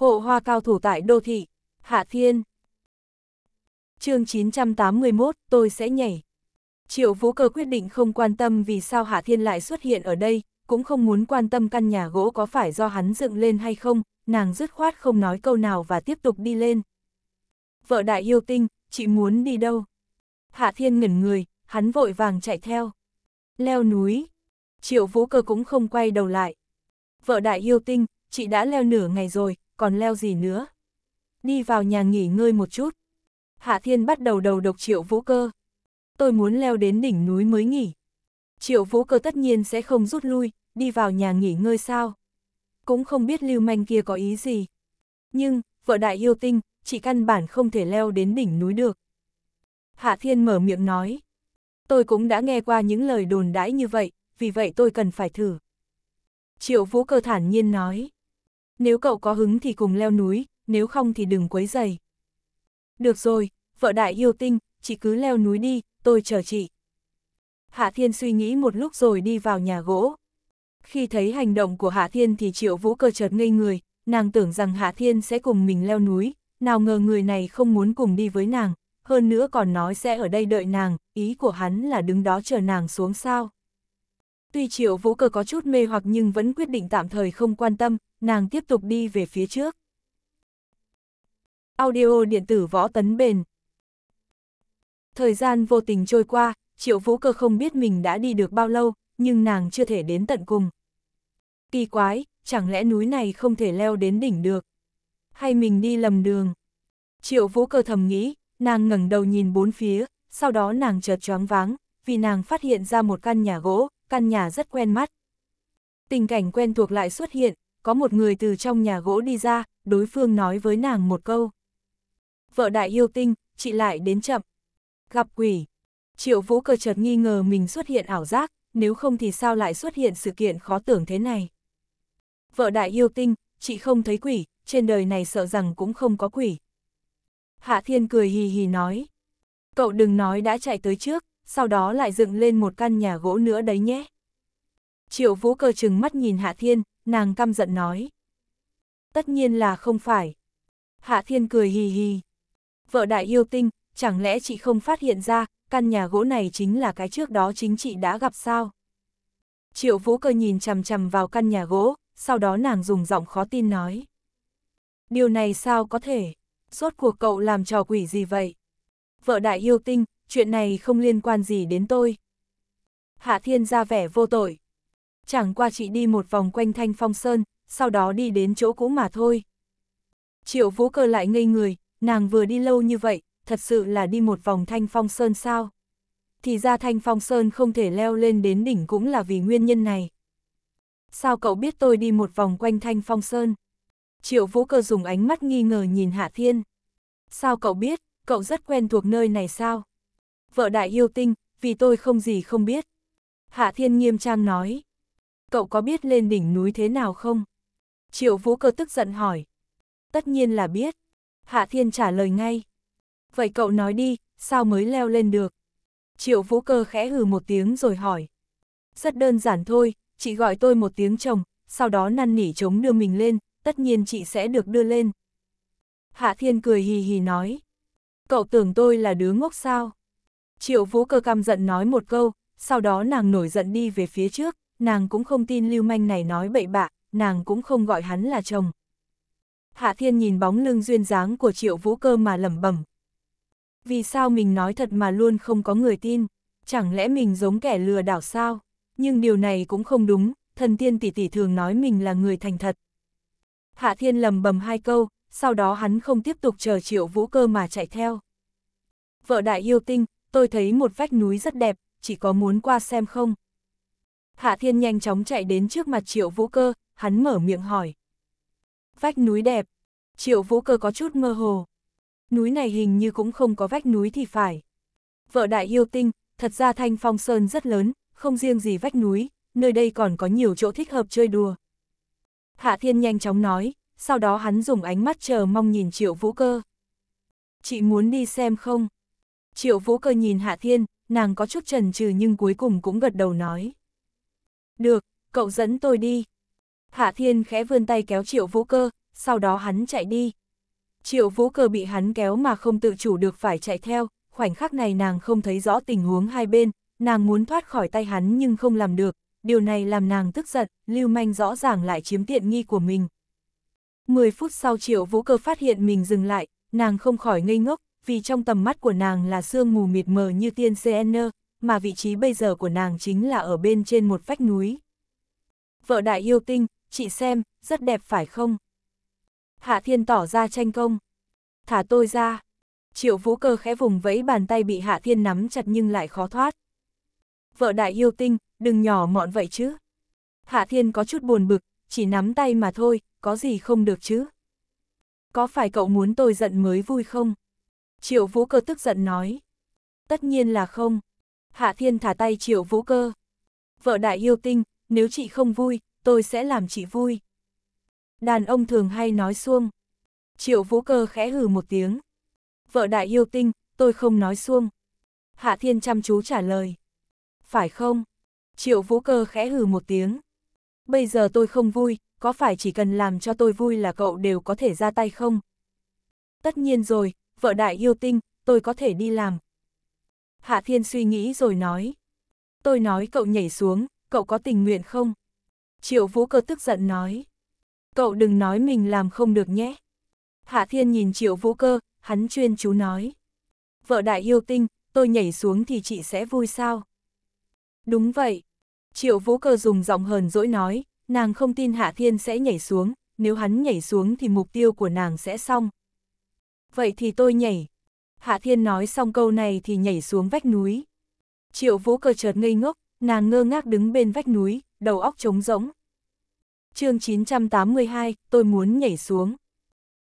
Hộ hoa cao thủ tại đô thị, Hạ Thiên. chương 981, tôi sẽ nhảy. Triệu Vũ Cơ quyết định không quan tâm vì sao Hạ Thiên lại xuất hiện ở đây, cũng không muốn quan tâm căn nhà gỗ có phải do hắn dựng lên hay không, nàng dứt khoát không nói câu nào và tiếp tục đi lên. Vợ đại yêu tinh, chị muốn đi đâu? Hạ Thiên ngẩn người, hắn vội vàng chạy theo. Leo núi. Triệu Vũ Cơ cũng không quay đầu lại. Vợ đại yêu tinh, chị đã leo nửa ngày rồi, còn leo gì nữa. Đi vào nhà nghỉ ngơi một chút. Hạ Thiên bắt đầu đầu độc Triệu Vũ Cơ. Tôi muốn leo đến đỉnh núi mới nghỉ. Triệu Vũ Cơ tất nhiên sẽ không rút lui, đi vào nhà nghỉ ngơi sao. Cũng không biết lưu manh kia có ý gì. Nhưng, vợ đại yêu tinh, chỉ căn bản không thể leo đến đỉnh núi được. Hạ Thiên mở miệng nói. Tôi cũng đã nghe qua những lời đồn đãi như vậy, vì vậy tôi cần phải thử. Triệu Vũ Cơ thản nhiên nói. Nếu cậu có hứng thì cùng leo núi, nếu không thì đừng quấy dày. Được rồi, vợ đại yêu tinh, chị cứ leo núi đi, tôi chờ chị. Hạ Thiên suy nghĩ một lúc rồi đi vào nhà gỗ. Khi thấy hành động của Hạ Thiên thì Triệu Vũ cơ chợt ngây người, nàng tưởng rằng Hạ Thiên sẽ cùng mình leo núi, nào ngờ người này không muốn cùng đi với nàng, hơn nữa còn nói sẽ ở đây đợi nàng, ý của hắn là đứng đó chờ nàng xuống sao. Tuy Triệu Vũ Cơ có chút mê hoặc nhưng vẫn quyết định tạm thời không quan tâm, nàng tiếp tục đi về phía trước. Audio điện tử võ tấn bền Thời gian vô tình trôi qua, triệu vũ cơ không biết mình đã đi được bao lâu, nhưng nàng chưa thể đến tận cùng. Kỳ quái, chẳng lẽ núi này không thể leo đến đỉnh được? Hay mình đi lầm đường? Triệu vũ cơ thầm nghĩ, nàng ngẩng đầu nhìn bốn phía, sau đó nàng chợt choáng váng, vì nàng phát hiện ra một căn nhà gỗ, căn nhà rất quen mắt. Tình cảnh quen thuộc lại xuất hiện, có một người từ trong nhà gỗ đi ra, đối phương nói với nàng một câu. Vợ đại yêu tinh, chị lại đến chậm. Gặp quỷ. Triệu vũ cờ chợt nghi ngờ mình xuất hiện ảo giác, nếu không thì sao lại xuất hiện sự kiện khó tưởng thế này. Vợ đại yêu tinh, chị không thấy quỷ, trên đời này sợ rằng cũng không có quỷ. Hạ Thiên cười hì hì nói. Cậu đừng nói đã chạy tới trước, sau đó lại dựng lên một căn nhà gỗ nữa đấy nhé. Triệu Vũ cơ chừng mắt nhìn Hạ Thiên, nàng căm giận nói. Tất nhiên là không phải. Hạ Thiên cười hì hì. Vợ đại yêu tinh, chẳng lẽ chị không phát hiện ra, căn nhà gỗ này chính là cái trước đó chính chị đã gặp sao? Triệu Vũ Cơ nhìn chằm chằm vào căn nhà gỗ, sau đó nàng dùng giọng khó tin nói. Điều này sao có thể? Rốt cuộc cậu làm trò quỷ gì vậy? Vợ đại yêu tinh, chuyện này không liên quan gì đến tôi. Hạ Thiên ra vẻ vô tội chẳng qua chị đi một vòng quanh Thanh Phong Sơn, sau đó đi đến chỗ cũ mà thôi. Triệu Vũ Cơ lại ngây người, nàng vừa đi lâu như vậy, thật sự là đi một vòng Thanh Phong Sơn sao? Thì ra Thanh Phong Sơn không thể leo lên đến đỉnh cũng là vì nguyên nhân này. Sao cậu biết tôi đi một vòng quanh Thanh Phong Sơn? Triệu Vũ Cơ dùng ánh mắt nghi ngờ nhìn Hạ Thiên. Sao cậu biết, cậu rất quen thuộc nơi này sao? Vợ đại yêu tinh, vì tôi không gì không biết. Hạ Thiên nghiêm trang nói cậu có biết lên đỉnh núi thế nào không? Triệu Vũ Cơ tức giận hỏi. Tất nhiên là biết. Hạ Thiên trả lời ngay. Vậy cậu nói đi, sao mới leo lên được? Triệu Vũ Cơ khẽ hừ một tiếng rồi hỏi. Rất đơn giản thôi, chị gọi tôi một tiếng chồng, sau đó năn nỉ chống đưa mình lên, tất nhiên chị sẽ được đưa lên. Hạ Thiên cười hì hì nói. Cậu tưởng tôi là đứa ngốc sao? Triệu Vũ Cơ căm giận nói một câu, sau đó nàng nổi giận đi về phía trước, nàng cũng không tin lưu manh này nói bậy bạ, nàng cũng không gọi hắn là chồng. Hạ Thiên nhìn bóng lưng duyên dáng của Triệu Vũ Cơ mà lẩm bẩm. Vì sao mình nói thật mà luôn không có người tin? Chẳng lẽ mình giống kẻ lừa đảo sao? Nhưng điều này cũng không đúng, thần tiên tỷ tỷ thường nói mình là người thành thật. Hạ Thiên lẩm bẩm hai câu, sau đó hắn không tiếp tục chờ Triệu Vũ Cơ mà chạy theo. Vợ đại yêu tinh, tôi thấy một vách núi rất đẹp, chỉ có muốn qua xem không? Hạ Thiên nhanh chóng chạy đến trước mặt Triệu Vũ Cơ, hắn mở miệng hỏi. Vách núi đẹp. Triệu Vũ Cơ có chút mơ hồ. Núi này hình như cũng không có vách núi thì phải. Vợ đại yêu tinh, thật ra Thanh Phong Sơn rất lớn, không riêng gì vách núi, nơi đây còn có nhiều chỗ thích hợp chơi đùa. Hạ Thiên nhanh chóng nói, sau đó hắn dùng ánh mắt chờ mong nhìn Triệu Vũ Cơ. Chị muốn đi xem không? Triệu Vũ Cơ nhìn Hạ Thiên, nàng có chút chần chừ nhưng cuối cùng cũng gật đầu nói. Được, cậu dẫn tôi đi. Hạ Thiên khẽ vươn tay kéo Triệu Vũ Cơ, sau đó hắn chạy đi. Triệu Vũ Cơ bị hắn kéo mà không tự chủ được phải chạy theo, khoảnh khắc này nàng không thấy rõ tình huống hai bên, nàng muốn thoát khỏi tay hắn nhưng không làm được, điều này làm nàng tức giận, lưu manh rõ ràng lại chiếm tiện nghi của mình. 10 phút sau Triệu Vũ Cơ phát hiện mình dừng lại, nàng không khỏi ngây ngốc, vì trong tầm mắt của nàng là sương mù mịt mờ như tiên CN, mà vị trí bây giờ của nàng chính là ở bên trên một vách núi. Vợ đại yêu tinh, chị xem, rất đẹp phải không? Hạ thiên tỏ ra tranh công. Thả tôi ra. Triệu vũ cơ khẽ vùng vẫy bàn tay bị hạ thiên nắm chặt nhưng lại khó thoát. Vợ đại yêu tinh, đừng nhỏ mọn vậy chứ. Hạ thiên có chút buồn bực, chỉ nắm tay mà thôi, có gì không được chứ. Có phải cậu muốn tôi giận mới vui không? Triệu vũ cơ tức giận nói. Tất nhiên là không, Hạ Thiên thả tay Triệu Vũ Cơ. Vợ đại yêu tinh, nếu chị không vui, tôi sẽ làm chị vui. Đàn ông thường hay nói xuông. Triệu Vũ Cơ khẽ hừ một tiếng. Vợ đại yêu tinh, tôi không nói xuông. Hạ Thiên chăm chú trả lời. Phải không? Triệu Vũ Cơ khẽ hừ một tiếng. Bây giờ tôi không vui, có phải chỉ cần làm cho tôi vui là cậu đều có thể ra tay không? Tất nhiên rồi, vợ đại yêu tinh, tôi có thể đi làm, Hạ Thiên suy nghĩ rồi nói. Tôi nói cậu nhảy xuống, cậu có tình nguyện không? Triệu Vũ Cơ tức giận nói. Cậu đừng nói mình làm không được nhé. Hạ Thiên nhìn Triệu Vũ Cơ, hắn chuyên chú nói. Vợ đại yêu tinh, tôi nhảy xuống thì chị sẽ vui sao? Đúng vậy. Triệu Vũ Cơ dùng giọng hờn dỗi nói, nàng không tin Hạ Thiên sẽ nhảy xuống, nếu hắn nhảy xuống thì mục tiêu của nàng sẽ xong. Vậy thì tôi nhảy. Hạ Thiên nói xong câu này thì nhảy xuống vách núi. Triệu Vũ Cơ chợt ngây ngốc, nàng ngơ ngác đứng bên vách núi, đầu óc trống rỗng. chương 982, tôi muốn nhảy xuống.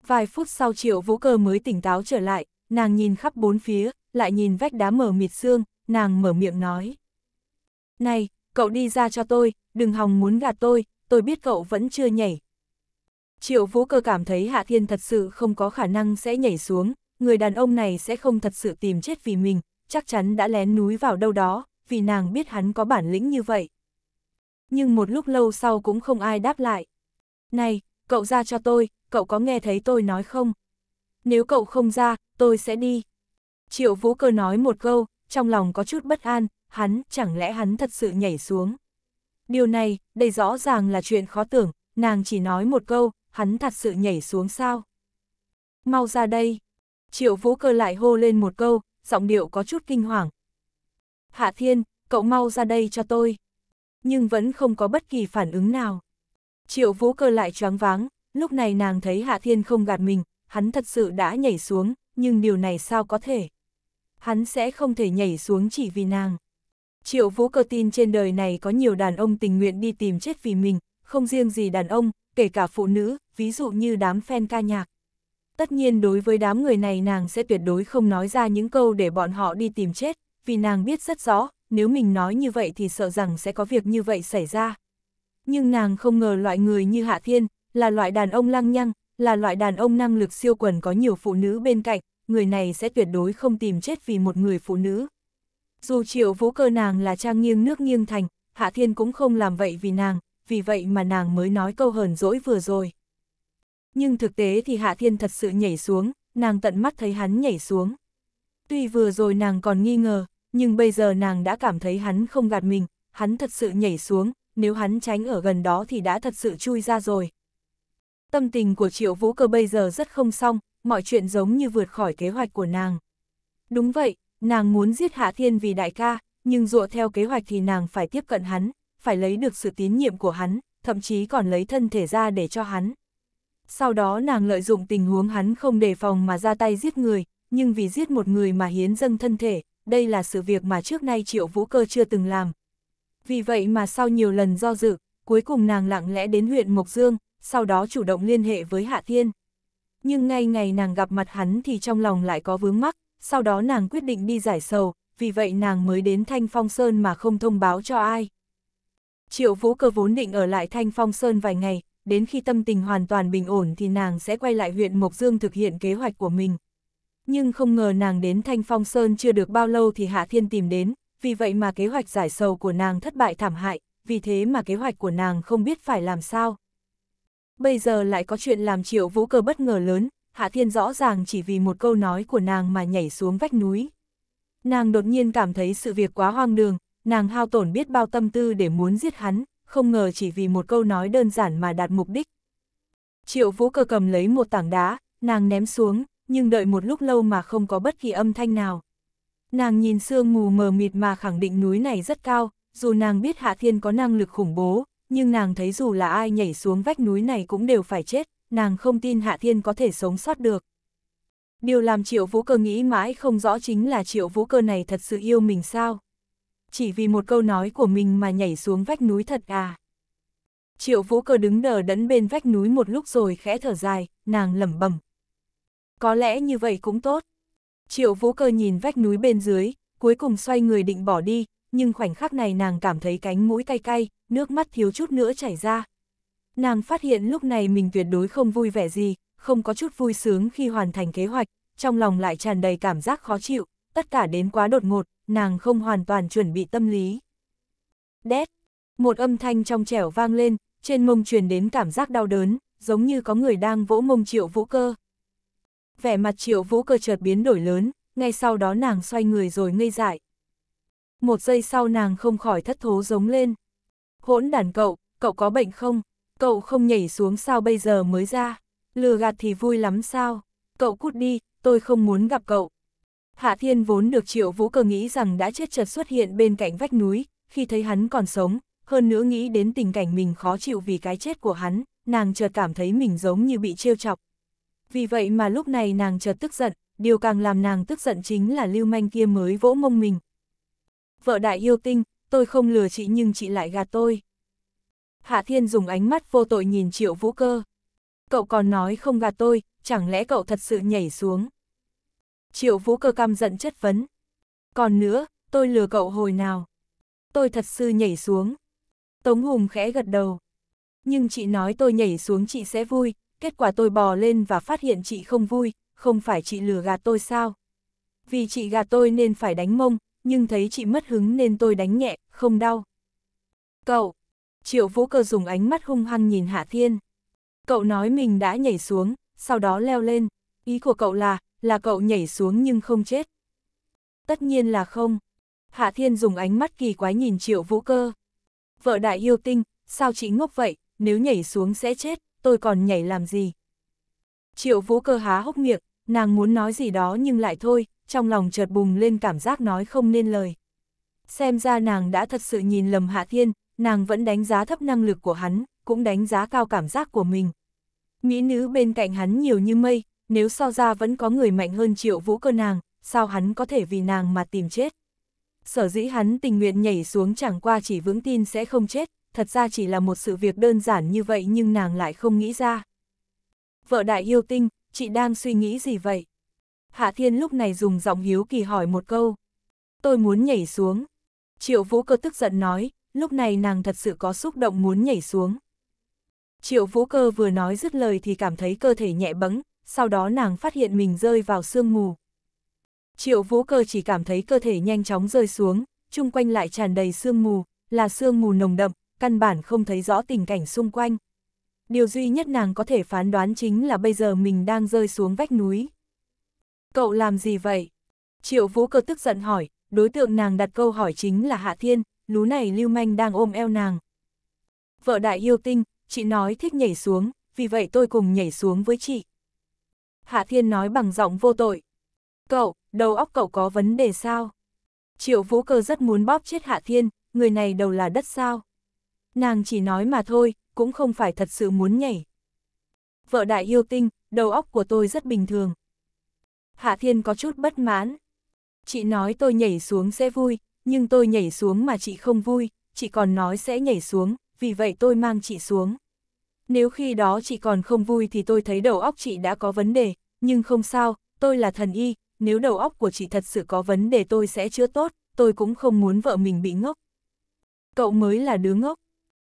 Vài phút sau Triệu Vũ Cơ mới tỉnh táo trở lại, nàng nhìn khắp bốn phía, lại nhìn vách đá mở mịt xương, nàng mở miệng nói. Này, cậu đi ra cho tôi, đừng hòng muốn gạt tôi, tôi biết cậu vẫn chưa nhảy. Triệu Vũ Cơ cảm thấy Hạ Thiên thật sự không có khả năng sẽ nhảy xuống, người đàn ông này sẽ không thật sự tìm chết vì mình, chắc chắn đã lén núi vào đâu đó, vì nàng biết hắn có bản lĩnh như vậy. Nhưng một lúc lâu sau cũng không ai đáp lại. Này, cậu ra cho tôi, cậu có nghe thấy tôi nói không? Nếu cậu không ra, tôi sẽ đi. Triệu Vũ Cơ nói một câu, trong lòng có chút bất an, hắn, chẳng lẽ hắn thật sự nhảy xuống. Điều này, đây rõ ràng là chuyện khó tưởng, nàng chỉ nói một câu, hắn thật sự nhảy xuống sao? Mau ra đây! Triệu Vũ Cơ lại hô lên một câu, giọng điệu có chút kinh hoàng. Hạ Thiên, cậu mau ra đây cho tôi. Nhưng vẫn không có bất kỳ phản ứng nào. Triệu Vũ Cơ lại choáng váng, lúc này nàng thấy Hạ Thiên không gạt mình, hắn thật sự đã nhảy xuống, nhưng điều này sao có thể? Hắn sẽ không thể nhảy xuống chỉ vì nàng. Triệu Vũ Cơ tin trên đời này có nhiều đàn ông tình nguyện đi tìm chết vì mình, không riêng gì đàn ông, kể cả phụ nữ, ví dụ như đám fan ca nhạc. Tất nhiên đối với đám người này nàng sẽ tuyệt đối không nói ra những câu để bọn họ đi tìm chết, vì nàng biết rất rõ, nếu mình nói như vậy thì sợ rằng sẽ có việc như vậy xảy ra. Nhưng nàng không ngờ loại người như Hạ Thiên, là loại đàn ông lăng nhăng, là loại đàn ông năng lực siêu quần có nhiều phụ nữ bên cạnh, người này sẽ tuyệt đối không tìm chết vì một người phụ nữ. Dù triệu vũ cơ nàng là trang nghiêng nước nghiêng thành, Hạ Thiên cũng không làm vậy vì nàng, vì vậy mà nàng mới nói câu hờn dỗi vừa rồi nhưng thực tế thì Hạ Thiên thật sự nhảy xuống, nàng tận mắt thấy hắn nhảy xuống. Tuy vừa rồi nàng còn nghi ngờ, nhưng bây giờ nàng đã cảm thấy hắn không gạt mình, hắn thật sự nhảy xuống, nếu hắn tránh ở gần đó thì đã thật sự chui ra rồi. Tâm tình của Triệu Vũ Cơ bây giờ rất không xong, mọi chuyện giống như vượt khỏi kế hoạch của nàng. Đúng vậy, nàng muốn giết Hạ Thiên vì đại ca, nhưng dựa theo kế hoạch thì nàng phải tiếp cận hắn, phải lấy được sự tín nhiệm của hắn, thậm chí còn lấy thân thể ra để cho hắn. Sau đó nàng lợi dụng tình huống hắn không đề phòng mà ra tay giết người, nhưng vì giết một người mà hiến dâng thân thể, đây là sự việc mà trước nay Triệu Vũ Cơ chưa từng làm. Vì vậy mà sau nhiều lần do dự, cuối cùng nàng lặng lẽ đến huyện Mộc Dương, sau đó chủ động liên hệ với Hạ Thiên. Nhưng ngay ngày nàng gặp mặt hắn thì trong lòng lại có vướng mắc, sau đó nàng quyết định đi giải sầu, vì vậy nàng mới đến Thanh Phong Sơn mà không thông báo cho ai. Triệu Vũ Cơ vốn định ở lại Thanh Phong Sơn vài ngày, đến khi tâm tình hoàn toàn bình ổn thì nàng sẽ quay lại huyện Mộc Dương thực hiện kế hoạch của mình. Nhưng không ngờ nàng đến Thanh Phong Sơn chưa được bao lâu thì Hạ Thiên tìm đến, vì vậy mà kế hoạch giải sầu của nàng thất bại thảm hại, vì thế mà kế hoạch của nàng không biết phải làm sao. Bây giờ lại có chuyện làm triệu vũ cơ bất ngờ lớn, Hạ Thiên rõ ràng chỉ vì một câu nói của nàng mà nhảy xuống vách núi. Nàng đột nhiên cảm thấy sự việc quá hoang đường, nàng hao tổn biết bao tâm tư để muốn giết hắn, không ngờ chỉ vì một câu nói đơn giản mà đạt mục đích. Triệu Vũ Cơ cầm lấy một tảng đá, nàng ném xuống, nhưng đợi một lúc lâu mà không có bất kỳ âm thanh nào. Nàng nhìn sương mù mờ mịt mà khẳng định núi này rất cao, dù nàng biết Hạ Thiên có năng lực khủng bố, nhưng nàng thấy dù là ai nhảy xuống vách núi này cũng đều phải chết, nàng không tin Hạ Thiên có thể sống sót được. Điều làm Triệu Vũ Cơ nghĩ mãi không rõ chính là Triệu Vũ Cơ này thật sự yêu mình sao chỉ vì một câu nói của mình mà nhảy xuống vách núi thật à. Triệu vũ cơ đứng đờ đẫn bên vách núi một lúc rồi khẽ thở dài, nàng lẩm bẩm. Có lẽ như vậy cũng tốt. Triệu vũ cơ nhìn vách núi bên dưới, cuối cùng xoay người định bỏ đi, nhưng khoảnh khắc này nàng cảm thấy cánh mũi cay cay, nước mắt thiếu chút nữa chảy ra. Nàng phát hiện lúc này mình tuyệt đối không vui vẻ gì, không có chút vui sướng khi hoàn thành kế hoạch, trong lòng lại tràn đầy cảm giác khó chịu, tất cả đến quá đột ngột, nàng không hoàn toàn chuẩn bị tâm lý. Đét, một âm thanh trong trẻo vang lên, trên mông truyền đến cảm giác đau đớn, giống như có người đang vỗ mông triệu vũ cơ. Vẻ mặt triệu vũ cơ chợt biến đổi lớn, ngay sau đó nàng xoay người rồi ngây dại. Một giây sau nàng không khỏi thất thố giống lên. Hỗn đàn cậu, cậu có bệnh không? Cậu không nhảy xuống sao bây giờ mới ra? Lừa gạt thì vui lắm sao? Cậu cút đi, tôi không muốn gặp cậu. Hạ Thiên vốn được Triệu Vũ Cơ nghĩ rằng đã chết chật xuất hiện bên cạnh vách núi, khi thấy hắn còn sống, hơn nữa nghĩ đến tình cảnh mình khó chịu vì cái chết của hắn, nàng chợt cảm thấy mình giống như bị trêu chọc. Vì vậy mà lúc này nàng chợt tức giận, điều càng làm nàng tức giận chính là lưu manh kia mới vỗ mông mình. Vợ đại yêu tinh, tôi không lừa chị nhưng chị lại gạt tôi. Hạ Thiên dùng ánh mắt vô tội nhìn Triệu Vũ Cơ. Cậu còn nói không gạt tôi, chẳng lẽ cậu thật sự nhảy xuống, Triệu Vũ Cơ căm giận chất vấn. Còn nữa, tôi lừa cậu hồi nào? Tôi thật sự nhảy xuống. Tống Hùng khẽ gật đầu. Nhưng chị nói tôi nhảy xuống chị sẽ vui, kết quả tôi bò lên và phát hiện chị không vui, không phải chị lừa gạt tôi sao? Vì chị gạt tôi nên phải đánh mông, nhưng thấy chị mất hứng nên tôi đánh nhẹ, không đau. Cậu! Triệu Vũ Cơ dùng ánh mắt hung hăng nhìn Hạ Thiên. Cậu nói mình đã nhảy xuống, sau đó leo lên. Ý của cậu là, là cậu nhảy xuống nhưng không chết. Tất nhiên là không. Hạ Thiên dùng ánh mắt kỳ quái nhìn Triệu Vũ Cơ. Vợ đại yêu tinh, sao chị ngốc vậy, nếu nhảy xuống sẽ chết, tôi còn nhảy làm gì? Triệu Vũ Cơ há hốc miệng, nàng muốn nói gì đó nhưng lại thôi, trong lòng chợt bùng lên cảm giác nói không nên lời. Xem ra nàng đã thật sự nhìn lầm Hạ Thiên, nàng vẫn đánh giá thấp năng lực của hắn, cũng đánh giá cao cảm giác của mình. Mỹ nữ bên cạnh hắn nhiều như mây, nếu sao ra vẫn có người mạnh hơn triệu vũ cơ nàng, sao hắn có thể vì nàng mà tìm chết. Sở dĩ hắn tình nguyện nhảy xuống chẳng qua chỉ vững tin sẽ không chết, thật ra chỉ là một sự việc đơn giản như vậy nhưng nàng lại không nghĩ ra. Vợ đại yêu tinh, chị đang suy nghĩ gì vậy? Hạ Thiên lúc này dùng giọng hiếu kỳ hỏi một câu. Tôi muốn nhảy xuống. Triệu Vũ Cơ tức giận nói, lúc này nàng thật sự có xúc động muốn nhảy xuống. Triệu Vũ Cơ vừa nói dứt lời thì cảm thấy cơ thể nhẹ bấng sau đó nàng phát hiện mình rơi vào sương mù. Triệu vũ cơ chỉ cảm thấy cơ thể nhanh chóng rơi xuống, chung quanh lại tràn đầy sương mù, là sương mù nồng đậm, căn bản không thấy rõ tình cảnh xung quanh. Điều duy nhất nàng có thể phán đoán chính là bây giờ mình đang rơi xuống vách núi. Cậu làm gì vậy? Triệu vũ cơ tức giận hỏi, đối tượng nàng đặt câu hỏi chính là Hạ Thiên, lú này lưu manh đang ôm eo nàng. Vợ đại yêu tinh, chị nói thích nhảy xuống, vì vậy tôi cùng nhảy xuống với chị. Hạ Thiên nói bằng giọng vô tội. Cậu, đầu óc cậu có vấn đề sao? Triệu Vũ Cơ rất muốn bóp chết Hạ Thiên, người này đầu là đất sao? Nàng chỉ nói mà thôi, cũng không phải thật sự muốn nhảy. Vợ đại yêu tinh, đầu óc của tôi rất bình thường. Hạ Thiên có chút bất mãn. Chị nói tôi nhảy xuống sẽ vui, nhưng tôi nhảy xuống mà chị không vui, chị còn nói sẽ nhảy xuống, vì vậy tôi mang chị xuống. Nếu khi đó chị còn không vui thì tôi thấy đầu óc chị đã có vấn đề, nhưng không sao, tôi là thần y, nếu đầu óc của chị thật sự có vấn đề tôi sẽ chữa tốt, tôi cũng không muốn vợ mình bị ngốc. Cậu mới là đứa ngốc.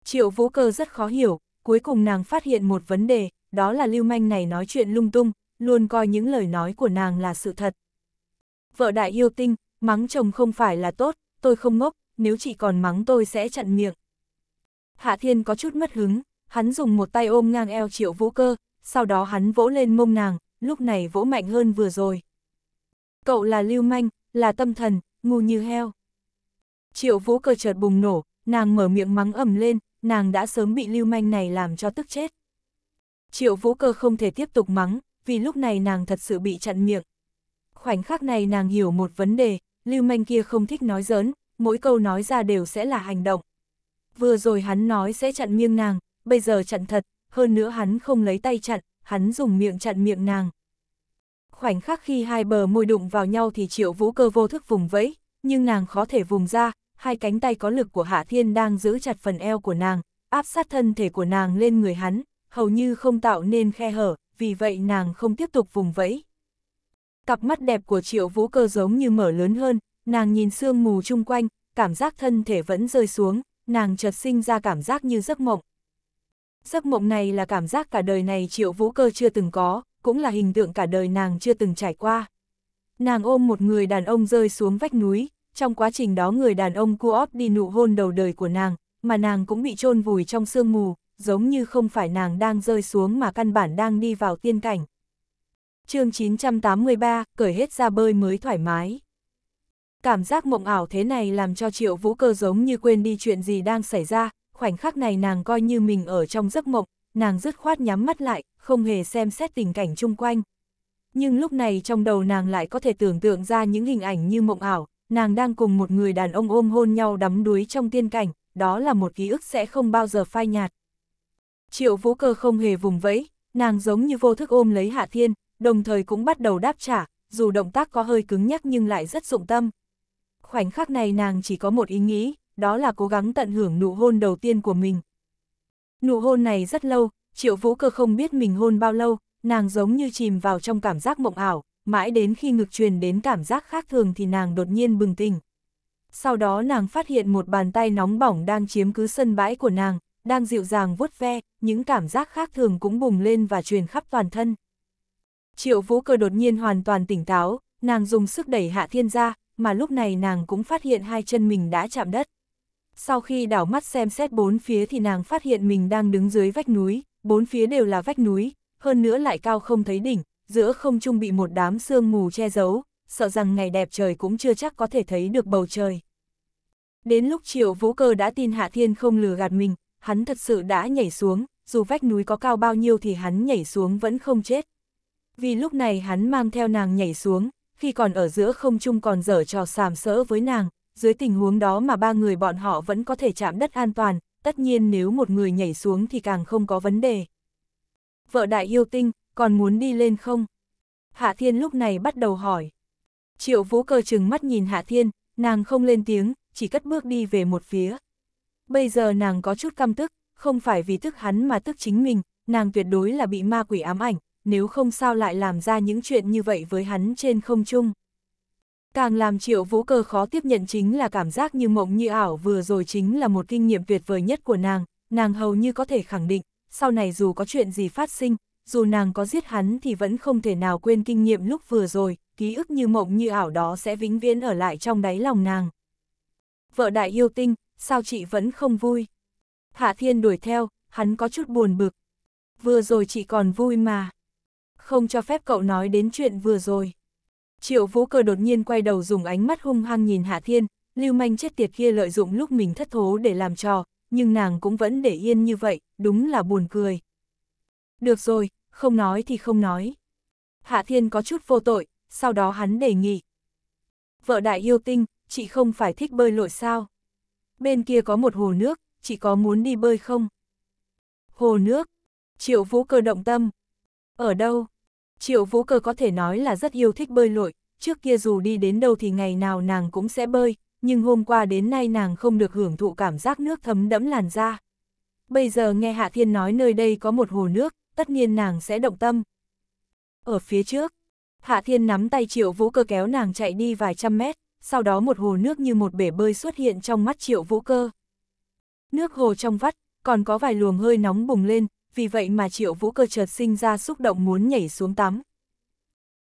Triệu Vũ Cơ rất khó hiểu, cuối cùng nàng phát hiện một vấn đề, đó là Lưu Manh này nói chuyện lung tung, luôn coi những lời nói của nàng là sự thật. Vợ đại yêu tinh, mắng chồng không phải là tốt, tôi không ngốc, nếu chị còn mắng tôi sẽ chặn miệng. Hạ Thiên có chút mất hứng, hắn dùng một tay ôm ngang eo triệu vũ cơ, sau đó hắn vỗ lên mông nàng, lúc này vỗ mạnh hơn vừa rồi. Cậu là lưu manh, là tâm thần, ngu như heo. Triệu vũ cơ chợt bùng nổ, nàng mở miệng mắng ầm lên, nàng đã sớm bị lưu manh này làm cho tức chết. Triệu vũ cơ không thể tiếp tục mắng, vì lúc này nàng thật sự bị chặn miệng. Khoảnh khắc này nàng hiểu một vấn đề, lưu manh kia không thích nói giỡn, mỗi câu nói ra đều sẽ là hành động. Vừa rồi hắn nói sẽ chặn miệng nàng, bây giờ chặn thật, hơn nữa hắn không lấy tay chặn, hắn dùng miệng chặn miệng nàng. Khoảnh khắc khi hai bờ môi đụng vào nhau thì triệu vũ cơ vô thức vùng vẫy, nhưng nàng khó thể vùng ra, hai cánh tay có lực của Hạ Thiên đang giữ chặt phần eo của nàng, áp sát thân thể của nàng lên người hắn, hầu như không tạo nên khe hở, vì vậy nàng không tiếp tục vùng vẫy. Cặp mắt đẹp của triệu vũ cơ giống như mở lớn hơn, nàng nhìn sương mù chung quanh, cảm giác thân thể vẫn rơi xuống, nàng chợt sinh ra cảm giác như giấc mộng, Giấc mộng này là cảm giác cả đời này triệu vũ cơ chưa từng có, cũng là hình tượng cả đời nàng chưa từng trải qua. Nàng ôm một người đàn ông rơi xuống vách núi, trong quá trình đó người đàn ông cua óp đi nụ hôn đầu đời của nàng, mà nàng cũng bị chôn vùi trong sương mù, giống như không phải nàng đang rơi xuống mà căn bản đang đi vào tiên cảnh. chương 983, cởi hết ra bơi mới thoải mái. Cảm giác mộng ảo thế này làm cho triệu vũ cơ giống như quên đi chuyện gì đang xảy ra, khoảnh khắc này nàng coi như mình ở trong giấc mộng, nàng dứt khoát nhắm mắt lại, không hề xem xét tình cảnh chung quanh. Nhưng lúc này trong đầu nàng lại có thể tưởng tượng ra những hình ảnh như mộng ảo, nàng đang cùng một người đàn ông ôm hôn nhau đắm đuối trong tiên cảnh, đó là một ký ức sẽ không bao giờ phai nhạt. Triệu vũ cơ không hề vùng vẫy, nàng giống như vô thức ôm lấy Hạ Thiên, đồng thời cũng bắt đầu đáp trả, dù động tác có hơi cứng nhắc nhưng lại rất dụng tâm. Khoảnh khắc này nàng chỉ có một ý nghĩ, đó là cố gắng tận hưởng nụ hôn đầu tiên của mình. Nụ hôn này rất lâu, triệu vũ cơ không biết mình hôn bao lâu, nàng giống như chìm vào trong cảm giác mộng ảo, mãi đến khi ngực truyền đến cảm giác khác thường thì nàng đột nhiên bừng tỉnh. Sau đó nàng phát hiện một bàn tay nóng bỏng đang chiếm cứ sân bãi của nàng, đang dịu dàng vuốt ve, những cảm giác khác thường cũng bùng lên và truyền khắp toàn thân. Triệu vũ cơ đột nhiên hoàn toàn tỉnh táo, nàng dùng sức đẩy hạ thiên ra, mà lúc này nàng cũng phát hiện hai chân mình đã chạm đất sau khi đảo mắt xem xét bốn phía thì nàng phát hiện mình đang đứng dưới vách núi, bốn phía đều là vách núi, hơn nữa lại cao không thấy đỉnh, giữa không trung bị một đám sương mù che giấu, sợ rằng ngày đẹp trời cũng chưa chắc có thể thấy được bầu trời. Đến lúc triệu vũ cơ đã tin Hạ Thiên không lừa gạt mình, hắn thật sự đã nhảy xuống, dù vách núi có cao bao nhiêu thì hắn nhảy xuống vẫn không chết. Vì lúc này hắn mang theo nàng nhảy xuống, khi còn ở giữa không trung còn dở trò sàm sỡ với nàng, dưới tình huống đó mà ba người bọn họ vẫn có thể chạm đất an toàn, tất nhiên nếu một người nhảy xuống thì càng không có vấn đề. Vợ đại yêu tinh, còn muốn đi lên không? Hạ Thiên lúc này bắt đầu hỏi. Triệu Vũ Cơ chừng mắt nhìn Hạ Thiên, nàng không lên tiếng, chỉ cất bước đi về một phía. Bây giờ nàng có chút căm tức, không phải vì tức hắn mà tức chính mình, nàng tuyệt đối là bị ma quỷ ám ảnh, nếu không sao lại làm ra những chuyện như vậy với hắn trên không trung. Càng làm triệu vũ cơ khó tiếp nhận chính là cảm giác như mộng như ảo vừa rồi chính là một kinh nghiệm tuyệt vời nhất của nàng, nàng hầu như có thể khẳng định, sau này dù có chuyện gì phát sinh, dù nàng có giết hắn thì vẫn không thể nào quên kinh nghiệm lúc vừa rồi, ký ức như mộng như ảo đó sẽ vĩnh viễn ở lại trong đáy lòng nàng. Vợ đại yêu tinh, sao chị vẫn không vui? Hạ thiên đuổi theo, hắn có chút buồn bực. Vừa rồi chị còn vui mà. Không cho phép cậu nói đến chuyện vừa rồi. Triệu Vũ Cơ đột nhiên quay đầu dùng ánh mắt hung hăng nhìn Hạ Thiên, lưu manh chết tiệt kia lợi dụng lúc mình thất thố để làm trò, nhưng nàng cũng vẫn để yên như vậy, đúng là buồn cười. Được rồi, không nói thì không nói. Hạ Thiên có chút vô tội, sau đó hắn đề nghị. Vợ đại yêu tinh, chị không phải thích bơi lội sao? Bên kia có một hồ nước, chị có muốn đi bơi không? Hồ nước, triệu vũ cơ động tâm. Ở đâu? Triệu Vũ Cơ có thể nói là rất yêu thích bơi lội, trước kia dù đi đến đâu thì ngày nào nàng cũng sẽ bơi, nhưng hôm qua đến nay nàng không được hưởng thụ cảm giác nước thấm đẫm làn da. Bây giờ nghe Hạ Thiên nói nơi đây có một hồ nước, tất nhiên nàng sẽ động tâm. Ở phía trước, Hạ Thiên nắm tay Triệu Vũ Cơ kéo nàng chạy đi vài trăm mét, sau đó một hồ nước như một bể bơi xuất hiện trong mắt Triệu Vũ Cơ. Nước hồ trong vắt, còn có vài luồng hơi nóng bùng lên, vì vậy mà triệu vũ cơ chợt sinh ra xúc động muốn nhảy xuống tắm.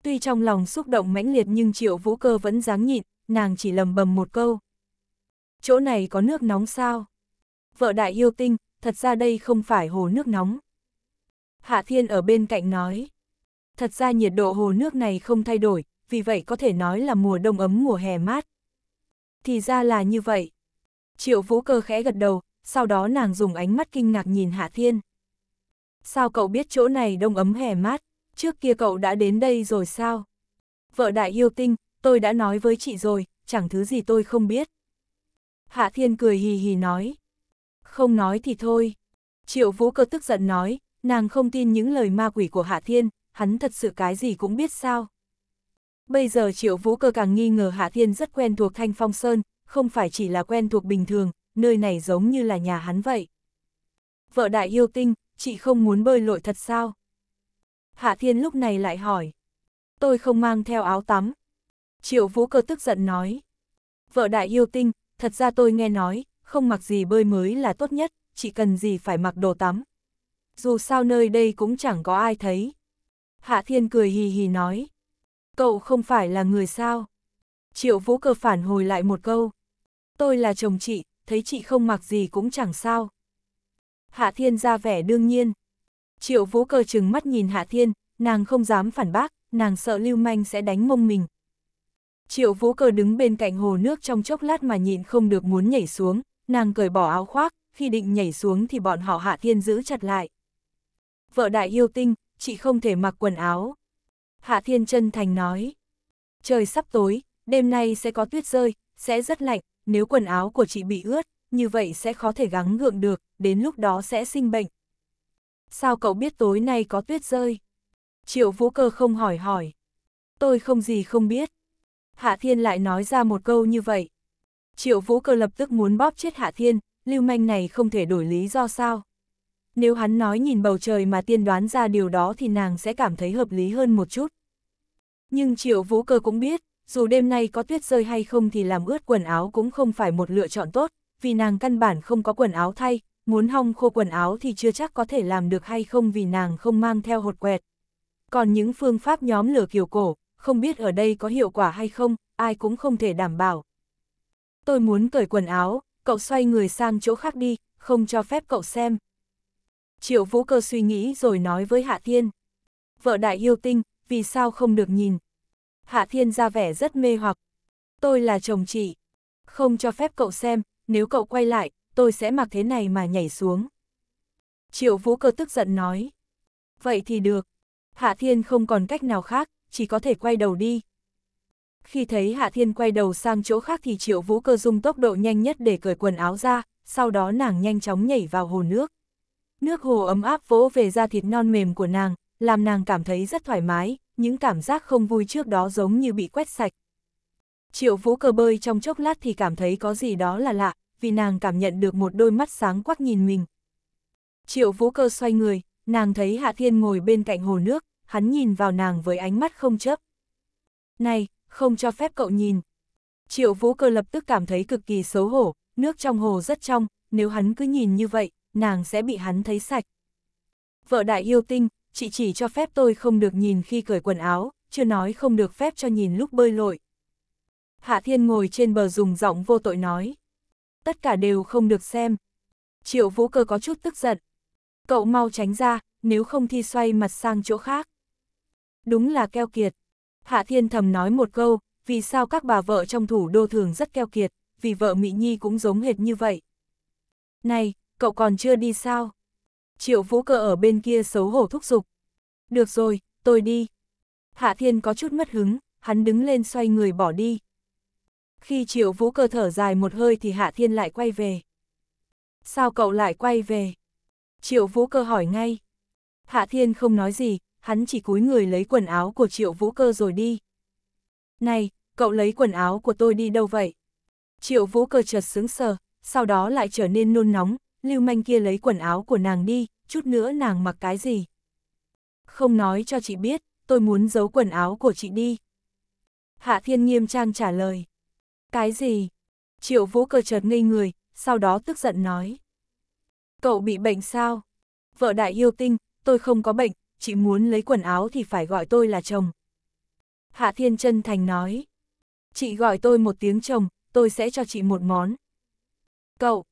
Tuy trong lòng xúc động mãnh liệt nhưng triệu vũ cơ vẫn dáng nhịn, nàng chỉ lầm bầm một câu. Chỗ này có nước nóng sao? Vợ đại yêu tinh, thật ra đây không phải hồ nước nóng. Hạ Thiên ở bên cạnh nói. Thật ra nhiệt độ hồ nước này không thay đổi, vì vậy có thể nói là mùa đông ấm mùa hè mát. Thì ra là như vậy. Triệu vũ cơ khẽ gật đầu, sau đó nàng dùng ánh mắt kinh ngạc nhìn Hạ Thiên sao cậu biết chỗ này đông ấm hè mát, trước kia cậu đã đến đây rồi sao? Vợ đại yêu tinh, tôi đã nói với chị rồi, chẳng thứ gì tôi không biết. Hạ Thiên cười hì hì nói. Không nói thì thôi. Triệu Vũ cơ tức giận nói, nàng không tin những lời ma quỷ của Hạ Thiên, hắn thật sự cái gì cũng biết sao. Bây giờ Triệu Vũ cơ càng nghi ngờ Hạ Thiên rất quen thuộc Thanh Phong Sơn, không phải chỉ là quen thuộc bình thường, nơi này giống như là nhà hắn vậy. Vợ đại yêu tinh, chị không muốn bơi lội thật sao? Hạ Thiên lúc này lại hỏi. Tôi không mang theo áo tắm. Triệu Vũ Cơ tức giận nói. Vợ đại yêu tinh, thật ra tôi nghe nói, không mặc gì bơi mới là tốt nhất, chỉ cần gì phải mặc đồ tắm. Dù sao nơi đây cũng chẳng có ai thấy. Hạ Thiên cười hì hì nói. Cậu không phải là người sao? Triệu Vũ Cơ phản hồi lại một câu. Tôi là chồng chị, thấy chị không mặc gì cũng chẳng sao. Hạ Thiên ra vẻ đương nhiên. Triệu Vũ cơ chừng mắt nhìn Hạ Thiên, nàng không dám phản bác, nàng sợ Lưu Manh sẽ đánh mông mình. Triệu Vũ cơ đứng bên cạnh hồ nước trong chốc lát mà nhịn không được muốn nhảy xuống, nàng cởi bỏ áo khoác, khi định nhảy xuống thì bọn họ Hạ Thiên giữ chặt lại. Vợ đại yêu tinh, chị không thể mặc quần áo. Hạ Thiên chân thành nói. Trời sắp tối, đêm nay sẽ có tuyết rơi, sẽ rất lạnh, nếu quần áo của chị bị ướt, như vậy sẽ khó thể gắng gượng được, đến lúc đó sẽ sinh bệnh. Sao cậu biết tối nay có tuyết rơi? Triệu vũ cơ không hỏi hỏi. Tôi không gì không biết. Hạ Thiên lại nói ra một câu như vậy. Triệu vũ cơ lập tức muốn bóp chết Hạ Thiên, lưu manh này không thể đổi lý do sao. Nếu hắn nói nhìn bầu trời mà tiên đoán ra điều đó thì nàng sẽ cảm thấy hợp lý hơn một chút. Nhưng triệu vũ cơ cũng biết, dù đêm nay có tuyết rơi hay không thì làm ướt quần áo cũng không phải một lựa chọn tốt, vì nàng căn bản không có quần áo thay, muốn hong khô quần áo thì chưa chắc có thể làm được hay không vì nàng không mang theo hột quẹt. Còn những phương pháp nhóm lửa kiểu cổ, không biết ở đây có hiệu quả hay không, ai cũng không thể đảm bảo. Tôi muốn cởi quần áo, cậu xoay người sang chỗ khác đi, không cho phép cậu xem. Triệu Vũ Cơ suy nghĩ rồi nói với Hạ Thiên. Vợ đại yêu tinh, vì sao không được nhìn? Hạ Thiên ra vẻ rất mê hoặc. Tôi là chồng chị. Không cho phép cậu xem, nếu cậu quay lại, tôi sẽ mặc thế này mà nhảy xuống. Triệu Vũ Cơ tức giận nói. Vậy thì được. Hạ Thiên không còn cách nào khác, chỉ có thể quay đầu đi. Khi thấy Hạ Thiên quay đầu sang chỗ khác thì Triệu Vũ Cơ dùng tốc độ nhanh nhất để cởi quần áo ra, sau đó nàng nhanh chóng nhảy vào hồ nước. Nước hồ ấm áp vỗ về da thịt non mềm của nàng, làm nàng cảm thấy rất thoải mái, những cảm giác không vui trước đó giống như bị quét sạch. Triệu Vũ Cơ bơi trong chốc lát thì cảm thấy có gì đó là lạ, vì nàng cảm nhận được một đôi mắt sáng quắc nhìn mình. Triệu vũ cơ xoay người, nàng thấy Hạ Thiên ngồi bên cạnh hồ nước, hắn nhìn vào nàng với ánh mắt không chấp. Này, không cho phép cậu nhìn. Triệu vũ cơ lập tức cảm thấy cực kỳ xấu hổ, nước trong hồ rất trong, nếu hắn cứ nhìn như vậy, nàng sẽ bị hắn thấy sạch. Vợ đại yêu tinh, chị chỉ cho phép tôi không được nhìn khi cởi quần áo, chưa nói không được phép cho nhìn lúc bơi lội. Hạ Thiên ngồi trên bờ dùng giọng vô tội nói tất cả đều không được xem. Triệu vũ cơ có chút tức giận. Cậu mau tránh ra, nếu không thi xoay mặt sang chỗ khác. Đúng là keo kiệt. Hạ Thiên thầm nói một câu, vì sao các bà vợ trong thủ đô thường rất keo kiệt, vì vợ Mỹ Nhi cũng giống hệt như vậy. Này, cậu còn chưa đi sao? Triệu vũ cơ ở bên kia xấu hổ thúc giục. Được rồi, tôi đi. Hạ Thiên có chút mất hứng, hắn đứng lên xoay người bỏ đi. Khi triệu vũ cơ thở dài một hơi thì Hạ Thiên lại quay về. Sao cậu lại quay về? Triệu vũ cơ hỏi ngay. Hạ Thiên không nói gì, hắn chỉ cúi người lấy quần áo của triệu vũ cơ rồi đi. Này, cậu lấy quần áo của tôi đi đâu vậy? Triệu vũ cơ chợt sướng sờ, sau đó lại trở nên nôn nóng, lưu manh kia lấy quần áo của nàng đi, chút nữa nàng mặc cái gì? Không nói cho chị biết, tôi muốn giấu quần áo của chị đi. Hạ Thiên nghiêm trang trả lời. Cái gì? Triệu vũ cơ chợt ngây người, sau đó tức giận nói. Cậu bị bệnh sao? Vợ đại yêu tinh, tôi không có bệnh, chị muốn lấy quần áo thì phải gọi tôi là chồng. Hạ Thiên chân Thành nói. Chị gọi tôi một tiếng chồng, tôi sẽ cho chị một món. Cậu,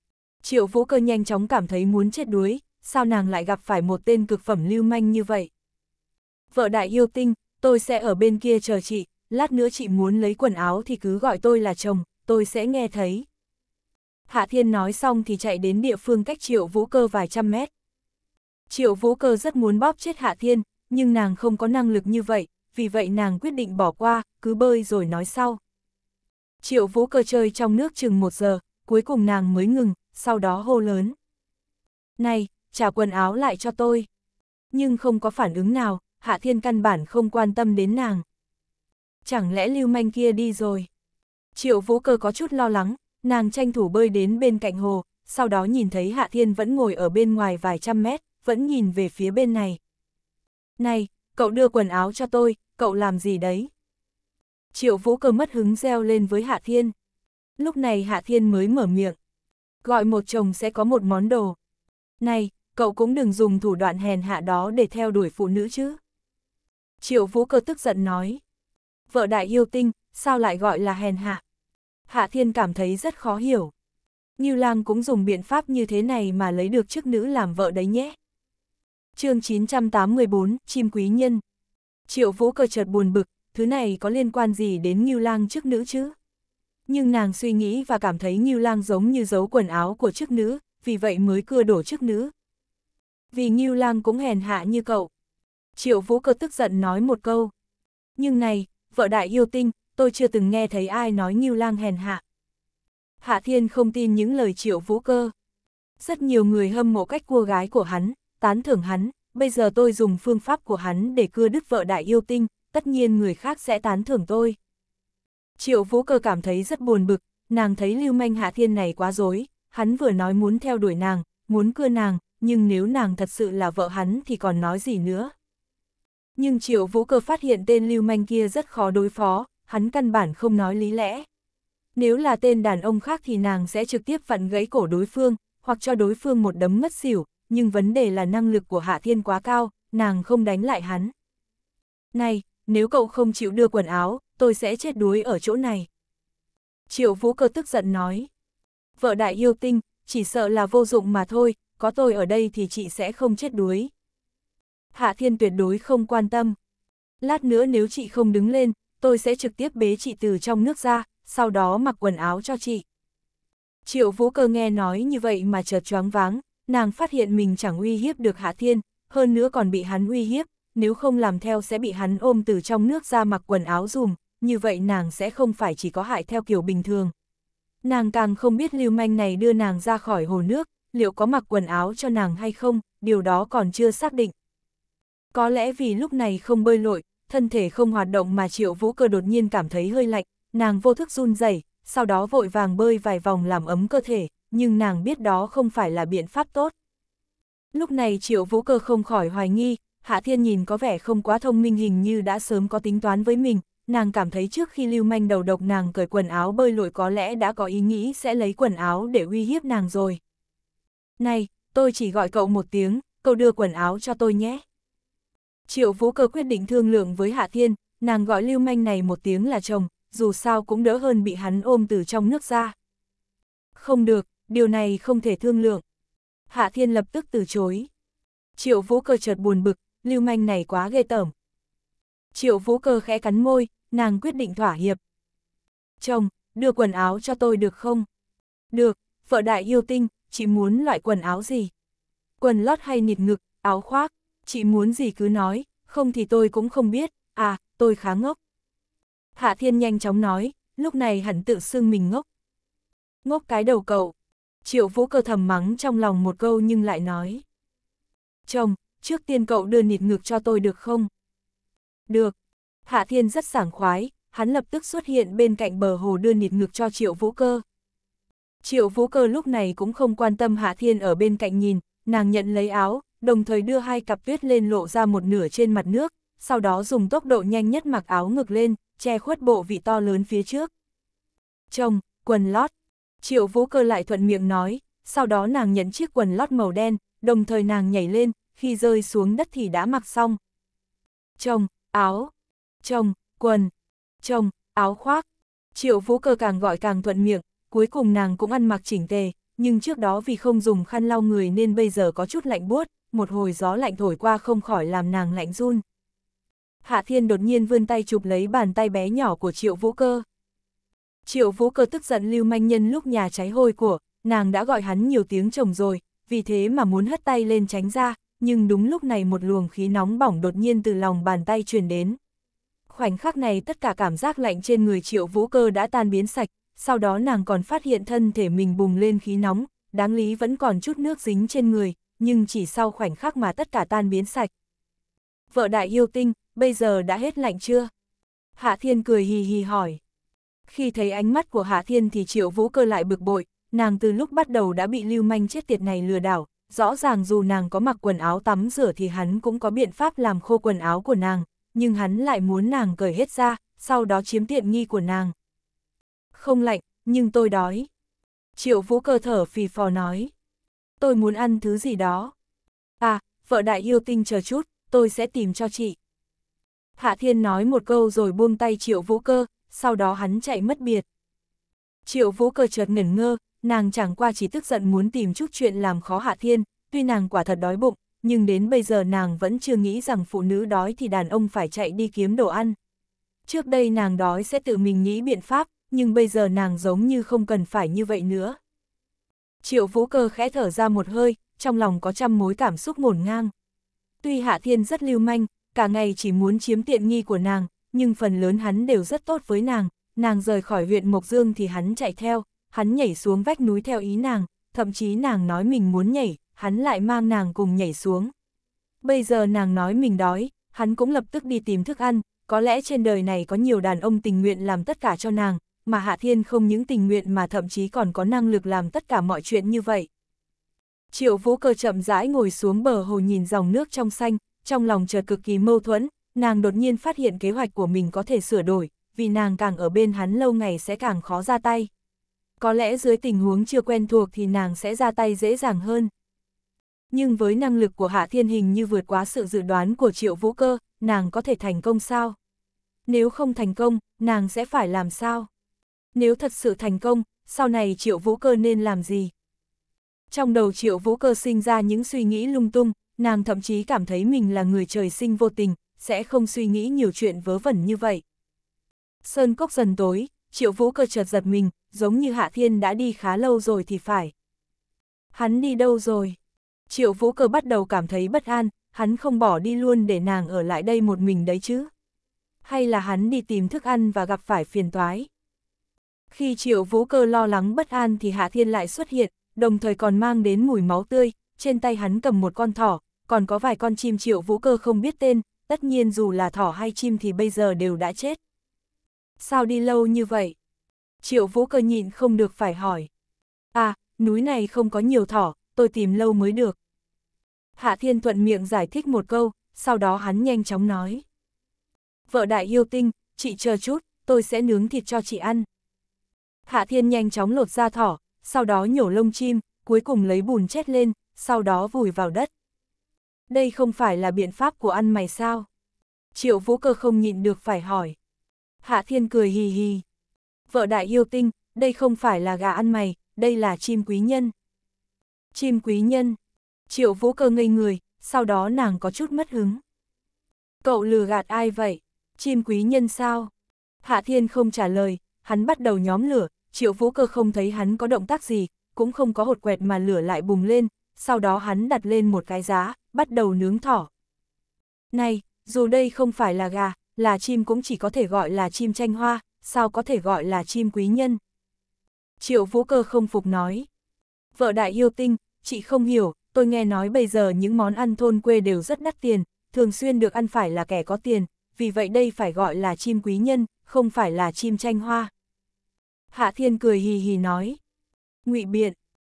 triệu vũ cơ nhanh chóng cảm thấy muốn chết đuối, sao nàng lại gặp phải một tên cực phẩm lưu manh như vậy? Vợ đại yêu tinh, tôi sẽ ở bên kia chờ chị, lát nữa chị muốn lấy quần áo thì cứ gọi tôi là chồng, tôi sẽ nghe thấy. Hạ Thiên nói xong thì chạy đến địa phương cách Triệu Vũ Cơ vài trăm mét. Triệu Vũ Cơ rất muốn bóp chết Hạ Thiên, nhưng nàng không có năng lực như vậy, vì vậy nàng quyết định bỏ qua, cứ bơi rồi nói sau. Triệu Vũ Cơ chơi trong nước chừng một giờ, cuối cùng nàng mới ngừng, sau đó hô lớn. Này, trả quần áo lại cho tôi. Nhưng không có phản ứng nào, Hạ Thiên căn bản không quan tâm đến nàng chẳng lẽ lưu manh kia đi rồi? Triệu vũ cơ có chút lo lắng, nàng tranh thủ bơi đến bên cạnh hồ, sau đó nhìn thấy Hạ Thiên vẫn ngồi ở bên ngoài vài trăm mét, vẫn nhìn về phía bên này. Này, cậu đưa quần áo cho tôi, cậu làm gì đấy? Triệu vũ cơ mất hứng reo lên với Hạ Thiên. Lúc này Hạ Thiên mới mở miệng. Gọi một chồng sẽ có một món đồ. Này, cậu cũng đừng dùng thủ đoạn hèn hạ đó để theo đuổi phụ nữ chứ. Triệu vũ cơ tức giận nói vợ đại yêu tinh, sao lại gọi là hèn hạ? Hạ Thiên cảm thấy rất khó hiểu. Như Lang cũng dùng biện pháp như thế này mà lấy được chức nữ làm vợ đấy nhé. chương 984, Chim Quý Nhân Triệu Vũ cờ chợt buồn bực, thứ này có liên quan gì đến Như Lang chức nữ chứ? Nhưng nàng suy nghĩ và cảm thấy Như Lang giống như giấu quần áo của chức nữ, vì vậy mới cưa đổ chức nữ. Vì Như Lang cũng hèn hạ như cậu. Triệu Vũ cơ tức giận nói một câu. Nhưng này, vợ đại yêu tinh, tôi chưa từng nghe thấy ai nói Ngưu Lang hèn hạ. Hạ Thiên không tin những lời triệu vũ cơ. Rất nhiều người hâm mộ cách cua gái của hắn, tán thưởng hắn, bây giờ tôi dùng phương pháp của hắn để cưa đứt vợ đại yêu tinh, tất nhiên người khác sẽ tán thưởng tôi. Triệu vũ cơ cảm thấy rất buồn bực, nàng thấy lưu manh Hạ Thiên này quá dối, hắn vừa nói muốn theo đuổi nàng, muốn cưa nàng, nhưng nếu nàng thật sự là vợ hắn thì còn nói gì nữa. Nhưng triệu vũ cơ phát hiện tên lưu manh kia rất khó đối phó, hắn căn bản không nói lý lẽ. Nếu là tên đàn ông khác thì nàng sẽ trực tiếp vặn gãy cổ đối phương, hoặc cho đối phương một đấm ngất xỉu, nhưng vấn đề là năng lực của Hạ Thiên quá cao, nàng không đánh lại hắn. Này, nếu cậu không chịu đưa quần áo, tôi sẽ chết đuối ở chỗ này. Triệu Vũ Cơ tức giận nói. Vợ đại yêu tinh, chỉ sợ là vô dụng mà thôi, có tôi ở đây thì chị sẽ không chết đuối. Hạ Thiên tuyệt đối không quan tâm. Lát nữa nếu chị không đứng lên, tôi sẽ trực tiếp bế chị từ trong nước ra, sau đó mặc quần áo cho chị. Triệu Vũ Cơ nghe nói như vậy mà chợt choáng váng, nàng phát hiện mình chẳng uy hiếp được Hạ Thiên, hơn nữa còn bị hắn uy hiếp, nếu không làm theo sẽ bị hắn ôm từ trong nước ra mặc quần áo dùm, như vậy nàng sẽ không phải chỉ có hại theo kiểu bình thường. Nàng càng không biết lưu manh này đưa nàng ra khỏi hồ nước, liệu có mặc quần áo cho nàng hay không, điều đó còn chưa xác định. Có lẽ vì lúc này không bơi lội, thân thể không hoạt động mà triệu vũ cơ đột nhiên cảm thấy hơi lạnh, nàng vô thức run rẩy, sau đó vội vàng bơi vài vòng làm ấm cơ thể, nhưng nàng biết đó không phải là biện pháp tốt. Lúc này triệu vũ cơ không khỏi hoài nghi, Hạ Thiên nhìn có vẻ không quá thông minh hình như đã sớm có tính toán với mình, nàng cảm thấy trước khi lưu manh đầu độc nàng cởi quần áo bơi lội có lẽ đã có ý nghĩ sẽ lấy quần áo để uy hiếp nàng rồi. Này, tôi chỉ gọi cậu một tiếng, cậu đưa quần áo cho tôi nhé. Triệu Vũ Cơ quyết định thương lượng với Hạ Thiên, nàng gọi lưu manh này một tiếng là chồng, dù sao cũng đỡ hơn bị hắn ôm từ trong nước ra. Không được, điều này không thể thương lượng. Hạ Thiên lập tức từ chối. Triệu Vũ Cơ chợt buồn bực, lưu manh này quá ghê tởm. Triệu Vũ Cơ khẽ cắn môi, nàng quyết định thỏa hiệp. Chồng, đưa quần áo cho tôi được không? Được, vợ đại yêu tinh, chị muốn loại quần áo gì? Quần lót hay nịt ngực, áo khoác? chị muốn gì cứ nói, không thì tôi cũng không biết, à, tôi khá ngốc. Hạ Thiên nhanh chóng nói, lúc này hẳn tự xưng mình ngốc. Ngốc cái đầu cậu. Triệu Vũ cơ thầm mắng trong lòng một câu nhưng lại nói. Chồng, trước tiên cậu đưa nịt ngược cho tôi được không? Được. Hạ Thiên rất sảng khoái, hắn lập tức xuất hiện bên cạnh bờ hồ đưa nịt ngược cho Triệu Vũ cơ. Triệu Vũ cơ lúc này cũng không quan tâm Hạ Thiên ở bên cạnh nhìn, nàng nhận lấy áo, đồng thời đưa hai cặp tuyết lên lộ ra một nửa trên mặt nước, sau đó dùng tốc độ nhanh nhất mặc áo ngực lên, che khuất bộ vị to lớn phía trước. Chồng, quần lót. Triệu vũ cơ lại thuận miệng nói, sau đó nàng nhận chiếc quần lót màu đen, đồng thời nàng nhảy lên, khi rơi xuống đất thì đã mặc xong. Chồng, áo. Chồng, quần. Chồng, áo khoác. Triệu vũ cơ càng gọi càng thuận miệng, cuối cùng nàng cũng ăn mặc chỉnh tề, nhưng trước đó vì không dùng khăn lau người nên bây giờ có chút lạnh buốt, một hồi gió lạnh thổi qua không khỏi làm nàng lạnh run. Hạ Thiên đột nhiên vươn tay chụp lấy bàn tay bé nhỏ của Triệu Vũ Cơ. Triệu Vũ Cơ tức giận lưu manh nhân lúc nhà cháy hôi của, nàng đã gọi hắn nhiều tiếng chồng rồi, vì thế mà muốn hất tay lên tránh ra, nhưng đúng lúc này một luồng khí nóng bỏng đột nhiên từ lòng bàn tay truyền đến. Khoảnh khắc này tất cả cảm giác lạnh trên người Triệu Vũ Cơ đã tan biến sạch, sau đó nàng còn phát hiện thân thể mình bùng lên khí nóng, đáng lý vẫn còn chút nước dính trên người, nhưng chỉ sau khoảnh khắc mà tất cả tan biến sạch. Vợ đại yêu tinh, bây giờ đã hết lạnh chưa? Hạ Thiên cười hì hì hỏi. Khi thấy ánh mắt của Hạ Thiên thì Triệu Vũ Cơ lại bực bội, nàng từ lúc bắt đầu đã bị lưu manh chết tiệt này lừa đảo, rõ ràng dù nàng có mặc quần áo tắm rửa thì hắn cũng có biện pháp làm khô quần áo của nàng, nhưng hắn lại muốn nàng cởi hết ra, sau đó chiếm tiện nghi của nàng. Không lạnh, nhưng tôi đói. Triệu Vũ Cơ thở phì phò nói tôi muốn ăn thứ gì đó. À, vợ đại yêu tinh chờ chút, tôi sẽ tìm cho chị. Hạ Thiên nói một câu rồi buông tay Triệu Vũ Cơ, sau đó hắn chạy mất biệt. Triệu Vũ Cơ chợt ngẩn ngơ, nàng chẳng qua chỉ tức giận muốn tìm chút chuyện làm khó Hạ Thiên, tuy nàng quả thật đói bụng, nhưng đến bây giờ nàng vẫn chưa nghĩ rằng phụ nữ đói thì đàn ông phải chạy đi kiếm đồ ăn. Trước đây nàng đói sẽ tự mình nghĩ biện pháp, nhưng bây giờ nàng giống như không cần phải như vậy nữa. Triệu Vũ Cơ khẽ thở ra một hơi, trong lòng có trăm mối cảm xúc ngổn ngang. Tuy Hạ Thiên rất lưu manh, cả ngày chỉ muốn chiếm tiện nghi của nàng, nhưng phần lớn hắn đều rất tốt với nàng, nàng rời khỏi huyện Mộc Dương thì hắn chạy theo, hắn nhảy xuống vách núi theo ý nàng, thậm chí nàng nói mình muốn nhảy, hắn lại mang nàng cùng nhảy xuống. Bây giờ nàng nói mình đói, hắn cũng lập tức đi tìm thức ăn, có lẽ trên đời này có nhiều đàn ông tình nguyện làm tất cả cho nàng, mà Hạ Thiên không những tình nguyện mà thậm chí còn có năng lực làm tất cả mọi chuyện như vậy. Triệu Vũ Cơ chậm rãi ngồi xuống bờ hồ nhìn dòng nước trong xanh, trong lòng chợt cực kỳ mâu thuẫn, nàng đột nhiên phát hiện kế hoạch của mình có thể sửa đổi, vì nàng càng ở bên hắn lâu ngày sẽ càng khó ra tay. Có lẽ dưới tình huống chưa quen thuộc thì nàng sẽ ra tay dễ dàng hơn. Nhưng với năng lực của Hạ Thiên Hình như vượt quá sự dự đoán của Triệu Vũ Cơ, nàng có thể thành công sao? Nếu không thành công, nàng sẽ phải làm sao? Nếu thật sự thành công, sau này triệu vũ cơ nên làm gì? Trong đầu triệu vũ cơ sinh ra những suy nghĩ lung tung, nàng thậm chí cảm thấy mình là người trời sinh vô tình, sẽ không suy nghĩ nhiều chuyện vớ vẩn như vậy. Sơn cốc dần tối, triệu vũ cơ chợt giật mình, giống như Hạ Thiên đã đi khá lâu rồi thì phải. Hắn đi đâu rồi? Triệu vũ cơ bắt đầu cảm thấy bất an, hắn không bỏ đi luôn để nàng ở lại đây một mình đấy chứ. Hay là hắn đi tìm thức ăn và gặp phải phiền toái? Khi triệu vũ cơ lo lắng bất an thì Hạ Thiên lại xuất hiện, đồng thời còn mang đến mùi máu tươi, trên tay hắn cầm một con thỏ, còn có vài con chim triệu vũ cơ không biết tên, tất nhiên dù là thỏ hay chim thì bây giờ đều đã chết. Sao đi lâu như vậy? Triệu vũ cơ nhịn không được phải hỏi. À, núi này không có nhiều thỏ, tôi tìm lâu mới được. Hạ Thiên thuận miệng giải thích một câu, sau đó hắn nhanh chóng nói. Vợ đại yêu tinh, chị chờ chút, tôi sẽ nướng thịt cho chị ăn. Hạ Thiên nhanh chóng lột ra thỏ, sau đó nhổ lông chim, cuối cùng lấy bùn chết lên, sau đó vùi vào đất. Đây không phải là biện pháp của ăn mày sao? Triệu Vũ Cơ không nhịn được phải hỏi. Hạ Thiên cười hì hì. Vợ đại yêu tinh, đây không phải là gà ăn mày, đây là chim quý nhân. Chim quý nhân. Triệu Vũ Cơ ngây người, sau đó nàng có chút mất hứng. Cậu lừa gạt ai vậy? Chim quý nhân sao? Hạ Thiên không trả lời, hắn bắt đầu nhóm lửa, triệu vũ cơ không thấy hắn có động tác gì, cũng không có hột quẹt mà lửa lại bùng lên, sau đó hắn đặt lên một cái giá, bắt đầu nướng thỏ. Này, dù đây không phải là gà, là chim cũng chỉ có thể gọi là chim tranh hoa, sao có thể gọi là chim quý nhân. Triệu vũ cơ không phục nói. Vợ đại yêu tinh, chị không hiểu, tôi nghe nói bây giờ những món ăn thôn quê đều rất đắt tiền, thường xuyên được ăn phải là kẻ có tiền, vì vậy đây phải gọi là chim quý nhân, không phải là chim tranh hoa. Hạ Thiên cười hì hì nói. ngụy biện.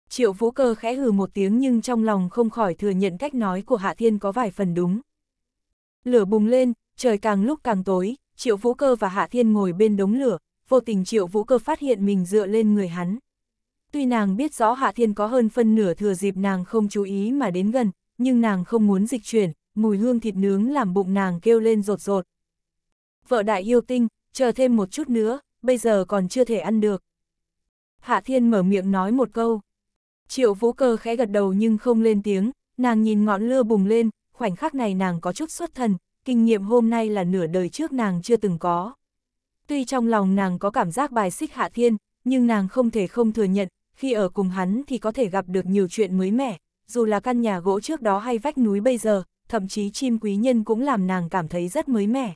Triệu Vũ Cơ khẽ hừ một tiếng nhưng trong lòng không khỏi thừa nhận cách nói của Hạ Thiên có vài phần đúng. Lửa bùng lên, trời càng lúc càng tối, Triệu Vũ Cơ và Hạ Thiên ngồi bên đống lửa, vô tình Triệu Vũ Cơ phát hiện mình dựa lên người hắn. Tuy nàng biết rõ Hạ Thiên có hơn phân nửa thừa dịp nàng không chú ý mà đến gần, nhưng nàng không muốn dịch chuyển, mùi hương thịt nướng làm bụng nàng kêu lên rột rột. Vợ đại yêu tinh, chờ thêm một chút nữa, bây giờ còn chưa thể ăn được. Hạ Thiên mở miệng nói một câu. Triệu Vũ Cơ khẽ gật đầu nhưng không lên tiếng, nàng nhìn ngọn lửa bùng lên, khoảnh khắc này nàng có chút xuất thần, kinh nghiệm hôm nay là nửa đời trước nàng chưa từng có. Tuy trong lòng nàng có cảm giác bài xích Hạ Thiên, nhưng nàng không thể không thừa nhận, khi ở cùng hắn thì có thể gặp được nhiều chuyện mới mẻ, dù là căn nhà gỗ trước đó hay vách núi bây giờ, thậm chí chim quý nhân cũng làm nàng cảm thấy rất mới mẻ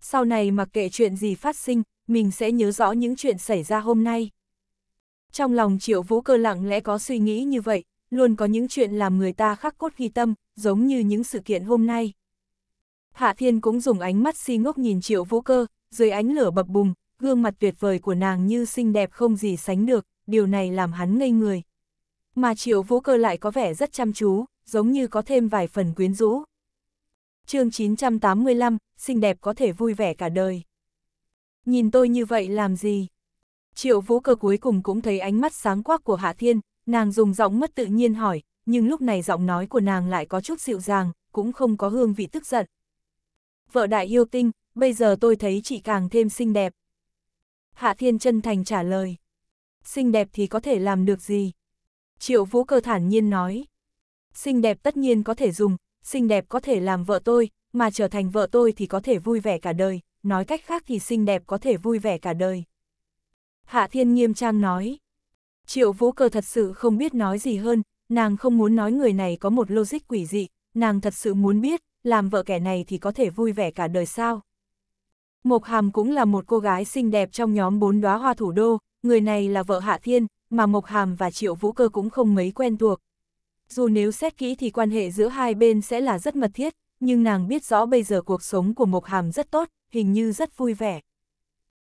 sau này mặc kệ chuyện gì phát sinh, mình sẽ nhớ rõ những chuyện xảy ra hôm nay. Trong lòng triệu vũ cơ lặng lẽ có suy nghĩ như vậy, luôn có những chuyện làm người ta khắc cốt ghi tâm, giống như những sự kiện hôm nay. Hạ Thiên cũng dùng ánh mắt si ngốc nhìn triệu vũ cơ, dưới ánh lửa bập bùng, gương mặt tuyệt vời của nàng như xinh đẹp không gì sánh được, điều này làm hắn ngây người. Mà triệu vũ cơ lại có vẻ rất chăm chú, giống như có thêm vài phần quyến rũ chương 985, xinh đẹp có thể vui vẻ cả đời. Nhìn tôi như vậy làm gì? Triệu vũ cơ cuối cùng cũng thấy ánh mắt sáng quắc của Hạ Thiên, nàng dùng giọng mất tự nhiên hỏi, nhưng lúc này giọng nói của nàng lại có chút dịu dàng, cũng không có hương vị tức giận. Vợ đại yêu tinh, bây giờ tôi thấy chị càng thêm xinh đẹp. Hạ Thiên chân thành trả lời. Xinh đẹp thì có thể làm được gì? Triệu Vũ Cơ thản nhiên nói. Xinh đẹp tất nhiên có thể dùng, xinh đẹp có thể làm vợ tôi, mà trở thành vợ tôi thì có thể vui vẻ cả đời, nói cách khác thì xinh đẹp có thể vui vẻ cả đời. Hạ Thiên nghiêm trang nói. Triệu Vũ Cơ thật sự không biết nói gì hơn, nàng không muốn nói người này có một logic quỷ dị, nàng thật sự muốn biết, làm vợ kẻ này thì có thể vui vẻ cả đời sao. Mộc Hàm cũng là một cô gái xinh đẹp trong nhóm bốn đóa hoa thủ đô, người này là vợ Hạ Thiên, mà Mộc Hàm và Triệu Vũ Cơ cũng không mấy quen thuộc, dù nếu xét kỹ thì quan hệ giữa hai bên sẽ là rất mật thiết, nhưng nàng biết rõ bây giờ cuộc sống của Mộc Hàm rất tốt, hình như rất vui vẻ.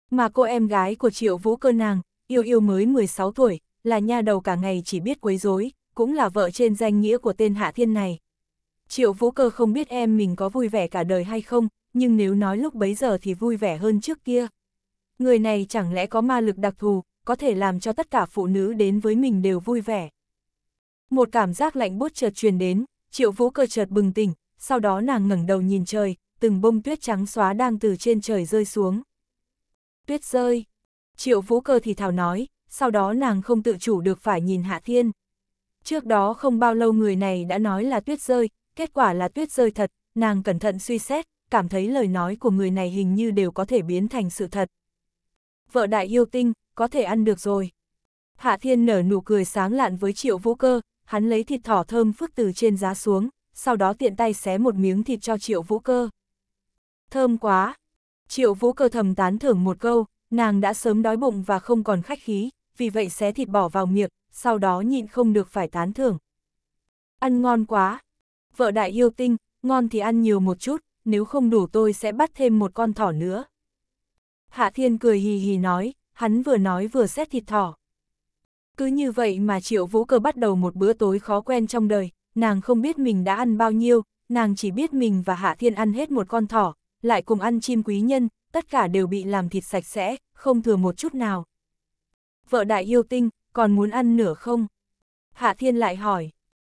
Mà cô em gái của Triệu Vũ Cơ nàng, yêu yêu mới 16 tuổi, là nha đầu cả ngày chỉ biết quấy rối, cũng là vợ trên danh nghĩa của tên Hạ Thiên này. Triệu Vũ Cơ không biết em mình có vui vẻ cả đời hay không, nhưng nếu nói lúc bấy giờ thì vui vẻ hơn trước kia. Người này chẳng lẽ có ma lực đặc thù, có thể làm cho tất cả phụ nữ đến với mình đều vui vẻ. Một cảm giác lạnh buốt chợt truyền đến, Triệu Vũ cơ chợt bừng tỉnh, sau đó nàng ngẩng đầu nhìn trời, từng bông tuyết trắng xóa đang từ trên trời rơi xuống. Tuyết rơi. Triệu Vũ cơ thì thào nói, sau đó nàng không tự chủ được phải nhìn Hạ Thiên. Trước đó không bao lâu người này đã nói là tuyết rơi, kết quả là tuyết rơi thật, nàng cẩn thận suy xét, cảm thấy lời nói của người này hình như đều có thể biến thành sự thật. Vợ đại yêu tinh, có thể ăn được rồi. Hạ Thiên nở nụ cười sáng lạn với Triệu Vũ Cơ, hắn lấy thịt thỏ thơm phức từ trên giá xuống, sau đó tiện tay xé một miếng thịt cho triệu vũ cơ. Thơm quá! Triệu vũ cơ thầm tán thưởng một câu, nàng đã sớm đói bụng và không còn khách khí, vì vậy xé thịt bỏ vào miệng, sau đó nhịn không được phải tán thưởng. Ăn ngon quá! Vợ đại yêu tinh, ngon thì ăn nhiều một chút, nếu không đủ tôi sẽ bắt thêm một con thỏ nữa. Hạ Thiên cười hì hì nói, hắn vừa nói vừa xét thịt thỏ. Cứ như vậy mà Triệu Vũ Cơ bắt đầu một bữa tối khó quen trong đời, nàng không biết mình đã ăn bao nhiêu, nàng chỉ biết mình và Hạ Thiên ăn hết một con thỏ, lại cùng ăn chim quý nhân, tất cả đều bị làm thịt sạch sẽ, không thừa một chút nào. Vợ đại yêu tinh, còn muốn ăn nửa không? Hạ Thiên lại hỏi.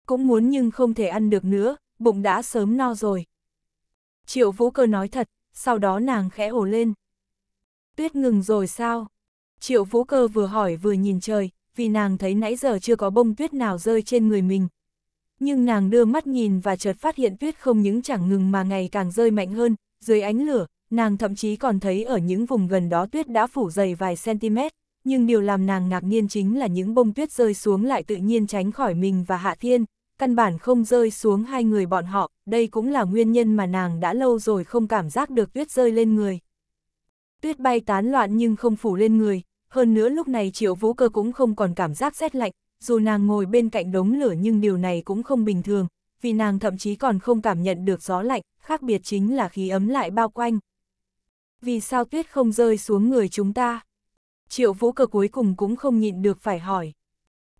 Cũng muốn nhưng không thể ăn được nữa, bụng đã sớm no rồi. Triệu Vũ Cơ nói thật, sau đó nàng khẽ ổ lên. Tuyết ngừng rồi sao? Triệu Vũ Cơ vừa hỏi vừa nhìn trời, vì nàng thấy nãy giờ chưa có bông tuyết nào rơi trên người mình. Nhưng nàng đưa mắt nhìn và chợt phát hiện tuyết không những chẳng ngừng mà ngày càng rơi mạnh hơn, dưới ánh lửa, nàng thậm chí còn thấy ở những vùng gần đó tuyết đã phủ dày vài cm, nhưng điều làm nàng ngạc nhiên chính là những bông tuyết rơi xuống lại tự nhiên tránh khỏi mình và Hạ Thiên, căn bản không rơi xuống hai người bọn họ, đây cũng là nguyên nhân mà nàng đã lâu rồi không cảm giác được tuyết rơi lên người. Tuyết bay tán loạn nhưng không phủ lên người, hơn nữa lúc này triệu vũ cơ cũng không còn cảm giác rét lạnh, dù nàng ngồi bên cạnh đống lửa nhưng điều này cũng không bình thường, vì nàng thậm chí còn không cảm nhận được gió lạnh, khác biệt chính là khí ấm lại bao quanh. Vì sao tuyết không rơi xuống người chúng ta? Triệu vũ cơ cuối cùng cũng không nhịn được phải hỏi.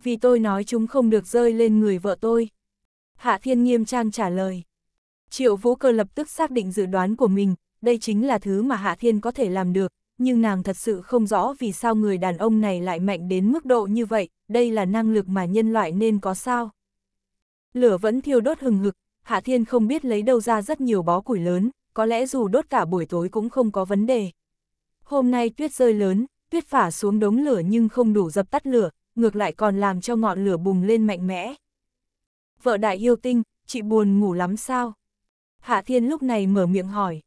Vì tôi nói chúng không được rơi lên người vợ tôi. Hạ Thiên nghiêm trang trả lời. Triệu vũ cơ lập tức xác định dự đoán của mình, đây chính là thứ mà Hạ Thiên có thể làm được, nhưng nàng thật sự không rõ vì sao người đàn ông này lại mạnh đến mức độ như vậy, đây là năng lực mà nhân loại nên có sao. Lửa vẫn thiêu đốt hừng hực, Hạ Thiên không biết lấy đâu ra rất nhiều bó củi lớn, có lẽ dù đốt cả buổi tối cũng không có vấn đề. Hôm nay tuyết rơi lớn, tuyết phả xuống đống lửa nhưng không đủ dập tắt lửa, ngược lại còn làm cho ngọn lửa bùng lên mạnh mẽ. Vợ đại yêu tinh, chị buồn ngủ lắm sao? Hạ Thiên lúc này mở miệng hỏi.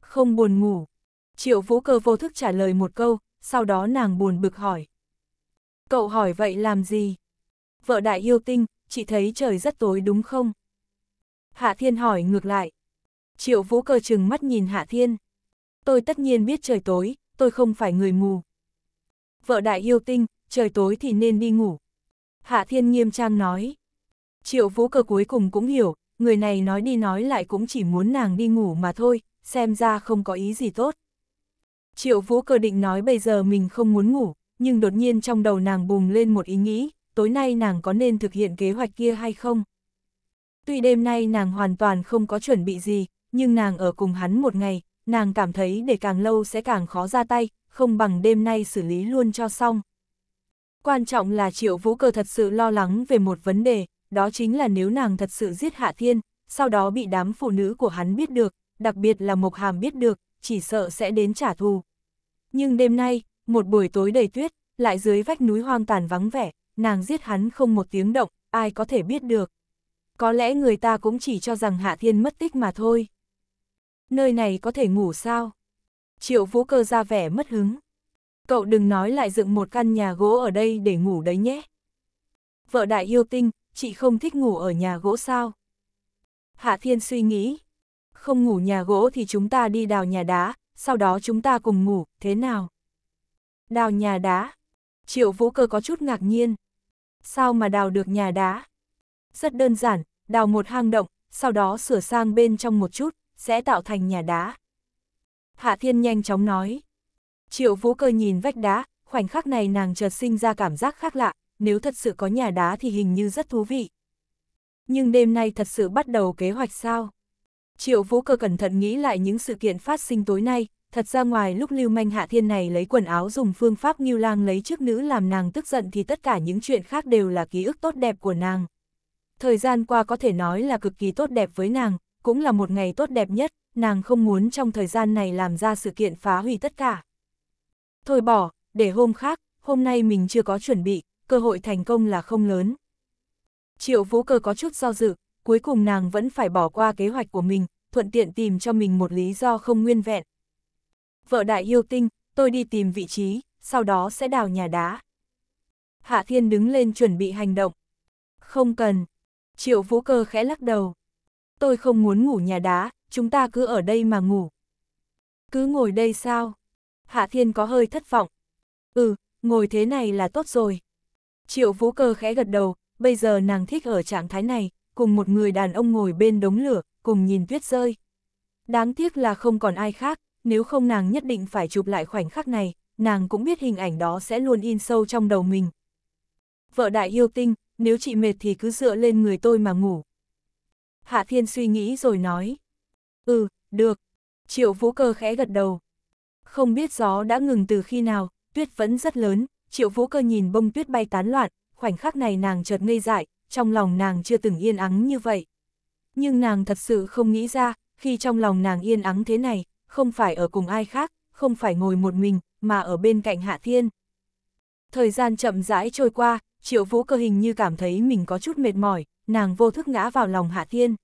Không buồn ngủ, Triệu Vũ Cơ vô thức trả lời một câu, sau đó nàng buồn bực hỏi. Cậu hỏi vậy làm gì? Vợ đại yêu tinh, chị thấy trời rất tối đúng không? Hạ Thiên hỏi ngược lại. Triệu Vũ Cơ chừng mắt nhìn Hạ Thiên. Tôi tất nhiên biết trời tối, tôi không phải người mù. Vợ đại yêu tinh, trời tối thì nên đi ngủ. Hạ Thiên nghiêm trang nói. Triệu Vũ Cơ cuối cùng cũng hiểu, người này nói đi nói lại cũng chỉ muốn nàng đi ngủ mà thôi, xem ra không có ý gì tốt. Triệu Vũ cơ định nói bây giờ mình không muốn ngủ, nhưng đột nhiên trong đầu nàng bùng lên một ý nghĩ, tối nay nàng có nên thực hiện kế hoạch kia hay không? Tuy đêm nay nàng hoàn toàn không có chuẩn bị gì, nhưng nàng ở cùng hắn một ngày, nàng cảm thấy để càng lâu sẽ càng khó ra tay, không bằng đêm nay xử lý luôn cho xong. Quan trọng là Triệu Vũ Cơ thật sự lo lắng về một vấn đề, đó chính là nếu nàng thật sự giết Hạ Thiên, sau đó bị đám phụ nữ của hắn biết được, đặc biệt là Mộc Hàm biết được, chỉ sợ sẽ đến trả thù. Nhưng đêm nay, một buổi tối đầy tuyết, lại dưới vách núi hoang tàn vắng vẻ, nàng giết hắn không một tiếng động, ai có thể biết được. Có lẽ người ta cũng chỉ cho rằng Hạ Thiên mất tích mà thôi. Nơi này có thể ngủ sao? Triệu Vũ Cơ ra vẻ mất hứng. Cậu đừng nói lại dựng một căn nhà gỗ ở đây để ngủ đấy nhé. Vợ đại yêu tinh, chị không thích ngủ ở nhà gỗ sao? Hạ Thiên suy nghĩ, không ngủ nhà gỗ thì chúng ta đi đào nhà đá, sau đó chúng ta cùng ngủ, thế nào? Đào nhà đá. Triệu Vũ Cơ có chút ngạc nhiên. Sao mà đào được nhà đá? Rất đơn giản, đào một hang động, sau đó sửa sang bên trong một chút, sẽ tạo thành nhà đá. Hạ Thiên nhanh chóng nói. Triệu Vũ Cơ nhìn vách đá, khoảnh khắc này nàng chợt sinh ra cảm giác khác lạ, nếu thật sự có nhà đá thì hình như rất thú vị. Nhưng đêm nay thật sự bắt đầu kế hoạch sao? Triệu Vũ Cơ cẩn thận nghĩ lại những sự kiện phát sinh tối nay, thật ra ngoài lúc Lưu Manh Hạ Thiên này lấy quần áo dùng phương pháp nghiêu lang lấy trước nữ làm nàng tức giận thì tất cả những chuyện khác đều là ký ức tốt đẹp của nàng. Thời gian qua có thể nói là cực kỳ tốt đẹp với nàng, cũng là một ngày tốt đẹp nhất, nàng không muốn trong thời gian này làm ra sự kiện phá hủy tất cả. Thôi bỏ, để hôm khác, hôm nay mình chưa có chuẩn bị, cơ hội thành công là không lớn. Triệu Vũ Cơ có chút do dự, cuối cùng nàng vẫn phải bỏ qua kế hoạch của mình, thuận tiện tìm cho mình một lý do không nguyên vẹn. Vợ đại yêu tinh, tôi đi tìm vị trí, sau đó sẽ đào nhà đá. Hạ Thiên đứng lên chuẩn bị hành động. Không cần. Triệu Vũ Cơ khẽ lắc đầu. Tôi không muốn ngủ nhà đá, chúng ta cứ ở đây mà ngủ. Cứ ngồi đây sao? Hạ Thiên có hơi thất vọng. Ừ, ngồi thế này là tốt rồi. Triệu Vũ Cơ khẽ gật đầu, bây giờ nàng thích ở trạng thái này, cùng một người đàn ông ngồi bên đống lửa, cùng nhìn tuyết rơi. Đáng tiếc là không còn ai khác, nếu không nàng nhất định phải chụp lại khoảnh khắc này, nàng cũng biết hình ảnh đó sẽ luôn in sâu trong đầu mình. Vợ đại yêu tinh, nếu chị mệt thì cứ dựa lên người tôi mà ngủ. Hạ Thiên suy nghĩ rồi nói. Ừ, được. Triệu Vũ Cơ khẽ gật đầu. Không biết gió đã ngừng từ khi nào, tuyết vẫn rất lớn, Triệu Vũ Cơ nhìn bông tuyết bay tán loạn, khoảnh khắc này nàng chợt ngây dại, trong lòng nàng chưa từng yên ắng như vậy. Nhưng nàng thật sự không nghĩ ra, khi trong lòng nàng yên ắng thế này, không phải ở cùng ai khác, không phải ngồi một mình, mà ở bên cạnh Hạ Thiên. Thời gian chậm rãi trôi qua, triệu vũ cơ hình như cảm thấy mình có chút mệt mỏi, nàng vô thức ngã vào lòng Hạ Thiên.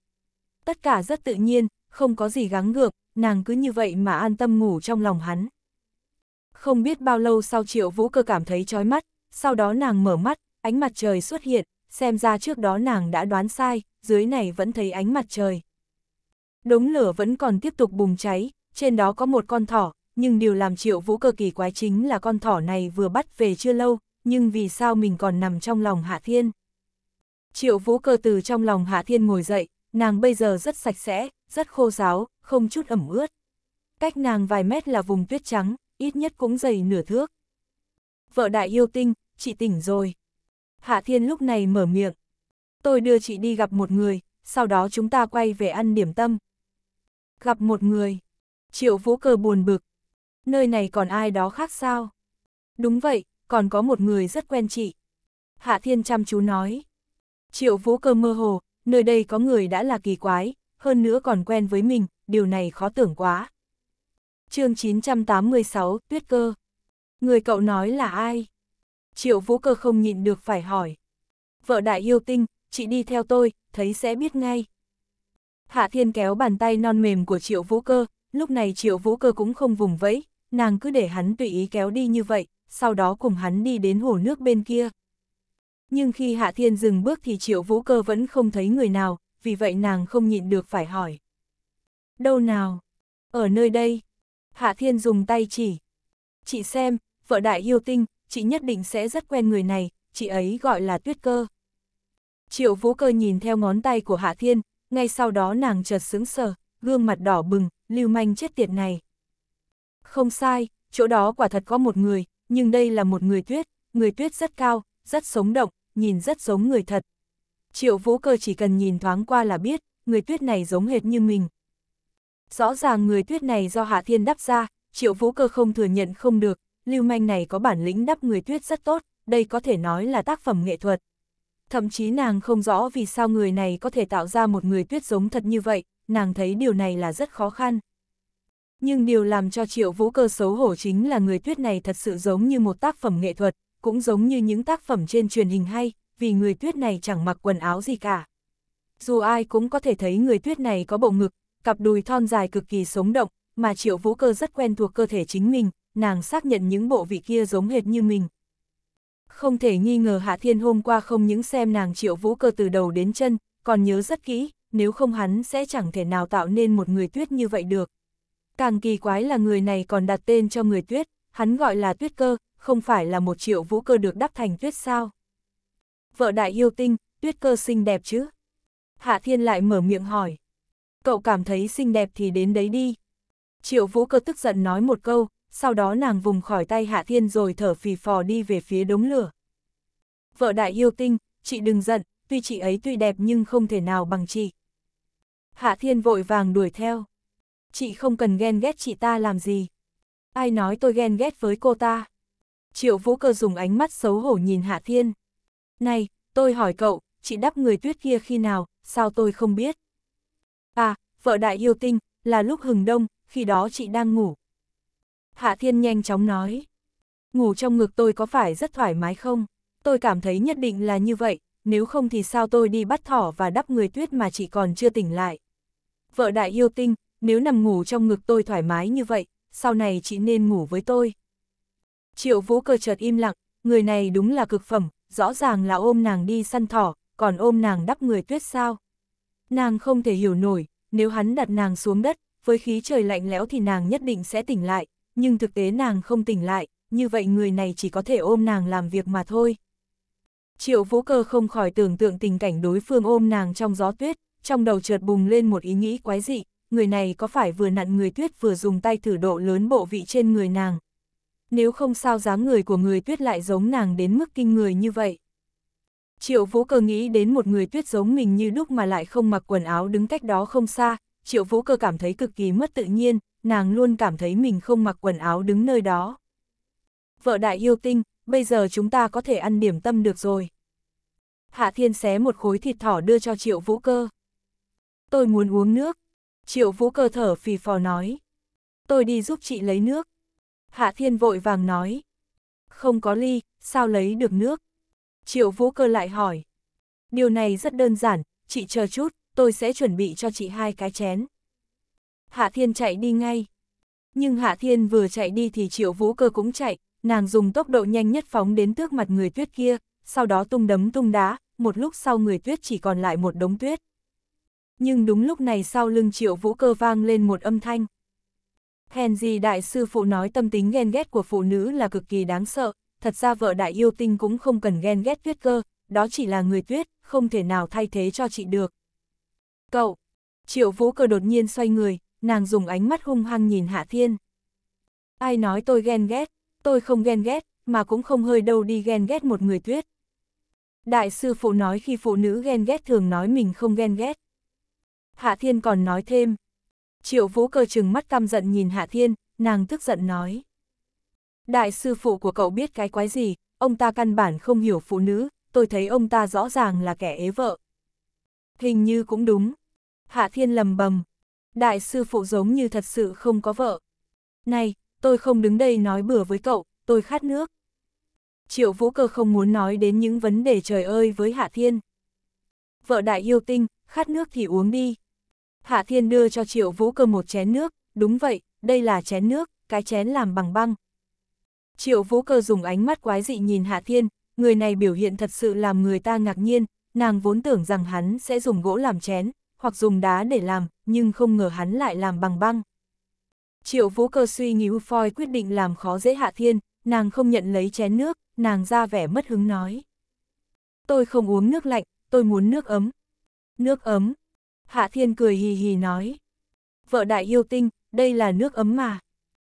Tất cả rất tự nhiên, không có gì gắng gượng, nàng cứ như vậy mà an tâm ngủ trong lòng hắn. Không biết bao lâu sau triệu vũ cơ cảm thấy chói mắt, sau đó nàng mở mắt, ánh mặt trời xuất hiện, xem ra trước đó nàng đã đoán sai, dưới này vẫn thấy ánh mặt trời. Đống lửa vẫn còn tiếp tục bùng cháy, trên đó có một con thỏ, nhưng điều làm triệu vũ cực kỳ quái chính là con thỏ này vừa bắt về chưa lâu, nhưng vì sao mình còn nằm trong lòng Hạ Thiên. Triệu vũ cơ từ trong lòng Hạ Thiên ngồi dậy, nàng bây giờ rất sạch sẽ, rất khô ráo, không chút ẩm ướt. Cách nàng vài mét là vùng tuyết trắng, ít nhất cũng dày nửa thước. Vợ đại yêu tinh, chị tỉnh rồi. Hạ Thiên lúc này mở miệng. Tôi đưa chị đi gặp một người, sau đó chúng ta quay về ăn điểm tâm. Gặp một người. Triệu Vũ Cơ buồn bực. Nơi này còn ai đó khác sao? Đúng vậy, còn có một người rất quen chị. Hạ Thiên chăm chú nói. Triệu Vũ Cơ mơ hồ, nơi đây có người đã là kỳ quái, hơn nữa còn quen với mình, điều này khó tưởng quá. chương 986, Tuyết Cơ. Người cậu nói là ai? Triệu vũ cơ không nhịn được phải hỏi. Vợ đại yêu tinh, chị đi theo tôi, thấy sẽ biết ngay. Hạ thiên kéo bàn tay non mềm của triệu vũ cơ, lúc này triệu vũ cơ cũng không vùng vẫy, nàng cứ để hắn tùy ý kéo đi như vậy, sau đó cùng hắn đi đến hồ nước bên kia. Nhưng khi Hạ Thiên dừng bước thì Triệu Vũ Cơ vẫn không thấy người nào, vì vậy nàng không nhịn được phải hỏi. Đâu nào? Ở nơi đây. Hạ Thiên dùng tay chỉ. Chị xem, vợ đại yêu tinh, chị nhất định sẽ rất quen người này, chị ấy gọi là tuyết cơ. Triệu vũ cơ nhìn theo ngón tay của Hạ Thiên, ngay sau đó nàng chợt sững sờ, gương mặt đỏ bừng, lưu manh chết tiệt này. Không sai, chỗ đó quả thật có một người, nhưng đây là một người tuyết, người tuyết rất cao, rất sống động, nhìn rất giống người thật. Triệu vũ cơ chỉ cần nhìn thoáng qua là biết, người tuyết này giống hệt như mình. Rõ ràng người tuyết này do Hạ Thiên đắp ra, triệu vũ cơ không thừa nhận không được, lưu manh này có bản lĩnh đắp người tuyết rất tốt, đây có thể nói là tác phẩm nghệ thuật. Thậm chí nàng không rõ vì sao người này có thể tạo ra một người tuyết giống thật như vậy, nàng thấy điều này là rất khó khăn. Nhưng điều làm cho triệu vũ cơ xấu hổ chính là người tuyết này thật sự giống như một tác phẩm nghệ thuật, cũng giống như những tác phẩm trên truyền hình hay, vì người tuyết này chẳng mặc quần áo gì cả. Dù ai cũng có thể thấy người tuyết này có bộ ngực, cặp đùi thon dài cực kỳ sống động, mà triệu vũ cơ rất quen thuộc cơ thể chính mình, nàng xác nhận những bộ vị kia giống hệt như mình. Không thể nghi ngờ Hạ Thiên hôm qua không những xem nàng triệu vũ cơ từ đầu đến chân, còn nhớ rất kỹ, nếu không hắn sẽ chẳng thể nào tạo nên một người tuyết như vậy được. Càng kỳ quái là người này còn đặt tên cho người tuyết, hắn gọi là tuyết cơ, không phải là một triệu vũ cơ được đắp thành tuyết sao. Vợ đại yêu tinh, tuyết cơ xinh đẹp chứ? Hạ Thiên lại mở miệng hỏi. Cậu cảm thấy xinh đẹp thì đến đấy đi. Triệu vũ cơ tức giận nói một câu, sau đó nàng vùng khỏi tay Hạ Thiên rồi thở phì phò đi về phía đống lửa. Vợ đại yêu tinh, chị đừng giận, tuy chị ấy tuy đẹp nhưng không thể nào bằng chị. Hạ Thiên vội vàng đuổi theo. Chị không cần ghen ghét chị ta làm gì. Ai nói tôi ghen ghét với cô ta? Triệu Vũ Cơ dùng ánh mắt xấu hổ nhìn Hạ Thiên. Này, tôi hỏi cậu, chị đắp người tuyết kia khi nào, sao tôi không biết? À, vợ đại yêu tinh, là lúc hừng đông, khi đó chị đang ngủ, Hạ Thiên nhanh chóng nói. Ngủ trong ngực tôi có phải rất thoải mái không? Tôi cảm thấy nhất định là như vậy, nếu không thì sao tôi đi bắt thỏ và đắp người tuyết mà chỉ còn chưa tỉnh lại. Vợ đại yêu tinh, nếu nằm ngủ trong ngực tôi thoải mái như vậy, sau này chị nên ngủ với tôi. Triệu vũ cơ chợt im lặng, người này đúng là cực phẩm, rõ ràng là ôm nàng đi săn thỏ, còn ôm nàng đắp người tuyết sao. Nàng không thể hiểu nổi, nếu hắn đặt nàng xuống đất, với khí trời lạnh lẽo thì nàng nhất định sẽ tỉnh lại, nhưng thực tế nàng không tỉnh lại, như vậy người này chỉ có thể ôm nàng làm việc mà thôi. Triệu vũ cơ không khỏi tưởng tượng tình cảnh đối phương ôm nàng trong gió tuyết, trong đầu chợt bùng lên một ý nghĩ quái dị, người này có phải vừa nặn người tuyết vừa dùng tay thử độ lớn bộ vị trên người nàng. Nếu không sao dáng người của người tuyết lại giống nàng đến mức kinh người như vậy. Triệu vũ cơ nghĩ đến một người tuyết giống mình như lúc mà lại không mặc quần áo đứng cách đó không xa, triệu vũ cơ cảm thấy cực kỳ mất tự nhiên, nàng luôn cảm thấy mình không mặc quần áo đứng nơi đó. Vợ đại yêu tinh, bây giờ chúng ta có thể ăn điểm tâm được rồi. Hạ Thiên xé một khối thịt thỏ đưa cho Triệu Vũ Cơ. Tôi muốn uống nước. Triệu Vũ Cơ thở phì phò nói. Tôi đi giúp chị lấy nước. Hạ Thiên vội vàng nói. Không có ly, sao lấy được nước? Triệu Vũ Cơ lại hỏi. Điều này rất đơn giản, chị chờ chút, tôi sẽ chuẩn bị cho chị hai cái chén. Hạ Thiên chạy đi ngay. Nhưng Hạ Thiên vừa chạy đi thì Triệu Vũ Cơ cũng chạy, nàng dùng tốc độ nhanh nhất phóng đến trước mặt người tuyết kia, sau đó tung đấm tung đá, một lúc sau người tuyết chỉ còn lại một đống tuyết. Nhưng đúng lúc này sau lưng Triệu Vũ Cơ vang lên một âm thanh. Hèn gì đại sư phụ nói tâm tính ghen ghét của phụ nữ là cực kỳ đáng sợ, thật ra vợ đại yêu tinh cũng không cần ghen ghét tuyết cơ, đó chỉ là người tuyết, không thể nào thay thế cho chị được. Cậu, triệu vũ cơ đột nhiên xoay người, nàng dùng ánh mắt hung hăng nhìn Hạ Thiên. Ai nói tôi ghen ghét, tôi không ghen ghét, mà cũng không hơi đâu đi ghen ghét một người tuyết. Đại sư phụ nói khi phụ nữ ghen ghét thường nói mình không ghen ghét. Hạ Thiên còn nói thêm. Triệu Vũ cơ chừng mắt căm giận nhìn Hạ Thiên, nàng tức giận nói. Đại sư phụ của cậu biết cái quái gì, ông ta căn bản không hiểu phụ nữ, tôi thấy ông ta rõ ràng là kẻ ế vợ. Hình như cũng đúng. Hạ Thiên lầm bầm, Đại sư phụ giống như thật sự không có vợ. Này, tôi không đứng đây nói bừa với cậu, tôi khát nước. Triệu Vũ Cơ không muốn nói đến những vấn đề trời ơi với Hạ Thiên. Vợ đại yêu tinh, khát nước thì uống đi. Hạ Thiên đưa cho Triệu Vũ Cơ một chén nước, đúng vậy, đây là chén nước, cái chén làm bằng băng. Triệu Vũ Cơ dùng ánh mắt quái dị nhìn Hạ Thiên, người này biểu hiện thật sự làm người ta ngạc nhiên, nàng vốn tưởng rằng hắn sẽ dùng gỗ làm chén, hoặc dùng đá để làm, nhưng không ngờ hắn lại làm bằng băng. Triệu vũ cơ suy nghĩ ufoi quyết định làm khó dễ Hạ Thiên, nàng không nhận lấy chén nước, nàng ra vẻ mất hứng nói. Tôi không uống nước lạnh, tôi muốn nước ấm. Nước ấm. Hạ Thiên cười hì hì nói. Vợ đại yêu tinh, đây là nước ấm mà.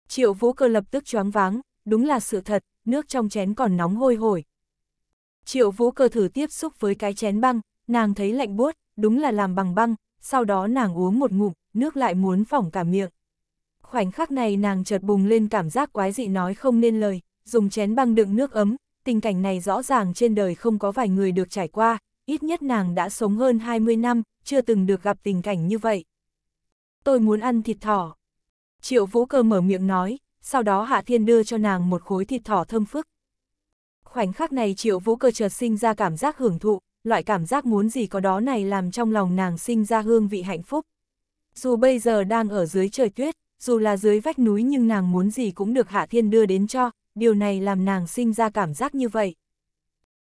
Triệu vũ cơ lập tức choáng váng, đúng là sự thật, nước trong chén còn nóng hôi hổi. Triệu vũ cơ thử tiếp xúc với cái chén băng, nàng thấy lạnh buốt, đúng là làm bằng băng, sau đó nàng uống một ngụm, nước lại muốn phỏng cả miệng. Khoảnh khắc này nàng chợt bùng lên cảm giác quái dị nói không nên lời, dùng chén băng đựng nước ấm, tình cảnh này rõ ràng trên đời không có vài người được trải qua, ít nhất nàng đã sống hơn 20 năm, chưa từng được gặp tình cảnh như vậy. Tôi muốn ăn thịt thỏ. Triệu vũ cơ mở miệng nói, sau đó Hạ Thiên đưa cho nàng một khối thịt thỏ thơm phức. Khoảnh khắc này Triệu vũ cơ chợt sinh ra cảm giác hưởng thụ, loại cảm giác muốn gì có đó này làm trong lòng nàng sinh ra hương vị hạnh phúc. Dù bây giờ đang ở dưới trời tuyết, dù là dưới vách núi nhưng nàng muốn gì cũng được Hạ Thiên đưa đến cho, điều này làm nàng sinh ra cảm giác như vậy.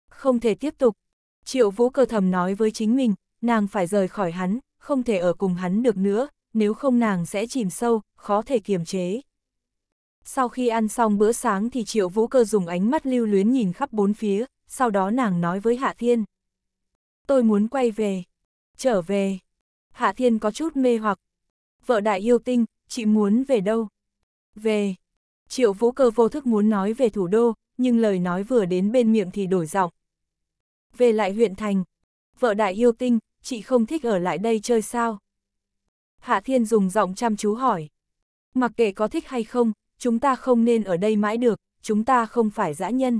Không thể tiếp tục. Triệu Vũ cơ thầm nói với chính mình, nàng phải rời khỏi hắn, không thể ở cùng hắn được nữa, nếu không nàng sẽ chìm sâu, khó thể kiềm chế. Sau khi ăn xong bữa sáng thì Triệu Vũ cơ dùng ánh mắt lưu luyến nhìn khắp bốn phía, sau đó nàng nói với Hạ Thiên tôi muốn quay về, trở về. Hạ Thiên có chút mê hoặc. Vợ đại yêu tinh, chị muốn về đâu? Về. Triệu Vũ Cơ vô thức muốn nói về thủ đô, nhưng lời nói vừa đến bên miệng thì đổi giọng. Về lại huyện thành. Vợ đại yêu tinh, chị không thích ở lại đây chơi sao? Hạ Thiên dùng giọng chăm chú hỏi. Mặc kệ có thích hay không, chúng ta không nên ở đây mãi được, chúng ta không phải dã nhân.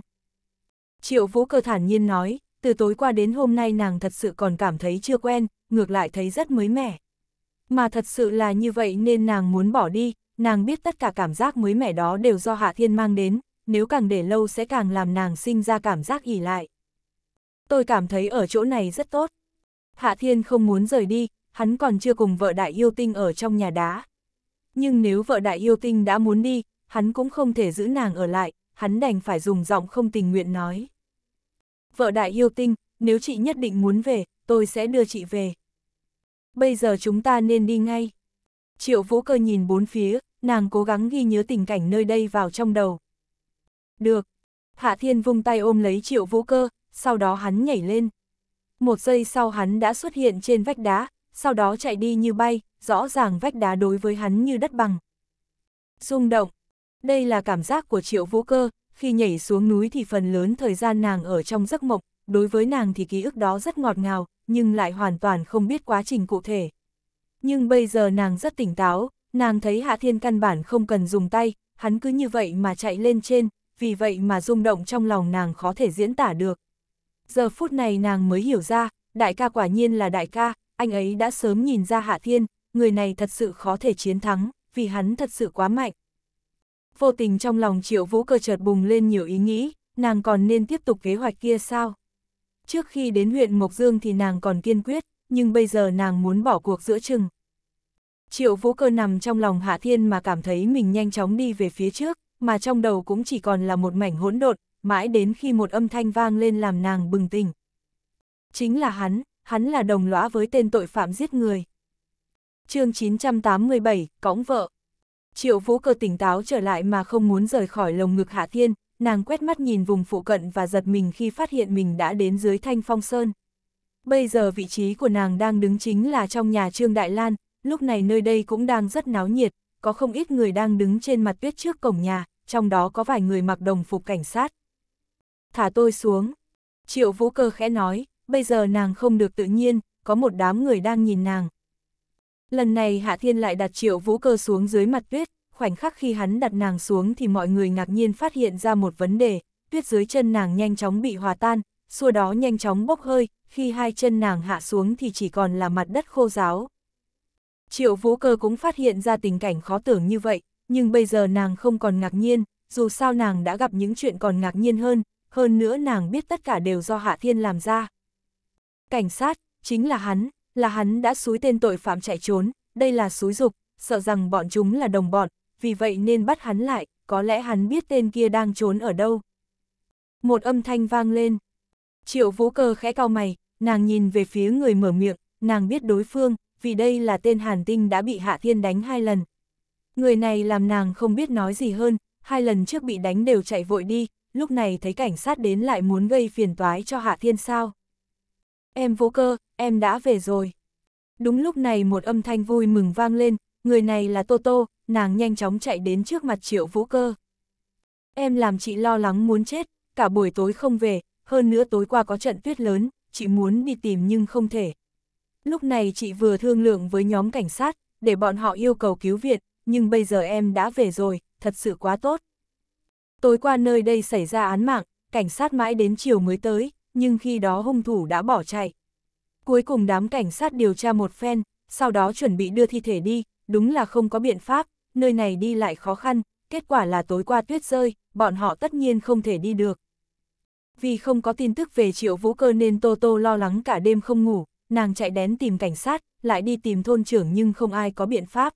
Triệu Vũ Cơ thản nhiên nói, từ tối qua đến hôm nay nàng thật sự còn cảm thấy chưa quen, ngược lại thấy rất mới mẻ. Mà thật sự là như vậy nên nàng muốn bỏ đi, nàng biết tất cả cảm giác mới mẻ đó đều do Hạ Thiên mang đến, nếu càng để lâu sẽ càng làm nàng sinh ra cảm giác ỉ lại. Tôi cảm thấy ở chỗ này rất tốt. Hạ Thiên không muốn rời đi, hắn còn chưa cùng vợ đại yêu tinh ở trong nhà đá. Nhưng nếu vợ đại yêu tinh đã muốn đi, hắn cũng không thể giữ nàng ở lại, hắn đành phải dùng giọng không tình nguyện nói vợ đại yêu tinh, nếu chị nhất định muốn về, tôi sẽ đưa chị về. Bây giờ chúng ta nên đi ngay. Triệu vũ cơ nhìn bốn phía, nàng cố gắng ghi nhớ tình cảnh nơi đây vào trong đầu. Được. Hạ Thiên vung tay ôm lấy triệu vũ cơ, sau đó hắn nhảy lên. Một giây sau hắn đã xuất hiện trên vách đá, sau đó chạy đi như bay, rõ ràng vách đá đối với hắn như đất bằng. Rung động. Đây là cảm giác của triệu vũ cơ, khi nhảy xuống núi thì phần lớn thời gian nàng ở trong giấc mộng, đối với nàng thì ký ức đó rất ngọt ngào, nhưng lại hoàn toàn không biết quá trình cụ thể. Nhưng bây giờ nàng rất tỉnh táo, nàng thấy Hạ Thiên căn bản không cần dùng tay, hắn cứ như vậy mà chạy lên trên, vì vậy mà rung động trong lòng nàng khó thể diễn tả được. Giờ phút này nàng mới hiểu ra, đại ca quả nhiên là đại ca, anh ấy đã sớm nhìn ra Hạ Thiên, người này thật sự khó thể chiến thắng, vì hắn thật sự quá mạnh vô tình trong lòng triệu vũ cơ chợt bùng lên nhiều ý nghĩ, nàng còn nên tiếp tục kế hoạch kia sao? Trước khi đến huyện Mộc Dương thì nàng còn kiên quyết, nhưng bây giờ nàng muốn bỏ cuộc giữa chừng. Triệu vũ cơ nằm trong lòng Hạ Thiên mà cảm thấy mình nhanh chóng đi về phía trước, mà trong đầu cũng chỉ còn là một mảnh hỗn độn, mãi đến khi một âm thanh vang lên làm nàng bừng tỉnh. Chính là hắn, hắn là đồng lõa với tên tội phạm giết người. chương 987, Cõng Vợ Triệu Vũ Cơ tỉnh táo trở lại mà không muốn rời khỏi lồng ngực Hạ Thiên, nàng quét mắt nhìn vùng phụ cận và giật mình khi phát hiện mình đã đến dưới Thanh Phong Sơn. Bây giờ vị trí của nàng đang đứng chính là trong nhà Trương Đại Lan, lúc này nơi đây cũng đang rất náo nhiệt, có không ít người đang đứng trên mặt tuyết trước cổng nhà, trong đó có vài người mặc đồng phục cảnh sát. Thả tôi xuống. Triệu Vũ Cơ khẽ nói, bây giờ nàng không được tự nhiên, có một đám người đang nhìn nàng, Lần này Hạ Thiên lại đặt triệu vũ cơ xuống dưới mặt tuyết, khoảnh khắc khi hắn đặt nàng xuống thì mọi người ngạc nhiên phát hiện ra một vấn đề, tuyết dưới chân nàng nhanh chóng bị hòa tan, xua đó nhanh chóng bốc hơi, khi hai chân nàng hạ xuống thì chỉ còn là mặt đất khô ráo. Triệu vũ cơ cũng phát hiện ra tình cảnh khó tưởng như vậy, nhưng bây giờ nàng không còn ngạc nhiên, dù sao nàng đã gặp những chuyện còn ngạc nhiên hơn, hơn nữa nàng biết tất cả đều do Hạ Thiên làm ra. Cảnh sát, chính là hắn, là hắn đã xúi tên tội phạm chạy trốn, đây là xúi dục, sợ rằng bọn chúng là đồng bọn, vì vậy nên bắt hắn lại, có lẽ hắn biết tên kia đang trốn ở đâu. Một âm thanh vang lên. Triệu vũ cơ khẽ cao mày, nàng nhìn về phía người mở miệng, nàng biết đối phương, vì đây là tên Hàn Tinh đã bị Hạ Thiên đánh hai lần. Người này làm nàng không biết nói gì hơn, hai lần trước bị đánh đều chạy vội đi, lúc này thấy cảnh sát đến lại muốn gây phiền toái cho Hạ Thiên sao em vô cơ, em đã về rồi. Đúng lúc này một âm thanh vui mừng vang lên, người này là Toto, nàng nhanh chóng chạy đến trước mặt triệu vũ cơ. Em làm chị lo lắng muốn chết, cả buổi tối không về, hơn nữa tối qua có trận tuyết lớn, chị muốn đi tìm nhưng không thể. Lúc này chị vừa thương lượng với nhóm cảnh sát, để bọn họ yêu cầu cứu viện, nhưng bây giờ em đã về rồi, thật sự quá tốt. Tối qua nơi đây xảy ra án mạng, cảnh sát mãi đến chiều mới tới, nhưng khi đó hung thủ đã bỏ chạy. Cuối cùng đám cảnh sát điều tra một phen, sau đó chuẩn bị đưa thi thể đi, đúng là không có biện pháp, nơi này đi lại khó khăn, kết quả là tối qua tuyết rơi, bọn họ tất nhiên không thể đi được. Vì không có tin tức về triệu vũ cơ nên Tô Tô lo lắng cả đêm không ngủ, nàng chạy đến tìm cảnh sát, lại đi tìm thôn trưởng nhưng không ai có biện pháp.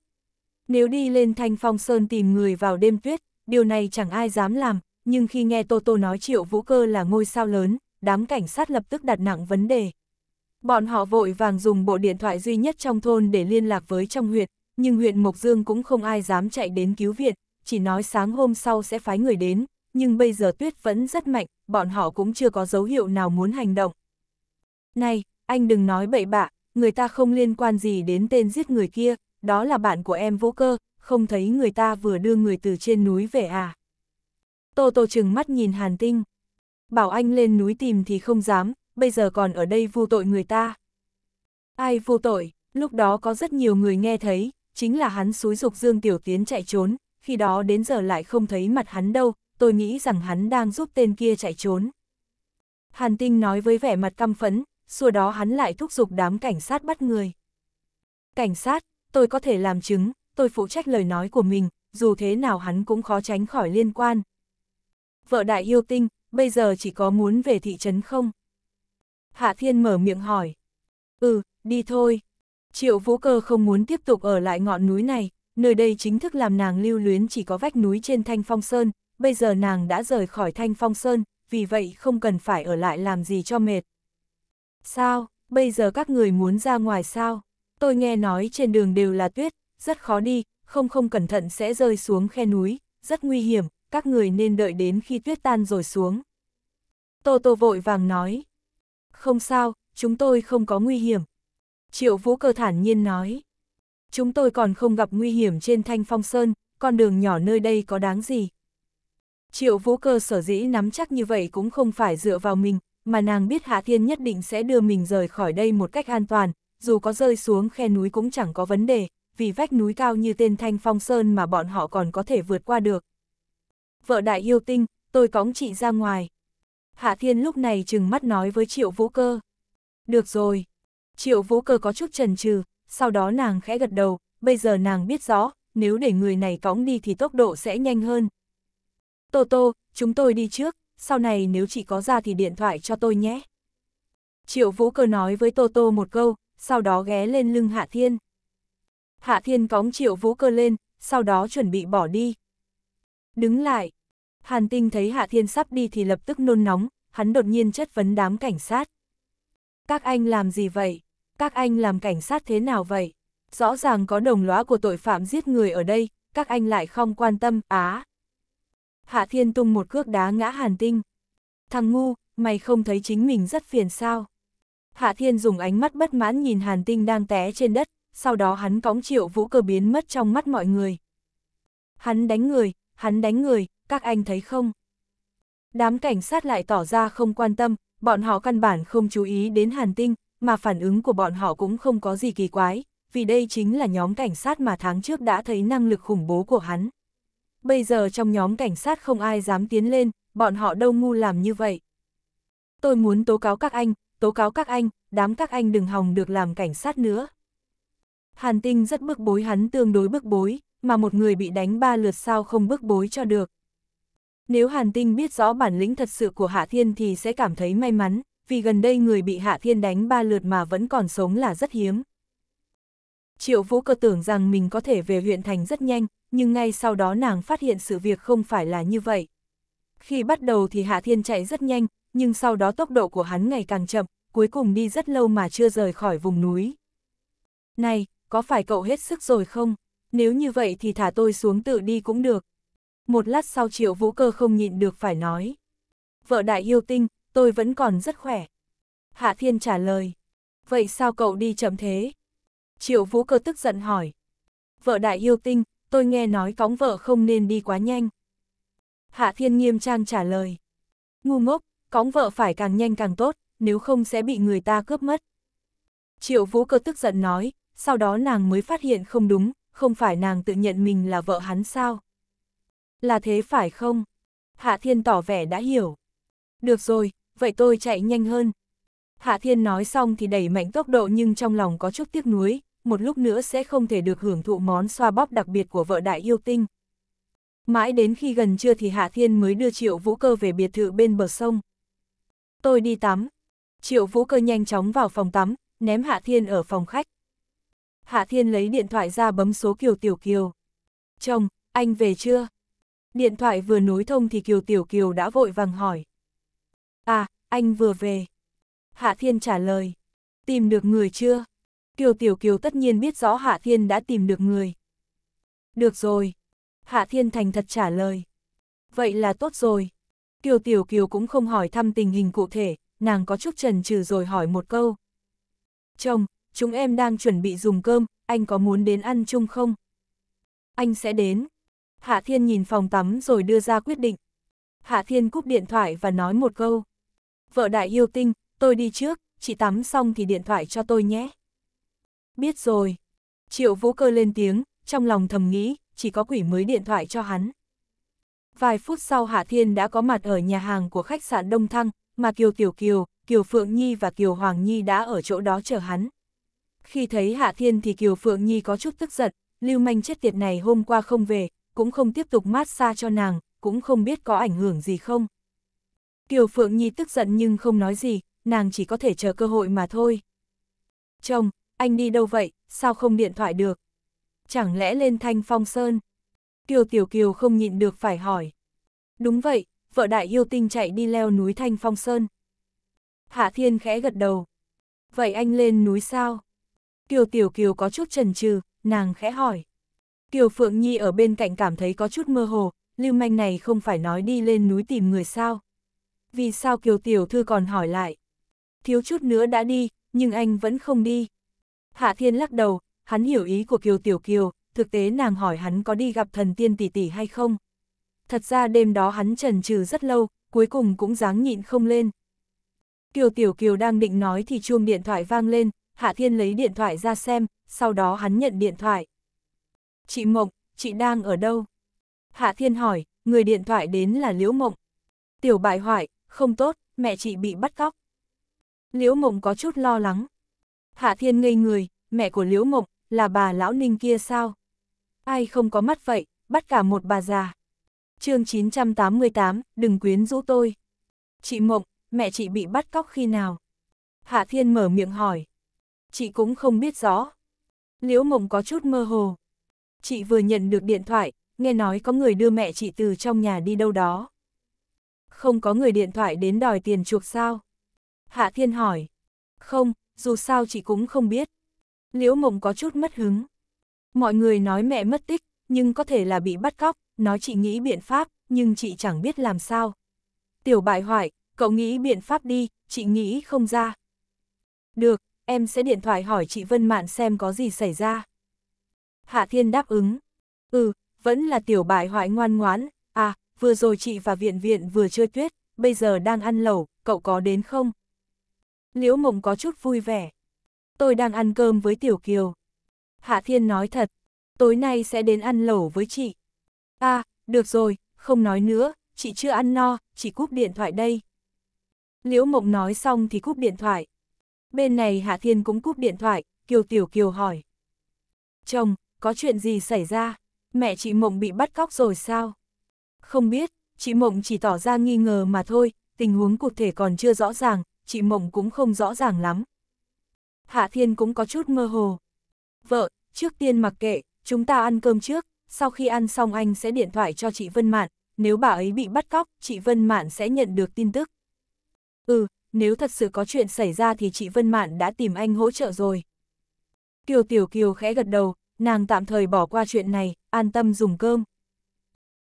Nếu đi lên Thanh Phong Sơn tìm người vào đêm tuyết, điều này chẳng ai dám làm, nhưng khi nghe Tô Tô nói triệu vũ cơ là ngôi sao lớn, đám cảnh sát lập tức đặt nặng vấn đề. Bọn họ vội vàng dùng bộ điện thoại duy nhất trong thôn để liên lạc với trong huyện, nhưng huyện Mộc Dương cũng không ai dám chạy đến cứu viện, chỉ nói sáng hôm sau sẽ phái người đến, nhưng bây giờ tuyết vẫn rất mạnh, bọn họ cũng chưa có dấu hiệu nào muốn hành động. Này, anh đừng nói bậy bạ, người ta không liên quan gì đến tên giết người kia, đó là bạn của em vô cơ, không thấy người ta vừa đưa người từ trên núi về à. Tô Tô chừng mắt nhìn Hàn Tinh bảo anh lên núi tìm thì không dám, bây giờ còn ở đây vô tội người ta. Ai vô tội, lúc đó có rất nhiều người nghe thấy, chính là hắn xúi dục Dương Tiểu Tiến chạy trốn, khi đó đến giờ lại không thấy mặt hắn đâu, tôi nghĩ rằng hắn đang giúp tên kia chạy trốn. Hàn Tinh nói với vẻ mặt căm phẫn, xua đó hắn lại thúc giục đám cảnh sát bắt người. Cảnh sát, tôi có thể làm chứng, tôi phụ trách lời nói của mình, dù thế nào hắn cũng khó tránh khỏi liên quan. Vợ đại yêu tinh, bây giờ chỉ có muốn về thị trấn không? Hạ Thiên mở miệng hỏi. Ừ, đi thôi. Triệu Vũ Cơ không muốn tiếp tục ở lại ngọn núi này, nơi đây chính thức làm nàng lưu luyến chỉ có vách núi trên Thanh Phong Sơn, bây giờ nàng đã rời khỏi Thanh Phong Sơn, vì vậy không cần phải ở lại làm gì cho mệt. Sao, bây giờ các người muốn ra ngoài sao? Tôi nghe nói trên đường đều là tuyết, rất khó đi, không không cẩn thận sẽ rơi xuống khe núi, rất nguy hiểm, các người nên đợi đến khi tuyết tan rồi xuống. Tô Tô vội vàng nói. Không sao, chúng tôi không có nguy hiểm. Triệu Vũ Cơ thản nhiên nói. Chúng tôi còn không gặp nguy hiểm trên Thanh Phong Sơn, con đường nhỏ nơi đây có đáng gì. Triệu Vũ Cơ sở dĩ nắm chắc như vậy cũng không phải dựa vào mình, mà nàng biết Hạ Thiên nhất định sẽ đưa mình rời khỏi đây một cách an toàn, dù có rơi xuống khe núi cũng chẳng có vấn đề, vì vách núi cao như tên Thanh Phong Sơn mà bọn họ còn có thể vượt qua được, vợ đại yêu tinh, tôi cõng chị ra ngoài. Hạ Thiên lúc này chừng mắt nói với Triệu Vũ Cơ. Được rồi. Triệu Vũ Cơ có chút chần chừ, sau đó nàng khẽ gật đầu, bây giờ nàng biết rõ, nếu để người này cõng đi thì tốc độ sẽ nhanh hơn. Tô Tô, chúng tôi đi trước, sau này nếu chị có ra thì điện thoại cho tôi nhé. Triệu Vũ Cơ nói với Tô Tô một câu, sau đó ghé lên lưng Hạ Thiên. Hạ Thiên cõng Triệu Vũ Cơ lên, sau đó chuẩn bị bỏ đi. Đứng lại. Hàn Tinh thấy Hạ Thiên sắp đi thì lập tức nôn nóng, hắn đột nhiên chất vấn đám cảnh sát. Các anh làm gì vậy? Các anh làm cảnh sát thế nào vậy? Rõ ràng có đồng lõa của tội phạm giết người ở đây, các anh lại không quan tâm, á. Hạ Thiên tung một cước đá ngã Hàn Tinh. Thằng ngu, mày không thấy chính mình rất phiền sao? Hạ Thiên dùng ánh mắt bất mãn nhìn Hàn Tinh đang té trên đất, sau đó hắn cõng triệu vũ cơ biến mất trong mắt mọi người. Hắn đánh người, hắn đánh người, các anh thấy không? Đám cảnh sát lại tỏ ra không quan tâm, bọn họ căn bản không chú ý đến hàn tinh, mà phản ứng của bọn họ cũng không có gì kỳ quái, vì đây chính là nhóm cảnh sát mà tháng trước đã thấy năng lực khủng bố của hắn. Bây giờ trong nhóm cảnh sát không ai dám tiến lên, bọn họ đâu ngu làm như vậy. Tôi muốn tố cáo các anh, tố cáo các anh, đám các anh đừng hòng được làm cảnh sát nữa. Hàn Tinh rất bức bối hắn tương đối bức bối, mà một người bị đánh ba lượt sao không bức bối cho được. Nếu Hàn Tinh biết rõ bản lĩnh thật sự của Hạ Thiên thì sẽ cảm thấy may mắn, vì gần đây người bị Hạ Thiên đánh ba lượt mà vẫn còn sống là rất hiếm. Triệu Vũ cơ tưởng rằng mình có thể về huyện thành rất nhanh, nhưng ngay sau đó nàng phát hiện sự việc không phải là như vậy. Khi bắt đầu thì Hạ Thiên chạy rất nhanh, nhưng sau đó tốc độ của hắn ngày càng chậm, cuối cùng đi rất lâu mà chưa rời khỏi vùng núi. Này, có phải cậu hết sức rồi không? nếu như vậy thì thả tôi xuống tự đi cũng được. Một lát sau triệu vũ cơ không nhịn được phải nói. Vợ đại yêu tinh, tôi vẫn còn rất khỏe. Hạ Thiên trả lời. Vậy sao cậu đi chậm thế? Triệu vũ cơ tức giận hỏi. Vợ đại yêu tinh, tôi nghe nói cóng vợ không nên đi quá nhanh. Hạ Thiên nghiêm trang trả lời. Ngu ngốc, cóng vợ phải càng nhanh càng tốt, nếu không sẽ bị người ta cướp mất. Triệu vũ cơ tức giận nói, sau đó nàng mới phát hiện không đúng, không phải nàng tự nhận mình là vợ hắn sao? Là thế phải không? Hạ Thiên tỏ vẻ đã hiểu. Được rồi, vậy tôi chạy nhanh hơn. Hạ Thiên nói xong thì đẩy mạnh tốc độ nhưng trong lòng có chút tiếc nuối, một lúc nữa sẽ không thể được hưởng thụ món xoa bóp đặc biệt của vợ đại yêu tinh. Mãi đến khi gần trưa thì Hạ Thiên mới đưa Triệu Vũ Cơ về biệt thự bên bờ sông. Tôi đi tắm. Triệu Vũ Cơ nhanh chóng vào phòng tắm, ném Hạ Thiên ở phòng khách. Hạ Thiên lấy điện thoại ra bấm số Kiều Tiểu Kiều. Chồng, anh về chưa? Điện thoại vừa nối thông thì Kiều Tiểu Kiều đã vội vàng hỏi. À, anh vừa về. Hạ Thiên trả lời. Tìm được người chưa? Kiều Tiểu Kiều tất nhiên biết rõ Hạ Thiên đã tìm được người. Được rồi. Hạ Thiên thành thật trả lời. Vậy là tốt rồi. Kiều Tiểu Kiều cũng không hỏi thăm tình hình cụ thể, nàng có chút trần trừ rồi hỏi một câu. Chồng, chúng em đang chuẩn bị dùng cơm, anh có muốn đến ăn chung không? Anh sẽ đến. Hạ Thiên nhìn phòng tắm rồi đưa ra quyết định. Hạ Thiên cúp điện thoại và nói một câu. Vợ đại yêu tinh, tôi đi trước, chị tắm xong thì điện thoại cho tôi nhé. Biết rồi. Triệu vũ cơ lên tiếng, trong lòng thầm nghĩ, chỉ có quỷ mới điện thoại cho hắn. Vài phút sau Hạ Thiên đã có mặt ở nhà hàng của khách sạn Đông Thăng, mà Kiều Tiểu Kiều, Kiều Phượng Nhi và Kiều Hoàng Nhi đã ở chỗ đó chờ hắn. Khi thấy Hạ Thiên thì Kiều Phượng Nhi có chút tức giận, lưu manh chết tiệt này hôm qua không về, cũng không tiếp tục mát xa cho nàng, cũng không biết có ảnh hưởng gì không. Kiều Phượng Nhi tức giận nhưng không nói gì, nàng chỉ có thể chờ cơ hội mà thôi. Chồng, anh đi đâu vậy, sao không điện thoại được? Chẳng lẽ lên thanh phong sơn? Kiều Tiểu Kiều không nhịn được phải hỏi. Đúng vậy, vợ đại yêu tinh chạy đi leo núi thanh phong sơn. Hạ Thiên khẽ gật đầu. Vậy anh lên núi sao? Kiều Tiểu Kiều có chút chần chừ, nàng khẽ hỏi. Kiều Phượng Nhi ở bên cạnh cảm thấy có chút mơ hồ, lưu manh này không phải nói đi lên núi tìm người sao. Vì sao Kiều Tiểu Thư còn hỏi lại? Thiếu chút nữa đã đi, nhưng anh vẫn không đi. Hạ Thiên lắc đầu, hắn hiểu ý của Kiều Tiểu Kiều, thực tế nàng hỏi hắn có đi gặp thần tiên tỷ tỷ hay không. Thật ra đêm đó hắn trần trừ rất lâu, cuối cùng cũng dáng nhịn không lên. Kiều Tiểu Kiều đang định nói thì chuông điện thoại vang lên, Hạ Thiên lấy điện thoại ra xem, sau đó hắn nhận điện thoại. Chị Mộng, chị đang ở đâu? Hạ Thiên hỏi, người điện thoại đến là Liễu Mộng. Tiểu bại hoại, không tốt, mẹ chị bị bắt cóc. Liễu Mộng có chút lo lắng. Hạ Thiên ngây người, mẹ của Liễu Mộng, là bà lão ninh kia sao? Ai không có mắt vậy, bắt cả một bà già. chương 988, đừng quyến rũ tôi. Chị Mộng, mẹ chị bị bắt cóc khi nào? Hạ Thiên mở miệng hỏi chị cũng không biết rõ. Liễu mộng có chút mơ hồ. Chị vừa nhận được điện thoại, nghe nói có người đưa mẹ chị từ trong nhà đi đâu đó. Không có người điện thoại đến đòi tiền chuộc sao? Hạ Thiên hỏi. Không, dù sao chị cũng không biết. Liễu mộng có chút mất hứng. Mọi người nói mẹ mất tích, nhưng có thể là bị bắt cóc, nói chị nghĩ biện pháp, nhưng chị chẳng biết làm sao. Tiểu bại hoại, cậu nghĩ biện pháp đi, chị nghĩ không ra. Được, em sẽ điện thoại hỏi chị Vân Mạn xem có gì xảy ra. Hạ Thiên đáp ứng. Ừ, vẫn là tiểu bại hoại ngoan ngoãn, à, vừa rồi chị và viện viện vừa chơi tuyết, bây giờ đang ăn lẩu, cậu có đến không? Liễu Mộng có chút vui vẻ. Tôi đang ăn cơm với Tiểu Kiều. Hạ Thiên nói thật, tối nay sẽ đến ăn lẩu với chị. À, được rồi, không nói nữa, chị chưa ăn no, chị cúp điện thoại đây. Liễu Mộng nói xong thì cúp điện thoại, Bên này Hạ Thiên cũng cúp điện thoại, Kiều Tiểu Kiều hỏi. Chồng, có chuyện gì xảy ra? Mẹ chị Mộng bị bắt cóc rồi sao? Không biết, chị Mộng chỉ tỏ ra nghi ngờ mà thôi, tình huống cụ thể còn chưa rõ ràng, chị Mộng cũng không rõ ràng lắm. Hạ Thiên cũng có chút mơ hồ. Vợ, trước tiên mặc kệ, chúng ta ăn cơm trước, sau khi ăn xong anh sẽ điện thoại cho chị Vân Mạn, nếu bà ấy bị bắt cóc, chị Vân Mạn sẽ nhận được tin tức. Ừ, nếu thật sự có chuyện xảy ra thì chị Vân Mạn đã tìm anh hỗ trợ rồi. Kiều Tiểu Kiều khẽ gật đầu, nàng tạm thời bỏ qua chuyện này, an tâm dùng cơm.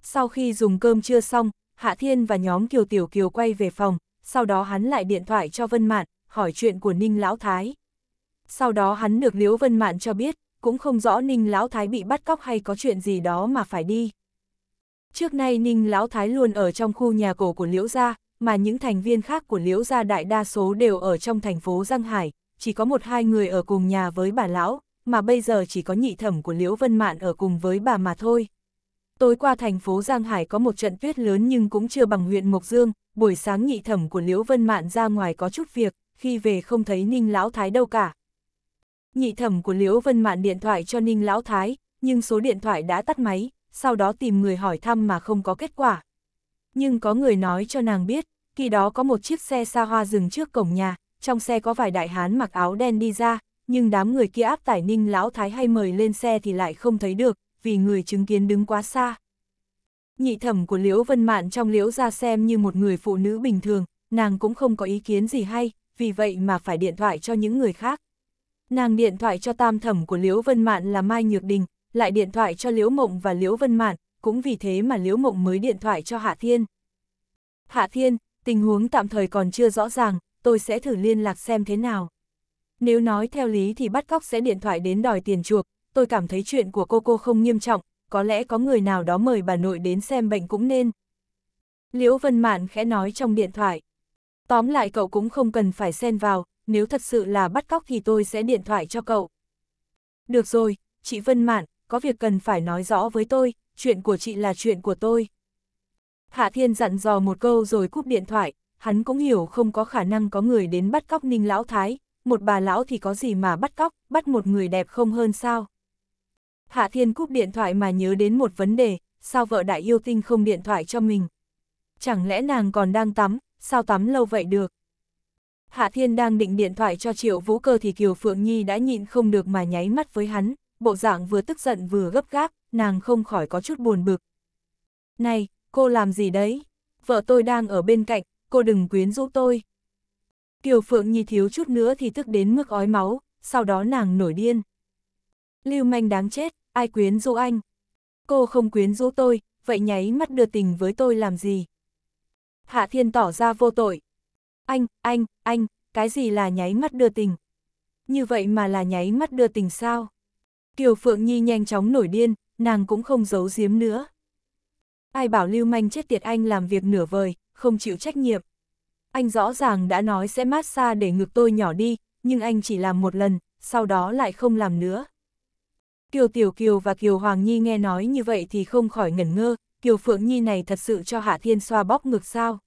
Sau khi dùng cơm chưa xong, Hạ Thiên và nhóm Kiều Tiểu Kiều quay về phòng, sau đó hắn lại điện thoại cho Vân Mạn, hỏi chuyện của Ninh Lão Thái. Sau đó hắn được Liễu Vân Mạn cho biết, cũng không rõ Ninh Lão Thái bị bắt cóc hay có chuyện gì đó mà phải đi. Trước nay Ninh Lão Thái luôn ở trong khu nhà cổ của Liễu Gia, mà những thành viên khác của Liễu gia đại đa số đều ở trong thành phố Giang Hải, chỉ có một hai người ở cùng nhà với bà lão, mà bây giờ chỉ có nhị thẩm của Liễu Vân Mạn ở cùng với bà mà thôi. Tối qua thành phố Giang Hải có một trận tuyết lớn nhưng cũng chưa bằng huyện Mộc Dương, buổi sáng nhị thẩm của Liễu Vân Mạn ra ngoài có chút việc, khi về không thấy Ninh Lão Thái đâu cả. Nhị thẩm của Liễu Vân Mạn điện thoại cho Ninh Lão Thái, nhưng số điện thoại đã tắt máy, sau đó tìm người hỏi thăm mà không có kết quả. Nhưng có người nói cho nàng biết, khi đó có một chiếc xe xa hoa dừng trước cổng nhà, trong xe có vài đại hán mặc áo đen đi ra, nhưng đám người kia áp tải ninh lão thái hay mời lên xe thì lại không thấy được, vì người chứng kiến đứng quá xa. Nhị thẩm của Liễu Vân Mạn trong Liễu ra xem như một người phụ nữ bình thường, nàng cũng không có ý kiến gì hay, vì vậy mà phải điện thoại cho những người khác. Nàng điện thoại cho tam thẩm của Liễu Vân Mạn là Mai Nhược Đình, lại điện thoại cho Liễu Mộng và Liễu Vân Mạn, cũng vì thế mà Liễu Mộng mới điện thoại cho Hạ Thiên. Hạ Thiên, tình huống tạm thời còn chưa rõ ràng, tôi sẽ thử liên lạc xem thế nào. Nếu nói theo lý thì bắt cóc sẽ điện thoại đến đòi tiền chuộc, tôi cảm thấy chuyện của cô cô không nghiêm trọng, có lẽ có người nào đó mời bà nội đến xem bệnh cũng nên. Liễu Vân Mạn khẽ nói trong điện thoại. Tóm lại cậu cũng không cần phải xen vào, nếu thật sự là bắt cóc thì tôi sẽ điện thoại cho cậu. Được rồi, chị Vân Mạn, có việc cần phải nói rõ với tôi, chuyện của chị là chuyện của tôi. Hạ Thiên dặn dò một câu rồi cúp điện thoại, hắn cũng hiểu không có khả năng có người đến bắt cóc Ninh Lão Thái, một bà lão thì có gì mà bắt cóc, bắt một người đẹp không hơn sao. Hạ Thiên cúp điện thoại mà nhớ đến một vấn đề, sao vợ đại yêu tinh không điện thoại cho mình. Chẳng lẽ nàng còn đang tắm, sao tắm lâu vậy được. Hạ Thiên đang định điện thoại cho Triệu Vũ Cơ thì Kiều Phượng Nhi đã nhịn không được mà nháy mắt với hắn, bộ dạng vừa tức giận vừa gấp gáp, nàng không khỏi có chút buồn bực. Này, cô làm gì đấy? Vợ tôi đang ở bên cạnh, cô đừng quyến rũ tôi. Kiều Phượng Nhi thiếu chút nữa thì tức đến mức ói máu, sau đó nàng nổi điên. Lưu manh đáng chết, ai quyến rũ anh? Cô không quyến rũ tôi, vậy nháy mắt đưa tình với tôi làm gì? Hạ Thiên tỏ ra vô tội. Anh, anh, anh, cái gì là nháy mắt đưa tình? Như vậy mà là nháy mắt đưa tình sao? Kiều Phượng Nhi nhanh chóng nổi điên, nàng cũng không giấu giếm nữa. Ai bảo lưu manh chết tiệt anh làm việc nửa vời, không chịu trách nhiệm. Anh rõ ràng đã nói sẽ massage để ngực tôi nhỏ đi, nhưng anh chỉ làm một lần, sau đó lại không làm nữa. Kiều Tiểu Kiều và Kiều Hoàng Nhi nghe nói như vậy thì không khỏi ngẩn ngơ, Kiều Phượng Nhi này thật sự cho Hạ Thiên xoa bóp ngực sao?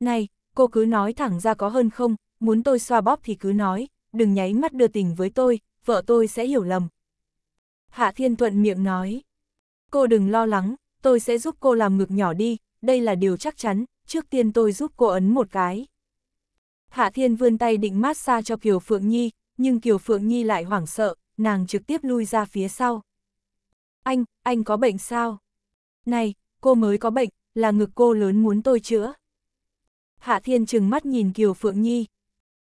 Này, cô cứ nói thẳng ra có hơn không, muốn tôi xoa bóp thì cứ nói, đừng nháy mắt đưa tình với tôi, vợ tôi sẽ hiểu lầm. Hạ Thiên thuận miệng nói, cô đừng lo lắng, tôi sẽ giúp cô làm ngực nhỏ đi, đây là điều chắc chắn, trước tiên tôi giúp cô ấn một cái. Hạ Thiên vươn tay định massage cho Kiều Phượng Nhi, nhưng Kiều Phượng Nhi lại hoảng sợ, nàng trực tiếp lui ra phía sau. Anh, anh có bệnh sao? Này, cô mới có bệnh, là ngực cô lớn muốn tôi chữa. Hạ Thiên trừng mắt nhìn Kiều Phượng Nhi.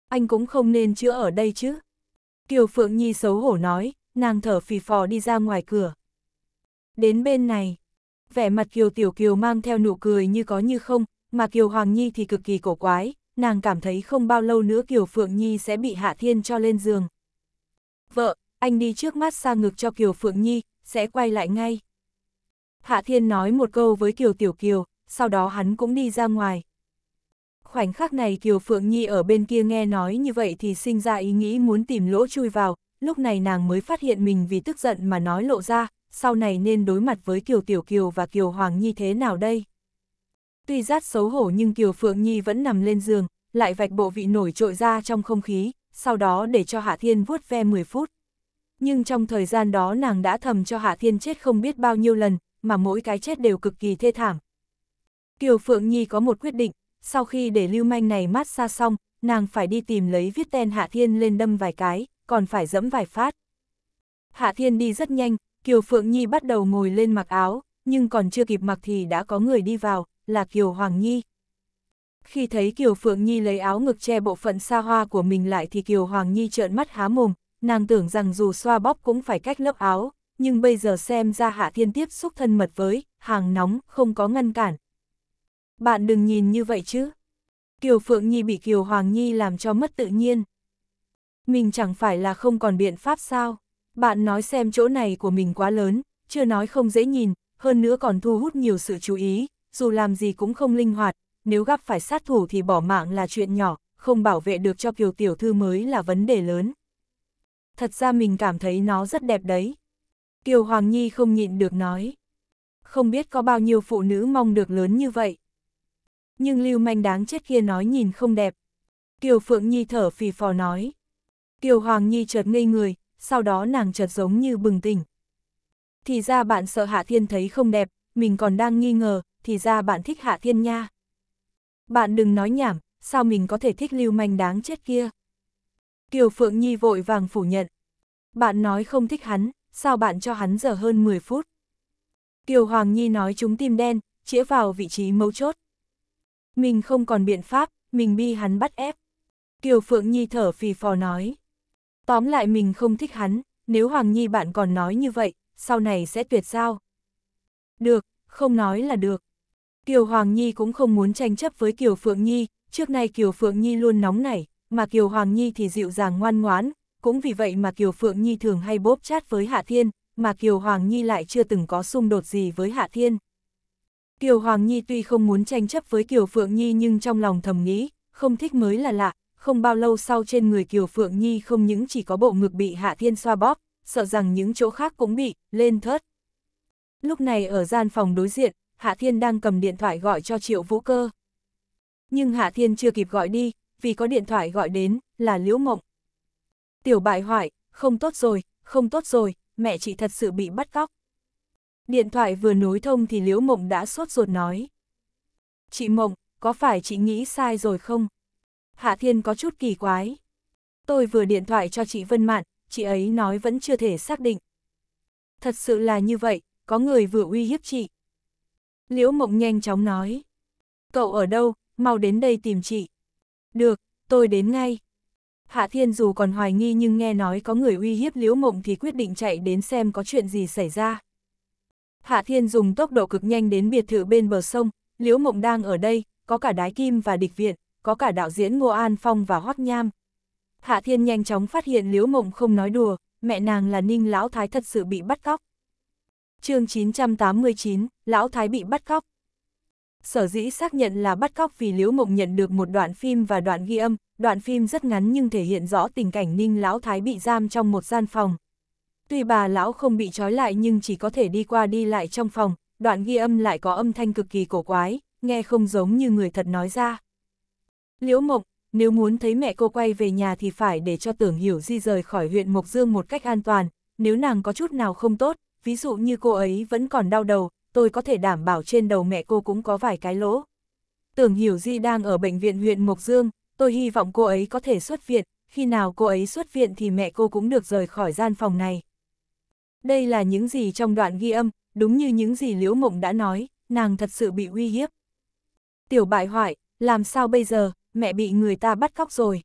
Anh cũng không nên chữa ở đây chứ. Kiều Phượng Nhi xấu hổ nói, nàng thở phì phò đi ra ngoài cửa. Đến bên này, vẻ mặt Kiều Tiểu Kiều mang theo nụ cười như có như không, mà Kiều Hoàng Nhi thì cực kỳ cổ quái, nàng cảm thấy không bao lâu nữa Kiều Phượng Nhi sẽ bị Hạ Thiên cho lên giường. Vợ, anh đi trước mắt xa ngực cho Kiều Phượng Nhi, sẽ quay lại ngay. Hạ Thiên nói một câu với Kiều Tiểu Kiều, sau đó hắn cũng đi ra ngoài. Khoảnh khắc này Kiều Phượng Nhi ở bên kia nghe nói như vậy thì sinh ra ý nghĩ muốn tìm lỗ chui vào, lúc này nàng mới phát hiện mình vì tức giận mà nói lộ ra, sau này nên đối mặt với Kiều Tiểu Kiều và Kiều Hoàng Nhi thế nào đây? Tuy rát xấu hổ nhưng Kiều Phượng Nhi vẫn nằm lên giường, lại vạch bộ vị nổi trội ra trong không khí, sau đó để cho Hạ Thiên vuốt ve 10 phút. Nhưng trong thời gian đó nàng đã thầm cho Hạ Thiên chết không biết bao nhiêu lần, mà mỗi cái chết đều cực kỳ thê thảm. Kiều Phượng Nhi có một quyết định, sau khi để lưu manh này mát xa xong, nàng phải đi tìm lấy viết tên Hạ Thiên lên đâm vài cái, còn phải dẫm vài phát. Hạ Thiên đi rất nhanh, Kiều Phượng Nhi bắt đầu ngồi lên mặc áo, nhưng còn chưa kịp mặc thì đã có người đi vào, là Kiều Hoàng Nhi. Khi thấy Kiều Phượng Nhi lấy áo ngực che bộ phận xa hoa của mình lại thì Kiều Hoàng Nhi trợn mắt há mồm, nàng tưởng rằng dù xoa bóp cũng phải cách lớp áo, nhưng bây giờ xem ra Hạ Thiên tiếp xúc thân mật với, hàng nóng, không có ngăn cản. Bạn đừng nhìn như vậy chứ. Kiều Phượng Nhi bị Kiều Hoàng Nhi làm cho mất tự nhiên. Mình chẳng phải là không còn biện pháp sao. Bạn nói xem chỗ này của mình quá lớn, chưa nói không dễ nhìn, hơn nữa còn thu hút nhiều sự chú ý, dù làm gì cũng không linh hoạt, nếu gặp phải sát thủ thì bỏ mạng là chuyện nhỏ, không bảo vệ được cho kiều tiểu thư mới là vấn đề lớn. Thật ra mình cảm thấy nó rất đẹp đấy. Kiều Hoàng Nhi không nhịn được nói. Không biết có bao nhiêu phụ nữ mong được lớn như vậy. Nhưng lưu manh đáng chết kia nói nhìn không đẹp. Kiều Phượng Nhi thở phì phò nói. Kiều Hoàng Nhi chợt ngây người, sau đó nàng chợt giống như bừng tỉnh. Thì ra bạn sợ Hạ Thiên thấy không đẹp, mình còn đang nghi ngờ, thì ra bạn thích Hạ Thiên nha. Bạn đừng nói nhảm, sao mình có thể thích lưu manh đáng chết kia. Kiều Phượng Nhi vội vàng phủ nhận. Bạn nói không thích hắn, sao bạn cho hắn giờ hơn 10 phút. Kiều Hoàng Nhi nói chúng tim đen, chĩa vào vị trí mấu chốt. Mình không còn biện pháp, mình bi hắn bắt ép. Kiều Phượng Nhi thở phì phò nói. Tóm lại mình không thích hắn, nếu Hoàng Nhi bạn còn nói như vậy, sau này sẽ tuyệt sao? Được, không nói là được. Kiều Hoàng Nhi cũng không muốn tranh chấp với Kiều Phượng Nhi, trước nay Kiều Phượng Nhi luôn nóng nảy, mà Kiều Hoàng Nhi thì dịu dàng ngoan ngoãn, cũng vì vậy mà Kiều Phượng Nhi thường hay bóp chát với Hạ Thiên, mà Kiều Hoàng Nhi lại chưa từng có xung đột gì với Hạ Thiên. Kiều Hoàng Nhi tuy không muốn tranh chấp với Kiều Phượng Nhi nhưng trong lòng thầm nghĩ, không thích mới là lạ, không bao lâu sau trên người Kiều Phượng Nhi không những chỉ có bộ ngực bị Hạ Thiên xoa bóp, sợ rằng những chỗ khác cũng bị, lên thớt. Lúc này ở gian phòng đối diện, Hạ Thiên đang cầm điện thoại gọi cho Triệu Vũ Cơ. Nhưng Hạ Thiên chưa kịp gọi đi, vì có điện thoại gọi đến, là Liễu Mộng. Tiểu bại hoại, không tốt rồi, không tốt rồi, mẹ chị thật sự bị bắt cóc. Điện thoại vừa nối thông thì Liễu Mộng đã sốt ruột nói. Chị Mộng, có phải chị nghĩ sai rồi không? Hạ Thiên có chút kỳ quái. Tôi vừa điện thoại cho chị Vân Mạn, chị ấy nói vẫn chưa thể xác định. Thật sự là như vậy, có người vừa uy hiếp chị. Liễu Mộng nhanh chóng nói. Cậu ở đâu, mau đến đây tìm chị. Được, tôi đến ngay. Hạ Thiên dù còn hoài nghi nhưng nghe nói có người uy hiếp Liễu Mộng thì quyết định chạy đến xem có chuyện gì xảy ra. Hạ Thiên dùng tốc độ cực nhanh đến biệt thự bên bờ sông, Liễu Mộng đang ở đây, có cả đái kim và địch viện có cả đạo diễn Ngô An Phong và Hoắc Nham. Hạ Thiên nhanh chóng phát hiện Liễu Mộng không nói đùa, mẹ nàng là Ninh Lão Thái thật sự bị bắt cóc. chương 989, Lão Thái bị bắt cóc. Sở dĩ xác nhận là bắt cóc vì Liễu Mộng nhận được một đoạn phim và đoạn ghi âm, đoạn phim rất ngắn nhưng thể hiện rõ tình cảnh Ninh Lão Thái bị giam trong một gian phòng. Tuy bà Lão không bị trói lại nhưng chỉ có thể đi qua đi lại trong phòng, đoạn ghi âm lại có âm thanh cực kỳ cổ quái, nghe không giống như người thật nói ra. Liễu Mộng, nếu muốn thấy mẹ cô quay về nhà thì phải để cho tưởng hiểu di rời khỏi huyện Mộc Dương một cách an toàn, nếu nàng có chút nào không tốt, ví dụ như cô ấy vẫn còn đau đầu, tôi có thể đảm bảo trên đầu mẹ cô cũng có vài cái lỗ. Tưởng hiểu di đang ở bệnh viện huyện Mộc Dương, tôi hy vọng cô ấy có thể xuất viện, khi nào cô ấy xuất viện thì mẹ cô cũng được rời khỏi gian phòng này. Đây là những gì trong đoạn ghi âm, đúng như những gì Liễu Mộng đã nói, nàng thật sự bị uy hiếp. Tiểu bại hoại, làm sao bây giờ, mẹ bị người ta bắt cóc rồi.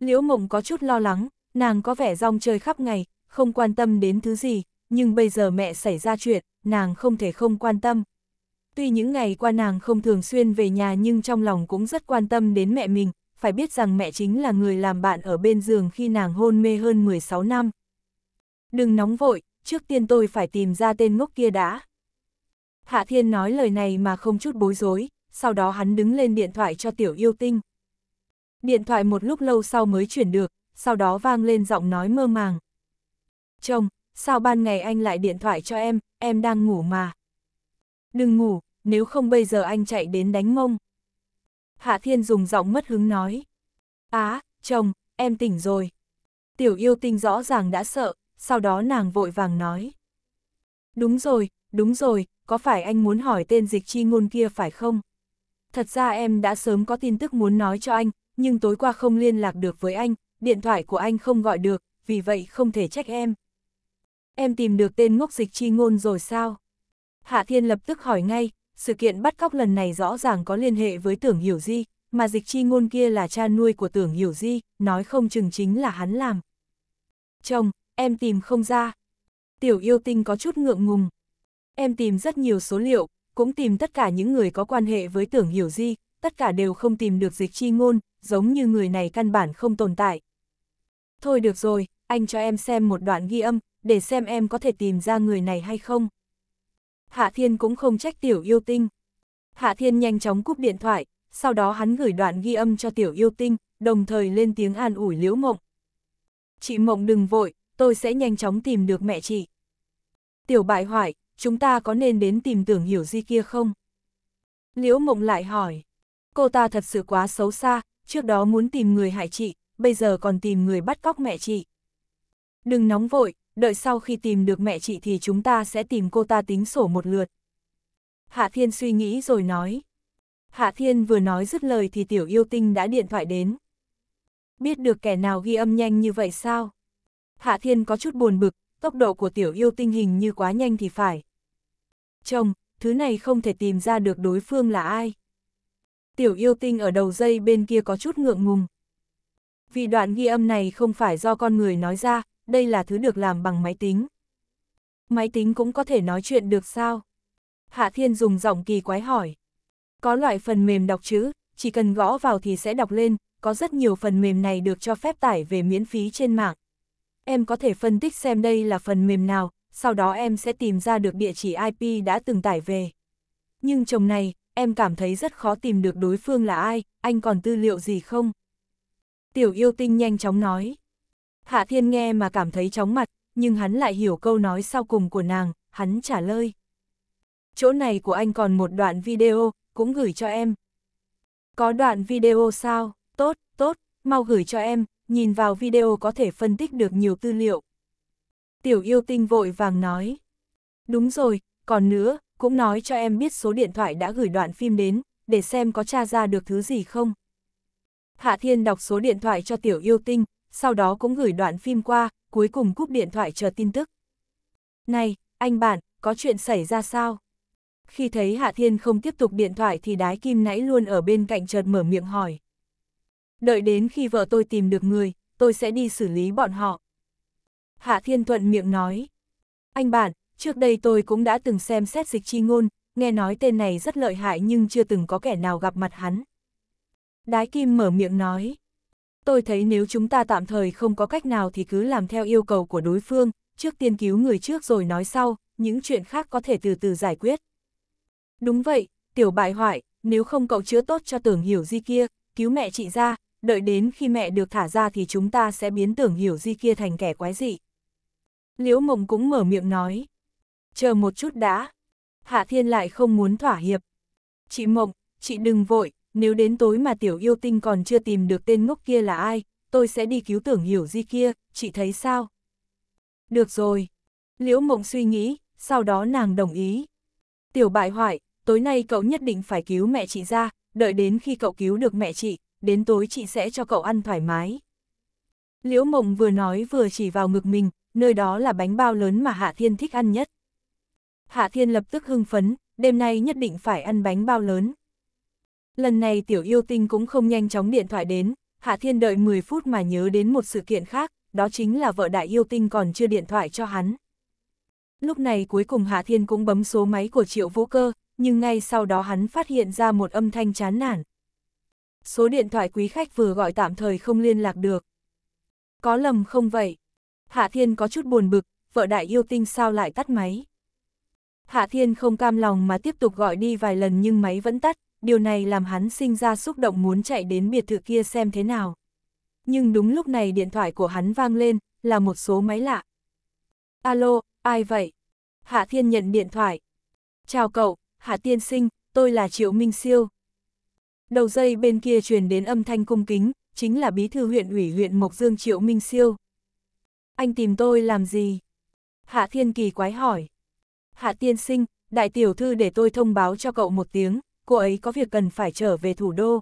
Liễu mộng có chút lo lắng, nàng có vẻ rong chơi khắp ngày, không quan tâm đến thứ gì, nhưng bây giờ mẹ xảy ra chuyện, nàng không thể không quan tâm. Tuy những ngày qua nàng không thường xuyên về nhà nhưng trong lòng cũng rất quan tâm đến mẹ mình, phải biết rằng mẹ chính là người làm bạn ở bên giường khi nàng hôn mê hơn 16 năm. Đừng nóng vội, trước tiên tôi phải tìm ra tên ngốc kia đã. Hạ Thiên nói lời này mà không chút bối rối, sau đó hắn đứng lên điện thoại cho tiểu yêu tinh. Điện thoại một lúc lâu sau mới chuyển được, sau đó vang lên giọng nói mơ màng. Chồng, sao ban ngày anh lại điện thoại cho em, em đang ngủ mà. Đừng ngủ, nếu không bây giờ anh chạy đến đánh mông. Hạ Thiên dùng giọng mất hứng nói. Á, chồng, em tỉnh rồi. Tiểu yêu tinh rõ ràng đã sợ, sau đó nàng vội vàng nói. Đúng rồi, đúng rồi, có phải anh muốn hỏi tên dịch chi ngôn kia phải không? thật ra em đã sớm có tin tức muốn nói cho anh, nhưng tối qua không liên lạc được với anh, điện thoại của anh không gọi được, vì vậy không thể trách em. Em tìm được tên ngốc dịch chi ngôn rồi sao? Hạ Thiên lập tức hỏi ngay, sự kiện bắt cóc lần này rõ ràng có liên hệ với tưởng hiểu di, mà dịch chi ngôn kia là cha nuôi của tưởng hiểu di, nói không chừng chính là hắn làm. Chồng, em tìm không ra. Tiểu yêu tinh có chút ngượng ngùng. Em tìm rất nhiều số liệu, cũng tìm tất cả những người có quan hệ với tưởng hiểu di, tất cả đều không tìm được dịch chi ngôn, giống như người này căn bản không tồn tại. Thôi được rồi, anh cho em xem một đoạn ghi âm, để xem em có thể tìm ra người này hay không. Hạ Thiên cũng không trách Tiểu Yêu Tinh. Hạ Thiên nhanh chóng cúp điện thoại, sau đó hắn gửi đoạn ghi âm cho Tiểu Yêu Tinh, đồng thời lên tiếng an ủi Liễu Mộng. Chị Mộng đừng vội, tôi sẽ nhanh chóng tìm được mẹ chị. Tiểu bại hoại, chúng ta có nên đến tìm tưởng hiểu di kia không? Liễu mộng lại hỏi, cô ta thật sự quá xấu xa, trước đó muốn tìm người hại chị, bây giờ còn tìm người bắt cóc mẹ chị. Đừng nóng vội, đợi sau khi tìm được mẹ chị thì chúng ta sẽ tìm cô ta tính sổ một lượt. Hạ Thiên suy nghĩ rồi nói. Hạ Thiên vừa nói dứt lời thì tiểu yêu tinh đã điện thoại đến. Biết được kẻ nào ghi âm nhanh như vậy sao? Hạ Thiên có chút buồn bực, tốc độ của tiểu yêu tinh hình như quá nhanh thì phải, Chồng, thứ này không thể tìm ra được đối phương là ai. Tiểu yêu tinh ở đầu dây bên kia có chút ngượng ngùng. Vì đoạn ghi âm này không phải do con người nói ra, đây là thứ được làm bằng máy tính. Máy tính cũng có thể nói chuyện được sao? Hạ Thiên dùng giọng kỳ quái hỏi. Có loại phần mềm đọc chữ, chỉ cần gõ vào thì sẽ đọc lên, có rất nhiều phần mềm này được cho phép tải về miễn phí trên mạng. Em có thể phân tích xem đây là phần mềm nào, sau đó em sẽ tìm ra được địa chỉ IP đã từng tải về. Nhưng chồng này, em cảm thấy rất khó tìm được đối phương là ai, anh còn tư liệu gì không? Tiểu yêu tinh nhanh chóng nói. Hạ Thiên nghe mà cảm thấy chóng mặt, nhưng hắn lại hiểu câu nói sau cùng của nàng, hắn trả lời. Chỗ này của anh còn một đoạn video, cũng gửi cho em. Có đoạn video sao? Tốt, tốt, mau gửi cho em, nhìn vào video có thể phân tích được nhiều tư liệu. Tiểu yêu tinh vội vàng nói. Đúng rồi, còn nữa, cũng nói cho em biết số điện thoại đã gửi đoạn phim đến, để xem có tra ra được thứ gì không. Hạ Thiên đọc số điện thoại cho tiểu yêu tinh, sau đó cũng gửi đoạn phim qua, cuối cùng cúp điện thoại chờ tin tức. Này, anh bạn, có chuyện xảy ra sao? Khi thấy Hạ Thiên không tiếp tục điện thoại thì đái kim nãy luôn ở bên cạnh chợt mở miệng hỏi. Đợi đến khi vợ tôi tìm được người, tôi sẽ đi xử lý bọn họ. Hạ Thiên Thuận miệng nói. Anh bạn, trước đây tôi cũng đã từng xem xét dịch chi ngôn, nghe nói tên này rất lợi hại nhưng chưa từng có kẻ nào gặp mặt hắn. Đái Kim mở miệng nói. Tôi thấy nếu chúng ta tạm thời không có cách nào thì cứ làm theo yêu cầu của đối phương, trước tiên cứu người trước rồi nói sau, những chuyện khác có thể từ từ giải quyết. Đúng vậy, tiểu bại hoại, nếu không cậu chữa tốt cho tưởng hiểu di kia, cứu mẹ chị ra, đợi đến khi mẹ được thả ra thì chúng ta sẽ biến tưởng hiểu di kia thành kẻ quái dị. Liễu Mộng cũng mở miệng nói. Chờ một chút đã. Hạ Thiên lại không muốn thỏa hiệp. Chị Mộng, chị đừng vội, nếu đến tối mà tiểu yêu tinh còn chưa tìm được tên ngốc kia là ai, tôi sẽ đi cứu tưởng hiểu di kia, chị thấy sao? Được rồi. Liễu Mộng suy nghĩ, sau đó nàng đồng ý. Tiểu bại hoại, tối nay cậu nhất định phải cứu mẹ chị ra, đợi đến khi cậu cứu được mẹ chị, đến tối chị sẽ cho cậu ăn thoải mái. Liễu Mộng vừa nói vừa chỉ vào ngực mình, nơi đó là bánh bao lớn mà Hạ Thiên thích ăn nhất. Hạ Thiên lập tức hưng phấn, đêm nay nhất định phải ăn bánh bao lớn. Lần này tiểu yêu tinh cũng không nhanh chóng điện thoại đến, Hạ Thiên đợi 10 phút mà nhớ đến một sự kiện khác, đó chính là vợ đại yêu tinh còn chưa điện thoại cho hắn. Lúc này cuối cùng Hạ Thiên cũng bấm số máy của Triệu Vũ Cơ, nhưng ngay sau đó hắn phát hiện ra một âm thanh chán nản. Số điện thoại quý khách vừa gọi tạm thời không liên lạc được. Có lầm không vậy? Hạ Thiên có chút buồn bực, vợ đại yêu tinh sao lại tắt máy. Hạ Thiên không cam lòng mà tiếp tục gọi đi vài lần nhưng máy vẫn tắt, điều này làm hắn sinh ra xúc động muốn chạy đến biệt thự kia xem thế nào. Nhưng đúng lúc này điện thoại của hắn vang lên, là một số máy lạ. Alo, ai vậy? Hạ Thiên nhận điện thoại. Chào cậu, Hạ Tiên Sinh, tôi là Triệu Minh Siêu. Đầu dây bên kia truyền đến âm thanh cung kính, chính là bí thư huyện ủy huyện Mộc Dương Triệu Minh Siêu anh tìm tôi làm gì? Hạ Thiên Kỳ quái hỏi. Hạ Tiên Sinh, đại tiểu thư để tôi thông báo cho cậu một tiếng, cô ấy có việc cần phải trở về thủ đô.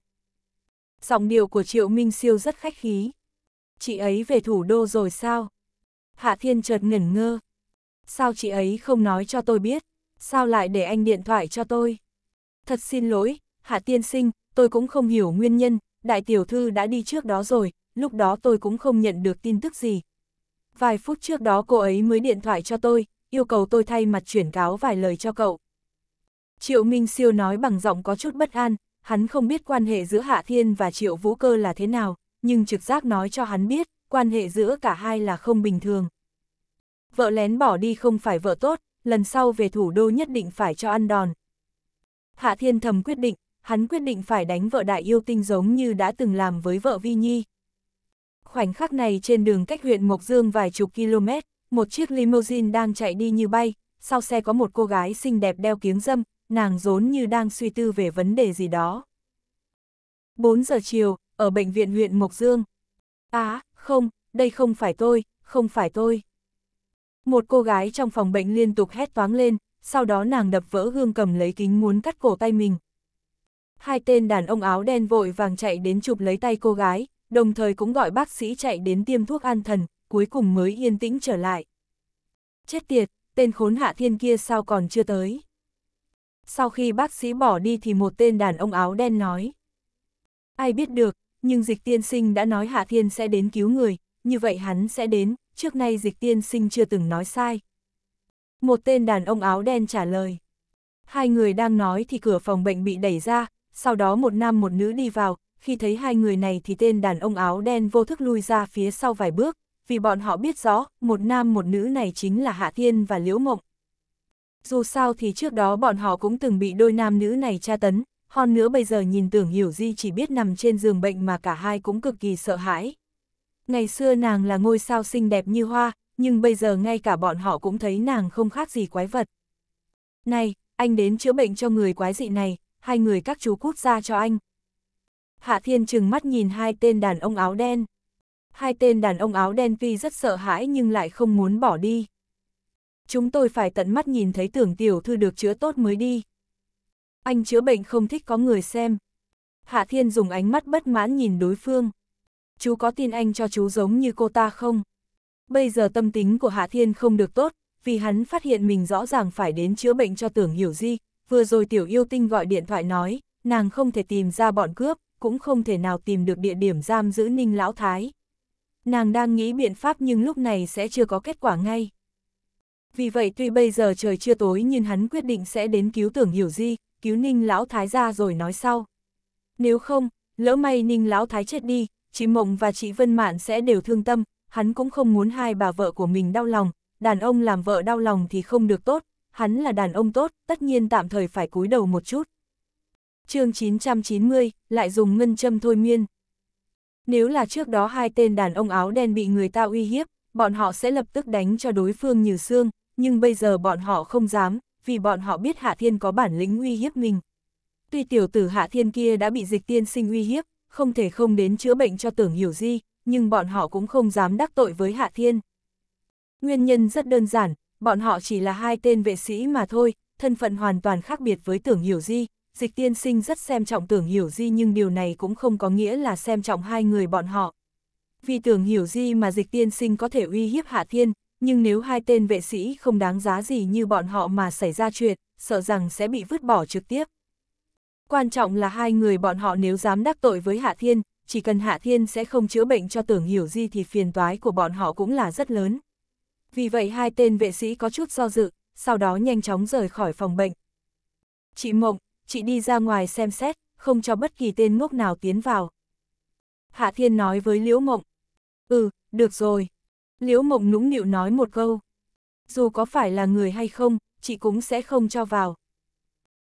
Giọng điệu của Triệu Minh Siêu rất khách khí. Chị ấy về thủ đô rồi sao? Hạ Thiên chợt ngẩn ngơ. Sao chị ấy không nói cho tôi biết? Sao lại để anh điện thoại cho tôi? Thật xin lỗi, Hạ Tiên Sinh, tôi cũng không hiểu nguyên nhân, đại tiểu thư đã đi trước đó rồi, lúc đó tôi cũng không nhận được tin tức gì, Vài phút trước đó cô ấy mới điện thoại cho tôi, yêu cầu tôi thay mặt chuyển cáo vài lời cho cậu. Triệu Minh Siêu nói bằng giọng có chút bất an, hắn không biết quan hệ giữa Hạ Thiên và Triệu Vũ Cơ là thế nào, nhưng trực giác nói cho hắn biết, quan hệ giữa cả hai là không bình thường. Vợ lén bỏ đi không phải vợ tốt, lần sau về thủ đô nhất định phải cho ăn đòn. Hạ Thiên thầm quyết định, hắn quyết định phải đánh vợ đại yêu tinh giống như đã từng làm với vợ Vi Nhi. Khoảnh khắc này trên đường cách huyện Mộc Dương vài chục km, một chiếc limousine đang chạy đi như bay, sau xe có một cô gái xinh đẹp đeo kiếng dâm, nàng rốn như đang suy tư về vấn đề gì đó. 4 giờ chiều, ở bệnh viện huyện Mộc Dương. Á, à, không, đây không phải tôi, không phải tôi. Một cô gái trong phòng bệnh liên tục hét toáng lên, sau đó nàng đập vỡ gương cầm lấy kính muốn cắt cổ tay mình. Hai tên đàn ông áo đen vội vàng chạy đến chụp lấy tay cô gái, đồng thời cũng gọi bác sĩ chạy đến tiêm thuốc an thần, cuối cùng mới yên tĩnh trở lại. Chết tiệt, tên khốn hạ thiên kia sao còn chưa tới. Sau khi bác sĩ bỏ đi thì một tên đàn ông áo đen nói. Ai biết được, nhưng dịch tiên sinh đã nói hạ thiên sẽ đến cứu người, như vậy hắn sẽ đến, trước nay dịch tiên sinh chưa từng nói sai. Một tên đàn ông áo đen trả lời. Hai người đang nói thì cửa phòng bệnh bị đẩy ra, sau đó một nam một nữ đi vào, khi thấy hai người này thì tên đàn ông áo đen vô thức lui ra phía sau vài bước, vì bọn họ biết rõ, một nam một nữ này chính là Hạ Thiên và Liễu Mộng. Dù sao thì trước đó bọn họ cũng từng bị đôi nam nữ này tra tấn, hơn nữa bây giờ nhìn tưởng hiểu di chỉ biết nằm trên giường bệnh mà cả hai cũng cực kỳ sợ hãi. Ngày xưa nàng là ngôi sao xinh đẹp như hoa, nhưng bây giờ ngay cả bọn họ cũng thấy nàng không khác gì quái vật. Này, anh đến chữa bệnh cho người quái dị này, hai người các chú cút ra cho anh, Hạ Thiên trừng mắt nhìn hai tên đàn ông áo đen. Hai tên đàn ông áo đen vì rất sợ hãi nhưng lại không muốn bỏ đi. Chúng tôi phải tận mắt nhìn thấy tưởng tiểu thư được chữa tốt mới đi. Anh chữa bệnh không thích có người xem. Hạ Thiên dùng ánh mắt bất mãn nhìn đối phương. Chú có tin anh cho chú giống như cô ta không? Bây giờ tâm tính của Hạ Thiên không được tốt, vì hắn phát hiện mình rõ ràng phải đến chữa bệnh cho tưởng hiểu gì. Vừa rồi tiểu yêu tinh gọi điện thoại nói, nàng không thể tìm ra bọn cướp cũng không thể nào tìm được địa điểm giam giữ Ninh Lão Thái. Nàng đang nghĩ biện pháp nhưng lúc này sẽ chưa có kết quả ngay. Vì vậy tuy bây giờ trời chưa tối nhưng hắn quyết định sẽ đến cứu tưởng hiểu di, cứu Ninh Lão Thái ra rồi nói sau. Nếu không, lỡ may Ninh Lão Thái chết đi, chị Mộng và chị Vân Mạn sẽ đều thương tâm, hắn cũng không muốn hai bà vợ của mình đau lòng, đàn ông làm vợ đau lòng thì không được tốt, hắn là đàn ông tốt, tất nhiên tạm thời phải cúi đầu một chút chương 990, lại dùng ngân châm thôi miên. Nếu là trước đó hai tên đàn ông áo đen bị người ta uy hiếp, bọn họ sẽ lập tức đánh cho đối phương như xương, nhưng bây giờ bọn họ không dám, vì bọn họ biết Hạ Thiên có bản lĩnh uy hiếp mình. Tuy tiểu tử Hạ Thiên kia đã bị dịch tiên sinh uy hiếp, không thể không đến chữa bệnh cho tưởng hiểu di, nhưng bọn họ cũng không dám đắc tội với Hạ Thiên. Nguyên nhân rất đơn giản, bọn họ chỉ là hai tên vệ sĩ mà thôi, thân phận hoàn toàn khác biệt với tưởng hiểu di, dịch tiên sinh rất xem trọng tưởng hiểu di nhưng điều này cũng không có nghĩa là xem trọng hai người bọn họ. Vì tưởng hiểu di mà dịch tiên sinh có thể uy hiếp Hạ Thiên, nhưng nếu hai tên vệ sĩ không đáng giá gì như bọn họ mà xảy ra chuyện, sợ rằng sẽ bị vứt bỏ trực tiếp. Quan trọng là hai người bọn họ nếu dám đắc tội với Hạ Thiên, chỉ cần Hạ Thiên sẽ không chữa bệnh cho tưởng hiểu di thì phiền toái của bọn họ cũng là rất lớn. Vì vậy hai tên vệ sĩ có chút do dự, sau đó nhanh chóng rời khỏi phòng bệnh. Chị Mộng, chị đi ra ngoài xem xét, không cho bất kỳ tên ngốc nào tiến vào. Hạ Thiên nói với Liễu Mộng. Ừ, được rồi. Liễu Mộng nũng nịu nói một câu. Dù có phải là người hay không, chị cũng sẽ không cho vào.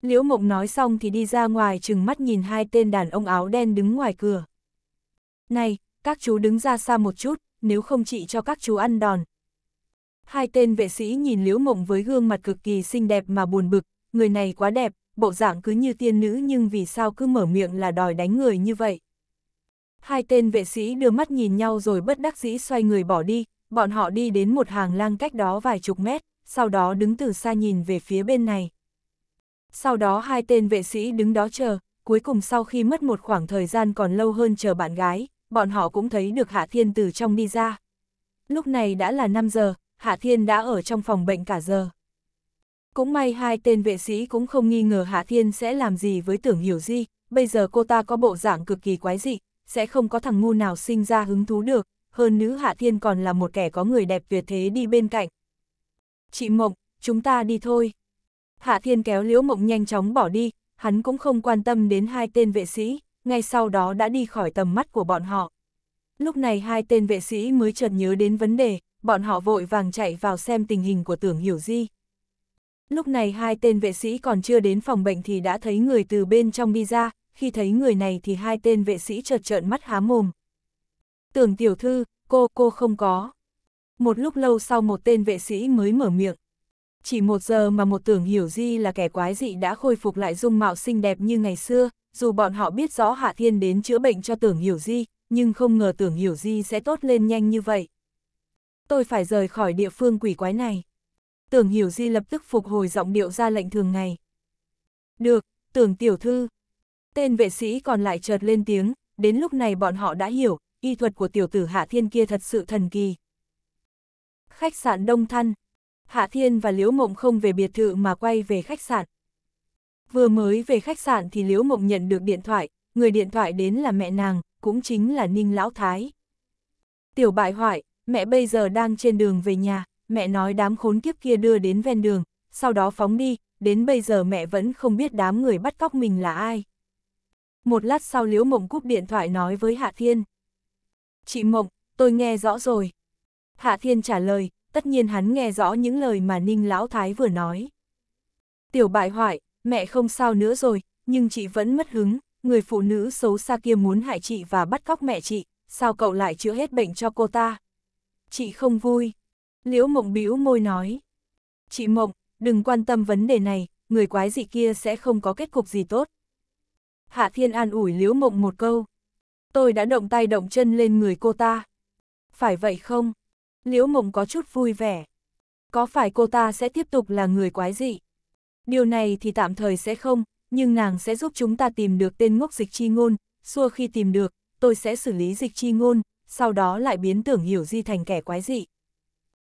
Liễu Mộng nói xong thì đi ra ngoài chừng mắt nhìn hai tên đàn ông áo đen đứng ngoài cửa. Này, các chú đứng ra xa một chút, nếu không chị cho các chú ăn đòn. Hai tên vệ sĩ nhìn Liễu Mộng với gương mặt cực kỳ xinh đẹp mà buồn bực, người này quá đẹp, bộ dạng cứ như tiên nữ nhưng vì sao cứ mở miệng là đòi đánh người như vậy. Hai tên vệ sĩ đưa mắt nhìn nhau rồi bất đắc dĩ xoay người bỏ đi, bọn họ đi đến một hàng lang cách đó vài chục mét, sau đó đứng từ xa nhìn về phía bên này. Sau đó hai tên vệ sĩ đứng đó chờ, cuối cùng sau khi mất một khoảng thời gian còn lâu hơn chờ bạn gái, bọn họ cũng thấy được Hạ Thiên từ trong đi ra. Lúc này đã là 5 giờ, Hạ Thiên đã ở trong phòng bệnh cả giờ. Cũng may hai tên vệ sĩ cũng không nghi ngờ Hạ Thiên sẽ làm gì với tưởng hiểu di, bây giờ cô ta có bộ dạng cực kỳ quái dị, sẽ không có thằng ngu nào sinh ra hứng thú được, hơn nữ Hạ Thiên còn là một kẻ có người đẹp tuyệt thế đi bên cạnh. Chị Mộng, chúng ta đi thôi. Hạ Thiên kéo Liễu Mộng nhanh chóng bỏ đi, hắn cũng không quan tâm đến hai tên vệ sĩ, ngay sau đó đã đi khỏi tầm mắt của bọn họ. Lúc này hai tên vệ sĩ mới chợt nhớ đến vấn đề, bọn họ vội vàng chạy vào xem tình hình của tưởng hiểu di. Lúc này hai tên vệ sĩ còn chưa đến phòng bệnh thì đã thấy người từ bên trong đi ra, khi thấy người này thì hai tên vệ sĩ chợt trợn mắt há mồm. Tưởng tiểu thư, cô, cô không có. Một lúc lâu sau một tên vệ sĩ mới mở miệng. Chỉ một giờ mà một tưởng hiểu di là kẻ quái dị đã khôi phục lại dung mạo xinh đẹp như ngày xưa, dù bọn họ biết rõ Hạ Thiên đến chữa bệnh cho tưởng hiểu di, nhưng không ngờ tưởng hiểu di sẽ tốt lên nhanh như vậy. Tôi phải rời khỏi địa phương quỷ quái này tưởng hiểu di lập tức phục hồi giọng điệu ra lệnh thường ngày. Được, tưởng tiểu thư. Tên vệ sĩ còn lại chợt lên tiếng, đến lúc này bọn họ đã hiểu, y thuật của tiểu tử Hạ Thiên kia thật sự thần kỳ. Khách sạn Đông Thăn, Hạ Thiên và Liễu Mộng không về biệt thự mà quay về khách sạn. Vừa mới về khách sạn thì Liễu Mộng nhận được điện thoại, người điện thoại đến là mẹ nàng, cũng chính là Ninh Lão Thái. Tiểu bại hoại, mẹ bây giờ đang trên đường về nhà, mẹ nói đám khốn kiếp kia đưa đến ven đường, sau đó phóng đi, đến bây giờ mẹ vẫn không biết đám người bắt cóc mình là ai. Một lát sau Liễu Mộng cúp điện thoại nói với Hạ Thiên. Chị Mộng, tôi nghe rõ rồi. Hạ Thiên trả lời, tất nhiên hắn nghe rõ những lời mà Ninh Lão Thái vừa nói. Tiểu bại hoại, mẹ không sao nữa rồi, nhưng chị vẫn mất hứng, người phụ nữ xấu xa kia muốn hại chị và bắt cóc mẹ chị, sao cậu lại chữa hết bệnh cho cô ta? Chị không vui. Liễu Mộng bĩu môi nói. Chị Mộng, đừng quan tâm vấn đề này, người quái dị kia sẽ không có kết cục gì tốt. Hạ Thiên an ủi Liễu Mộng một câu. Tôi đã động tay động chân lên người cô ta. Phải vậy không? Liễu Mộng có chút vui vẻ. Có phải cô ta sẽ tiếp tục là người quái dị? Điều này thì tạm thời sẽ không, nhưng nàng sẽ giúp chúng ta tìm được tên ngốc dịch chi ngôn, xua khi tìm được, tôi sẽ xử lý dịch chi ngôn, sau đó lại biến tưởng hiểu di thành kẻ quái dị.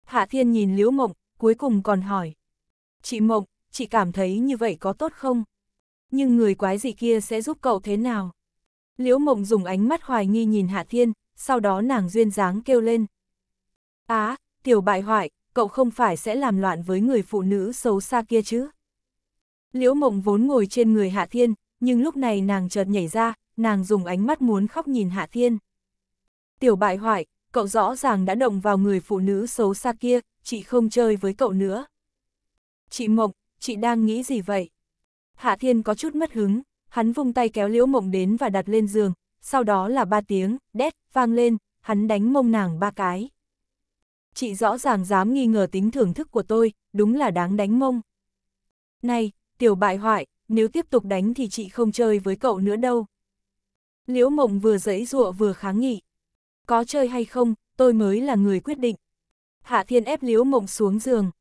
Hạ Thiên nhìn Liễu Mộng, cuối cùng còn hỏi. Chị Mộng, chị cảm thấy như vậy có tốt không? Nhưng người quái gì kia sẽ giúp cậu thế nào? Liễu Mộng dùng ánh mắt hoài nghi nhìn Hạ Thiên, sau đó nàng duyên dáng kêu lên. Á, tiểu bại hoại, cậu không phải sẽ làm loạn với người phụ nữ xấu xa kia chứ? Liễu Mộng vốn ngồi trên người Hạ Thiên, nhưng lúc này nàng chợt nhảy ra, nàng dùng ánh mắt muốn khóc nhìn Hạ Thiên. Tiểu bại hoại, cậu rõ ràng đã động vào người phụ nữ xấu xa kia, chị không chơi với cậu nữa. Chị Mộng, chị đang nghĩ gì vậy? Hạ Thiên có chút mất hứng, hắn vung tay kéo Liễu Mộng đến và đặt lên giường, sau đó là ba tiếng, đét, vang lên, hắn đánh mông nàng ba cái. Chị rõ ràng dám nghi ngờ tính thưởng thức của tôi, đúng là đáng đánh mông. Này, tiểu bại hoại, nếu tiếp tục đánh thì chị không chơi với cậu nữa đâu. Liễu Mộng vừa dẫy dụa vừa kháng nghị. Có chơi hay không, tôi mới là người quyết định. Hạ Thiên ép Liễu Mộng xuống giường.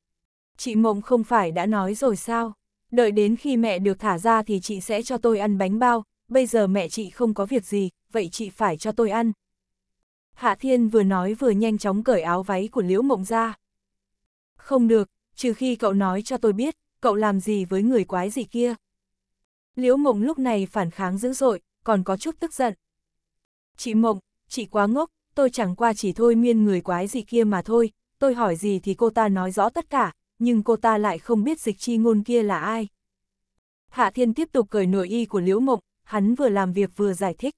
Chị Mộng không phải đã nói rồi sao? Đợi đến khi mẹ được thả ra thì chị sẽ cho tôi ăn bánh bao, bây giờ mẹ chị không có việc gì, vậy chị phải cho tôi ăn. Hạ Thiên vừa nói vừa nhanh chóng cởi áo váy của Liễu Mộng ra. Không được, trừ khi cậu nói cho tôi biết, cậu làm gì với người quái gì kia. Liễu Mộng lúc này phản kháng dữ dội, còn có chút tức giận. Chị Mộng, chị quá ngốc, tôi chẳng qua chỉ thôi miên người quái gì kia mà thôi, tôi hỏi gì thì cô ta nói rõ tất cả, nhưng cô ta lại không biết dịch chi ngôn kia là ai. Hạ Thiên tiếp tục cởi nội y của Liễu Mộng, hắn vừa làm việc vừa giải thích.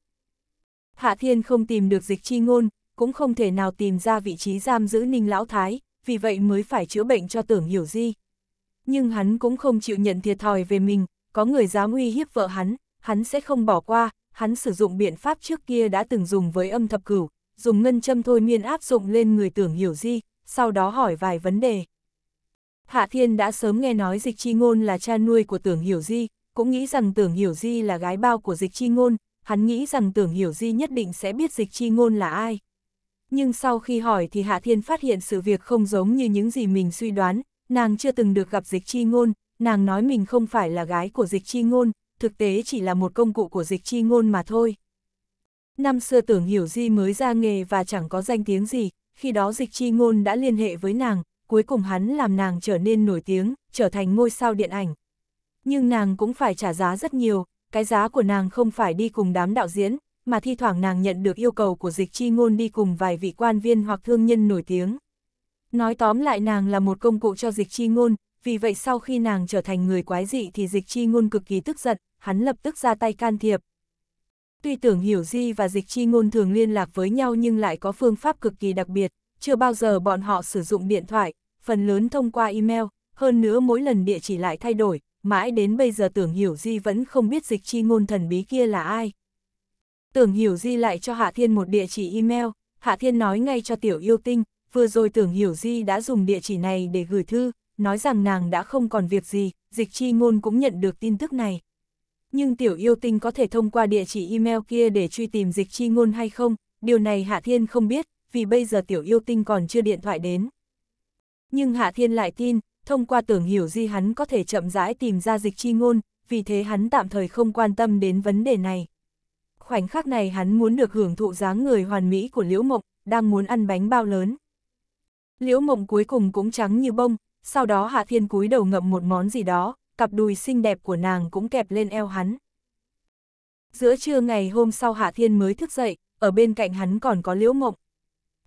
Hạ Thiên không tìm được dịch chi ngôn, cũng không thể nào tìm ra vị trí giam giữ Ninh Lão Thái, vì vậy mới phải chữa bệnh cho tưởng hiểu di. Nhưng hắn cũng không chịu nhận thiệt thòi về mình, có người dám uy hiếp vợ hắn, hắn sẽ không bỏ qua, hắn sử dụng biện pháp trước kia đã từng dùng với âm thập cửu, dùng ngân châm thôi miên áp dụng lên người tưởng hiểu di, sau đó hỏi vài vấn đề. Hạ Thiên đã sớm nghe nói dịch chi ngôn là cha nuôi của tưởng hiểu di, cũng nghĩ rằng tưởng hiểu di là gái bao của dịch chi ngôn, hắn nghĩ rằng tưởng hiểu di nhất định sẽ biết dịch chi ngôn là ai. Nhưng sau khi hỏi thì Hạ Thiên phát hiện sự việc không giống như những gì mình suy đoán, nàng chưa từng được gặp dịch chi ngôn, nàng nói mình không phải là gái của dịch chi ngôn, thực tế chỉ là một công cụ của dịch chi ngôn mà thôi. Năm xưa tưởng hiểu di mới ra nghề và chẳng có danh tiếng gì, khi đó dịch chi ngôn đã liên hệ với nàng, cuối cùng hắn làm nàng trở nên nổi tiếng, trở thành ngôi sao điện ảnh. Nhưng nàng cũng phải trả giá rất nhiều, cái giá của nàng không phải đi cùng đám đạo diễn, mà thi thoảng nàng nhận được yêu cầu của dịch chi ngôn đi cùng vài vị quan viên hoặc thương nhân nổi tiếng. Nói tóm lại nàng là một công cụ cho dịch chi ngôn, vì vậy sau khi nàng trở thành người quái dị thì dịch chi ngôn cực kỳ tức giận, hắn lập tức ra tay can thiệp. Tuy tưởng hiểu di và dịch chi ngôn thường liên lạc với nhau nhưng lại có phương pháp cực kỳ đặc biệt, chưa bao giờ bọn họ sử dụng điện thoại, phần lớn thông qua email, hơn nữa mỗi lần địa chỉ lại thay đổi, mãi đến bây giờ tưởng hiểu di vẫn không biết dịch chi ngôn thần bí kia là ai. Tưởng hiểu di lại cho Hạ Thiên một địa chỉ email, Hạ Thiên nói ngay cho tiểu yêu tinh, vừa rồi tưởng hiểu di đã dùng địa chỉ này để gửi thư, nói rằng nàng đã không còn việc gì, dịch chi ngôn cũng nhận được tin tức này nhưng tiểu yêu tinh có thể thông qua địa chỉ email kia để truy tìm dịch chi ngôn hay không, điều này Hạ Thiên không biết, vì bây giờ tiểu yêu tinh còn chưa điện thoại đến. Nhưng Hạ Thiên lại tin, thông qua tưởng hiểu di hắn có thể chậm rãi tìm ra dịch chi ngôn, vì thế hắn tạm thời không quan tâm đến vấn đề này. Khoảnh khắc này hắn muốn được hưởng thụ dáng người hoàn mỹ của Liễu Mộng, đang muốn ăn bánh bao lớn. Liễu Mộng cuối cùng cũng trắng như bông, sau đó Hạ Thiên cúi đầu ngậm một món gì đó, cặp đùi xinh đẹp của nàng cũng kẹp lên eo hắn. Giữa trưa ngày hôm sau Hạ Thiên mới thức dậy, ở bên cạnh hắn còn có Liễu Mộng.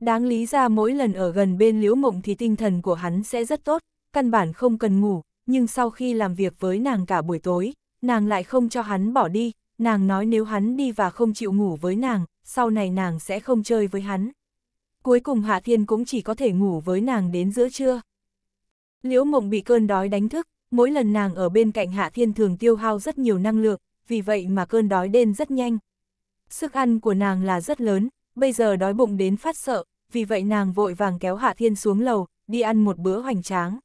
Đáng lý ra mỗi lần ở gần bên Liễu Mộng thì tinh thần của hắn sẽ rất tốt, căn bản không cần ngủ, nhưng sau khi làm việc với nàng cả buổi tối, nàng lại không cho hắn bỏ đi, nàng nói nếu hắn đi và không chịu ngủ với nàng, sau này nàng sẽ không chơi với hắn. Cuối cùng Hạ Thiên cũng chỉ có thể ngủ với nàng đến giữa trưa. Liễu Mộng bị cơn đói đánh thức, mỗi lần nàng ở bên cạnh Hạ Thiên thường tiêu hao rất nhiều năng lượng, vì vậy mà cơn đói đen rất nhanh. Sức ăn của nàng là rất lớn, bây giờ đói bụng đến phát sợ, vì vậy nàng vội vàng kéo Hạ Thiên xuống lầu, đi ăn một bữa hoành tráng.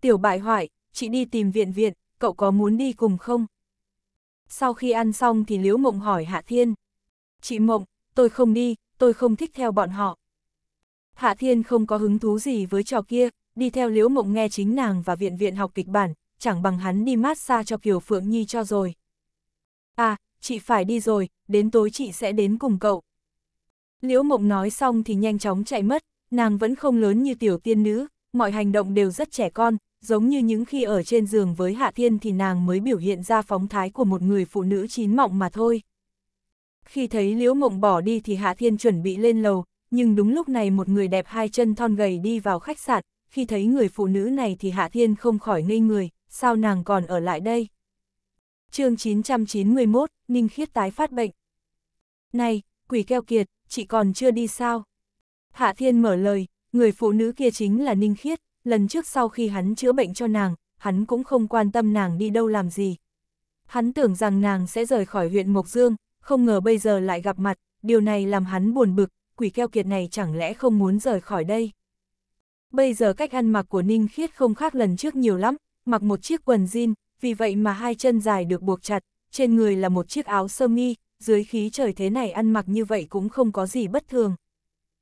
Tiểu bại hoại, chị đi tìm viện viện, cậu có muốn đi cùng không? Sau khi ăn xong thì Liễu Mộng hỏi Hạ Thiên. Chị Mộng, tôi không đi, tôi không thích theo bọn họ. Hạ Thiên không có hứng thú gì với trò kia, đi theo Liễu Mộng nghe chính nàng và viện viện học kịch bản, chẳng bằng hắn đi mát xa cho Kiều Phượng Nhi cho rồi. À, chị phải đi rồi, đến tối chị sẽ đến cùng cậu. Liễu Mộng nói xong thì nhanh chóng chạy mất, nàng vẫn không lớn như tiểu tiên nữ, mọi hành động đều rất trẻ con, giống như những khi ở trên giường với Hạ Thiên thì nàng mới biểu hiện ra phóng thái của một người phụ nữ chín mộng mà thôi. Khi thấy Liễu Mộng bỏ đi thì Hạ Thiên chuẩn bị lên lầu, nhưng đúng lúc này một người đẹp hai chân thon gầy đi vào khách sạn, khi thấy người phụ nữ này thì Hạ Thiên không khỏi ngây người, sao nàng còn ở lại đây? chương 991, Ninh Khiết tái phát bệnh. Này, quỷ keo kiệt, chị còn chưa đi sao? Hạ Thiên mở lời, người phụ nữ kia chính là Ninh Khiết, lần trước sau khi hắn chữa bệnh cho nàng, hắn cũng không quan tâm nàng đi đâu làm gì. Hắn tưởng rằng nàng sẽ rời khỏi huyện Mộc Dương, không ngờ bây giờ lại gặp mặt, điều này làm hắn buồn bực, quỷ keo kiệt này chẳng lẽ không muốn rời khỏi đây. Bây giờ cách ăn mặc của Ninh Khiết không khác lần trước nhiều lắm, mặc một chiếc quần jean, vì vậy mà hai chân dài được buộc chặt, trên người là một chiếc áo sơ mi, dưới khí trời thế này ăn mặc như vậy cũng không có gì bất thường.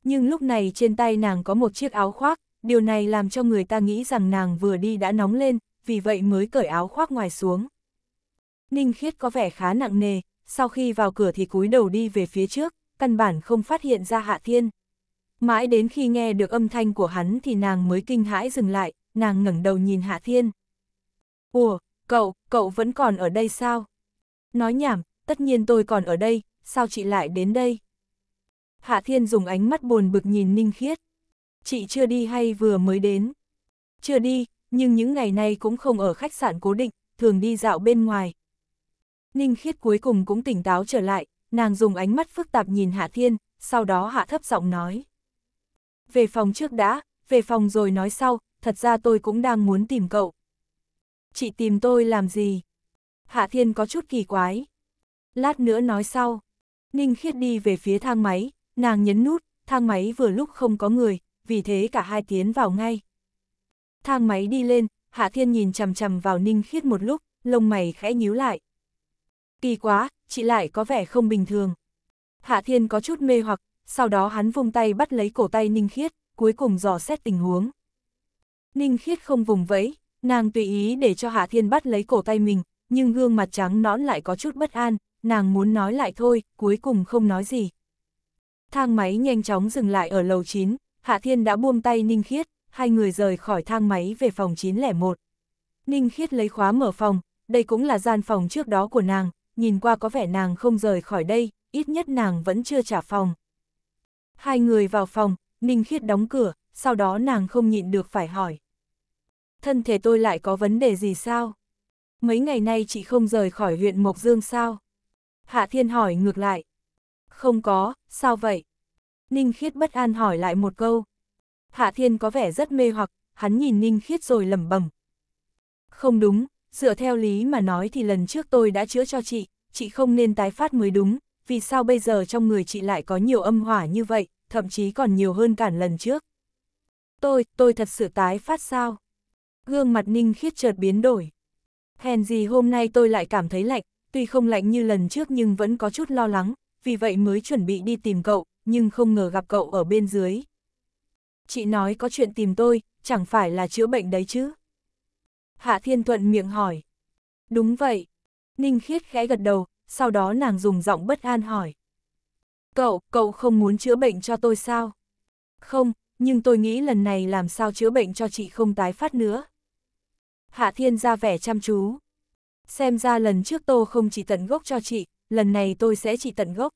Nhưng lúc này trên tay nàng có một chiếc áo khoác, điều này làm cho người ta nghĩ rằng nàng vừa đi đã nóng lên, vì vậy mới cởi áo khoác ngoài xuống. Ninh Khiết có vẻ khá nặng nề, sau khi vào cửa thì cúi đầu đi về phía trước, căn bản không phát hiện ra Hạ Thiên. Mãi đến khi nghe được âm thanh của hắn thì nàng mới kinh hãi dừng lại, nàng ngẩng đầu nhìn Hạ Thiên. Ủa, cậu, cậu vẫn còn ở đây sao? Nói nhảm, tất nhiên tôi còn ở đây, sao chị lại đến đây? Hạ Thiên dùng ánh mắt buồn bực nhìn Ninh Khiết. Chị chưa đi hay vừa mới đến? Chưa đi, nhưng những ngày nay cũng không ở khách sạn cố định, thường đi dạo bên ngoài. Ninh Khiết cuối cùng cũng tỉnh táo trở lại, nàng dùng ánh mắt phức tạp nhìn Hạ Thiên, sau đó hạ thấp giọng nói về phòng trước đã, về phòng rồi nói sau, thật ra tôi cũng đang muốn tìm cậu. Chị tìm tôi làm gì? Hạ Thiên có chút kỳ quái. Lát nữa nói sau. Ninh Khiết đi về phía thang máy, nàng nhấn nút, thang máy vừa lúc không có người, vì thế cả hai tiến vào ngay. Thang máy đi lên, Hạ Thiên nhìn chằm chằm vào Ninh Khiết một lúc, lông mày khẽ nhíu lại. Kỳ quá, chị lại có vẻ không bình thường. Hạ Thiên có chút mê hoặc, sau đó hắn vung tay bắt lấy cổ tay Ninh Khiết, cuối cùng dò xét tình huống. Ninh Khiết không vùng vẫy, nàng tùy ý để cho Hạ Thiên bắt lấy cổ tay mình, nhưng gương mặt trắng nõn lại có chút bất an, nàng muốn nói lại thôi, cuối cùng không nói gì. Thang máy nhanh chóng dừng lại ở lầu 9, Hạ Thiên đã buông tay Ninh Khiết, hai người rời khỏi thang máy về phòng 901. Ninh Khiết lấy khóa mở phòng, đây cũng là gian phòng trước đó của nàng, nhìn qua có vẻ nàng không rời khỏi đây, ít nhất nàng vẫn chưa trả phòng. Hai người vào phòng, Ninh Khiết đóng cửa, sau đó nàng không nhịn được phải hỏi. Thân thể tôi lại có vấn đề gì sao? Mấy ngày nay chị không rời khỏi huyện Mộc Dương sao? Hạ Thiên hỏi ngược lại. Không có, sao vậy? Ninh Khiết bất an hỏi lại một câu. Hạ Thiên có vẻ rất mê hoặc, hắn nhìn Ninh Khiết rồi lẩm bẩm. Không đúng, dựa theo lý mà nói thì lần trước tôi đã chữa cho chị, chị không nên tái phát mới đúng vì sao bây giờ trong người chị lại có nhiều âm hỏa như vậy, thậm chí còn nhiều hơn cả lần trước. Tôi, tôi thật sự tái phát sao? Gương mặt ninh khiết chợt biến đổi. Hèn gì hôm nay tôi lại cảm thấy lạnh, tuy không lạnh như lần trước nhưng vẫn có chút lo lắng, vì vậy mới chuẩn bị đi tìm cậu, nhưng không ngờ gặp cậu ở bên dưới. Chị nói có chuyện tìm tôi, chẳng phải là chữa bệnh đấy chứ? Hạ Thiên Thuận miệng hỏi. Đúng vậy. Ninh Khiết khẽ gật đầu, sau đó nàng dùng giọng bất an hỏi. Cậu, cậu không muốn chữa bệnh cho tôi sao? Không, nhưng tôi nghĩ lần này làm sao chữa bệnh cho chị không tái phát nữa. Hạ Thiên ra vẻ chăm chú. Xem ra lần trước tô không chỉ tận gốc cho chị, lần này tôi sẽ chỉ tận gốc.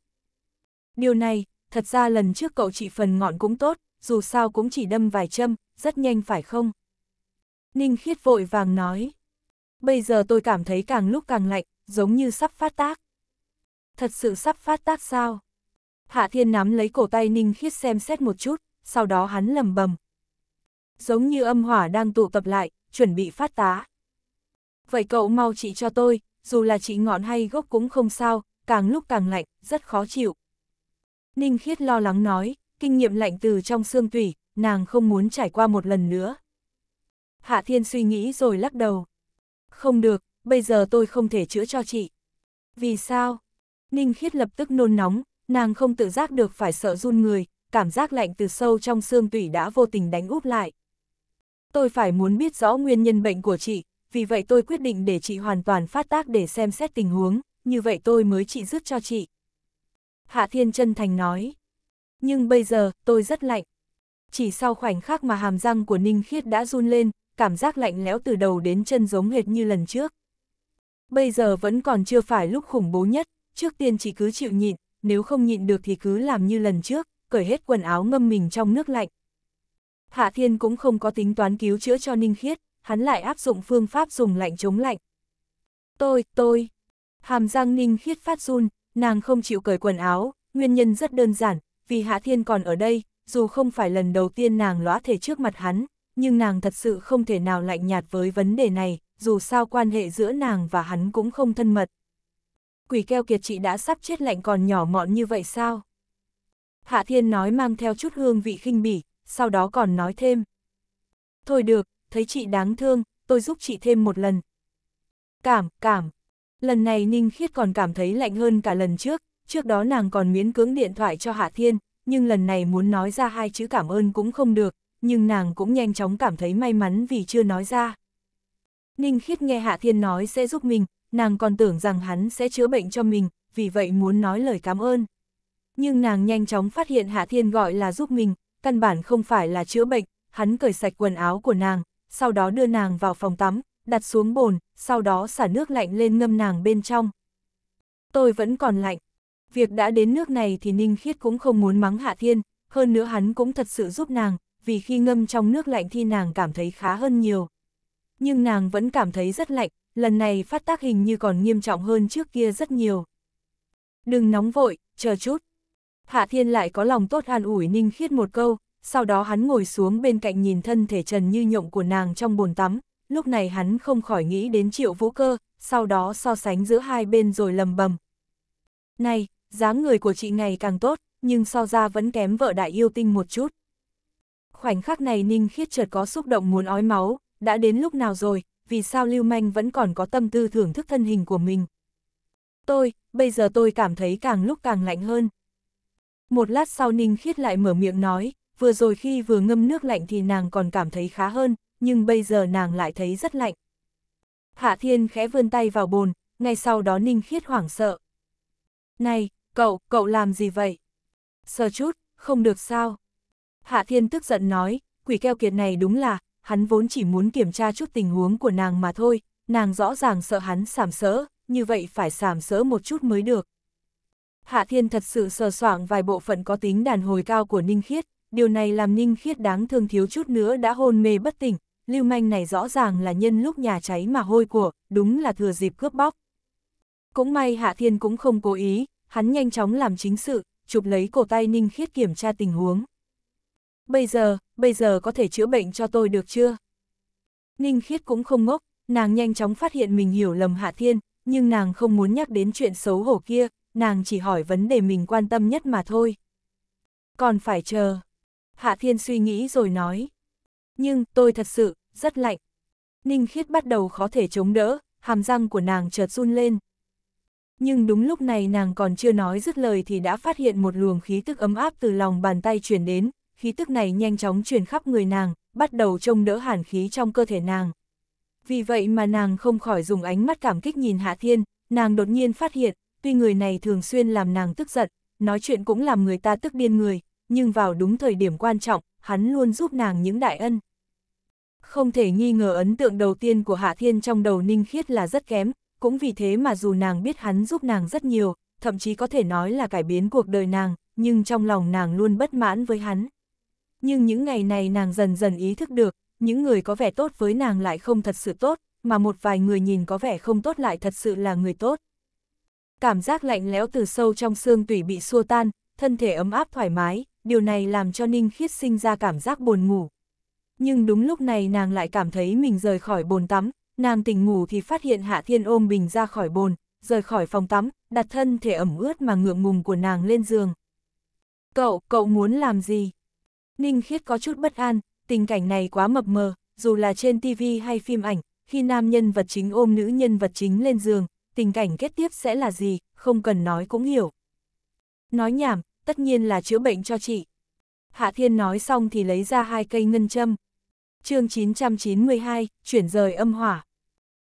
Điều này, thật ra lần trước cậu chỉ phần ngọn cũng tốt, dù sao cũng chỉ đâm vài châm, rất nhanh phải không? Ninh khiết vội vàng nói. Bây giờ tôi cảm thấy càng lúc càng lạnh, giống như sắp phát tác thật sự sắp phát tác sao? Hạ Thiên nắm lấy cổ tay Ninh Khiết xem xét một chút, sau đó hắn lầm bầm. Giống như âm hỏa đang tụ tập lại, chuẩn bị phát tá. Vậy cậu mau trị cho tôi, dù là trị ngọn hay gốc cũng không sao, càng lúc càng lạnh, rất khó chịu. Ninh Khiết lo lắng nói, kinh nghiệm lạnh từ trong xương tủy, nàng không muốn trải qua một lần nữa. Hạ Thiên suy nghĩ rồi lắc đầu. Không được, bây giờ tôi không thể chữa cho chị. Vì sao? Ninh Khiết lập tức nôn nóng, nàng không tự giác được phải sợ run người, cảm giác lạnh từ sâu trong xương tủy đã vô tình đánh úp lại. Tôi phải muốn biết rõ nguyên nhân bệnh của chị, vì vậy tôi quyết định để chị hoàn toàn phát tác để xem xét tình huống, như vậy tôi mới trị dứt cho chị. Hạ Thiên chân thành nói. Nhưng bây giờ, tôi rất lạnh. Chỉ sau khoảnh khắc mà hàm răng của Ninh Khiết đã run lên, cảm giác lạnh lẽo từ đầu đến chân giống hệt như lần trước. Bây giờ vẫn còn chưa phải lúc khủng bố nhất, trước tiên chỉ cứ chịu nhịn, nếu không nhịn được thì cứ làm như lần trước, cởi hết quần áo ngâm mình trong nước lạnh. Hạ Thiên cũng không có tính toán cứu chữa cho Ninh Khiết, hắn lại áp dụng phương pháp dùng lạnh chống lạnh. Tôi, tôi, hàm răng Ninh Khiết phát run, nàng không chịu cởi quần áo, nguyên nhân rất đơn giản, vì Hạ Thiên còn ở đây, dù không phải lần đầu tiên nàng lõa thể trước mặt hắn, nhưng nàng thật sự không thể nào lạnh nhạt với vấn đề này, dù sao quan hệ giữa nàng và hắn cũng không thân mật quỷ keo kiệt chị đã sắp chết lạnh còn nhỏ mọn như vậy sao? Hạ Thiên nói mang theo chút hương vị khinh bỉ, sau đó còn nói thêm. Thôi được, thấy chị đáng thương, tôi giúp chị thêm một lần. Cảm, cảm. Lần này Ninh Khiết còn cảm thấy lạnh hơn cả lần trước, trước đó nàng còn miễn cưỡng điện thoại cho Hạ Thiên, nhưng lần này muốn nói ra hai chữ cảm ơn cũng không được, nhưng nàng cũng nhanh chóng cảm thấy may mắn vì chưa nói ra. Ninh Khiết nghe Hạ Thiên nói sẽ giúp mình, nàng còn tưởng rằng hắn sẽ chữa bệnh cho mình, vì vậy muốn nói lời cảm ơn. Nhưng nàng nhanh chóng phát hiện Hạ Thiên gọi là giúp mình, căn bản không phải là chữa bệnh, hắn cởi sạch quần áo của nàng, sau đó đưa nàng vào phòng tắm, đặt xuống bồn, sau đó xả nước lạnh lên ngâm nàng bên trong. Tôi vẫn còn lạnh. Việc đã đến nước này thì Ninh Khiết cũng không muốn mắng Hạ Thiên, hơn nữa hắn cũng thật sự giúp nàng, vì khi ngâm trong nước lạnh thì nàng cảm thấy khá hơn nhiều. Nhưng nàng vẫn cảm thấy rất lạnh, lần này phát tác hình như còn nghiêm trọng hơn trước kia rất nhiều. Đừng nóng vội, chờ chút. Hạ Thiên lại có lòng tốt an ủi Ninh Khiết một câu, sau đó hắn ngồi xuống bên cạnh nhìn thân thể trần như nhộng của nàng trong bồn tắm, lúc này hắn không khỏi nghĩ đến triệu vũ cơ, sau đó so sánh giữa hai bên rồi lầm bầm. Này, dáng người của chị ngày càng tốt, nhưng so ra vẫn kém vợ đại yêu tinh một chút. Khoảnh khắc này Ninh Khiết chợt có xúc động muốn ói máu, đã đến lúc nào rồi, vì sao Lưu Manh vẫn còn có tâm tư thưởng thức thân hình của mình. Tôi, bây giờ tôi cảm thấy càng lúc càng lạnh hơn. Một lát sau Ninh Khiết lại mở miệng nói, vừa rồi khi vừa ngâm nước lạnh thì nàng còn cảm thấy khá hơn, nhưng bây giờ nàng lại thấy rất lạnh. Hạ Thiên khẽ vươn tay vào bồn, ngay sau đó Ninh Khiết hoảng sợ. Này, cậu, cậu làm gì vậy? Sờ chút, không được sao? Hạ Thiên tức giận nói, quỷ keo kiệt này đúng là, hắn vốn chỉ muốn kiểm tra chút tình huống của nàng mà thôi, nàng rõ ràng sợ hắn sảm sỡ, như vậy phải sảm sỡ một chút mới được. Hạ Thiên thật sự sờ soạng vài bộ phận có tính đàn hồi cao của Ninh Khiết, điều này làm Ninh Khiết đáng thương thiếu chút nữa đã hôn mê bất tỉnh, lưu manh này rõ ràng là nhân lúc nhà cháy mà hôi của, đúng là thừa dịp cướp bóc. Cũng may Hạ Thiên cũng không cố ý, hắn nhanh chóng làm chính sự, chụp lấy cổ tay Ninh Khiết kiểm tra tình huống. Bây giờ, bây giờ có thể chữa bệnh cho tôi được chưa? Ninh Khiết cũng không ngốc, nàng nhanh chóng phát hiện mình hiểu lầm Hạ Thiên, nhưng nàng không muốn nhắc đến chuyện xấu hổ kia, nàng chỉ hỏi vấn đề mình quan tâm nhất mà thôi. Còn phải chờ. Hạ Thiên suy nghĩ rồi nói. Nhưng tôi thật sự, rất lạnh. Ninh Khiết bắt đầu khó thể chống đỡ, hàm răng của nàng chợt run lên. Nhưng đúng lúc này nàng còn chưa nói dứt lời thì đã phát hiện một luồng khí tức ấm áp từ lòng bàn tay chuyển đến, khí tức này nhanh chóng truyền khắp người nàng, bắt đầu trông đỡ hàn khí trong cơ thể nàng. Vì vậy mà nàng không khỏi dùng ánh mắt cảm kích nhìn Hạ Thiên, nàng đột nhiên phát hiện, tuy người này thường xuyên làm nàng tức giận, nói chuyện cũng làm người ta tức điên người, nhưng vào đúng thời điểm quan trọng, hắn luôn giúp nàng những đại ân. Không thể nghi ngờ ấn tượng đầu tiên của Hạ Thiên trong đầu Ninh Khiết là rất kém, cũng vì thế mà dù nàng biết hắn giúp nàng rất nhiều, thậm chí có thể nói là cải biến cuộc đời nàng, nhưng trong lòng nàng luôn bất mãn với hắn nhưng những ngày này nàng dần dần ý thức được, những người có vẻ tốt với nàng lại không thật sự tốt, mà một vài người nhìn có vẻ không tốt lại thật sự là người tốt. Cảm giác lạnh lẽo từ sâu trong xương tủy bị xua tan, thân thể ấm áp thoải mái, điều này làm cho Ninh Khiết sinh ra cảm giác buồn ngủ. Nhưng đúng lúc này nàng lại cảm thấy mình rời khỏi bồn tắm, nàng tỉnh ngủ thì phát hiện Hạ Thiên ôm bình ra khỏi bồn, rời khỏi phòng tắm, đặt thân thể ẩm ướt mà ngượng ngùng của nàng lên giường. Cậu, cậu muốn làm gì? Ninh Khiết có chút bất an, tình cảnh này quá mập mờ, dù là trên TV hay phim ảnh, khi nam nhân vật chính ôm nữ nhân vật chính lên giường, tình cảnh kết tiếp sẽ là gì, không cần nói cũng hiểu. Nói nhảm, tất nhiên là chữa bệnh cho chị. Hạ Thiên nói xong thì lấy ra hai cây ngân châm. chương 992, chuyển rời âm hỏa.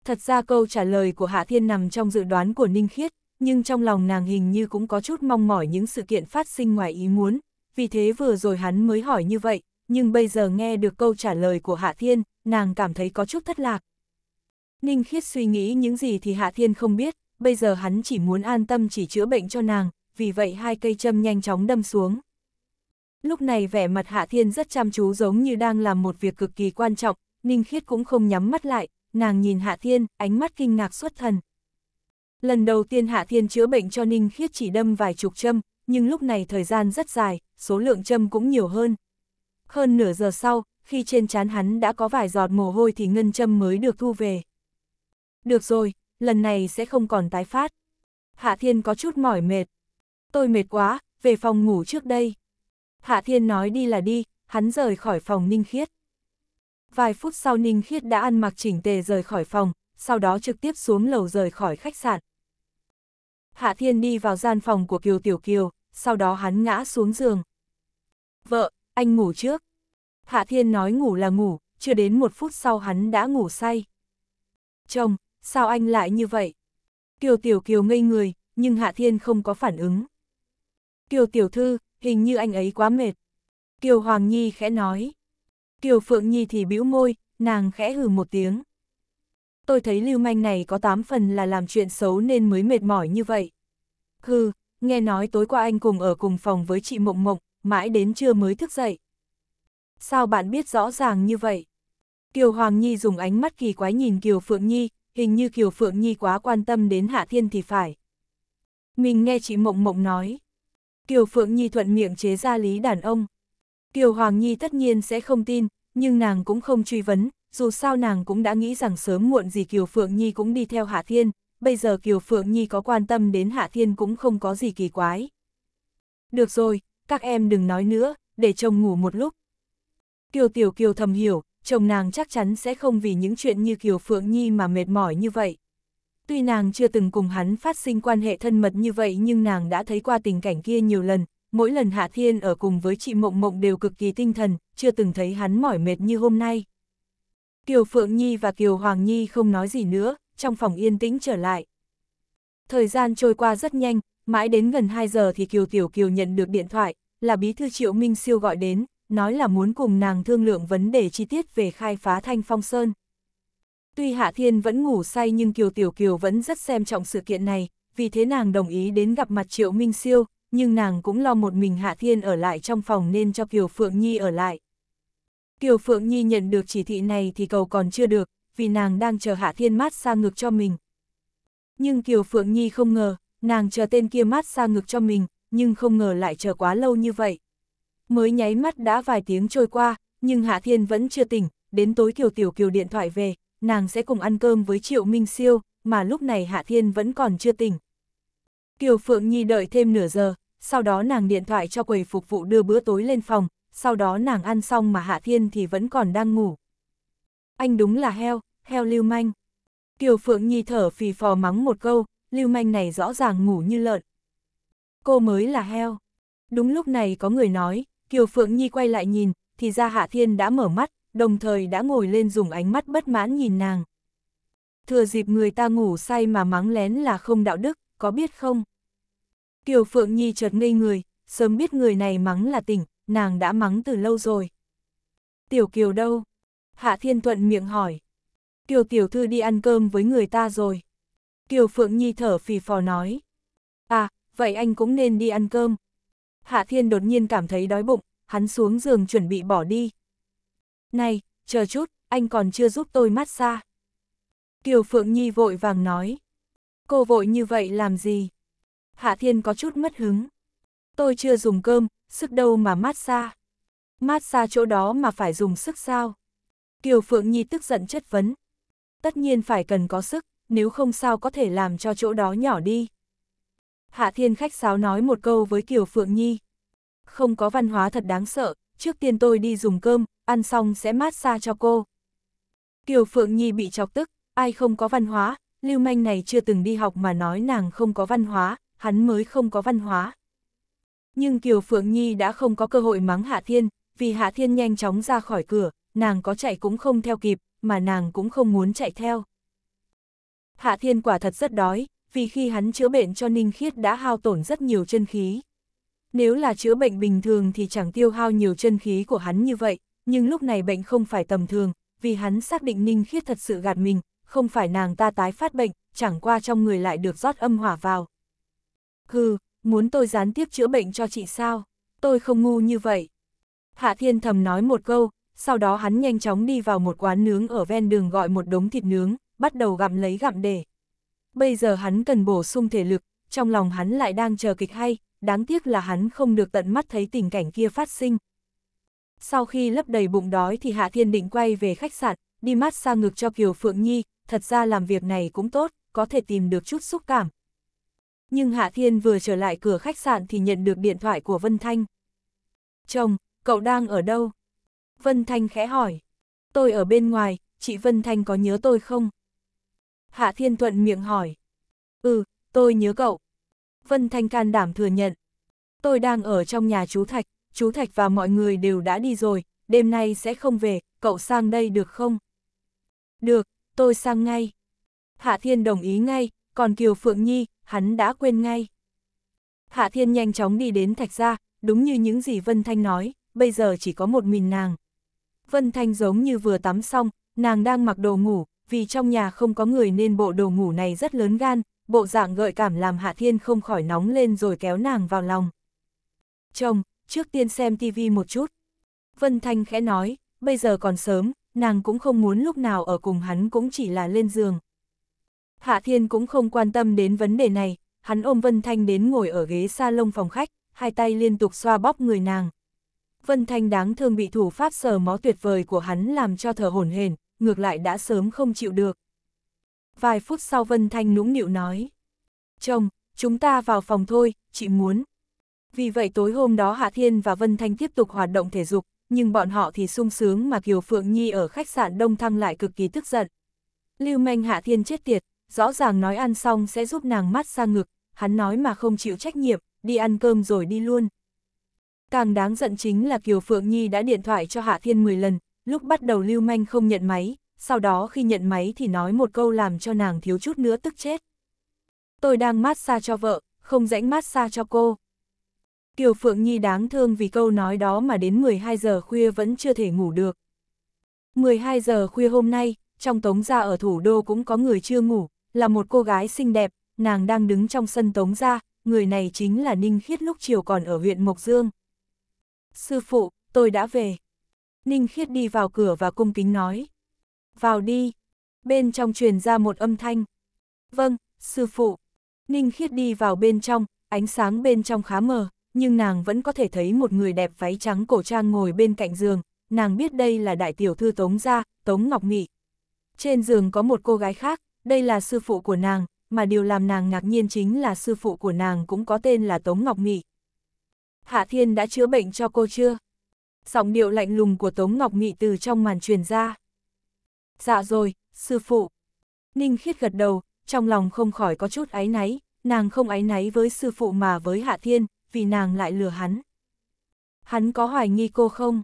Thật ra câu trả lời của Hạ Thiên nằm trong dự đoán của Ninh Khiết, nhưng trong lòng nàng hình như cũng có chút mong mỏi những sự kiện phát sinh ngoài ý muốn, vì thế vừa rồi hắn mới hỏi như vậy, nhưng bây giờ nghe được câu trả lời của Hạ Thiên, nàng cảm thấy có chút thất lạc. Ninh Khiết suy nghĩ những gì thì Hạ Thiên không biết, bây giờ hắn chỉ muốn an tâm chỉ chữa bệnh cho nàng, vì vậy hai cây châm nhanh chóng đâm xuống. Lúc này vẻ mặt Hạ Thiên rất chăm chú giống như đang làm một việc cực kỳ quan trọng, Ninh Khiết cũng không nhắm mắt lại, nàng nhìn Hạ Thiên, ánh mắt kinh ngạc xuất thần. Lần đầu tiên Hạ Thiên chữa bệnh cho Ninh Khiết chỉ đâm vài chục châm, nhưng lúc này thời gian rất dài, số lượng châm cũng nhiều hơn. Hơn nửa giờ sau, khi trên trán hắn đã có vài giọt mồ hôi thì ngân châm mới được thu về. Được rồi, lần này sẽ không còn tái phát. Hạ Thiên có chút mỏi mệt. Tôi mệt quá, về phòng ngủ trước đây. Hạ Thiên nói đi là đi, hắn rời khỏi phòng Ninh Khiết. Vài phút sau Ninh Khiết đã ăn mặc chỉnh tề rời khỏi phòng, sau đó trực tiếp xuống lầu rời khỏi khách sạn. Hạ Thiên đi vào gian phòng của Kiều Tiểu Kiều, sau đó hắn ngã xuống giường vợ, anh ngủ trước. Hạ Thiên nói ngủ là ngủ, chưa đến một phút sau hắn đã ngủ say. Chồng, sao anh lại như vậy? Kiều Tiểu Kiều ngây người, nhưng Hạ Thiên không có phản ứng. Kiều Tiểu Thư, hình như anh ấy quá mệt. Kiều Hoàng Nhi khẽ nói. Kiều Phượng Nhi thì bĩu môi, nàng khẽ hừ một tiếng. Tôi thấy lưu manh này có tám phần là làm chuyện xấu nên mới mệt mỏi như vậy. Hừ, nghe nói tối qua anh cùng ở cùng phòng với chị Mộng Mộng, mãi đến trưa mới thức dậy. Sao bạn biết rõ ràng như vậy? Kiều Hoàng Nhi dùng ánh mắt kỳ quái nhìn Kiều Phượng Nhi, hình như Kiều Phượng Nhi quá quan tâm đến Hạ Thiên thì phải. Mình nghe chị Mộng Mộng nói. Kiều Phượng Nhi thuận miệng chế ra lý đàn ông. Kiều Hoàng Nhi tất nhiên sẽ không tin, nhưng nàng cũng không truy vấn, dù sao nàng cũng đã nghĩ rằng sớm muộn gì Kiều Phượng Nhi cũng đi theo Hạ Thiên, bây giờ Kiều Phượng Nhi có quan tâm đến Hạ Thiên cũng không có gì kỳ quái. Được rồi, các em đừng nói nữa, để chồng ngủ một lúc. Kiều Tiểu Kiều thầm hiểu, chồng nàng chắc chắn sẽ không vì những chuyện như Kiều Phượng Nhi mà mệt mỏi như vậy. Tuy nàng chưa từng cùng hắn phát sinh quan hệ thân mật như vậy nhưng nàng đã thấy qua tình cảnh kia nhiều lần, mỗi lần Hạ Thiên ở cùng với chị Mộng Mộng đều cực kỳ tinh thần, chưa từng thấy hắn mỏi mệt như hôm nay. Kiều Phượng Nhi và Kiều Hoàng Nhi không nói gì nữa, trong phòng yên tĩnh trở lại. Thời gian trôi qua rất nhanh, mãi đến gần 2 giờ thì Kiều Tiểu Kiều nhận được điện thoại, là bí thư Triệu Minh Siêu gọi đến, nói là muốn cùng nàng thương lượng vấn đề chi tiết về khai phá Thanh Phong Sơn. Tuy Hạ Thiên vẫn ngủ say nhưng Kiều Tiểu Kiều vẫn rất xem trọng sự kiện này, vì thế nàng đồng ý đến gặp mặt Triệu Minh Siêu, nhưng nàng cũng lo một mình Hạ Thiên ở lại trong phòng nên cho Kiều Phượng Nhi ở lại. Kiều Phượng Nhi nhận được chỉ thị này thì cầu còn chưa được, vì nàng đang chờ Hạ Thiên mát xa ngực cho mình. Nhưng Kiều Phượng Nhi không ngờ, nàng chờ tên kia mát xa ngực cho mình, nhưng không ngờ lại chờ quá lâu như vậy. Mới nháy mắt đã vài tiếng trôi qua, nhưng Hạ Thiên vẫn chưa tỉnh, đến tối Kiều Tiểu Kiều điện thoại về, nàng sẽ cùng ăn cơm với Triệu Minh Siêu, mà lúc này Hạ Thiên vẫn còn chưa tỉnh. Kiều Phượng Nhi đợi thêm nửa giờ, sau đó nàng điện thoại cho quầy phục vụ đưa bữa tối lên phòng, sau đó nàng ăn xong mà Hạ Thiên thì vẫn còn đang ngủ. Anh đúng là heo, heo lưu manh. Kiều Phượng Nhi thở phì phò mắng một câu, lưu manh này rõ ràng ngủ như lợn cô mới là heo. Đúng lúc này có người nói, Kiều Phượng Nhi quay lại nhìn, thì ra Hạ Thiên đã mở mắt, đồng thời đã ngồi lên dùng ánh mắt bất mãn nhìn nàng. Thừa dịp người ta ngủ say mà mắng lén là không đạo đức, có biết không? Kiều Phượng Nhi chợt ngây người, sớm biết người này mắng là tỉnh, nàng đã mắng từ lâu rồi. Tiểu Kiều đâu? Hạ Thiên Thuận miệng hỏi. Kiều Tiểu Thư đi ăn cơm với người ta rồi. Kiều Phượng Nhi thở phì phò nói. À, vậy anh cũng nên đi ăn cơm. Hạ Thiên đột nhiên cảm thấy đói bụng, hắn xuống giường chuẩn bị bỏ đi. Này, chờ chút, anh còn chưa giúp tôi mát xa. Kiều Phượng Nhi vội vàng nói. Cô vội như vậy làm gì? Hạ Thiên có chút mất hứng. Tôi chưa dùng cơm, sức đâu mà mát xa. Mát xa chỗ đó mà phải dùng sức sao? Kiều Phượng Nhi tức giận chất vấn. Tất nhiên phải cần có sức, nếu không sao có thể làm cho chỗ đó nhỏ đi. Hạ Thiên khách sáo nói một câu với Kiều Phượng Nhi. Không có văn hóa thật đáng sợ, trước tiên tôi đi dùng cơm, ăn xong sẽ mát xa cho cô. Kiều Phượng Nhi bị chọc tức, ai không có văn hóa, lưu manh này chưa từng đi học mà nói nàng không có văn hóa, hắn mới không có văn hóa. Nhưng Kiều Phượng Nhi đã không có cơ hội mắng Hạ Thiên, vì Hạ Thiên nhanh chóng ra khỏi cửa, nàng có chạy cũng không theo kịp, mà nàng cũng không muốn chạy theo. Hạ Thiên quả thật rất đói, vì khi hắn chữa bệnh cho Ninh Khiết đã hao tổn rất nhiều chân khí. Nếu là chữa bệnh bình thường thì chẳng tiêu hao nhiều chân khí của hắn như vậy, nhưng lúc này bệnh không phải tầm thường, vì hắn xác định Ninh Khiết thật sự gạt mình, không phải nàng ta tái phát bệnh, chẳng qua trong người lại được rót âm hỏa vào. Hừ, muốn tôi gián tiếp chữa bệnh cho chị sao? Tôi không ngu như vậy. Hạ Thiên thầm nói một câu, sau đó hắn nhanh chóng đi vào một quán nướng ở ven đường gọi một đống thịt nướng, bắt đầu gặm lấy gặm để bây giờ hắn cần bổ sung thể lực, trong lòng hắn lại đang chờ kịch hay, đáng tiếc là hắn không được tận mắt thấy tình cảnh kia phát sinh. Sau khi lấp đầy bụng đói thì Hạ Thiên định quay về khách sạn, đi mát xa ngực cho Kiều Phượng Nhi, thật ra làm việc này cũng tốt, có thể tìm được chút xúc cảm. Nhưng Hạ Thiên vừa trở lại cửa khách sạn thì nhận được điện thoại của Vân Thanh. Chồng, cậu đang ở đâu? Vân Thanh khẽ hỏi. Tôi ở bên ngoài, chị Vân Thanh có nhớ tôi không? Hạ Thiên Thuận miệng hỏi. Ừ, tôi nhớ cậu. Vân Thanh can đảm thừa nhận. Tôi đang ở trong nhà chú Thạch, chú Thạch và mọi người đều đã đi rồi, đêm nay sẽ không về, cậu sang đây được không? Được, tôi sang ngay. Hạ Thiên đồng ý ngay, còn Kiều Phượng Nhi, hắn đã quên ngay. Hạ Thiên nhanh chóng đi đến Thạch ra, đúng như những gì Vân Thanh nói, bây giờ chỉ có một mình nàng. Vân Thanh giống như vừa tắm xong, nàng đang mặc đồ ngủ, vì trong nhà không có người nên bộ đồ ngủ này rất lớn gan, bộ dạng gợi cảm làm Hạ Thiên không khỏi nóng lên rồi kéo nàng vào lòng. Chồng, trước tiên xem tivi một chút. Vân Thanh khẽ nói, bây giờ còn sớm, nàng cũng không muốn lúc nào ở cùng hắn cũng chỉ là lên giường. Hạ Thiên cũng không quan tâm đến vấn đề này, hắn ôm Vân Thanh đến ngồi ở ghế salon phòng khách, hai tay liên tục xoa bóp người nàng. Vân Thanh đáng thương bị thủ pháp sờ mó tuyệt vời của hắn làm cho thở hổn hển, ngược lại đã sớm không chịu được. Vài phút sau Vân Thanh nũng nịu nói. Chồng, chúng ta vào phòng thôi, chị muốn. Vì vậy tối hôm đó Hạ Thiên và Vân Thanh tiếp tục hoạt động thể dục, nhưng bọn họ thì sung sướng mà Kiều Phượng Nhi ở khách sạn Đông Thăng lại cực kỳ tức giận. Lưu Manh Hạ Thiên chết tiệt, rõ ràng nói ăn xong sẽ giúp nàng mát xa ngực, hắn nói mà không chịu trách nhiệm, đi ăn cơm rồi đi luôn. Càng đáng giận chính là Kiều Phượng Nhi đã điện thoại cho Hạ Thiên 10 lần, lúc bắt đầu lưu manh không nhận máy, sau đó khi nhận máy thì nói một câu làm cho nàng thiếu chút nữa tức chết. Tôi đang massage cho vợ, không rãnh massage cho cô. Kiều Phượng Nhi đáng thương vì câu nói đó mà đến 12 giờ khuya vẫn chưa thể ngủ được. 12 giờ khuya hôm nay, trong tống gia ở thủ đô cũng có người chưa ngủ, là một cô gái xinh đẹp, nàng đang đứng trong sân tống gia, người này chính là Ninh Khiết lúc chiều còn ở huyện Mộc Dương. Sư phụ, tôi đã về. Ninh Khiết đi vào cửa và cung kính nói. Vào đi. Bên trong truyền ra một âm thanh. Vâng, sư phụ. Ninh Khiết đi vào bên trong, ánh sáng bên trong khá mờ, nhưng nàng vẫn có thể thấy một người đẹp váy trắng cổ trang ngồi bên cạnh giường. Nàng biết đây là đại tiểu thư Tống Gia, Tống Ngọc Nghị. Trên giường có một cô gái khác, đây là sư phụ của nàng, mà điều làm nàng ngạc nhiên chính là sư phụ của nàng cũng có tên là Tống Ngọc Nghị. Hạ Thiên đã chữa bệnh cho cô chưa? Giọng điệu lạnh lùng của Tống Ngọc Nghị từ trong màn truyền ra. Dạ rồi, sư phụ. Ninh khiết gật đầu, trong lòng không khỏi có chút áy náy, nàng không áy náy với sư phụ mà với Hạ Thiên, vì nàng lại lừa hắn. Hắn có hoài nghi cô không?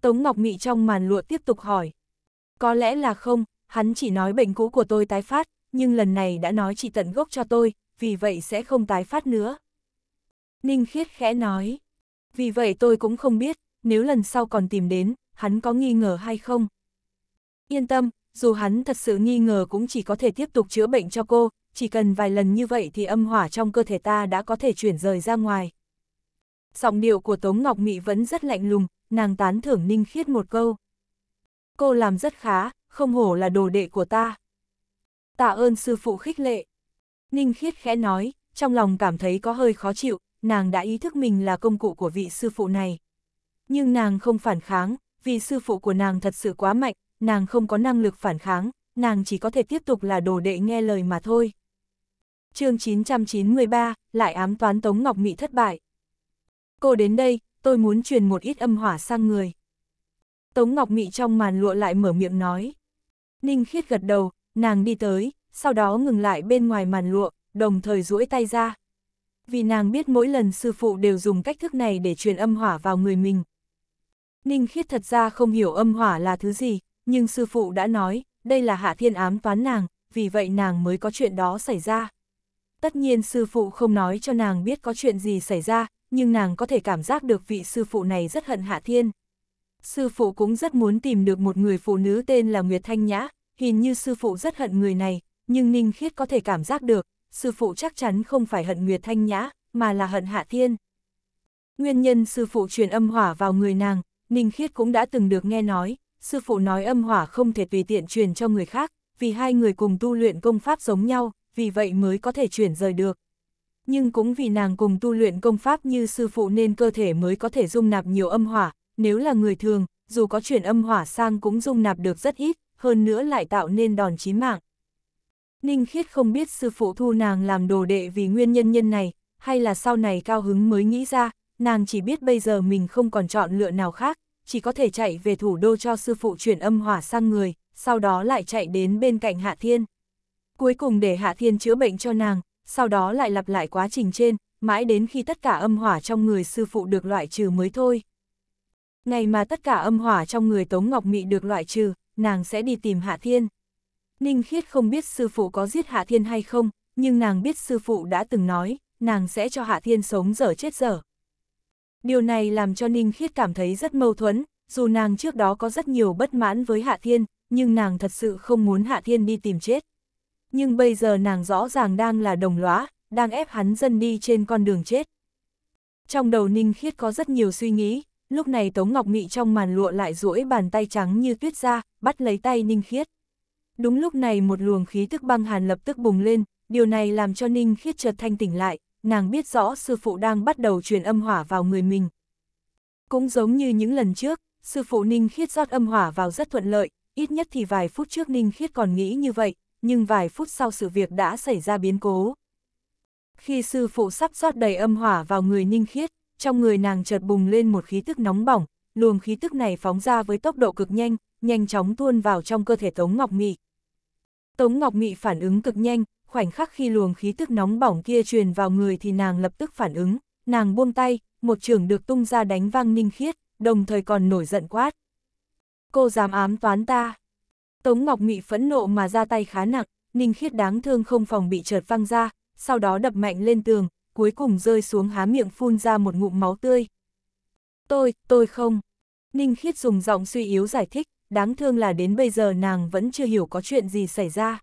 Tống Ngọc Mị trong màn lụa tiếp tục hỏi. Có lẽ là không, hắn chỉ nói bệnh cũ của tôi tái phát, nhưng lần này đã nói chỉ tận gốc cho tôi, vì vậy sẽ không tái phát nữa. Ninh Khiết khẽ nói. Vì vậy tôi cũng không biết, nếu lần sau còn tìm đến, hắn có nghi ngờ hay không? Yên tâm, dù hắn thật sự nghi ngờ cũng chỉ có thể tiếp tục chữa bệnh cho cô, chỉ cần vài lần như vậy thì âm hỏa trong cơ thể ta đã có thể chuyển rời ra ngoài. Giọng điệu của Tống Ngọc Mị vẫn rất lạnh lùng, nàng tán thưởng ninh khiết một câu. Cô làm rất khá, không hổ là đồ đệ của ta. Tạ ơn sư phụ khích lệ. Ninh khiết khẽ nói, trong lòng cảm thấy có hơi khó chịu, nàng đã ý thức mình là công cụ của vị sư phụ này nhưng nàng không phản kháng, vì sư phụ của nàng thật sự quá mạnh, nàng không có năng lực phản kháng, nàng chỉ có thể tiếp tục là đồ đệ nghe lời mà thôi. chương 993, lại ám toán Tống Ngọc Mỹ thất bại. Cô đến đây, tôi muốn truyền một ít âm hỏa sang người. Tống Ngọc Mỹ trong màn lụa lại mở miệng nói. Ninh khiết gật đầu, nàng đi tới, sau đó ngừng lại bên ngoài màn lụa, đồng thời duỗi tay ra. Vì nàng biết mỗi lần sư phụ đều dùng cách thức này để truyền âm hỏa vào người mình, Ninh Khiết thật ra không hiểu âm hỏa là thứ gì, nhưng sư phụ đã nói, đây là hạ thiên ám toán nàng, vì vậy nàng mới có chuyện đó xảy ra. Tất nhiên sư phụ không nói cho nàng biết có chuyện gì xảy ra, nhưng nàng có thể cảm giác được vị sư phụ này rất hận hạ thiên. Sư phụ cũng rất muốn tìm được một người phụ nữ tên là Nguyệt Thanh Nhã, hình như sư phụ rất hận người này, nhưng Ninh Khiết có thể cảm giác được, sư phụ chắc chắn không phải hận Nguyệt Thanh Nhã, mà là hận Hạ Thiên. Nguyên nhân sư phụ truyền âm hỏa vào người nàng, Ninh Khiết cũng đã từng được nghe nói, sư phụ nói âm hỏa không thể tùy tiện truyền cho người khác, vì hai người cùng tu luyện công pháp giống nhau, vì vậy mới có thể chuyển rời được. Nhưng cũng vì nàng cùng tu luyện công pháp như sư phụ nên cơ thể mới có thể dung nạp nhiều âm hỏa, nếu là người thường, dù có chuyển âm hỏa sang cũng dung nạp được rất ít, hơn nữa lại tạo nên đòn chí mạng. Ninh Khiết không biết sư phụ thu nàng làm đồ đệ vì nguyên nhân nhân này, hay là sau này cao hứng mới nghĩ ra, nàng chỉ biết bây giờ mình không còn chọn lựa nào khác, chỉ có thể chạy về thủ đô cho sư phụ chuyển âm hỏa sang người, sau đó lại chạy đến bên cạnh Hạ Thiên. Cuối cùng để Hạ Thiên chữa bệnh cho nàng, sau đó lại lặp lại quá trình trên, mãi đến khi tất cả âm hỏa trong người sư phụ được loại trừ mới thôi. Ngày mà tất cả âm hỏa trong người Tống Ngọc Mị được loại trừ, nàng sẽ đi tìm Hạ Thiên. Ninh Khiết không biết sư phụ có giết Hạ Thiên hay không, nhưng nàng biết sư phụ đã từng nói, nàng sẽ cho Hạ Thiên sống dở chết dở. Điều này làm cho Ninh Khiết cảm thấy rất mâu thuẫn, dù nàng trước đó có rất nhiều bất mãn với Hạ Thiên, nhưng nàng thật sự không muốn Hạ Thiên đi tìm chết. Nhưng bây giờ nàng rõ ràng đang là đồng lõa, đang ép hắn dân đi trên con đường chết. Trong đầu Ninh Khiết có rất nhiều suy nghĩ, lúc này Tống Ngọc Mị trong màn lụa lại duỗi bàn tay trắng như tuyết ra, bắt lấy tay Ninh Khiết. Đúng lúc này một luồng khí tức băng hàn lập tức bùng lên, điều này làm cho Ninh Khiết chợt thanh tỉnh lại, nàng biết rõ sư phụ đang bắt đầu truyền âm hỏa vào người mình. Cũng giống như những lần trước, sư phụ Ninh Khiết rót âm hỏa vào rất thuận lợi, ít nhất thì vài phút trước Ninh Khiết còn nghĩ như vậy, nhưng vài phút sau sự việc đã xảy ra biến cố. Khi sư phụ sắp rót đầy âm hỏa vào người Ninh Khiết, trong người nàng chợt bùng lên một khí tức nóng bỏng, luồng khí tức này phóng ra với tốc độ cực nhanh, nhanh chóng tuôn vào trong cơ thể Tống Ngọc Mị. Tống Ngọc Mị phản ứng cực nhanh, khoảnh khắc khi luồng khí tức nóng bỏng kia truyền vào người thì nàng lập tức phản ứng, nàng buông tay, một trường được tung ra đánh vang ninh khiết, đồng thời còn nổi giận quát. Cô dám ám toán ta. Tống Ngọc Nghị phẫn nộ mà ra tay khá nặng, ninh khiết đáng thương không phòng bị trượt văng ra, sau đó đập mạnh lên tường, cuối cùng rơi xuống há miệng phun ra một ngụm máu tươi. Tôi, tôi không. Ninh khiết dùng giọng suy yếu giải thích, đáng thương là đến bây giờ nàng vẫn chưa hiểu có chuyện gì xảy ra.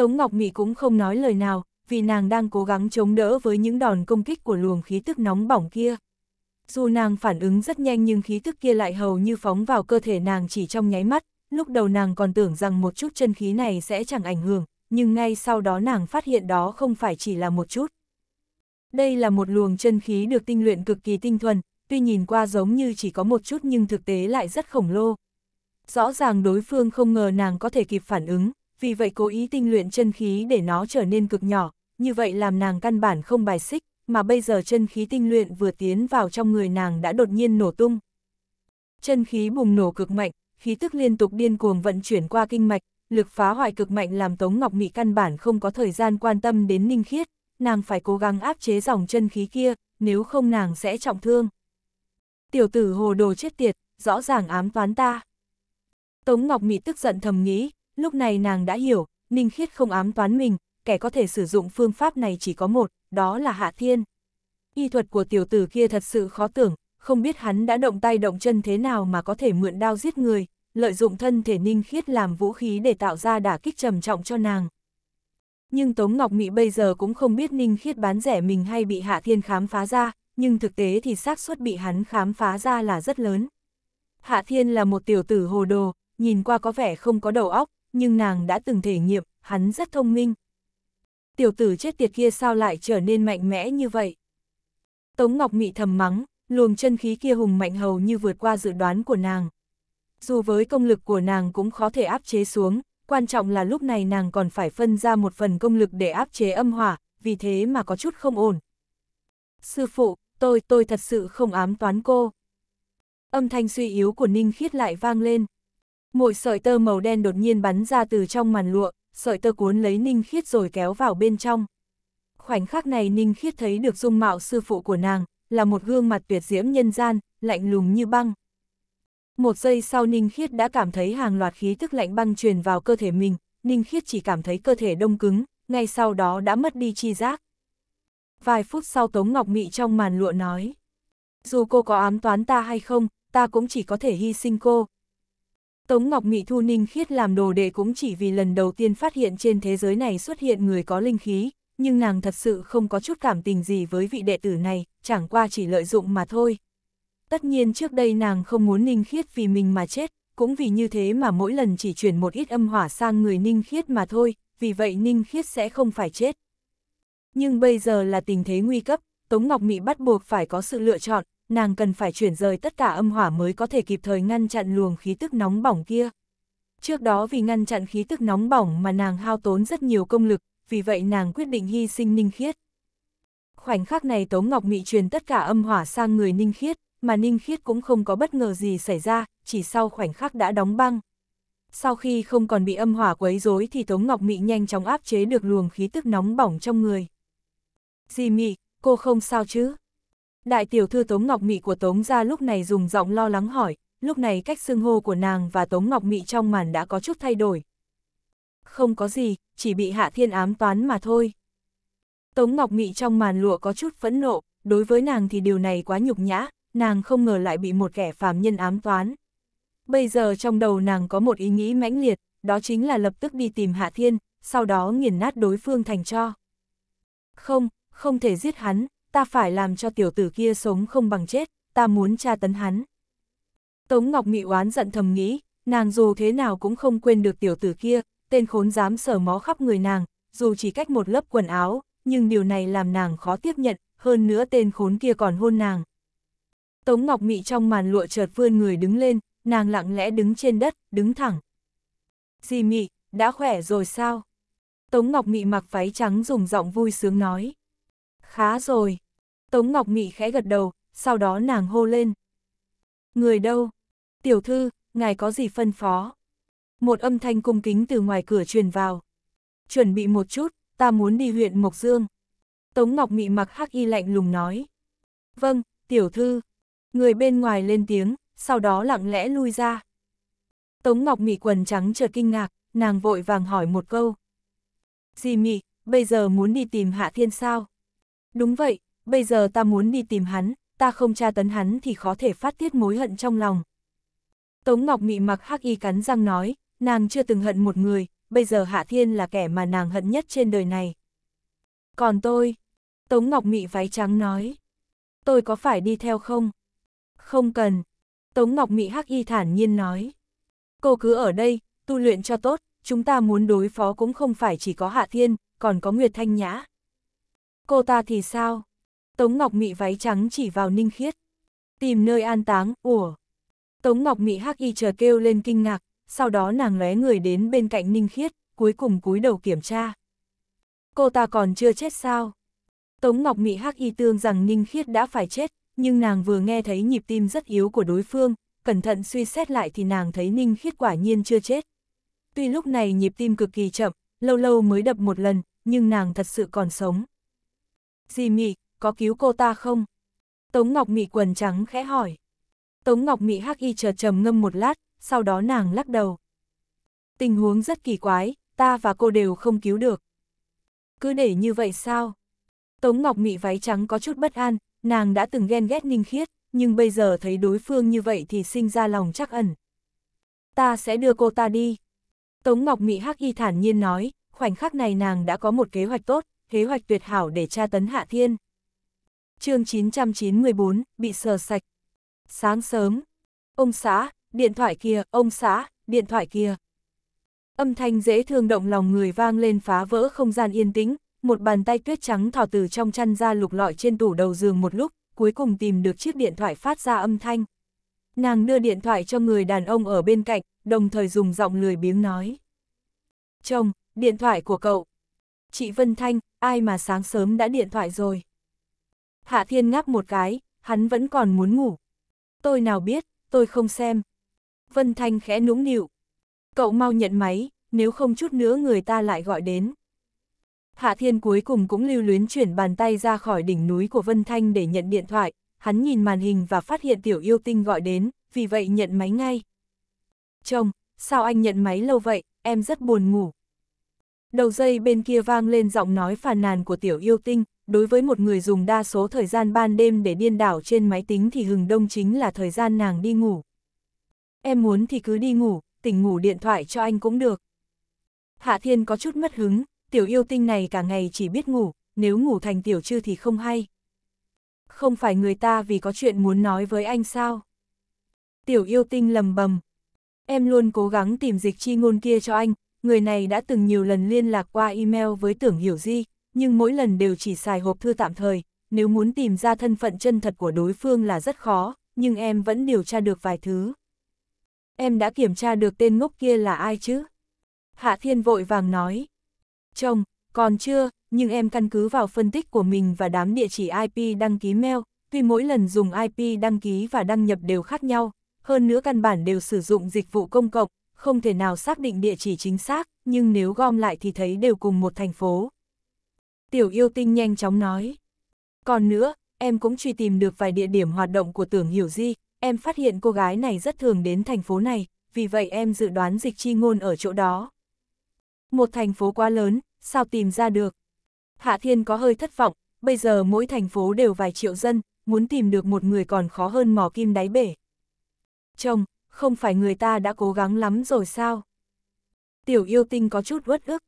Tống Ngọc Mị cũng không nói lời nào, vì nàng đang cố gắng chống đỡ với những đòn công kích của luồng khí tức nóng bỏng kia. Dù nàng phản ứng rất nhanh nhưng khí tức kia lại hầu như phóng vào cơ thể nàng chỉ trong nháy mắt, lúc đầu nàng còn tưởng rằng một chút chân khí này sẽ chẳng ảnh hưởng, nhưng ngay sau đó nàng phát hiện đó không phải chỉ là một chút. Đây là một luồng chân khí được tinh luyện cực kỳ tinh thuần, tuy nhìn qua giống như chỉ có một chút nhưng thực tế lại rất khổng lồ. Rõ ràng đối phương không ngờ nàng có thể kịp phản ứng, vì vậy cố ý tinh luyện chân khí để nó trở nên cực nhỏ, như vậy làm nàng căn bản không bài xích, mà bây giờ chân khí tinh luyện vừa tiến vào trong người nàng đã đột nhiên nổ tung. Chân khí bùng nổ cực mạnh, khí tức liên tục điên cuồng vận chuyển qua kinh mạch, lực phá hoại cực mạnh làm Tống Ngọc Mị căn bản không có thời gian quan tâm đến ninh khiết, nàng phải cố gắng áp chế dòng chân khí kia, nếu không nàng sẽ trọng thương. Tiểu tử hồ đồ chết tiệt, rõ ràng ám toán ta. Tống Ngọc Mị tức giận thầm nghĩ, Lúc này nàng đã hiểu, Ninh Khiết không ám toán mình, kẻ có thể sử dụng phương pháp này chỉ có một, đó là Hạ Thiên. Y thuật của tiểu tử kia thật sự khó tưởng, không biết hắn đã động tay động chân thế nào mà có thể mượn đao giết người, lợi dụng thân thể Ninh Khiết làm vũ khí để tạo ra đả kích trầm trọng cho nàng. Nhưng Tống Ngọc Mỹ bây giờ cũng không biết Ninh Khiết bán rẻ mình hay bị Hạ Thiên khám phá ra, nhưng thực tế thì xác suất bị hắn khám phá ra là rất lớn. Hạ Thiên là một tiểu tử hồ đồ, nhìn qua có vẻ không có đầu óc, nhưng nàng đã từng thể nghiệm, hắn rất thông minh. Tiểu tử chết tiệt kia sao lại trở nên mạnh mẽ như vậy? Tống Ngọc Mị thầm mắng, luồng chân khí kia hùng mạnh hầu như vượt qua dự đoán của nàng. Dù với công lực của nàng cũng khó thể áp chế xuống, quan trọng là lúc này nàng còn phải phân ra một phần công lực để áp chế âm hỏa, vì thế mà có chút không ổn. Sư phụ, tôi, tôi thật sự không ám toán cô. Âm thanh suy yếu của Ninh Khiết lại vang lên, một sợi tơ màu đen đột nhiên bắn ra từ trong màn lụa, sợi tơ cuốn lấy Ninh Khiết rồi kéo vào bên trong. Khoảnh khắc này Ninh Khiết thấy được dung mạo sư phụ của nàng, là một gương mặt tuyệt diễm nhân gian, lạnh lùng như băng. Một giây sau Ninh Khiết đã cảm thấy hàng loạt khí thức lạnh băng truyền vào cơ thể mình, Ninh Khiết chỉ cảm thấy cơ thể đông cứng, ngay sau đó đã mất đi chi giác. Vài phút sau Tống Ngọc Mị trong màn lụa nói, dù cô có ám toán ta hay không, ta cũng chỉ có thể hy sinh cô, Tống Ngọc Mị thu Ninh Khiết làm đồ đệ cũng chỉ vì lần đầu tiên phát hiện trên thế giới này xuất hiện người có linh khí, nhưng nàng thật sự không có chút cảm tình gì với vị đệ tử này, chẳng qua chỉ lợi dụng mà thôi. Tất nhiên trước đây nàng không muốn Ninh Khiết vì mình mà chết, cũng vì như thế mà mỗi lần chỉ chuyển một ít âm hỏa sang người Ninh Khiết mà thôi, vì vậy Ninh Khiết sẽ không phải chết. Nhưng bây giờ là tình thế nguy cấp, Tống Ngọc Mị bắt buộc phải có sự lựa chọn, nàng cần phải chuyển rời tất cả âm hỏa mới có thể kịp thời ngăn chặn luồng khí tức nóng bỏng kia. Trước đó vì ngăn chặn khí tức nóng bỏng mà nàng hao tốn rất nhiều công lực, vì vậy nàng quyết định hy sinh Ninh Khiết. Khoảnh khắc này Tống Ngọc Mị truyền tất cả âm hỏa sang người Ninh Khiết, mà Ninh Khiết cũng không có bất ngờ gì xảy ra, chỉ sau khoảnh khắc đã đóng băng. Sau khi không còn bị âm hỏa quấy rối thì Tống Ngọc Mị nhanh chóng áp chế được luồng khí tức nóng bỏng trong người. Dì Mị, cô không sao chứ? Đại tiểu thư Tống Ngọc Mị của Tống gia lúc này dùng giọng lo lắng hỏi, lúc này cách xưng hô của nàng và Tống Ngọc Mị trong màn đã có chút thay đổi. Không có gì, chỉ bị Hạ Thiên ám toán mà thôi. Tống Ngọc Mị trong màn lụa có chút phẫn nộ, đối với nàng thì điều này quá nhục nhã, nàng không ngờ lại bị một kẻ phàm nhân ám toán. Bây giờ trong đầu nàng có một ý nghĩ mãnh liệt, đó chính là lập tức đi tìm Hạ Thiên, sau đó nghiền nát đối phương thành cho. Không, không thể giết hắn, ta phải làm cho tiểu tử kia sống không bằng chết, ta muốn tra tấn hắn. Tống Ngọc Mị oán giận thầm nghĩ, nàng dù thế nào cũng không quên được tiểu tử kia, tên khốn dám sờ mó khắp người nàng, dù chỉ cách một lớp quần áo, nhưng điều này làm nàng khó tiếp nhận, hơn nữa tên khốn kia còn hôn nàng. Tống Ngọc Mị trong màn lụa chợt vươn người đứng lên, nàng lặng lẽ đứng trên đất, đứng thẳng. Di Mị, đã khỏe rồi sao? Tống Ngọc Mị mặc váy trắng dùng giọng vui sướng nói khá rồi. Tống Ngọc Mị khẽ gật đầu, sau đó nàng hô lên. Người đâu? Tiểu thư, ngài có gì phân phó? Một âm thanh cung kính từ ngoài cửa truyền vào. Chuẩn bị một chút, ta muốn đi huyện Mộc Dương. Tống Ngọc Mị mặc hắc y lạnh lùng nói. Vâng, tiểu thư. Người bên ngoài lên tiếng, sau đó lặng lẽ lui ra. Tống Ngọc Mị quần trắng chợt kinh ngạc, nàng vội vàng hỏi một câu. Dì Mị, bây giờ muốn đi tìm Hạ Thiên sao? Đúng vậy, bây giờ ta muốn đi tìm hắn, ta không tra tấn hắn thì khó thể phát tiết mối hận trong lòng. Tống Ngọc mị mặc hắc y cắn răng nói, nàng chưa từng hận một người, bây giờ Hạ Thiên là kẻ mà nàng hận nhất trên đời này. Còn tôi, Tống Ngọc mị váy trắng nói, tôi có phải đi theo không? Không cần, Tống Ngọc mị hắc y thản nhiên nói. Cô cứ ở đây, tu luyện cho tốt, chúng ta muốn đối phó cũng không phải chỉ có Hạ Thiên, còn có Nguyệt Thanh Nhã. Cô ta thì sao? Tống Ngọc Mị váy trắng chỉ vào Ninh Khiết. Tìm nơi an táng, ủa. Tống Ngọc Mị hắc y chờ kêu lên kinh ngạc, sau đó nàng lóe người đến bên cạnh Ninh Khiết, cuối cùng cúi đầu kiểm tra. Cô ta còn chưa chết sao? Tống Ngọc Mị hắc y tương rằng Ninh Khiết đã phải chết, nhưng nàng vừa nghe thấy nhịp tim rất yếu của đối phương, cẩn thận suy xét lại thì nàng thấy Ninh Khiết quả nhiên chưa chết. Tuy lúc này nhịp tim cực kỳ chậm, lâu lâu mới đập một lần, nhưng nàng thật sự còn sống. Di Mị, có cứu cô ta không? Tống Ngọc Mị quần trắng khẽ hỏi. Tống Ngọc Mị hắc y chờ trầm ngâm một lát, sau đó nàng lắc đầu. Tình huống rất kỳ quái, ta và cô đều không cứu được. Cứ để như vậy sao? Tống Ngọc Mị váy trắng có chút bất an, nàng đã từng ghen ghét Ninh Khiết, nhưng bây giờ thấy đối phương như vậy thì sinh ra lòng chắc ẩn. Ta sẽ đưa cô ta đi. Tống Ngọc Mị hắc y thản nhiên nói, khoảnh khắc này nàng đã có một kế hoạch tốt, kế hoạch tuyệt hảo để tra tấn Hạ Thiên. chương 994, bị sờ sạch. Sáng sớm, ông xã, điện thoại kia, ông xã, điện thoại kia. Âm thanh dễ thương động lòng người vang lên phá vỡ không gian yên tĩnh, một bàn tay tuyết trắng thò từ trong chăn ra lục lọi trên tủ đầu giường một lúc, cuối cùng tìm được chiếc điện thoại phát ra âm thanh. Nàng đưa điện thoại cho người đàn ông ở bên cạnh, đồng thời dùng giọng lười biếng nói. Chồng, điện thoại của cậu. Chị Vân Thanh, ai mà sáng sớm đã điện thoại rồi. Hạ Thiên ngáp một cái, hắn vẫn còn muốn ngủ. Tôi nào biết, tôi không xem. Vân Thanh khẽ nũng nịu. Cậu mau nhận máy, nếu không chút nữa người ta lại gọi đến. Hạ Thiên cuối cùng cũng lưu luyến chuyển bàn tay ra khỏi đỉnh núi của Vân Thanh để nhận điện thoại, hắn nhìn màn hình và phát hiện tiểu yêu tinh gọi đến, vì vậy nhận máy ngay. Chồng, sao anh nhận máy lâu vậy, em rất buồn ngủ. Đầu dây bên kia vang lên giọng nói phàn nàn của tiểu yêu tinh, đối với một người dùng đa số thời gian ban đêm để điên đảo trên máy tính thì hừng đông chính là thời gian nàng đi ngủ. Em muốn thì cứ đi ngủ, tỉnh ngủ điện thoại cho anh cũng được. Hạ Thiên có chút mất hứng, tiểu yêu tinh này cả ngày chỉ biết ngủ, nếu ngủ thành tiểu chư thì không hay. Không phải người ta vì có chuyện muốn nói với anh sao? Tiểu yêu tinh lầm bầm. Em luôn cố gắng tìm dịch chi ngôn kia cho anh, người này đã từng nhiều lần liên lạc qua email với tưởng hiểu di, nhưng mỗi lần đều chỉ xài hộp thư tạm thời, nếu muốn tìm ra thân phận chân thật của đối phương là rất khó, nhưng em vẫn điều tra được vài thứ. Em đã kiểm tra được tên ngốc kia là ai chứ? Hạ Thiên vội vàng nói. Chồng, còn chưa, nhưng em căn cứ vào phân tích của mình và đám địa chỉ IP đăng ký mail, tuy mỗi lần dùng IP đăng ký và đăng nhập đều khác nhau, hơn nữa căn bản đều sử dụng dịch vụ công cộng, không thể nào xác định địa chỉ chính xác, nhưng nếu gom lại thì thấy đều cùng một thành phố. Tiểu yêu tinh nhanh chóng nói. Còn nữa, em cũng truy tìm được vài địa điểm hoạt động của tưởng hiểu di, em phát hiện cô gái này rất thường đến thành phố này, vì vậy em dự đoán dịch chi ngôn ở chỗ đó. Một thành phố quá lớn, sao tìm ra được? Hạ Thiên có hơi thất vọng, bây giờ mỗi thành phố đều vài triệu dân, muốn tìm được một người còn khó hơn mò kim đáy bể. Chồng, không phải người ta đã cố gắng lắm rồi sao? Tiểu yêu tinh có chút uất ức.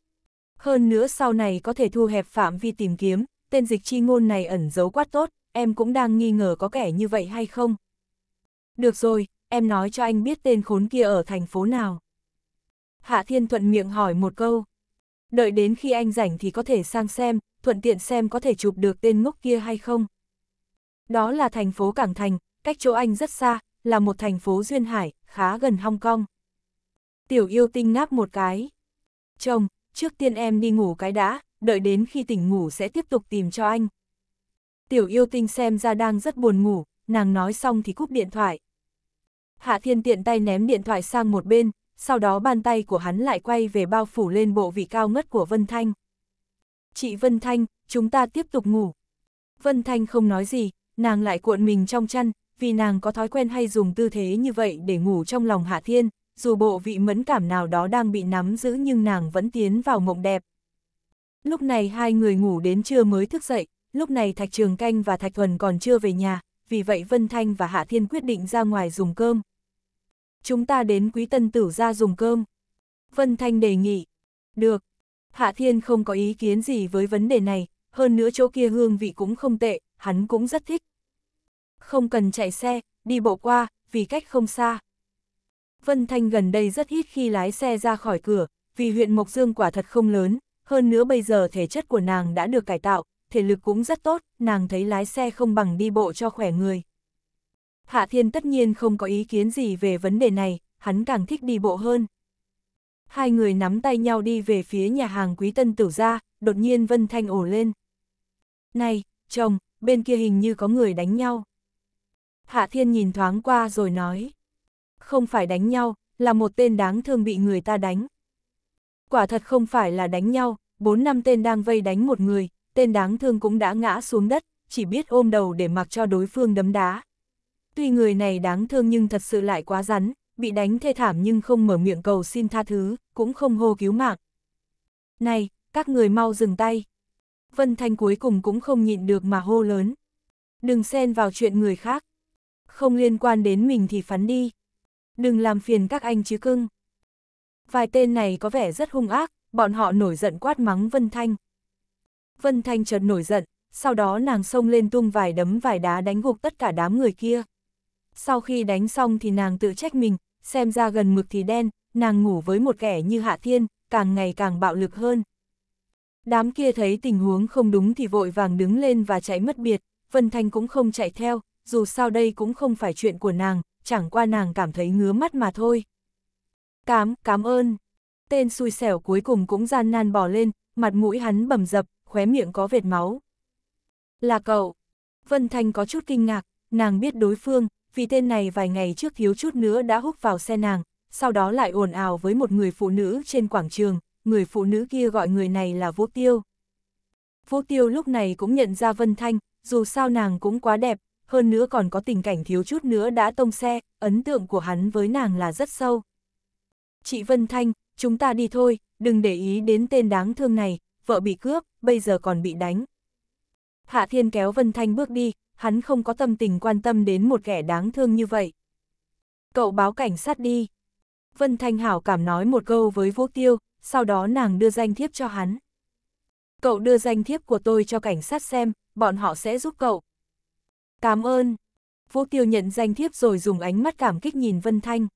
Hơn nữa sau này có thể thu hẹp phạm vi tìm kiếm, tên dịch chi ngôn này ẩn giấu quát tốt, em cũng đang nghi ngờ có kẻ như vậy hay không. Được rồi, em nói cho anh biết tên khốn kia ở thành phố nào. Hạ Thiên Thuận miệng hỏi một câu. Đợi đến khi anh rảnh thì có thể sang xem, thuận tiện xem có thể chụp được tên ngốc kia hay không. Đó là thành phố Cảng Thành, cách chỗ anh rất xa, là một thành phố duyên hải, khá gần Hong Kong. Tiểu yêu tinh ngáp một cái. Chồng, trước tiên em đi ngủ cái đã, đợi đến khi tỉnh ngủ sẽ tiếp tục tìm cho anh. Tiểu yêu tinh xem ra đang rất buồn ngủ, nàng nói xong thì cúp điện thoại. Hạ thiên tiện tay ném điện thoại sang một bên, sau đó bàn tay của hắn lại quay về bao phủ lên bộ vị cao ngất của Vân Thanh. Chị Vân Thanh, chúng ta tiếp tục ngủ. Vân Thanh không nói gì, nàng lại cuộn mình trong chăn, vì nàng có thói quen hay dùng tư thế như vậy để ngủ trong lòng Hạ Thiên, dù bộ vị mẫn cảm nào đó đang bị nắm giữ nhưng nàng vẫn tiến vào mộng đẹp. Lúc này hai người ngủ đến trưa mới thức dậy, lúc này Thạch Trường Canh và Thạch Thuần còn chưa về nhà, vì vậy Vân Thanh và Hạ Thiên quyết định ra ngoài dùng cơm. Chúng ta đến Quý Tân Tử ra dùng cơm. Vân Thanh đề nghị. Được. Hạ Thiên không có ý kiến gì với vấn đề này, hơn nữa chỗ kia hương vị cũng không tệ, hắn cũng rất thích không cần chạy xe, đi bộ qua, vì cách không xa. Vân Thanh gần đây rất ít khi lái xe ra khỏi cửa, vì huyện Mộc Dương quả thật không lớn, hơn nữa bây giờ thể chất của nàng đã được cải tạo, thể lực cũng rất tốt, nàng thấy lái xe không bằng đi bộ cho khỏe người. Hạ Thiên tất nhiên không có ý kiến gì về vấn đề này, hắn càng thích đi bộ hơn. Hai người nắm tay nhau đi về phía nhà hàng quý tân tử ra, đột nhiên Vân Thanh ổ lên. Này, chồng, bên kia hình như có người đánh nhau. Hạ Thiên nhìn thoáng qua rồi nói. Không phải đánh nhau, là một tên đáng thương bị người ta đánh. Quả thật không phải là đánh nhau, bốn năm tên đang vây đánh một người, tên đáng thương cũng đã ngã xuống đất, chỉ biết ôm đầu để mặc cho đối phương đấm đá. Tuy người này đáng thương nhưng thật sự lại quá rắn, bị đánh thê thảm nhưng không mở miệng cầu xin tha thứ, cũng không hô cứu mạng. Này, các người mau dừng tay. Vân Thanh cuối cùng cũng không nhịn được mà hô lớn. Đừng xen vào chuyện người khác không liên quan đến mình thì phắn đi. Đừng làm phiền các anh chứ cưng. Vài tên này có vẻ rất hung ác, bọn họ nổi giận quát mắng Vân Thanh. Vân Thanh chợt nổi giận, sau đó nàng xông lên tung vài đấm vài đá đánh gục tất cả đám người kia. Sau khi đánh xong thì nàng tự trách mình, xem ra gần mực thì đen, nàng ngủ với một kẻ như Hạ Thiên, càng ngày càng bạo lực hơn. Đám kia thấy tình huống không đúng thì vội vàng đứng lên và chạy mất biệt, Vân Thanh cũng không chạy theo, dù sao đây cũng không phải chuyện của nàng, chẳng qua nàng cảm thấy ngứa mắt mà thôi. Cám, cám ơn. Tên xui xẻo cuối cùng cũng gian nan bỏ lên, mặt mũi hắn bầm dập, khóe miệng có vệt máu. Là cậu. Vân Thanh có chút kinh ngạc, nàng biết đối phương, vì tên này vài ngày trước thiếu chút nữa đã húc vào xe nàng, sau đó lại ồn ào với một người phụ nữ trên quảng trường, người phụ nữ kia gọi người này là Vũ Tiêu. Vũ Tiêu lúc này cũng nhận ra Vân Thanh, dù sao nàng cũng quá đẹp, hơn nữa còn có tình cảnh thiếu chút nữa đã tông xe, ấn tượng của hắn với nàng là rất sâu. Chị Vân Thanh, chúng ta đi thôi, đừng để ý đến tên đáng thương này, vợ bị cướp, bây giờ còn bị đánh. Hạ Thiên kéo Vân Thanh bước đi, hắn không có tâm tình quan tâm đến một kẻ đáng thương như vậy. Cậu báo cảnh sát đi. Vân Thanh hảo cảm nói một câu với Vũ Tiêu, sau đó nàng đưa danh thiếp cho hắn. Cậu đưa danh thiếp của tôi cho cảnh sát xem, bọn họ sẽ giúp cậu, Cảm ơn. Vũ Tiêu nhận danh thiếp rồi dùng ánh mắt cảm kích nhìn Vân Thanh.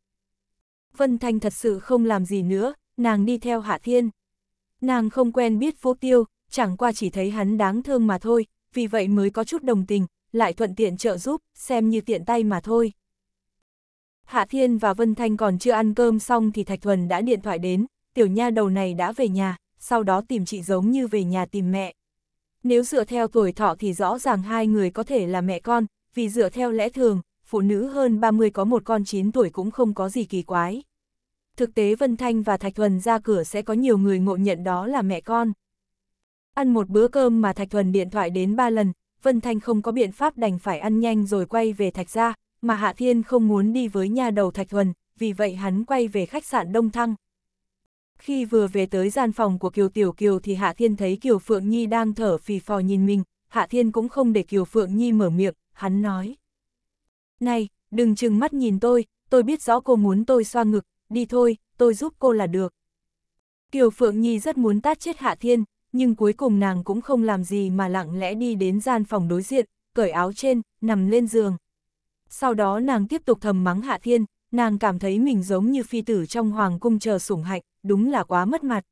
Vân Thanh thật sự không làm gì nữa, nàng đi theo Hạ Thiên. Nàng không quen biết Vũ Tiêu, chẳng qua chỉ thấy hắn đáng thương mà thôi, vì vậy mới có chút đồng tình, lại thuận tiện trợ giúp, xem như tiện tay mà thôi. Hạ Thiên và Vân Thanh còn chưa ăn cơm xong thì Thạch Thuần đã điện thoại đến, tiểu nha đầu này đã về nhà, sau đó tìm chị giống như về nhà tìm mẹ. Nếu dựa theo tuổi thọ thì rõ ràng hai người có thể là mẹ con, vì dựa theo lẽ thường, phụ nữ hơn 30 có một con 9 tuổi cũng không có gì kỳ quái. Thực tế Vân Thanh và Thạch Thuần ra cửa sẽ có nhiều người ngộ nhận đó là mẹ con. Ăn một bữa cơm mà Thạch Thuần điện thoại đến 3 lần, Vân Thanh không có biện pháp đành phải ăn nhanh rồi quay về Thạch ra, mà Hạ Thiên không muốn đi với nhà đầu Thạch Thuần, vì vậy hắn quay về khách sạn Đông Thăng. Khi vừa về tới gian phòng của Kiều Tiểu Kiều thì Hạ Thiên thấy Kiều Phượng Nhi đang thở phì phò nhìn mình, Hạ Thiên cũng không để Kiều Phượng Nhi mở miệng, hắn nói. Này, đừng chừng mắt nhìn tôi, tôi biết rõ cô muốn tôi xoa ngực, đi thôi, tôi giúp cô là được. Kiều Phượng Nhi rất muốn tát chết Hạ Thiên, nhưng cuối cùng nàng cũng không làm gì mà lặng lẽ đi đến gian phòng đối diện, cởi áo trên, nằm lên giường. Sau đó nàng tiếp tục thầm mắng Hạ Thiên, nàng cảm thấy mình giống như phi tử trong hoàng cung chờ sủng hạnh, đúng là quá mất mặt.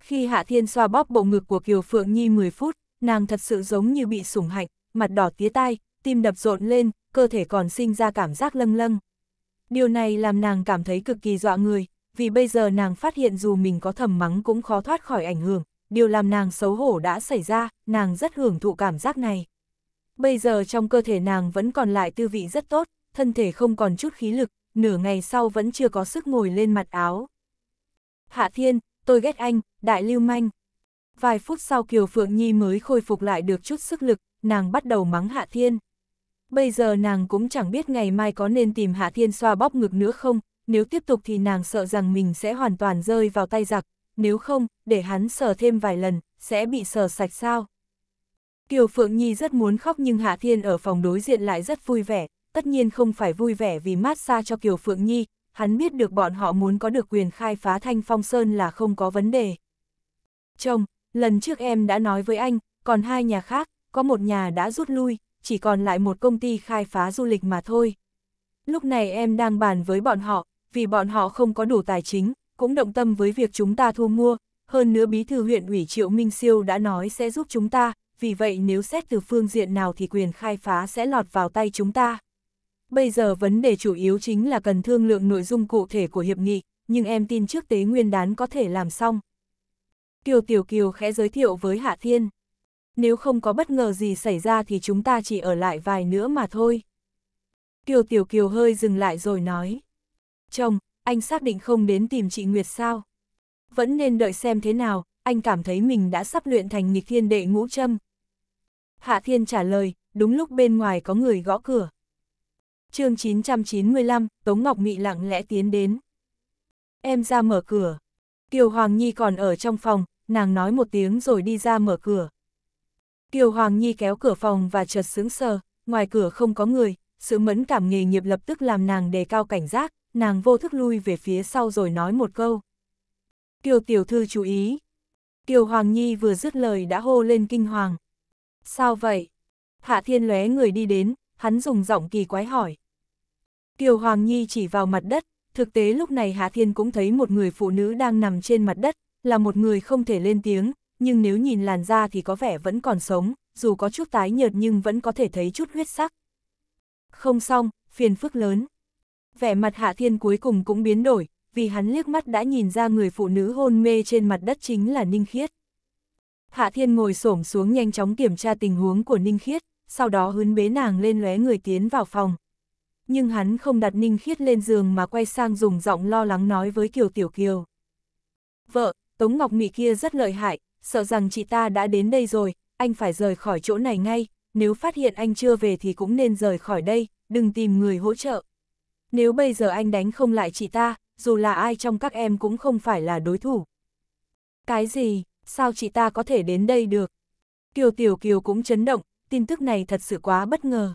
Khi Hạ Thiên xoa bóp bộ ngực của Kiều Phượng Nhi 10 phút, nàng thật sự giống như bị sủng hạnh, mặt đỏ tía tai, tim đập rộn lên, cơ thể còn sinh ra cảm giác lâng lâng. Điều này làm nàng cảm thấy cực kỳ dọa người, vì bây giờ nàng phát hiện dù mình có thầm mắng cũng khó thoát khỏi ảnh hưởng, điều làm nàng xấu hổ đã xảy ra, nàng rất hưởng thụ cảm giác này. Bây giờ trong cơ thể nàng vẫn còn lại tư vị rất tốt, thân thể không còn chút khí lực, nửa ngày sau vẫn chưa có sức ngồi lên mặt áo. Hạ Thiên, tôi ghét anh, đại lưu manh. Vài phút sau Kiều Phượng Nhi mới khôi phục lại được chút sức lực, nàng bắt đầu mắng Hạ Thiên. Bây giờ nàng cũng chẳng biết ngày mai có nên tìm Hạ Thiên xoa bóp ngực nữa không, nếu tiếp tục thì nàng sợ rằng mình sẽ hoàn toàn rơi vào tay giặc, nếu không, để hắn sờ thêm vài lần, sẽ bị sờ sạch sao. Kiều Phượng Nhi rất muốn khóc nhưng Hạ Thiên ở phòng đối diện lại rất vui vẻ, tất nhiên không phải vui vẻ vì mát xa cho Kiều Phượng Nhi, hắn biết được bọn họ muốn có được quyền khai phá thanh phong sơn là không có vấn đề. Chồng, lần trước em đã nói với anh, còn hai nhà khác, có một nhà đã rút lui, chỉ còn lại một công ty khai phá du lịch mà thôi. Lúc này em đang bàn với bọn họ, vì bọn họ không có đủ tài chính, cũng động tâm với việc chúng ta thu mua, hơn nữa bí thư huyện ủy Triệu Minh Siêu đã nói sẽ giúp chúng ta, vì vậy nếu xét từ phương diện nào thì quyền khai phá sẽ lọt vào tay chúng ta. Bây giờ vấn đề chủ yếu chính là cần thương lượng nội dung cụ thể của hiệp nghị, nhưng em tin trước tế nguyên đán có thể làm xong. Kiều Tiểu Kiều khẽ giới thiệu với Hạ Thiên. Nếu không có bất ngờ gì xảy ra thì chúng ta chỉ ở lại vài nữa mà thôi. Kiều Tiểu Kiều hơi dừng lại rồi nói. Chồng, anh xác định không đến tìm chị Nguyệt sao? Vẫn nên đợi xem thế nào, anh cảm thấy mình đã sắp luyện thành nghịch thiên đệ ngũ châm. Hạ Thiên trả lời, đúng lúc bên ngoài có người gõ cửa chương 995, Tống Ngọc Mị lặng lẽ tiến đến. Em ra mở cửa. Kiều Hoàng Nhi còn ở trong phòng, nàng nói một tiếng rồi đi ra mở cửa. Kiều Hoàng Nhi kéo cửa phòng và chợt sững sờ, ngoài cửa không có người, sự mẫn cảm nghề nghiệp lập tức làm nàng đề cao cảnh giác, nàng vô thức lui về phía sau rồi nói một câu. Kiều Tiểu Thư chú ý. Kiều Hoàng Nhi vừa dứt lời đã hô lên kinh hoàng. Sao vậy? Hạ Thiên lóe người đi đến, hắn dùng giọng kỳ quái hỏi. Kiều Hoàng Nhi chỉ vào mặt đất, thực tế lúc này Hạ Thiên cũng thấy một người phụ nữ đang nằm trên mặt đất, là một người không thể lên tiếng, nhưng nếu nhìn làn da thì có vẻ vẫn còn sống, dù có chút tái nhợt nhưng vẫn có thể thấy chút huyết sắc. Không xong, phiền phức lớn. Vẻ mặt Hạ Thiên cuối cùng cũng biến đổi, vì hắn liếc mắt đã nhìn ra người phụ nữ hôn mê trên mặt đất chính là Ninh Khiết. Hạ Thiên ngồi xổm xuống nhanh chóng kiểm tra tình huống của Ninh Khiết, sau đó hứng bế nàng lên lóe người tiến vào phòng nhưng hắn không đặt Ninh Khiết lên giường mà quay sang dùng giọng lo lắng nói với Kiều Tiểu Kiều. Vợ, Tống Ngọc Mị kia rất lợi hại, sợ rằng chị ta đã đến đây rồi, anh phải rời khỏi chỗ này ngay, nếu phát hiện anh chưa về thì cũng nên rời khỏi đây, đừng tìm người hỗ trợ. Nếu bây giờ anh đánh không lại chị ta, dù là ai trong các em cũng không phải là đối thủ. Cái gì, sao chị ta có thể đến đây được? Kiều Tiểu Kiều cũng chấn động, tin tức này thật sự quá bất ngờ.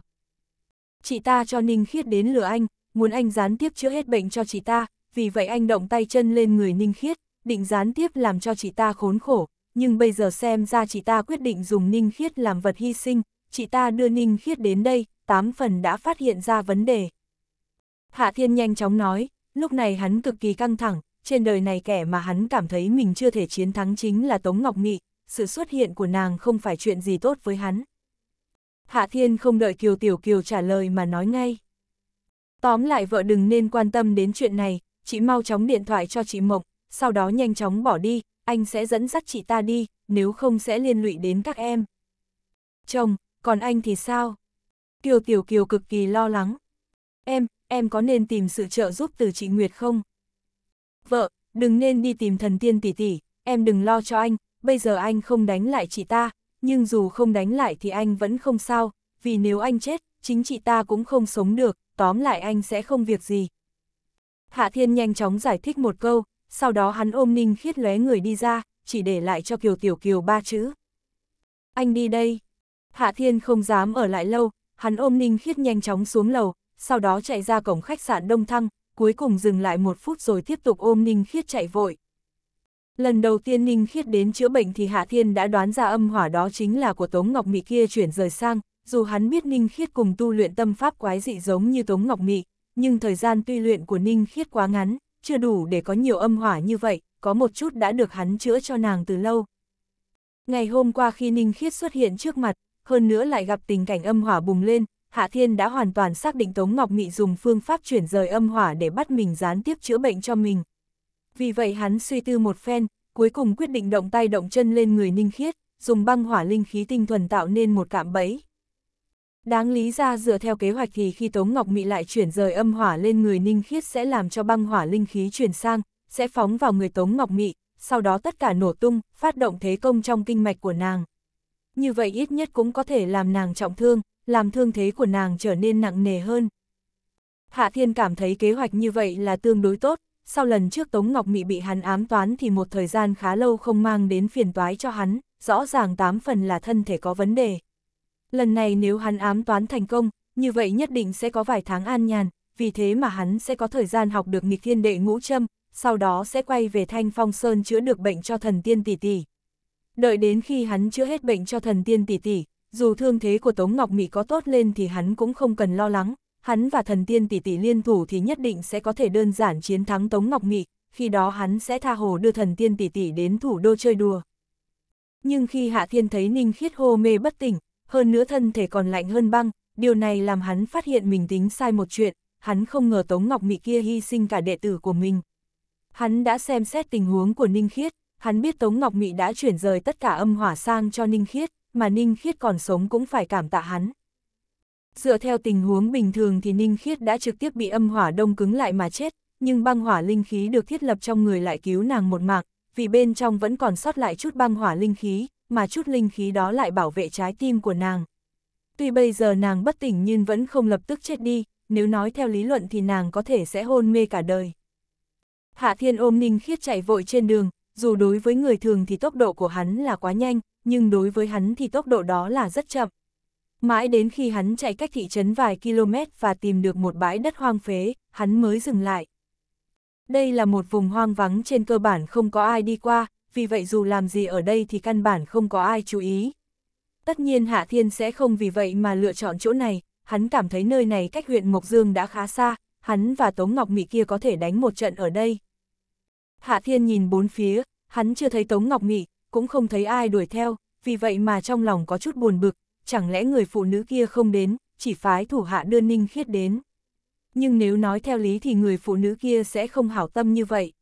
Chị ta cho Ninh Khiết đến lừa anh, muốn anh gián tiếp chữa hết bệnh cho chị ta, vì vậy anh động tay chân lên người Ninh Khiết, định gián tiếp làm cho chị ta khốn khổ, nhưng bây giờ xem ra chị ta quyết định dùng Ninh Khiết làm vật hy sinh, chị ta đưa Ninh Khiết đến đây, tám phần đã phát hiện ra vấn đề. Hạ Thiên nhanh chóng nói, lúc này hắn cực kỳ căng thẳng, trên đời này kẻ mà hắn cảm thấy mình chưa thể chiến thắng chính là Tống Ngọc Mị. sự xuất hiện của nàng không phải chuyện gì tốt với hắn. Hạ Thiên không đợi Kiều Tiểu Kiều trả lời mà nói ngay. Tóm lại vợ đừng nên quan tâm đến chuyện này, chị mau chóng điện thoại cho chị Mộc, sau đó nhanh chóng bỏ đi, anh sẽ dẫn dắt chị ta đi, nếu không sẽ liên lụy đến các em. Chồng, còn anh thì sao? Kiều Tiểu Kiều cực kỳ lo lắng. Em, em có nên tìm sự trợ giúp từ chị Nguyệt không? Vợ, đừng nên đi tìm thần tiên tỷ tỷ, em đừng lo cho anh, bây giờ anh không đánh lại chị ta, nhưng dù không đánh lại thì anh vẫn không sao, vì nếu anh chết, chính chị ta cũng không sống được, tóm lại anh sẽ không việc gì. Hạ Thiên nhanh chóng giải thích một câu, sau đó hắn ôm Ninh Khiết lóe người đi ra, chỉ để lại cho Kiều Tiểu Kiều ba chữ. Anh đi đây. Hạ Thiên không dám ở lại lâu, hắn ôm Ninh Khiết nhanh chóng xuống lầu, sau đó chạy ra cổng khách sạn Đông Thăng, cuối cùng dừng lại một phút rồi tiếp tục ôm Ninh Khiết chạy vội. Lần đầu tiên Ninh Khiết đến chữa bệnh thì Hạ Thiên đã đoán ra âm hỏa đó chính là của Tống Ngọc Mị kia chuyển rời sang, dù hắn biết Ninh Khiết cùng tu luyện tâm pháp quái dị giống như Tống Ngọc Mị, nhưng thời gian tuy luyện của Ninh Khiết quá ngắn, chưa đủ để có nhiều âm hỏa như vậy, có một chút đã được hắn chữa cho nàng từ lâu. Ngày hôm qua khi Ninh Khiết xuất hiện trước mặt, hơn nữa lại gặp tình cảnh âm hỏa bùng lên, Hạ Thiên đã hoàn toàn xác định Tống Ngọc Mị dùng phương pháp chuyển rời âm hỏa để bắt mình gián tiếp chữa bệnh cho mình, vì vậy hắn suy tư một phen, cuối cùng quyết định động tay động chân lên người Ninh Khiết, dùng băng hỏa linh khí tinh thuần tạo nên một cạm bẫy. Đáng lý ra dựa theo kế hoạch thì khi Tống Ngọc Mị lại chuyển rời âm hỏa lên người Ninh Khiết sẽ làm cho băng hỏa linh khí chuyển sang, sẽ phóng vào người Tống Ngọc Mị, sau đó tất cả nổ tung, phát động thế công trong kinh mạch của nàng. Như vậy ít nhất cũng có thể làm nàng trọng thương, làm thương thế của nàng trở nên nặng nề hơn. Hạ Thiên cảm thấy kế hoạch như vậy là tương đối tốt, sau lần trước Tống Ngọc Mị bị hắn ám toán thì một thời gian khá lâu không mang đến phiền toái cho hắn, rõ ràng tám phần là thân thể có vấn đề. Lần này nếu hắn ám toán thành công, như vậy nhất định sẽ có vài tháng an nhàn, vì thế mà hắn sẽ có thời gian học được nghịch thiên đệ ngũ châm, sau đó sẽ quay về Thanh Phong Sơn chữa được bệnh cho thần tiên tỷ tỷ. Đợi đến khi hắn chữa hết bệnh cho thần tiên tỷ tỷ, dù thương thế của Tống Ngọc Mị có tốt lên thì hắn cũng không cần lo lắng, hắn và thần tiên tỷ tỷ liên thủ thì nhất định sẽ có thể đơn giản chiến thắng Tống Ngọc Nghị, khi đó hắn sẽ tha hồ đưa thần tiên tỷ tỷ đến thủ đô chơi đùa. Nhưng khi Hạ Thiên thấy Ninh Khiết hô mê bất tỉnh, hơn nữa thân thể còn lạnh hơn băng, điều này làm hắn phát hiện mình tính sai một chuyện, hắn không ngờ Tống Ngọc nghị kia hy sinh cả đệ tử của mình. Hắn đã xem xét tình huống của Ninh Khiết, hắn biết Tống Ngọc Mị đã chuyển rời tất cả âm hỏa sang cho Ninh Khiết, mà Ninh Khiết còn sống cũng phải cảm tạ hắn. Dựa theo tình huống bình thường thì Ninh Khiết đã trực tiếp bị âm hỏa đông cứng lại mà chết, nhưng băng hỏa linh khí được thiết lập trong người lại cứu nàng một mạng vì bên trong vẫn còn sót lại chút băng hỏa linh khí, mà chút linh khí đó lại bảo vệ trái tim của nàng. Tuy bây giờ nàng bất tỉnh nhưng vẫn không lập tức chết đi, nếu nói theo lý luận thì nàng có thể sẽ hôn mê cả đời. Hạ Thiên ôm Ninh Khiết chạy vội trên đường, dù đối với người thường thì tốc độ của hắn là quá nhanh, nhưng đối với hắn thì tốc độ đó là rất chậm, Mãi đến khi hắn chạy cách thị trấn vài km và tìm được một bãi đất hoang phế, hắn mới dừng lại. Đây là một vùng hoang vắng trên cơ bản không có ai đi qua, vì vậy dù làm gì ở đây thì căn bản không có ai chú ý. Tất nhiên Hạ Thiên sẽ không vì vậy mà lựa chọn chỗ này, hắn cảm thấy nơi này cách huyện Mộc Dương đã khá xa, hắn và Tống Ngọc Mị kia có thể đánh một trận ở đây. Hạ Thiên nhìn bốn phía, hắn chưa thấy Tống Ngọc Mị, cũng không thấy ai đuổi theo, vì vậy mà trong lòng có chút buồn bực, chẳng lẽ người phụ nữ kia không đến, chỉ phái thủ hạ đưa Ninh Khiết đến. Nhưng nếu nói theo lý thì người phụ nữ kia sẽ không hảo tâm như vậy.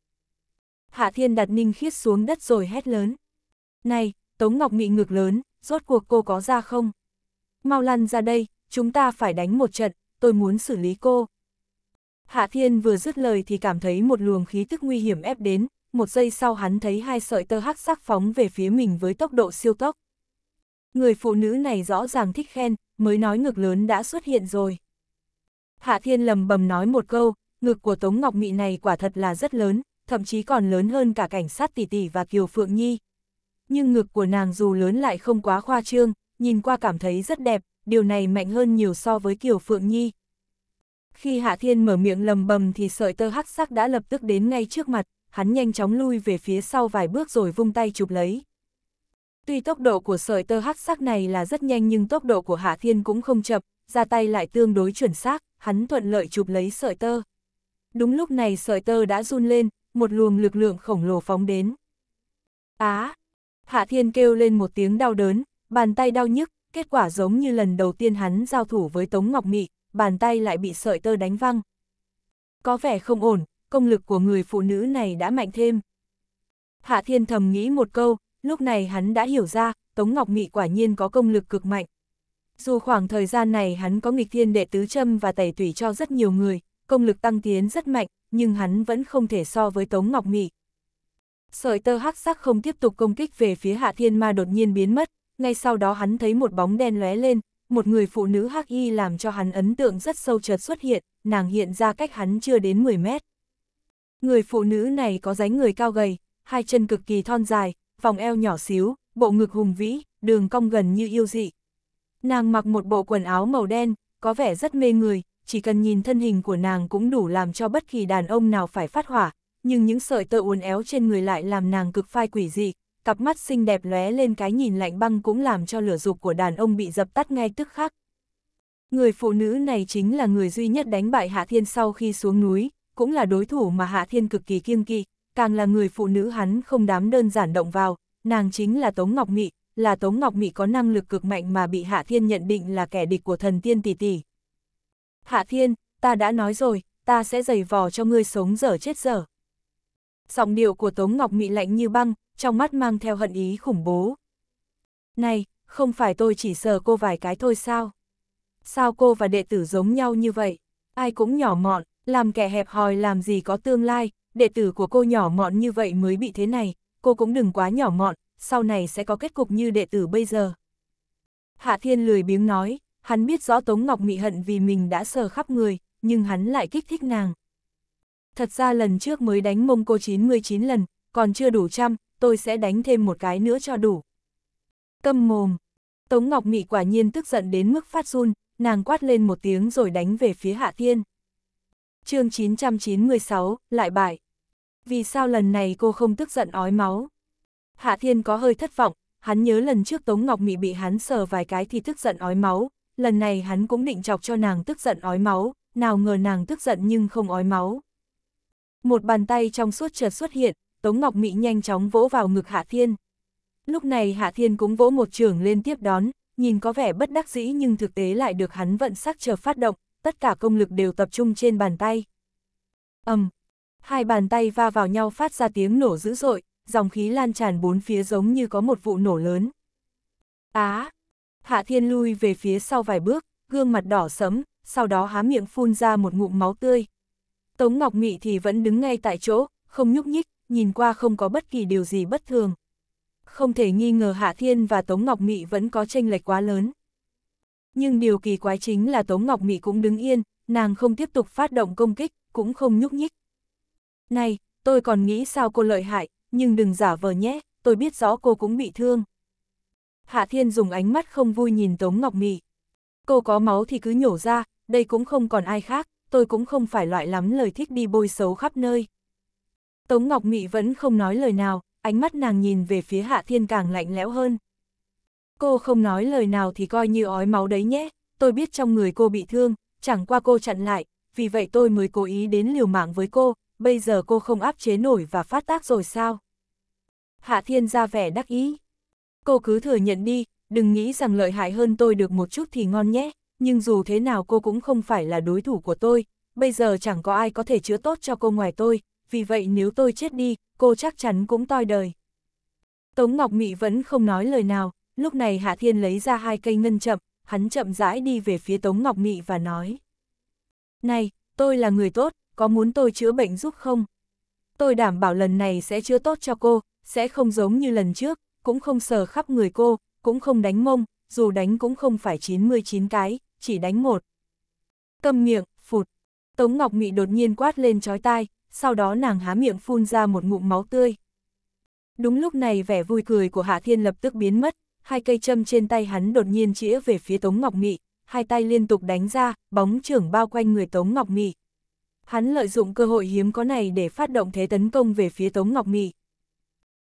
Hạ Thiên đặt Ninh Khiết xuống đất rồi hét lớn. Này, Tống Ngọc Mị ngược lớn, rốt cuộc cô có ra không? Mau lăn ra đây, chúng ta phải đánh một trận, tôi muốn xử lý cô. Hạ Thiên vừa dứt lời thì cảm thấy một luồng khí tức nguy hiểm ép đến, một giây sau hắn thấy hai sợi tơ hắc sắc phóng về phía mình với tốc độ siêu tốc người phụ nữ này rõ ràng thích khen, mới nói ngực lớn đã xuất hiện rồi. Hạ Thiên lầm bầm nói một câu, ngực của Tống Ngọc Mị này quả thật là rất lớn, thậm chí còn lớn hơn cả cảnh sát tỷ tỷ và Kiều Phượng Nhi. Nhưng ngực của nàng dù lớn lại không quá khoa trương, nhìn qua cảm thấy rất đẹp, điều này mạnh hơn nhiều so với Kiều Phượng Nhi. Khi Hạ Thiên mở miệng lầm bầm thì sợi tơ hắc sắc đã lập tức đến ngay trước mặt, hắn nhanh chóng lui về phía sau vài bước rồi vung tay chụp lấy. Tuy tốc độ của sợi tơ hắc sắc này là rất nhanh nhưng tốc độ của Hạ Thiên cũng không chậm, ra tay lại tương đối chuẩn xác, hắn thuận lợi chụp lấy sợi tơ. Đúng lúc này sợi tơ đã run lên, một luồng lực lượng khổng lồ phóng đến. Á! À, Hạ Thiên kêu lên một tiếng đau đớn, bàn tay đau nhức, kết quả giống như lần đầu tiên hắn giao thủ với Tống Ngọc Mị, bàn tay lại bị sợi tơ đánh văng. Có vẻ không ổn, công lực của người phụ nữ này đã mạnh thêm. Hạ Thiên thầm nghĩ một câu, Lúc này hắn đã hiểu ra, Tống Ngọc Mị quả nhiên có công lực cực mạnh. Dù khoảng thời gian này hắn có nghịch thiên đệ tứ châm và tẩy tủy cho rất nhiều người, công lực tăng tiến rất mạnh, nhưng hắn vẫn không thể so với Tống Ngọc Mị. Sợi tơ hắc sắc không tiếp tục công kích về phía Hạ Thiên Ma đột nhiên biến mất, ngay sau đó hắn thấy một bóng đen lóe lên, một người phụ nữ hắc y làm cho hắn ấn tượng rất sâu chợt xuất hiện, nàng hiện ra cách hắn chưa đến 10 mét. Người phụ nữ này có dáng người cao gầy, hai chân cực kỳ thon dài, vòng eo nhỏ xíu, bộ ngực hùng vĩ, đường cong gần như yêu dị. Nàng mặc một bộ quần áo màu đen, có vẻ rất mê người, chỉ cần nhìn thân hình của nàng cũng đủ làm cho bất kỳ đàn ông nào phải phát hỏa, nhưng những sợi tơ uốn éo trên người lại làm nàng cực phai quỷ dị, cặp mắt xinh đẹp lóe lên cái nhìn lạnh băng cũng làm cho lửa dục của đàn ông bị dập tắt ngay tức khắc. Người phụ nữ này chính là người duy nhất đánh bại Hạ Thiên sau khi xuống núi, cũng là đối thủ mà Hạ Thiên cực kỳ kiêng kỵ, càng là người phụ nữ hắn không dám đơn giản động vào, nàng chính là Tống Ngọc Mị, là Tống Ngọc Mị có năng lực cực mạnh mà bị Hạ Thiên nhận định là kẻ địch của thần tiên tỷ tỷ. Hạ Thiên, ta đã nói rồi, ta sẽ giày vò cho ngươi sống dở chết dở. Giọng điệu của Tống Ngọc Mị lạnh như băng, trong mắt mang theo hận ý khủng bố. Này, không phải tôi chỉ sờ cô vài cái thôi sao? Sao cô và đệ tử giống nhau như vậy? Ai cũng nhỏ mọn, làm kẻ hẹp hòi làm gì có tương lai, đệ tử của cô nhỏ mọn như vậy mới bị thế này, cô cũng đừng quá nhỏ mọn, sau này sẽ có kết cục như đệ tử bây giờ. Hạ Thiên lười biếng nói, hắn biết rõ Tống Ngọc Mị hận vì mình đã sờ khắp người, nhưng hắn lại kích thích nàng. Thật ra lần trước mới đánh mông cô 99 lần, còn chưa đủ trăm, tôi sẽ đánh thêm một cái nữa cho đủ. Câm mồm. Tống Ngọc Mị quả nhiên tức giận đến mức phát run, nàng quát lên một tiếng rồi đánh về phía Hạ Thiên. chương 996, lại bại vì sao lần này cô không tức giận ói máu. Hạ Thiên có hơi thất vọng, hắn nhớ lần trước Tống Ngọc Mị bị hắn sờ vài cái thì tức giận ói máu, lần này hắn cũng định chọc cho nàng tức giận ói máu, nào ngờ nàng tức giận nhưng không ói máu. Một bàn tay trong suốt chợt xuất hiện, Tống Ngọc Mị nhanh chóng vỗ vào ngực Hạ Thiên. Lúc này Hạ Thiên cũng vỗ một trường lên tiếp đón, nhìn có vẻ bất đắc dĩ nhưng thực tế lại được hắn vận sắc chờ phát động, tất cả công lực đều tập trung trên bàn tay. ầm, hai bàn tay va vào nhau phát ra tiếng nổ dữ dội, dòng khí lan tràn bốn phía giống như có một vụ nổ lớn. Á! Hạ Thiên lui về phía sau vài bước, gương mặt đỏ sấm, sau đó há miệng phun ra một ngụm máu tươi. Tống Ngọc Mị thì vẫn đứng ngay tại chỗ, không nhúc nhích, nhìn qua không có bất kỳ điều gì bất thường. Không thể nghi ngờ Hạ Thiên và Tống Ngọc Mị vẫn có tranh lệch quá lớn. Nhưng điều kỳ quái chính là Tống Ngọc Mị cũng đứng yên, nàng không tiếp tục phát động công kích, cũng không nhúc nhích. Này, tôi còn nghĩ sao cô lợi hại, nhưng đừng giả vờ nhé, tôi biết rõ cô cũng bị thương. Hạ Thiên dùng ánh mắt không vui nhìn Tống Ngọc Mị. Cô có máu thì cứ nhổ ra, đây cũng không còn ai khác, tôi cũng không phải loại lắm lời thích đi bôi xấu khắp nơi. Tống Ngọc Mị vẫn không nói lời nào, ánh mắt nàng nhìn về phía Hạ Thiên càng lạnh lẽo hơn. Cô không nói lời nào thì coi như ói máu đấy nhé, tôi biết trong người cô bị thương, chẳng qua cô chặn lại, vì vậy tôi mới cố ý đến liều mạng với cô, bây giờ cô không áp chế nổi và phát tác rồi sao? Hạ Thiên ra vẻ đắc ý. Cô cứ thừa nhận đi, đừng nghĩ rằng lợi hại hơn tôi được một chút thì ngon nhé, nhưng dù thế nào cô cũng không phải là đối thủ của tôi, bây giờ chẳng có ai có thể chữa tốt cho cô ngoài tôi, vì vậy nếu tôi chết đi, cô chắc chắn cũng toi đời. Tống Ngọc Mị vẫn không nói lời nào, lúc này Hạ Thiên lấy ra hai cây ngân chậm, hắn chậm rãi đi về phía Tống Ngọc Mị và nói. Này, tôi là người tốt, có muốn tôi chữa bệnh giúp không? Tôi đảm bảo lần này sẽ chữa tốt cho cô, sẽ không giống như lần trước, cũng không sờ khắp người cô, cũng không đánh mông, dù đánh cũng không phải 99 cái, chỉ đánh một. Cầm miệng, phụt. Tống Ngọc Mị đột nhiên quát lên chói tai, sau đó nàng há miệng phun ra một ngụm máu tươi. Đúng lúc này vẻ vui cười của Hạ Thiên lập tức biến mất, hai cây châm trên tay hắn đột nhiên chĩa về phía Tống Ngọc Mị, hai tay liên tục đánh ra, bóng trưởng bao quanh người Tống Ngọc Mị. Hắn lợi dụng cơ hội hiếm có này để phát động thế tấn công về phía Tống Ngọc Mị.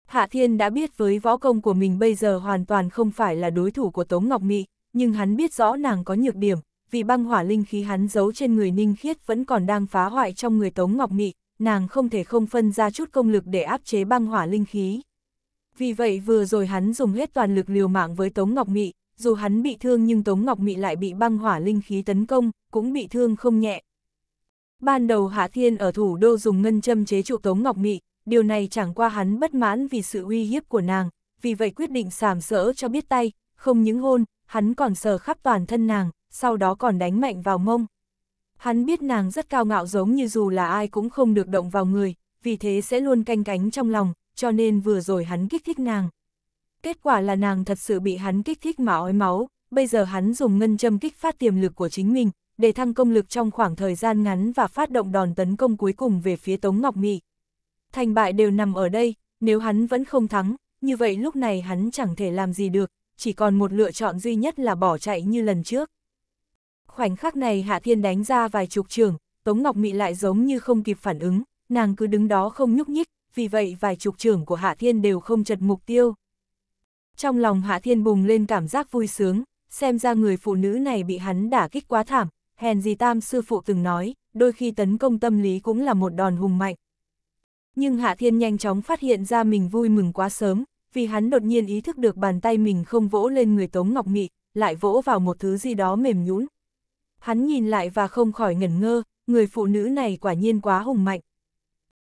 Hạ Thiên đã biết với võ công của mình bây giờ hoàn toàn không phải là đối thủ của Tống Ngọc Mị, nhưng hắn biết rõ nàng có nhược điểm, vì băng hỏa linh khí hắn giấu trên người Ninh Khiết vẫn còn đang phá hoại trong người Tống Ngọc Mị, nàng không thể không phân ra chút công lực để áp chế băng hỏa linh khí. Vì vậy vừa rồi hắn dùng hết toàn lực liều mạng với Tống Ngọc Mị, dù hắn bị thương nhưng Tống Ngọc Mị lại bị băng hỏa linh khí tấn công, cũng bị thương không nhẹ, Ban đầu Hạ Thiên ở thủ đô dùng ngân châm chế trụ Tống Ngọc Mị, điều này chẳng qua hắn bất mãn vì sự uy hiếp của nàng, vì vậy quyết định sàm sỡ cho biết tay, không những hôn, hắn còn sờ khắp toàn thân nàng, sau đó còn đánh mạnh vào mông. Hắn biết nàng rất cao ngạo giống như dù là ai cũng không được động vào người, vì thế sẽ luôn canh cánh trong lòng, cho nên vừa rồi hắn kích thích nàng. Kết quả là nàng thật sự bị hắn kích thích mà ói máu, bây giờ hắn dùng ngân châm kích phát tiềm lực của chính mình, để thăng công lực trong khoảng thời gian ngắn và phát động đòn tấn công cuối cùng về phía Tống Ngọc Mị. Thành bại đều nằm ở đây, nếu hắn vẫn không thắng, như vậy lúc này hắn chẳng thể làm gì được, chỉ còn một lựa chọn duy nhất là bỏ chạy như lần trước. Khoảnh khắc này Hạ Thiên đánh ra vài chục trường, Tống Ngọc Mị lại giống như không kịp phản ứng, nàng cứ đứng đó không nhúc nhích, vì vậy vài chục trường của Hạ Thiên đều không chật mục tiêu. Trong lòng Hạ Thiên bùng lên cảm giác vui sướng, xem ra người phụ nữ này bị hắn đả kích quá thảm, hèn gì tam sư phụ từng nói, đôi khi tấn công tâm lý cũng là một đòn hùng mạnh. Nhưng Hạ Thiên nhanh chóng phát hiện ra mình vui mừng quá sớm, vì hắn đột nhiên ý thức được bàn tay mình không vỗ lên người Tống Ngọc Mị, lại vỗ vào một thứ gì đó mềm nhũn. Hắn nhìn lại và không khỏi ngẩn ngơ, người phụ nữ này quả nhiên quá hùng mạnh.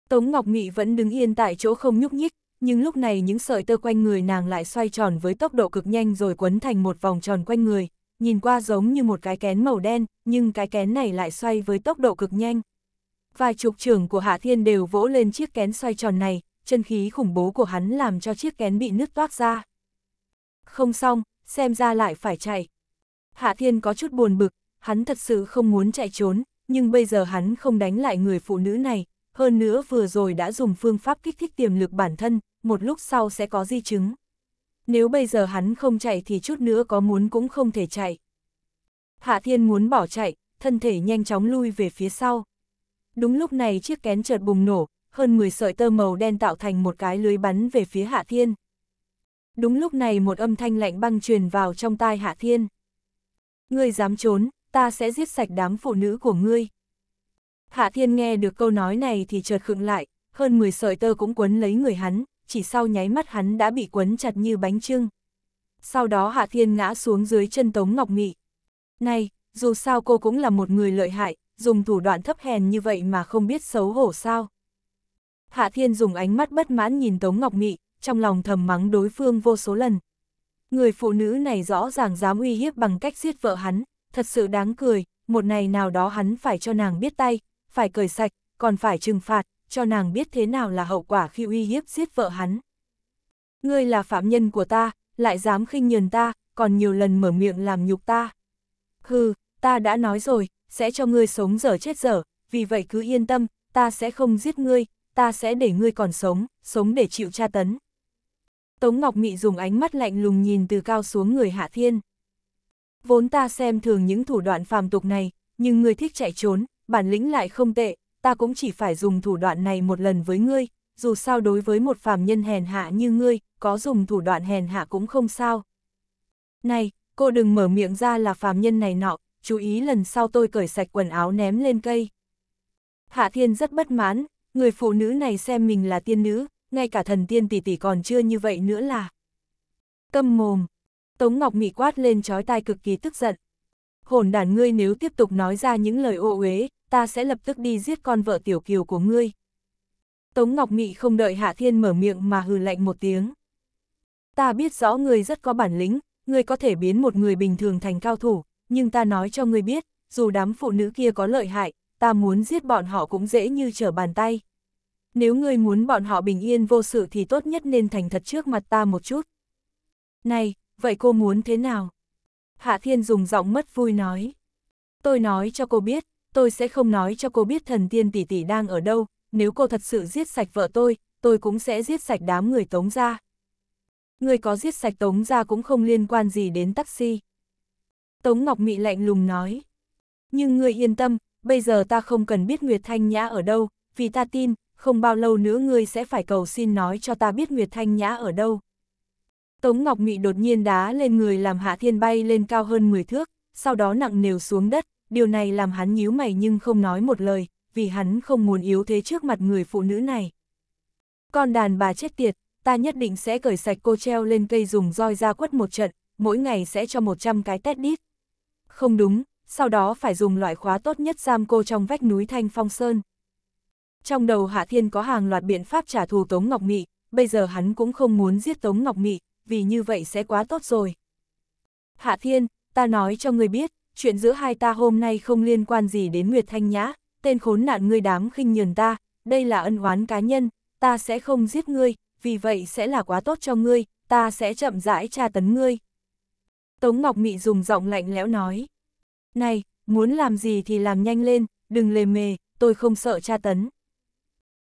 Tống Ngọc Mị vẫn đứng yên tại chỗ không nhúc nhích, nhưng lúc này những sợi tơ quanh người nàng lại xoay tròn với tốc độ cực nhanh rồi quấn thành một vòng tròn quanh người, nhìn qua giống như một cái kén màu đen, nhưng cái kén này lại xoay với tốc độ cực nhanh. Vài chục trưởng của Hạ Thiên đều vỗ lên chiếc kén xoay tròn này, chân khí khủng bố của hắn làm cho chiếc kén bị nứt toác ra. Không xong, xem ra lại phải chạy. Hạ Thiên có chút buồn bực, hắn thật sự không muốn chạy trốn, nhưng bây giờ hắn không đánh lại người phụ nữ này, hơn nữa vừa rồi đã dùng phương pháp kích thích tiềm lực bản thân, một lúc sau sẽ có di chứng nếu bây giờ hắn không chạy thì chút nữa có muốn cũng không thể chạy. Hạ Thiên muốn bỏ chạy, thân thể nhanh chóng lui về phía sau. Đúng lúc này chiếc kén chợt bùng nổ, hơn 10 sợi tơ màu đen tạo thành một cái lưới bắn về phía Hạ Thiên. Đúng lúc này một âm thanh lạnh băng truyền vào trong tai Hạ Thiên. Ngươi dám trốn, ta sẽ giết sạch đám phụ nữ của ngươi. Hạ Thiên nghe được câu nói này thì chợt khựng lại, hơn 10 sợi tơ cũng quấn lấy người hắn, chỉ sau nháy mắt hắn đã bị quấn chặt như bánh trưng. Sau đó Hạ Thiên ngã xuống dưới chân Tống Ngọc Mị. Này, dù sao cô cũng là một người lợi hại, dùng thủ đoạn thấp hèn như vậy mà không biết xấu hổ sao. Hạ Thiên dùng ánh mắt bất mãn nhìn Tống Ngọc Mị, trong lòng thầm mắng đối phương vô số lần. Người phụ nữ này rõ ràng dám uy hiếp bằng cách giết vợ hắn, thật sự đáng cười, một ngày nào đó hắn phải cho nàng biết tay, phải cởi sạch, còn phải trừng phạt, cho nàng biết thế nào là hậu quả khi uy hiếp giết vợ hắn. Ngươi là phạm nhân của ta, lại dám khinh nhường ta, còn nhiều lần mở miệng làm nhục ta. Hừ, ta đã nói rồi, sẽ cho ngươi sống dở chết dở, vì vậy cứ yên tâm, ta sẽ không giết ngươi, ta sẽ để ngươi còn sống, sống để chịu tra tấn. Tống Ngọc Mị dùng ánh mắt lạnh lùng nhìn từ cao xuống người Hạ Thiên. Vốn ta xem thường những thủ đoạn phàm tục này, nhưng ngươi thích chạy trốn, bản lĩnh lại không tệ, ta cũng chỉ phải dùng thủ đoạn này một lần với ngươi, dù sao đối với một phàm nhân hèn hạ như ngươi, có dùng thủ đoạn hèn hạ cũng không sao. Này, cô đừng mở miệng ra là phàm nhân này nọ, chú ý lần sau tôi cởi sạch quần áo ném lên cây. Hạ Thiên rất bất mãn, người phụ nữ này xem mình là tiên nữ, ngay cả thần tiên tỷ tỷ còn chưa như vậy nữa là. Câm mồm, Tống Ngọc Mị quát lên chói tai cực kỳ tức giận. Hồn đàn ngươi nếu tiếp tục nói ra những lời ô uế, ta sẽ lập tức đi giết con vợ tiểu kiều của ngươi. Tống Ngọc Mị không đợi Hạ Thiên mở miệng mà hừ lạnh một tiếng. Ta biết rõ ngươi rất có bản lĩnh, ngươi có thể biến một người bình thường thành cao thủ, nhưng ta nói cho ngươi biết, dù đám phụ nữ kia có lợi hại, ta muốn giết bọn họ cũng dễ như trở bàn tay. Nếu ngươi muốn bọn họ bình yên vô sự thì tốt nhất nên thành thật trước mặt ta một chút. Này, vậy cô muốn thế nào? Hạ Thiên dùng giọng mất vui nói. Tôi nói cho cô biết, tôi sẽ không nói cho cô biết thần tiên tỷ tỷ đang ở đâu, nếu cô thật sự giết sạch vợ tôi, tôi cũng sẽ giết sạch đám người tống ra. Người có giết sạch tống ra cũng không liên quan gì đến taxi. Tống Ngọc Mị lạnh lùng nói. Nhưng ngươi yên tâm, bây giờ ta không cần biết Nguyệt Thanh Nhã ở đâu, vì ta tin, không bao lâu nữa ngươi sẽ phải cầu xin nói cho ta biết Nguyệt Thanh Nhã ở đâu. Tống Ngọc Mị đột nhiên đá lên người làm Hạ Thiên bay lên cao hơn 10 thước, sau đó nặng nều xuống đất, điều này làm hắn nhíu mày nhưng không nói một lời, vì hắn không muốn yếu thế trước mặt người phụ nữ này. Con đàn bà chết tiệt, ta nhất định sẽ cởi sạch cô treo lên cây dùng roi ra quất một trận, mỗi ngày sẽ cho 100 cái tét đít. Không đúng, sau đó phải dùng loại khóa tốt nhất giam cô trong vách núi Thanh Phong Sơn. Trong đầu Hạ Thiên có hàng loạt biện pháp trả thù Tống Ngọc Mị, bây giờ hắn cũng không muốn giết Tống Ngọc Mị, vì như vậy sẽ quá tốt rồi. Hạ Thiên, ta nói cho người biết, chuyện giữa hai ta hôm nay không liên quan gì đến Nguyệt Thanh Nhã, tên khốn nạn ngươi đám khinh nhường ta, đây là ân oán cá nhân, ta sẽ không giết ngươi, vì vậy sẽ là quá tốt cho ngươi, ta sẽ chậm rãi tra tấn ngươi. Tống Ngọc Mị dùng giọng lạnh lẽo nói, này, muốn làm gì thì làm nhanh lên, đừng lề mề, tôi không sợ tra tấn.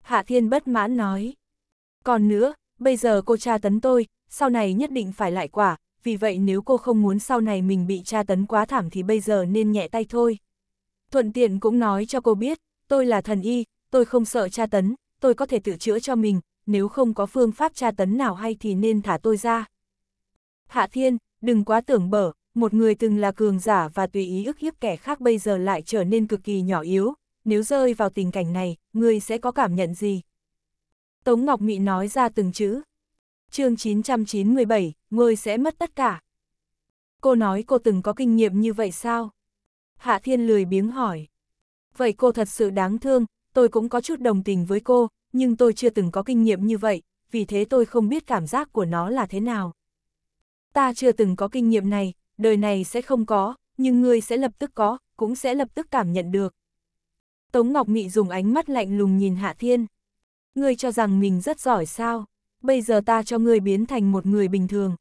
Hạ Thiên bất mãn nói, còn nữa, bây giờ cô tra tấn tôi, sau này nhất định phải lại quả, vì vậy nếu cô không muốn sau này mình bị tra tấn quá thảm thì bây giờ nên nhẹ tay thôi. Thuận tiện cũng nói cho cô biết, tôi là thần y, tôi không sợ tra tấn, tôi có thể tự chữa cho mình, nếu không có phương pháp tra tấn nào hay thì nên thả tôi ra. Hạ Thiên, đừng quá tưởng bở, một người từng là cường giả và tùy ý ức hiếp kẻ khác bây giờ lại trở nên cực kỳ nhỏ yếu, nếu rơi vào tình cảnh này, người sẽ có cảm nhận gì? Tống Ngọc Mị nói ra từng chữ, chương 997, ngươi sẽ mất tất cả. Cô nói cô từng có kinh nghiệm như vậy sao? Hạ Thiên lười biếng hỏi. Vậy cô thật sự đáng thương, tôi cũng có chút đồng tình với cô, nhưng tôi chưa từng có kinh nghiệm như vậy, vì thế tôi không biết cảm giác của nó là thế nào. Ta chưa từng có kinh nghiệm này, đời này sẽ không có, nhưng ngươi sẽ lập tức có, cũng sẽ lập tức cảm nhận được. Tống Ngọc Mị dùng ánh mắt lạnh lùng nhìn Hạ Thiên. Ngươi cho rằng mình rất giỏi sao? bây giờ ta cho ngươi biến thành một người bình thường.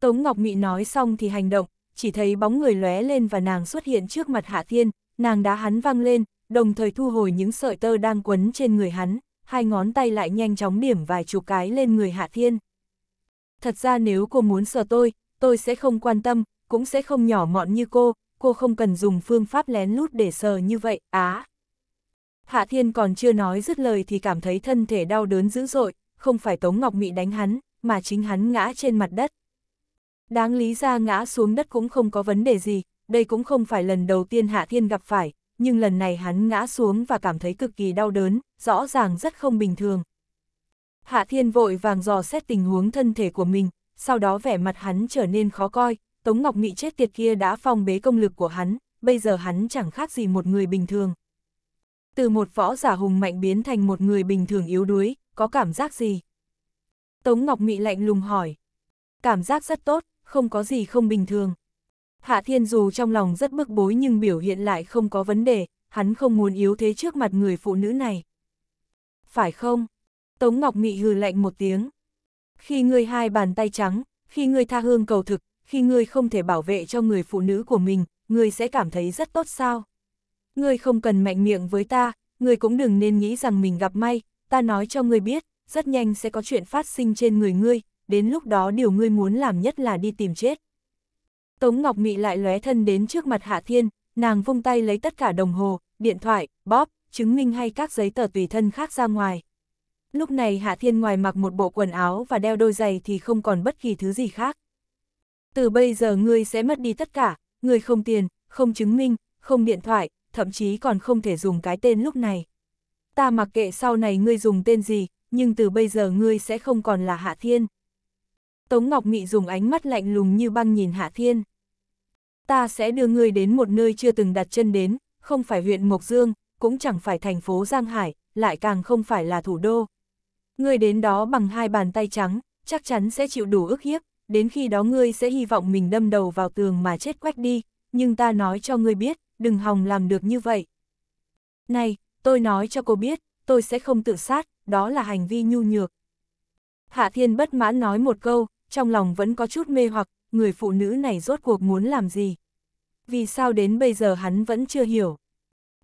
Tống Ngọc Mị nói xong thì hành động, chỉ thấy bóng người lóe lên và nàng xuất hiện trước mặt Hạ Thiên, nàng đá hắn văng lên, đồng thời thu hồi những sợi tơ đang quấn trên người hắn, hai ngón tay lại nhanh chóng điểm vài chục cái lên người Hạ Thiên. Thật ra nếu cô muốn sờ tôi, tôi sẽ không quan tâm, cũng sẽ không nhỏ mọn như cô, cô không cần dùng phương pháp lén lút để sờ như vậy, á. Hạ Thiên còn chưa nói dứt lời thì cảm thấy thân thể đau đớn dữ dội, không phải Tống Ngọc Mị đánh hắn, mà chính hắn ngã trên mặt đất. Đáng lý ra ngã xuống đất cũng không có vấn đề gì, đây cũng không phải lần đầu tiên Hạ Thiên gặp phải, nhưng lần này hắn ngã xuống và cảm thấy cực kỳ đau đớn, rõ ràng rất không bình thường. Hạ Thiên vội vàng dò xét tình huống thân thể của mình, sau đó vẻ mặt hắn trở nên khó coi, Tống Ngọc Mị chết tiệt kia đã phong bế công lực của hắn, bây giờ hắn chẳng khác gì một người bình thường. Từ một võ giả hùng mạnh biến thành một người bình thường yếu đuối, có cảm giác gì? Tống Ngọc Mị lạnh lùng hỏi. Cảm giác rất tốt, không có gì không bình thường. Hạ Thiên dù trong lòng rất bức bối nhưng biểu hiện lại không có vấn đề, hắn không muốn yếu thế trước mặt người phụ nữ này. Phải không? Tống Ngọc Mị hừ lạnh một tiếng. Khi ngươi hai bàn tay trắng, khi ngươi tha hương cầu thực, khi ngươi không thể bảo vệ cho người phụ nữ của mình, ngươi sẽ cảm thấy rất tốt sao? Ngươi không cần mạnh miệng với ta, ngươi cũng đừng nên nghĩ rằng mình gặp may, ta nói cho ngươi biết, rất nhanh sẽ có chuyện phát sinh trên người ngươi, đến lúc đó điều ngươi muốn làm nhất là đi tìm chết. Tống Ngọc Mị lại lóe thân đến trước mặt Hạ Thiên, nàng vung tay lấy tất cả đồng hồ, điện thoại, bóp, chứng minh hay các giấy tờ tùy thân khác ra ngoài. Lúc này Hạ Thiên ngoài mặc một bộ quần áo và đeo đôi giày thì không còn bất kỳ thứ gì khác. Từ bây giờ ngươi sẽ mất đi tất cả, ngươi không tiền, không chứng minh, không điện thoại, thậm chí còn không thể dùng cái tên lúc này ta mặc kệ sau này ngươi dùng tên gì, nhưng từ bây giờ ngươi sẽ không còn là Hạ Thiên. Tống Ngọc Mị dùng ánh mắt lạnh lùng như băng nhìn Hạ Thiên. Ta sẽ đưa ngươi đến một nơi chưa từng đặt chân đến, không phải huyện Mộc Dương, cũng chẳng phải thành phố Giang Hải, lại càng không phải là thủ đô. Ngươi đến đó bằng hai bàn tay trắng, chắc chắn sẽ chịu đủ ức hiếp, đến khi đó ngươi sẽ hy vọng mình đâm đầu vào tường mà chết quách đi, nhưng ta nói cho ngươi biết, đừng hòng làm được như vậy. Này, tôi nói cho cô biết, tôi sẽ không tự sát, đó là hành vi nhu nhược. Hạ Thiên bất mãn nói một câu, trong lòng vẫn có chút mê hoặc, người phụ nữ này rốt cuộc muốn làm gì. Vì sao đến bây giờ hắn vẫn chưa hiểu.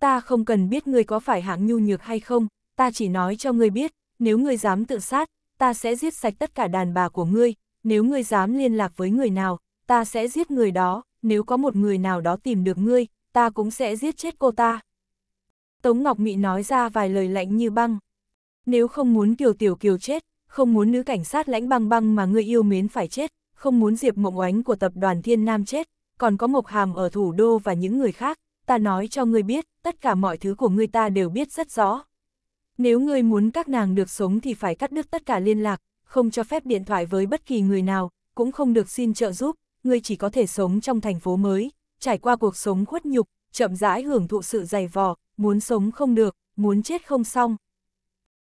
Ta không cần biết người có phải hạng nhu nhược hay không, ta chỉ nói cho ngươi biết, nếu ngươi dám tự sát, ta sẽ giết sạch tất cả đàn bà của ngươi, nếu ngươi dám liên lạc với người nào, ta sẽ giết người đó, nếu có một người nào đó tìm được ngươi, ta cũng sẽ giết chết cô ta. Tống Ngọc Mị nói ra vài lời lạnh như băng. Nếu không muốn Kiều Tiểu Kiều chết, không muốn nữ cảnh sát lãnh băng băng mà người yêu mến phải chết, không muốn Diệp Mộng Oánh của tập đoàn Thiên Nam chết, còn có Mộc Hàm ở thủ đô và những người khác, ta nói cho ngươi biết, tất cả mọi thứ của ngươi ta đều biết rất rõ. Nếu ngươi muốn các nàng được sống thì phải cắt đứt tất cả liên lạc, không cho phép điện thoại với bất kỳ người nào, cũng không được xin trợ giúp, ngươi chỉ có thể sống trong thành phố mới, trải qua cuộc sống khuất nhục, chậm rãi hưởng thụ sự dày vò, muốn sống không được, muốn chết không xong.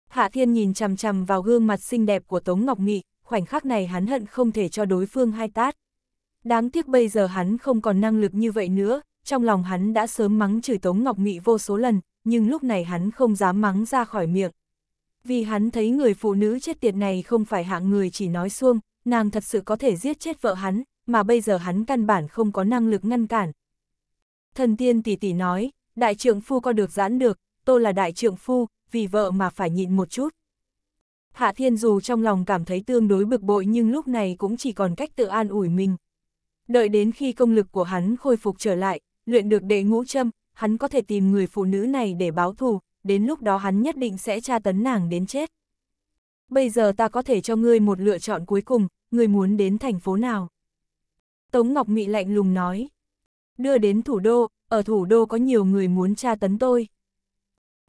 Hạ Thiên nhìn chằm chằm vào gương mặt xinh đẹp của Tống Ngọc Nghị, khoảnh khắc này hắn hận không thể cho đối phương hai tát. Đáng tiếc bây giờ hắn không còn năng lực như vậy nữa, trong lòng hắn đã sớm mắng chửi Tống Ngọc Nghị vô số lần, nhưng lúc này hắn không dám mắng ra khỏi miệng. Vì hắn thấy người phụ nữ chết tiệt này không phải hạng người chỉ nói xuông, nàng thật sự có thể giết chết vợ hắn, mà bây giờ hắn căn bản không có năng lực ngăn cản. Thần tiên tỷ tỷ nói, Đại trưởng phu có được giãn được, tôi là đại trưởng phu, vì vợ mà phải nhịn một chút. Hạ Thiên dù trong lòng cảm thấy tương đối bực bội nhưng lúc này cũng chỉ còn cách tự an ủi mình. Đợi đến khi công lực của hắn khôi phục trở lại, luyện được đệ ngũ châm, hắn có thể tìm người phụ nữ này để báo thù, đến lúc đó hắn nhất định sẽ tra tấn nàng đến chết. Bây giờ ta có thể cho ngươi một lựa chọn cuối cùng, ngươi muốn đến thành phố nào? Tống Ngọc Mị lạnh lùng nói. Đưa đến thủ đô, ở thủ đô có nhiều người muốn tra tấn tôi.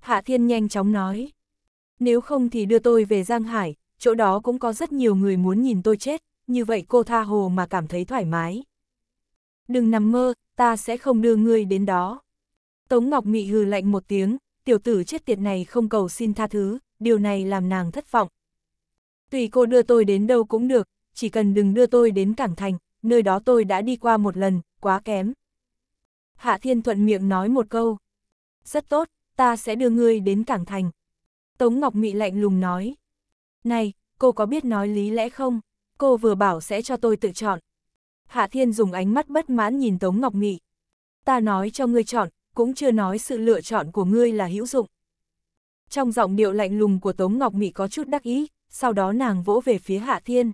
Hạ Thiên nhanh chóng nói, nếu không thì đưa tôi về Giang Hải, chỗ đó cũng có rất nhiều người muốn nhìn tôi chết, như vậy cô tha hồ mà cảm thấy thoải mái. Đừng nằm mơ, ta sẽ không đưa ngươi đến đó. Tống Ngọc Mị hừ lạnh một tiếng, tiểu tử chết tiệt này không cầu xin tha thứ, điều này làm nàng thất vọng. Tùy cô đưa tôi đến đâu cũng được, chỉ cần đừng đưa tôi đến Cảng Thành, nơi đó tôi đã đi qua một lần, quá kém. Hạ Thiên thuận miệng nói một câu. Rất tốt, ta sẽ đưa ngươi đến Cảng Thành. Tống Ngọc Mị lạnh lùng nói. Này, cô có biết nói lý lẽ không? Cô vừa bảo sẽ cho tôi tự chọn. Hạ Thiên dùng ánh mắt bất mãn nhìn Tống Ngọc Mị. Ta nói cho ngươi chọn, cũng chưa nói sự lựa chọn của ngươi là hữu dụng. Trong giọng điệu lạnh lùng của Tống Ngọc Mị có chút đắc ý, sau đó nàng vỗ về phía Hạ Thiên.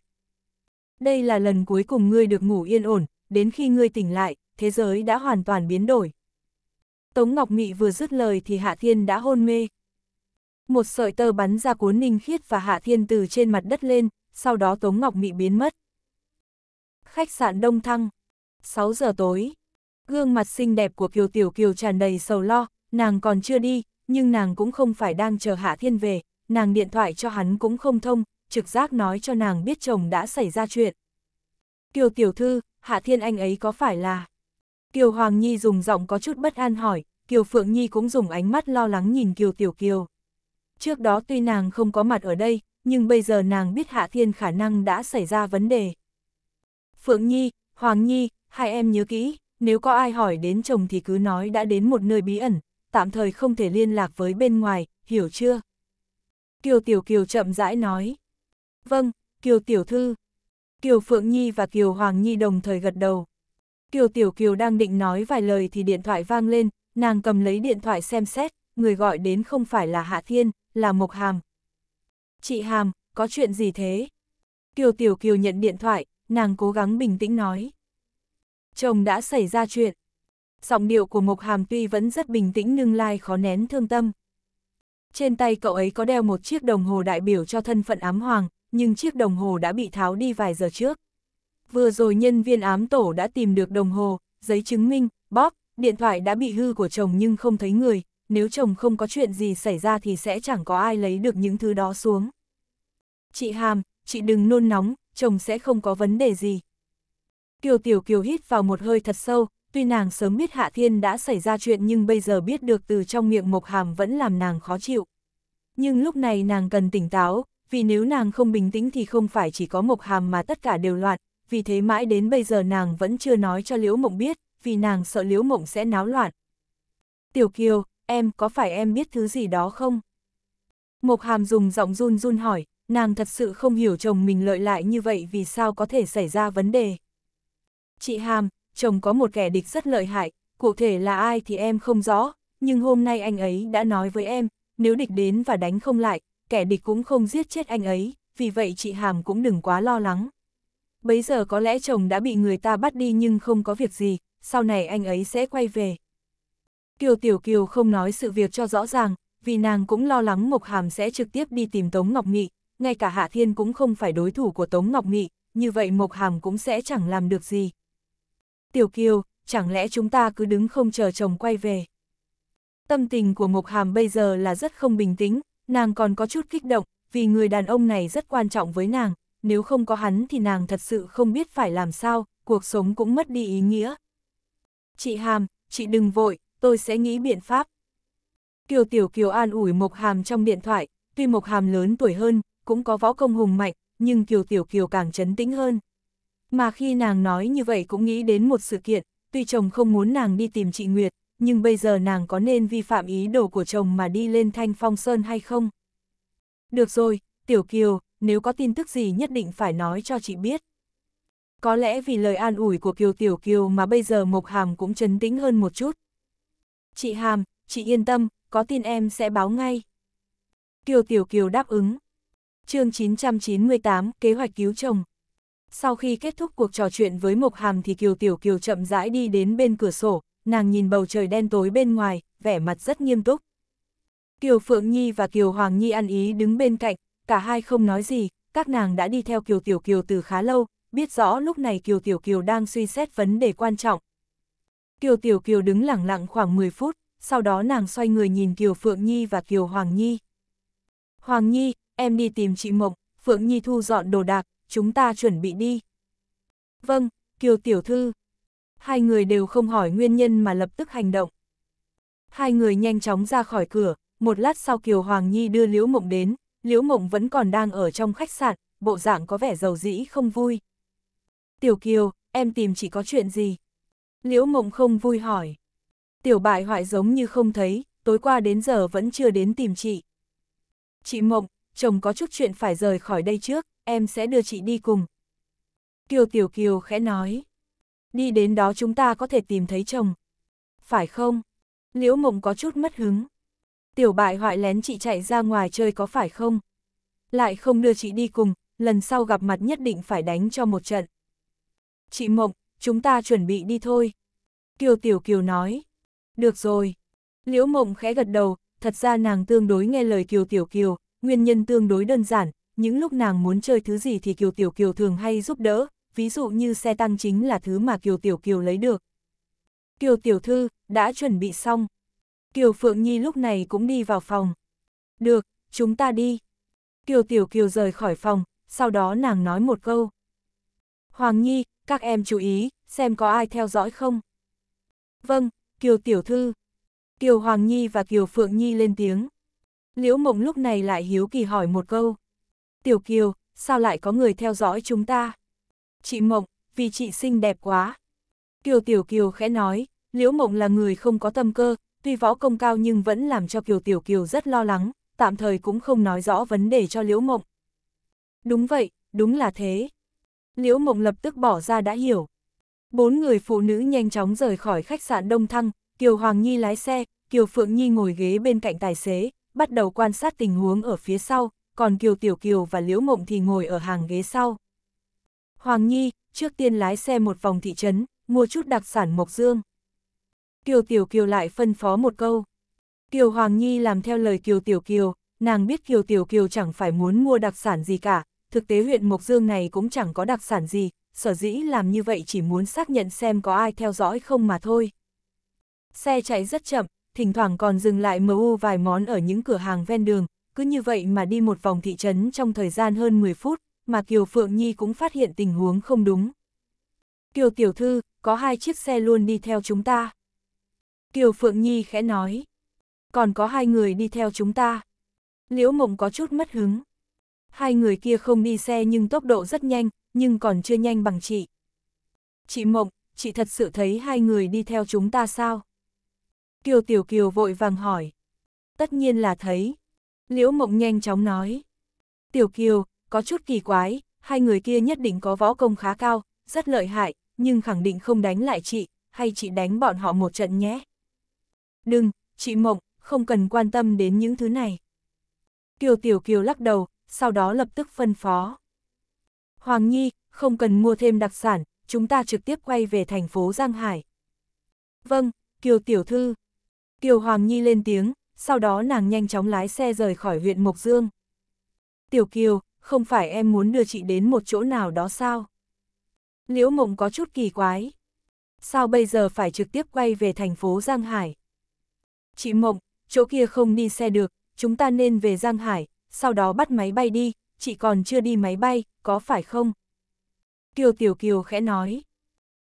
Đây là lần cuối cùng ngươi được ngủ yên ổn, đến khi ngươi tỉnh lại, thế giới đã hoàn toàn biến đổi. Tống Ngọc Mị vừa dứt lời thì Hạ Thiên đã hôn mê. Một sợi tơ bắn ra cuốn Ninh Khiết và Hạ Thiên từ trên mặt đất lên, sau đó Tống Ngọc Mị biến mất. Khách sạn Đông Thăng 6 giờ tối Gương mặt xinh đẹp của Kiều Tiểu Kiều tràn đầy sầu lo, nàng còn chưa đi, nhưng nàng cũng không phải đang chờ Hạ Thiên về, nàng điện thoại cho hắn cũng không thông, trực giác nói cho nàng biết chồng đã xảy ra chuyện. Kiều Tiểu Thư, Hạ Thiên Anh ấy có phải là... Kiều Hoàng Nhi dùng giọng có chút bất an hỏi, Kiều Phượng Nhi cũng dùng ánh mắt lo lắng nhìn Kiều Tiểu Kiều. Trước đó tuy nàng không có mặt ở đây, nhưng bây giờ nàng biết Hạ Thiên khả năng đã xảy ra vấn đề. Phượng Nhi, Hoàng Nhi, hai em nhớ kỹ, nếu có ai hỏi đến chồng thì cứ nói đã đến một nơi bí ẩn, tạm thời không thể liên lạc với bên ngoài, hiểu chưa? Kiều Tiểu Kiều chậm rãi nói. Vâng, Kiều Tiểu Thư. Kiều Phượng Nhi và Kiều Hoàng Nhi đồng thời gật đầu. Kiều Tiểu Kiều đang định nói vài lời thì điện thoại vang lên, nàng cầm lấy điện thoại xem xét, người gọi đến không phải là Hạ Thiên, là Mộc Hàm. Chị Hàm, có chuyện gì thế? Kiều Tiểu Kiều nhận điện thoại, nàng cố gắng bình tĩnh nói. Chồng đã xảy ra chuyện. Giọng điệu của Mộc Hàm tuy vẫn rất bình tĩnh nhưng lai khó nén thương tâm. Trên tay cậu ấy có đeo một chiếc đồng hồ đại biểu cho thân phận ám hoàng, nhưng chiếc đồng hồ đã bị tháo đi vài giờ trước, Vừa rồi nhân viên ám tổ đã tìm được đồng hồ, giấy chứng minh, bóp, điện thoại đã bị hư của chồng nhưng không thấy người, nếu chồng không có chuyện gì xảy ra thì sẽ chẳng có ai lấy được những thứ đó xuống. Chị Hàm, chị đừng nôn nóng, chồng sẽ không có vấn đề gì. Kiều Tiểu Kiều hít vào một hơi thật sâu, tuy nàng sớm biết Hạ Thiên đã xảy ra chuyện nhưng bây giờ biết được từ trong miệng Mộc Hàm vẫn làm nàng khó chịu. Nhưng lúc này nàng cần tỉnh táo, vì nếu nàng không bình tĩnh thì không phải chỉ có Mộc Hàm mà tất cả đều loạn, vì thế mãi đến bây giờ nàng vẫn chưa nói cho Liễu Mộng biết, vì nàng sợ Liễu Mộng sẽ náo loạn. Tiểu Kiều, em có phải em biết thứ gì đó không? Mộc Hàm dùng giọng run run hỏi, nàng thật sự không hiểu chồng mình lợi lại như vậy vì sao có thể xảy ra vấn đề. Chị Hàm, chồng có một kẻ địch rất lợi hại, cụ thể là ai thì em không rõ, nhưng hôm nay anh ấy đã nói với em, nếu địch đến và đánh không lại, kẻ địch cũng không giết chết anh ấy, vì vậy chị Hàm cũng đừng quá lo lắng bấy giờ có lẽ chồng đã bị người ta bắt đi nhưng không có việc gì, sau này anh ấy sẽ quay về. Kiều Tiểu Kiều không nói sự việc cho rõ ràng, vì nàng cũng lo lắng Mộc Hàm sẽ trực tiếp đi tìm Tống Ngọc Nghị, ngay cả Hạ Thiên cũng không phải đối thủ của Tống Ngọc Nghị, như vậy Mộc Hàm cũng sẽ chẳng làm được gì. Tiểu Kiều, chẳng lẽ chúng ta cứ đứng không chờ chồng quay về? Tâm tình của Mộc Hàm bây giờ là rất không bình tĩnh, nàng còn có chút kích động, vì người đàn ông này rất quan trọng với nàng, nếu không có hắn thì nàng thật sự không biết phải làm sao, cuộc sống cũng mất đi ý nghĩa. Chị Hàm, chị đừng vội, tôi sẽ nghĩ biện pháp. Kiều Tiểu Kiều an ủi Mộc Hàm trong điện thoại, tuy Mộc Hàm lớn tuổi hơn, cũng có võ công hùng mạnh, nhưng Kiều Tiểu Kiều càng chấn tĩnh hơn. Mà khi nàng nói như vậy cũng nghĩ đến một sự kiện, tuy chồng không muốn nàng đi tìm chị Nguyệt, nhưng bây giờ nàng có nên vi phạm ý đồ của chồng mà đi lên Thanh Phong Sơn hay không? Được rồi, Tiểu Kiều, nếu có tin tức gì nhất định phải nói cho chị biết. Có lẽ vì lời an ủi của Kiều Tiểu Kiều mà bây giờ Mộc Hàm cũng chấn tĩnh hơn một chút. Chị Hàm, chị yên tâm, có tin em sẽ báo ngay. Kiều Tiểu Kiều đáp ứng. chương 998, kế hoạch cứu chồng. Sau khi kết thúc cuộc trò chuyện với Mộc Hàm thì Kiều Tiểu Kiều chậm rãi đi đến bên cửa sổ, nàng nhìn bầu trời đen tối bên ngoài, vẻ mặt rất nghiêm túc. Kiều Phượng Nhi và Kiều Hoàng Nhi ăn ý đứng bên cạnh, cả hai không nói gì, các nàng đã đi theo Kiều Tiểu Kiều từ khá lâu, biết rõ lúc này Kiều Tiểu Kiều đang suy xét vấn đề quan trọng. Kiều Tiểu Kiều đứng lặng lặng khoảng 10 phút, sau đó nàng xoay người nhìn Kiều Phượng Nhi và Kiều Hoàng Nhi. Hoàng Nhi, em đi tìm chị Mộng, Phượng Nhi thu dọn đồ đạc, chúng ta chuẩn bị đi. Vâng, Kiều Tiểu Thư. Hai người đều không hỏi nguyên nhân mà lập tức hành động. Hai người nhanh chóng ra khỏi cửa, một lát sau Kiều Hoàng Nhi đưa Liễu Mộng đến, Liễu Mộng vẫn còn đang ở trong khách sạn, bộ dạng có vẻ giàu dĩ không vui. Tiểu Kiều, em tìm chị có chuyện gì? Liễu Mộng không vui hỏi. Tiểu bại hoại giống như không thấy, tối qua đến giờ vẫn chưa đến tìm chị. Chị Mộng, chồng có chút chuyện phải rời khỏi đây trước, em sẽ đưa chị đi cùng. Kiều Tiểu Kiều khẽ nói. Đi đến đó chúng ta có thể tìm thấy chồng. Phải không? Liễu Mộng có chút mất hứng tiểu bại hoại lén chị chạy ra ngoài chơi có phải không? Lại không đưa chị đi cùng, lần sau gặp mặt nhất định phải đánh cho một trận. Chị Mộng, chúng ta chuẩn bị đi thôi. Kiều Tiểu Kiều nói. Được rồi. Liễu Mộng khẽ gật đầu, thật ra nàng tương đối nghe lời Kiều Tiểu Kiều, nguyên nhân tương đối đơn giản, những lúc nàng muốn chơi thứ gì thì Kiều Tiểu Kiều thường hay giúp đỡ, ví dụ như xe tăng chính là thứ mà Kiều Tiểu Kiều lấy được. Kiều Tiểu Thư, đã chuẩn bị xong. Kiều Phượng Nhi lúc này cũng đi vào phòng. Được, chúng ta đi. Kiều Tiểu Kiều rời khỏi phòng, sau đó nàng nói một câu. Hoàng Nhi, các em chú ý, xem có ai theo dõi không? Vâng, Kiều Tiểu Thư. Kiều Hoàng Nhi và Kiều Phượng Nhi lên tiếng. Liễu Mộng lúc này lại hiếu kỳ hỏi một câu. Tiểu Kiều, sao lại có người theo dõi chúng ta? Chị Mộng, vì chị xinh đẹp quá. Kiều Tiểu Kiều khẽ nói, Liễu Mộng là người không có tâm cơ, tuy võ công cao nhưng vẫn làm cho Kiều Tiểu Kiều rất lo lắng, tạm thời cũng không nói rõ vấn đề cho Liễu Mộng. Đúng vậy, đúng là thế. Liễu Mộng lập tức bỏ ra đã hiểu. Bốn người phụ nữ nhanh chóng rời khỏi khách sạn Đông Thăng, Kiều Hoàng Nhi lái xe, Kiều Phượng Nhi ngồi ghế bên cạnh tài xế, bắt đầu quan sát tình huống ở phía sau, còn Kiều Tiểu Kiều và Liễu Mộng thì ngồi ở hàng ghế sau. Hoàng Nhi, trước tiên lái xe một vòng thị trấn, mua chút đặc sản Mộc Dương. Kiều Tiểu Kiều lại phân phó một câu. Kiều Hoàng Nhi làm theo lời Kiều Tiểu Kiều, nàng biết Kiều Tiểu Kiều chẳng phải muốn mua đặc sản gì cả, thực tế huyện Mộc Dương này cũng chẳng có đặc sản gì, sở dĩ làm như vậy chỉ muốn xác nhận xem có ai theo dõi không mà thôi. Xe chạy rất chậm, thỉnh thoảng còn dừng lại mơ u vài món ở những cửa hàng ven đường, cứ như vậy mà đi một vòng thị trấn trong thời gian hơn 10 phút, mà Kiều Phượng Nhi cũng phát hiện tình huống không đúng. Kiều Tiểu Thư, có hai chiếc xe luôn đi theo chúng ta. Kiều Phượng Nhi khẽ nói. Còn có hai người đi theo chúng ta. Liễu Mộng có chút mất hứng. Hai người kia không đi xe nhưng tốc độ rất nhanh, nhưng còn chưa nhanh bằng chị. Chị Mộng, chị thật sự thấy hai người đi theo chúng ta sao? Kiều Tiểu Kiều vội vàng hỏi. Tất nhiên là thấy. Liễu Mộng nhanh chóng nói. Tiểu Kiều, có chút kỳ quái, hai người kia nhất định có võ công khá cao, rất lợi hại, nhưng khẳng định không đánh lại chị, hay chị đánh bọn họ một trận nhé đừng, chị Mộng, không cần quan tâm đến những thứ này. Kiều Tiểu Kiều lắc đầu, sau đó lập tức phân phó. Hoàng Nhi, không cần mua thêm đặc sản, chúng ta trực tiếp quay về thành phố Giang Hải. Vâng, Kiều Tiểu Thư. Kiều Hoàng Nhi lên tiếng, sau đó nàng nhanh chóng lái xe rời khỏi huyện Mộc Dương. Tiểu Kiều, không phải em muốn đưa chị đến một chỗ nào đó sao? Liễu Mộng có chút kỳ quái. Sao bây giờ phải trực tiếp quay về thành phố Giang Hải? chị Mộng, chỗ kia không đi xe được, chúng ta nên về Giang Hải, sau đó bắt máy bay đi, chị còn chưa đi máy bay, có phải không? Kiều Tiểu Kiều khẽ nói.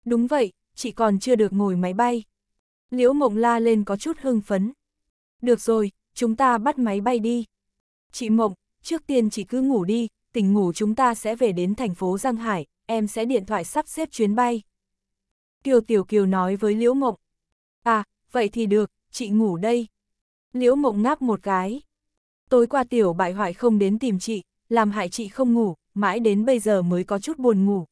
Đúng vậy, chị còn chưa được ngồi máy bay. Liễu Mộng la lên có chút hưng phấn. Được rồi, chúng ta bắt máy bay đi. Chị Mộng, trước tiên chị cứ ngủ đi, tỉnh ngủ chúng ta sẽ về đến thành phố Giang Hải, em sẽ điện thoại sắp xếp chuyến bay. Kiều Tiểu Kiều nói với Liễu Mộng. À, vậy thì được, chị ngủ đây. Liễu mộng ngáp một cái. Tối qua tiểu bại hoại không đến tìm chị, làm hại chị không ngủ, mãi đến bây giờ mới có chút buồn ngủ.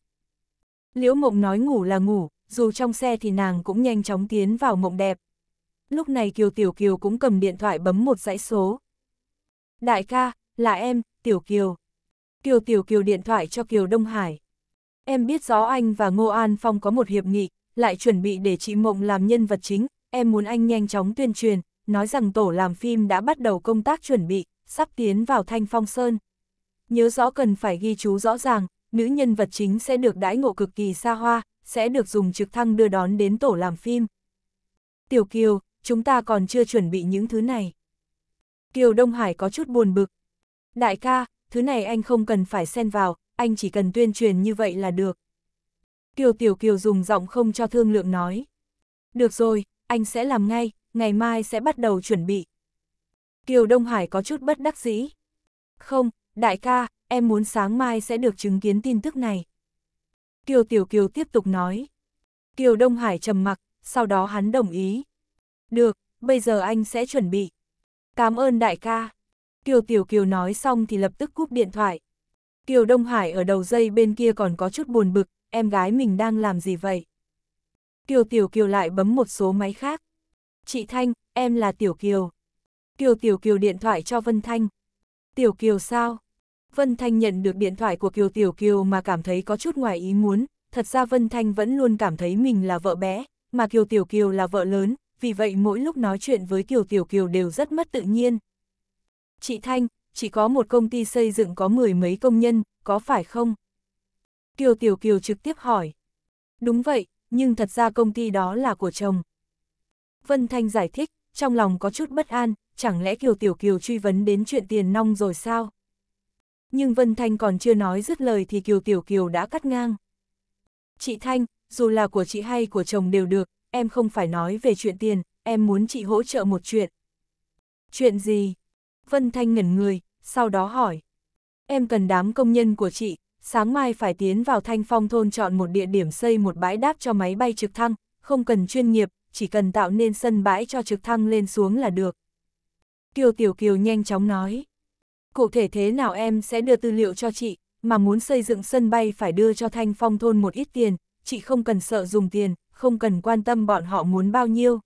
Liễu mộng nói ngủ là ngủ, dù trong xe thì nàng cũng nhanh chóng tiến vào mộng đẹp. Lúc này Kiều Tiểu Kiều cũng cầm điện thoại bấm một dãy số. Đại ca, là em, Tiểu Kiều. Kiều Tiểu Kiều điện thoại cho Kiều Đông Hải. Em biết rõ anh và Ngô An Phong có một hiệp nghị, lại chuẩn bị để chị Mộng làm nhân vật chính, em muốn anh nhanh chóng tuyên truyền, nói rằng tổ làm phim đã bắt đầu công tác chuẩn bị, sắp tiến vào Thanh Phong Sơn. Nhớ rõ cần phải ghi chú rõ ràng, nữ nhân vật chính sẽ được đãi ngộ cực kỳ xa hoa, sẽ được dùng trực thăng đưa đón đến tổ làm phim. Tiểu Kiều, chúng ta còn chưa chuẩn bị những thứ này. Kiều Đông Hải có chút buồn bực. Đại ca, thứ này anh không cần phải xen vào, anh chỉ cần tuyên truyền như vậy là được. Kiều Tiểu Kiều dùng giọng không cho thương lượng nói. Được rồi, anh sẽ làm ngay, ngày mai sẽ bắt đầu chuẩn bị. Kiều Đông Hải có chút bất đắc dĩ. Không, đại ca, em muốn sáng mai sẽ được chứng kiến tin tức này. Kiều Tiểu Kiều tiếp tục nói. Kiều Đông Hải trầm mặc, sau đó hắn đồng ý. Được, bây giờ anh sẽ chuẩn bị. Cảm ơn đại ca. Kiều Tiểu Kiều nói xong thì lập tức cúp điện thoại. Kiều Đông Hải ở đầu dây bên kia còn có chút buồn bực, em gái mình đang làm gì vậy? Kiều Tiểu Kiều lại bấm một số máy khác. Chị Thanh, em là Tiểu Kiều. Kiều Tiểu Kiều điện thoại cho Vân Thanh. Tiểu Kiều sao? Vân Thanh nhận được điện thoại của Kiều Tiểu Kiều mà cảm thấy có chút ngoài ý muốn. Thật ra Vân Thanh vẫn luôn cảm thấy mình là vợ bé, mà Kiều Tiểu Kiều là vợ lớn, vì vậy mỗi lúc nói chuyện với Kiều Tiểu Kiều đều rất mất tự nhiên. Chị Thanh, chỉ có một công ty xây dựng có mười mấy công nhân, có phải không? Kiều Tiểu Kiều trực tiếp hỏi. Đúng vậy, nhưng thật ra công ty đó là của chồng. Vân Thanh giải thích, trong lòng có chút bất an, chẳng lẽ Kiều Tiểu Kiều truy vấn đến chuyện tiền nong rồi sao? Nhưng Vân Thanh còn chưa nói dứt lời thì Kiều Tiểu Kiều đã cắt ngang. Chị Thanh, dù là của chị hay của chồng đều được, em không phải nói về chuyện tiền, em muốn chị hỗ trợ một chuyện. Chuyện gì? Vân Thanh ngẩn người, sau đó hỏi. Em cần đám công nhân của chị, sáng mai phải tiến vào thanh phong thôn chọn một địa điểm xây một bãi đáp cho máy bay trực thăng, không cần chuyên nghiệp, chỉ cần tạo nên sân bãi cho trực thăng lên xuống là được. Kiều Tiểu Kiều nhanh chóng nói. Cụ thể thế nào em sẽ đưa tư liệu cho chị, mà muốn xây dựng sân bay phải đưa cho Thanh Phong thôn một ít tiền, chị không cần sợ dùng tiền, không cần quan tâm bọn họ muốn bao nhiêu.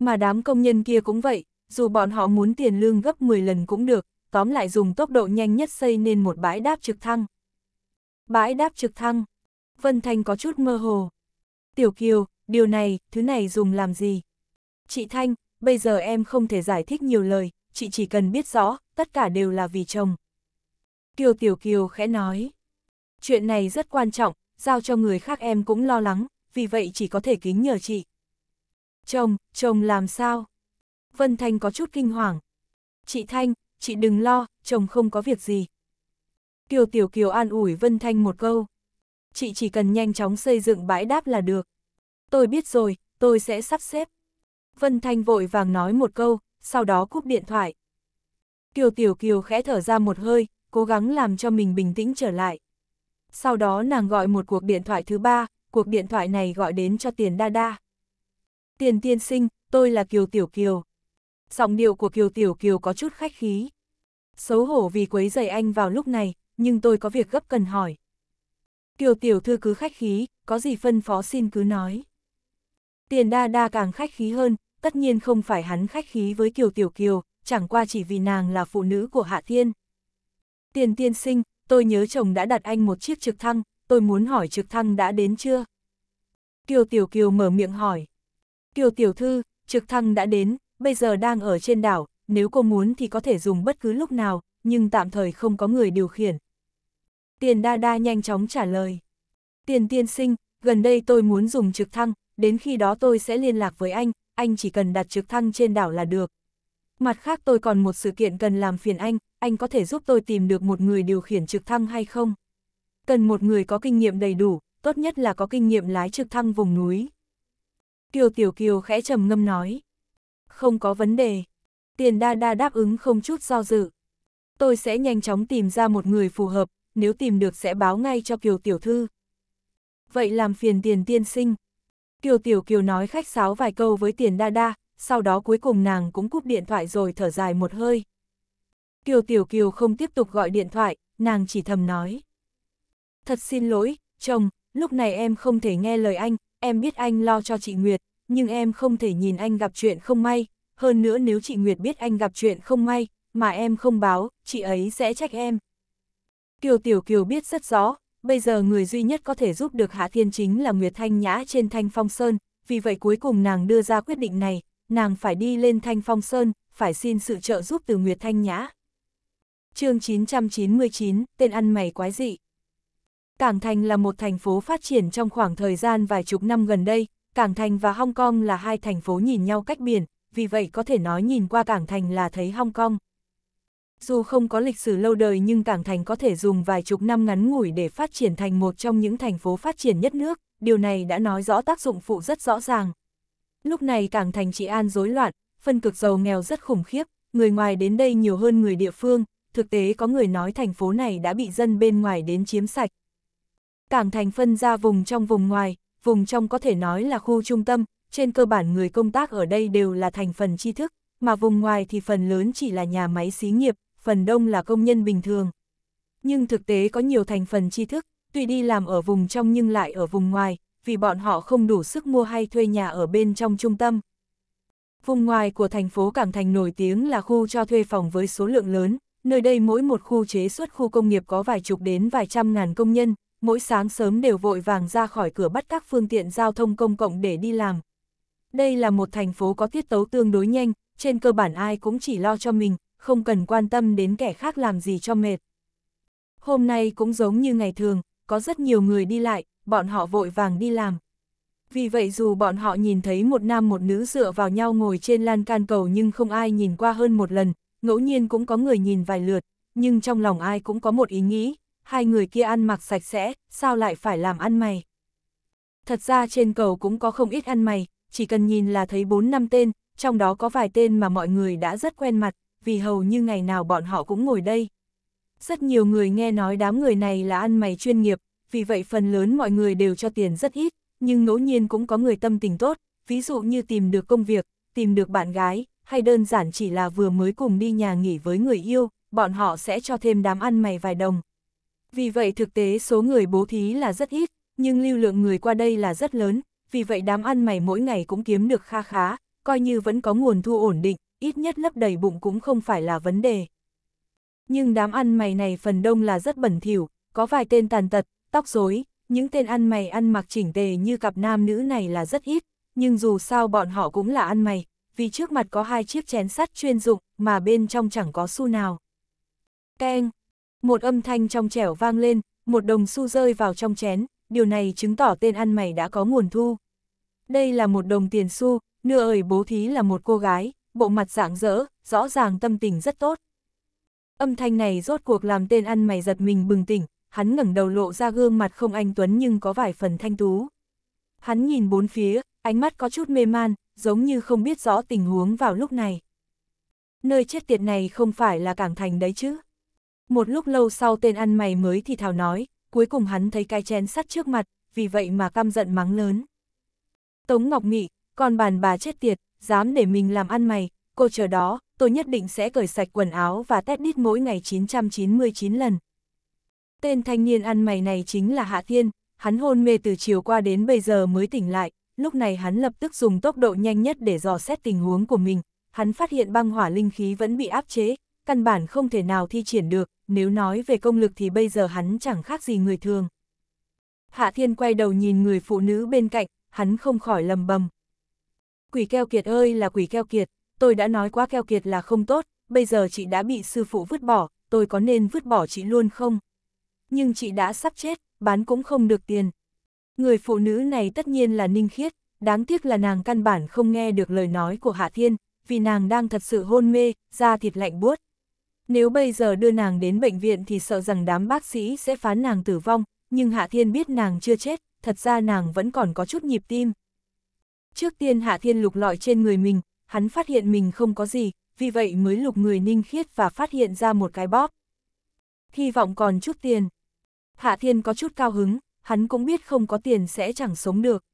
Mà đám công nhân kia cũng vậy, dù bọn họ muốn tiền lương gấp 10 lần cũng được, tóm lại dùng tốc độ nhanh nhất xây nên một bãi đáp trực thăng. Bãi đáp trực thăng. Vân Thanh có chút mơ hồ. Tiểu Kiều, điều này, thứ này dùng làm gì? Chị Thanh, bây giờ em không thể giải thích nhiều lời, chị chỉ cần biết rõ, tất cả đều là vì chồng. Kiều Tiểu Kiều khẽ nói. Chuyện này rất quan trọng, giao cho người khác em cũng lo lắng, vì vậy chỉ có thể kính nhờ chị. Chồng, chồng làm sao? Vân Thanh có chút kinh hoàng. Chị Thanh, chị đừng lo, chồng không có việc gì, Kiều Tiểu Kiều an ủi Vân Thanh một câu. Chị chỉ cần nhanh chóng xây dựng bãi đáp là được. Tôi biết rồi, tôi sẽ sắp xếp. Vân Thanh vội vàng nói một câu, sau đó cúp điện thoại. Kiều Tiểu Kiều khẽ thở ra một hơi, cố gắng làm cho mình bình tĩnh trở lại. Sau đó nàng gọi một cuộc điện thoại thứ ba, cuộc điện thoại này gọi đến cho Tiền Đa Đa. Tiền tiên sinh, tôi là Kiều Tiểu Kiều. Giọng điệu của Kiều Tiểu Kiều có chút khách khí. Xấu hổ vì quấy giày anh vào lúc này, nhưng tôi có việc gấp cần hỏi. Kiều tiểu thư cứ khách khí, có gì phân phó xin cứ nói. Tiền đa đa càng khách khí hơn, tất nhiên không phải hắn khách khí với Kiều Tiểu Kiều, chẳng qua chỉ vì nàng là phụ nữ của Hạ Thiên. Tiền tiên sinh, tôi nhớ chồng đã đặt anh một chiếc trực thăng, tôi muốn hỏi trực thăng đã đến chưa? Kiều Tiểu Kiều mở miệng hỏi. Kiều Tiểu Thư, trực thăng đã đến, bây giờ đang ở trên đảo, nếu cô muốn thì có thể dùng bất cứ lúc nào, nhưng tạm thời không có người điều khiển. Tiền đa đa nhanh chóng trả lời. Tiền tiên sinh, gần đây tôi muốn dùng trực thăng, đến khi đó tôi sẽ liên lạc với anh, anh chỉ cần đặt trực thăng trên đảo là được. Mặt khác tôi còn một sự kiện cần làm phiền anh, anh có thể giúp tôi tìm được một người điều khiển trực thăng hay không? Cần một người có kinh nghiệm đầy đủ, tốt nhất là có kinh nghiệm lái trực thăng vùng núi. Kiều Tiểu Kiều khẽ trầm ngâm nói. Không có vấn đề. Tiền đa đa đáp ứng không chút do dự. Tôi sẽ nhanh chóng tìm ra một người phù hợp, nếu tìm được sẽ báo ngay cho Kiều Tiểu Thư. Vậy làm phiền tiền tiên sinh. Kiều Tiểu Kiều nói khách sáo vài câu với tiền đa đa, sau đó cuối cùng nàng cũng cúp điện thoại rồi thở dài một hơi. Kiều Tiểu Kiều không tiếp tục gọi điện thoại, nàng chỉ thầm nói. Thật xin lỗi, chồng, lúc này em không thể nghe lời anh, em biết anh lo cho chị Nguyệt, nhưng em không thể nhìn anh gặp chuyện không may, hơn nữa nếu chị Nguyệt biết anh gặp chuyện không may, mà em không báo, chị ấy sẽ trách em. Kiều Tiểu Kiều biết rất rõ, bây giờ người duy nhất có thể giúp được Hạ Thiên chính là Nguyệt Thanh Nhã trên Thanh Phong Sơn, vì vậy cuối cùng nàng đưa ra quyết định này, nàng phải đi lên Thanh Phong Sơn, phải xin sự trợ giúp từ Nguyệt Thanh Nhã. chương 999, tên ăn mày quái dị. Cảng Thành là một thành phố phát triển trong khoảng thời gian vài chục năm gần đây, Cảng Thành và Hong Kong là hai thành phố nhìn nhau cách biển, vì vậy có thể nói nhìn qua Cảng Thành là thấy Hong Kong. Dù không có lịch sử lâu đời nhưng Cảng Thành có thể dùng vài chục năm ngắn ngủi để phát triển thành một trong những thành phố phát triển nhất nước, điều này đã nói rõ tác dụng phụ rất rõ ràng. Lúc này Cảng Thành trị an rối loạn, phân cực giàu nghèo rất khủng khiếp, người ngoài đến đây nhiều hơn người địa phương, thực tế có người nói thành phố này đã bị dân bên ngoài đến chiếm sạch. Cảng Thành phân ra vùng trong vùng ngoài, vùng trong có thể nói là khu trung tâm, trên cơ bản người công tác ở đây đều là thành phần tri thức, mà vùng ngoài thì phần lớn chỉ là nhà máy xí nghiệp, phần đông là công nhân bình thường. Nhưng thực tế có nhiều thành phần tri thức, tuy đi làm ở vùng trong nhưng lại ở vùng ngoài, vì bọn họ không đủ sức mua hay thuê nhà ở bên trong trung tâm. Vùng ngoài của thành phố Cảng Thành nổi tiếng là khu cho thuê phòng với số lượng lớn, nơi đây mỗi một khu chế xuất khu công nghiệp có vài chục đến vài trăm ngàn công nhân, mỗi sáng sớm đều vội vàng ra khỏi cửa bắt các phương tiện giao thông công cộng để đi làm. Đây là một thành phố có tiết tấu tương đối nhanh, trên cơ bản ai cũng chỉ lo cho mình, không cần quan tâm đến kẻ khác làm gì cho mệt. Hôm nay cũng giống như ngày thường, có rất nhiều người đi lại, bọn họ vội vàng đi làm. Vì vậy dù bọn họ nhìn thấy một nam một nữ dựa vào nhau ngồi trên lan can cầu nhưng không ai nhìn qua hơn một lần, ngẫu nhiên cũng có người nhìn vài lượt, nhưng trong lòng ai cũng có một ý nghĩ, hai người kia ăn mặc sạch sẽ, sao lại phải làm ăn mày. Thật ra trên cầu cũng có không ít ăn mày, chỉ cần nhìn là thấy bốn năm tên, trong đó có vài tên mà mọi người đã rất quen mặt vì hầu như ngày nào bọn họ cũng ngồi đây. Rất nhiều người nghe nói đám người này là ăn mày chuyên nghiệp, vì vậy phần lớn mọi người đều cho tiền rất ít, nhưng ngẫu nhiên cũng có người tâm tình tốt, ví dụ như tìm được công việc, tìm được bạn gái, hay đơn giản chỉ là vừa mới cùng đi nhà nghỉ với người yêu, bọn họ sẽ cho thêm đám ăn mày vài đồng. Vì vậy thực tế số người bố thí là rất ít, nhưng lưu lượng người qua đây là rất lớn, vì vậy đám ăn mày mỗi ngày cũng kiếm được kha khá, coi như vẫn có nguồn thu ổn định, ít nhất lấp đầy bụng cũng không phải là vấn đề. Nhưng đám ăn mày này phần đông là rất bẩn thỉu, có vài tên tàn tật, tóc rối, những tên ăn mày ăn mặc chỉnh tề như cặp nam nữ này là rất ít, nhưng dù sao bọn họ cũng là ăn mày, vì trước mặt có hai chiếc chén sắt chuyên dụng mà bên trong chẳng có xu nào. Keng! Một âm thanh trong trẻo vang lên, một đồng xu rơi vào trong chén, điều này chứng tỏ tên ăn mày đã có nguồn thu. Đây là một đồng tiền xu, nửa ởi bố thí là một cô gái, bộ mặt rạng rỡ, rõ ràng tâm tình rất tốt. Âm thanh này rốt cuộc làm tên ăn mày giật mình bừng tỉnh, hắn ngẩng đầu lộ ra gương mặt không anh Tuấn nhưng có vài phần thanh tú. Hắn nhìn bốn phía, ánh mắt có chút mê man, giống như không biết rõ tình huống vào lúc này. Nơi chết tiệt này không phải là cảng thành đấy chứ. Một lúc lâu sau tên ăn mày mới thì thào nói, cuối cùng hắn thấy cái chén sắt trước mặt, vì vậy mà căm giận mắng lớn. Tống Ngọc Nghị, con bàn bà chết tiệt, dám để mình làm ăn mày, cô chờ đó, tôi nhất định sẽ cởi sạch quần áo và tét đít mỗi ngày 999 lần. Tên thanh niên ăn mày này chính là Hạ Thiên, hắn hôn mê từ chiều qua đến bây giờ mới tỉnh lại, lúc này hắn lập tức dùng tốc độ nhanh nhất để dò xét tình huống của mình, hắn phát hiện băng hỏa linh khí vẫn bị áp chế, căn bản không thể nào thi triển được, nếu nói về công lực thì bây giờ hắn chẳng khác gì người thường. Hạ Thiên quay đầu nhìn người phụ nữ bên cạnh, hắn không khỏi lầm bầm, quỷ keo kiệt ơi là quỷ keo kiệt, tôi đã nói quá keo kiệt là không tốt, bây giờ chị đã bị sư phụ vứt bỏ, tôi có nên vứt bỏ chị luôn không? Nhưng chị đã sắp chết, bán cũng không được tiền. Người phụ nữ này tất nhiên là ninh khiết, đáng tiếc là nàng căn bản không nghe được lời nói của Hạ Thiên, vì nàng đang thật sự hôn mê, da thịt lạnh buốt. Nếu bây giờ đưa nàng đến bệnh viện thì sợ rằng đám bác sĩ sẽ phán nàng tử vong, nhưng Hạ Thiên biết nàng chưa chết, thật ra nàng vẫn còn có chút nhịp tim. Trước tiên Hạ Thiên lục lọi trên người mình, hắn phát hiện mình không có gì, vì vậy mới lục người ninh khiết và phát hiện ra một cái bóp. Hy vọng còn chút tiền. Hạ Thiên có chút cao hứng, hắn cũng biết không có tiền sẽ chẳng sống được.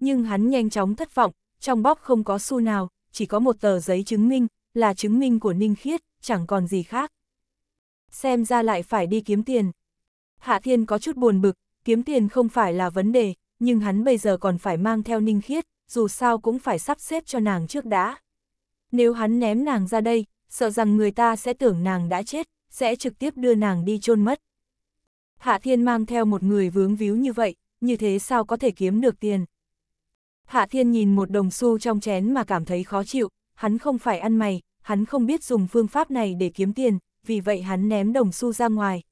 Nhưng hắn nhanh chóng thất vọng, trong bóp không có xu nào, chỉ có một tờ giấy chứng minh, là chứng minh của Ninh Khiết, chẳng còn gì khác. Xem ra lại phải đi kiếm tiền. Hạ Thiên có chút buồn bực, kiếm tiền không phải là vấn đề, nhưng hắn bây giờ còn phải mang theo Ninh Khiết, dù sao cũng phải sắp xếp cho nàng trước đã. Nếu hắn ném nàng ra đây, sợ rằng người ta sẽ tưởng nàng đã chết, sẽ trực tiếp đưa nàng đi chôn mất. Hạ Thiên mang theo một người vướng víu như vậy, như thế sao có thể kiếm được tiền. Hạ Thiên nhìn một đồng xu trong chén mà cảm thấy khó chịu, hắn không phải ăn mày, hắn không biết dùng phương pháp này để kiếm tiền, vì vậy hắn ném đồng xu ra ngoài.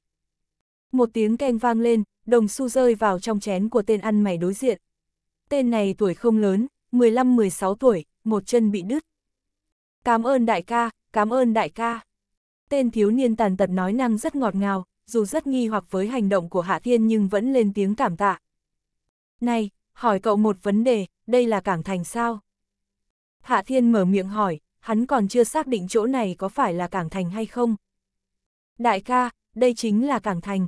Một tiếng keng vang lên, đồng xu rơi vào trong chén của tên ăn mày đối diện, tên này tuổi không lớn, 15-16 tuổi, một chân bị đứt. Cảm ơn đại ca, cảm ơn đại ca. Tên thiếu niên tàn tật nói năng rất ngọt ngào, dù rất nghi hoặc với hành động của Hạ Thiên nhưng vẫn lên tiếng cảm tạ. Này, hỏi cậu một vấn đề, đây là cảng thành sao? Hạ Thiên mở miệng hỏi, hắn còn chưa xác định chỗ này có phải là cảng thành hay không. Đại ca, đây chính là cảng thành.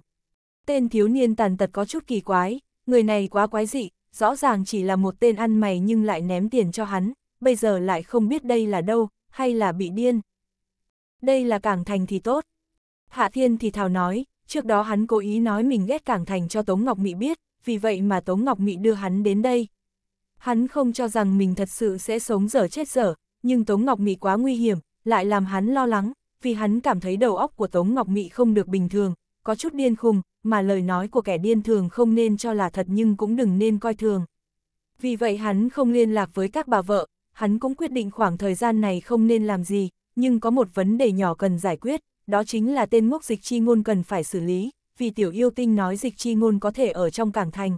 Tên thiếu niên tàn tật có chút kỳ quái, người này quá quái dị, rõ ràng chỉ là một tên ăn mày nhưng lại ném tiền cho hắn, bây giờ lại không biết đây là đâu, hay là bị điên. Đây là Cảng Thành thì tốt. Hạ Thiên thì thào nói, trước đó hắn cố ý nói mình ghét Cảng Thành cho Tống Ngọc Mị biết, vì vậy mà Tống Ngọc Mị đưa hắn đến đây. Hắn không cho rằng mình thật sự sẽ sống dở chết dở, nhưng Tống Ngọc Mị quá nguy hiểm, lại làm hắn lo lắng, vì hắn cảm thấy đầu óc của Tống Ngọc Mị không được bình thường, có chút điên khùng, mà lời nói của kẻ điên thường không nên cho là thật nhưng cũng đừng nên coi thường. Vì vậy hắn không liên lạc với các bà vợ, hắn cũng quyết định khoảng thời gian này không nên làm gì, nhưng có một vấn đề nhỏ cần giải quyết, đó chính là tên ngốc dịch chi ngôn cần phải xử lý, vì tiểu yêu tinh nói dịch chi ngôn có thể ở trong cảng thành.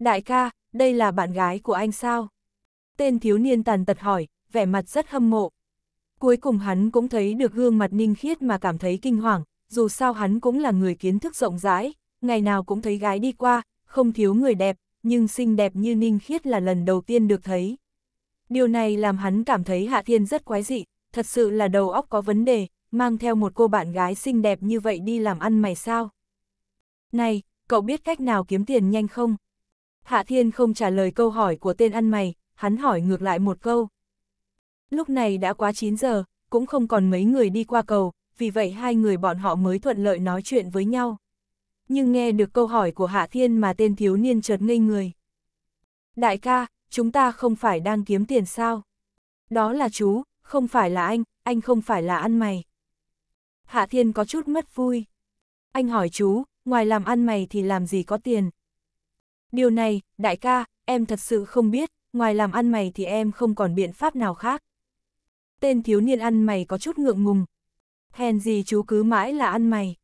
Đại ca, đây là bạn gái của anh sao? Tên thiếu niên tàn tật hỏi, vẻ mặt rất hâm mộ. Cuối cùng hắn cũng thấy được gương mặt ninh khiết mà cảm thấy kinh hoàng, dù sao hắn cũng là người kiến thức rộng rãi, ngày nào cũng thấy gái đi qua, không thiếu người đẹp, nhưng xinh đẹp như Ninh Khiết là lần đầu tiên được thấy. Điều này làm hắn cảm thấy Hạ Thiên rất quái dị, thật sự là đầu óc có vấn đề, mang theo một cô bạn gái xinh đẹp như vậy đi làm ăn mày sao. Này, cậu biết cách nào kiếm tiền nhanh không? Hạ Thiên không trả lời câu hỏi của tên ăn mày, hắn hỏi ngược lại một câu. Lúc này đã quá 9 giờ, cũng không còn mấy người đi qua cầu, vì vậy hai người bọn họ mới thuận lợi nói chuyện với nhau. Nhưng nghe được câu hỏi của Hạ Thiên mà tên thiếu niên chợt ngây người. Đại ca, chúng ta không phải đang kiếm tiền sao? Đó là chú, không phải là anh, anh không phải là ăn mày. Hạ Thiên có chút mất vui. Anh hỏi chú, ngoài làm ăn mày thì làm gì có tiền? Điều này, đại ca, em thật sự không biết, ngoài làm ăn mày thì em không còn biện pháp nào khác. Tên thiếu niên ăn mày có chút ngượng ngùng, hèn gì chú cứ mãi là ăn mày.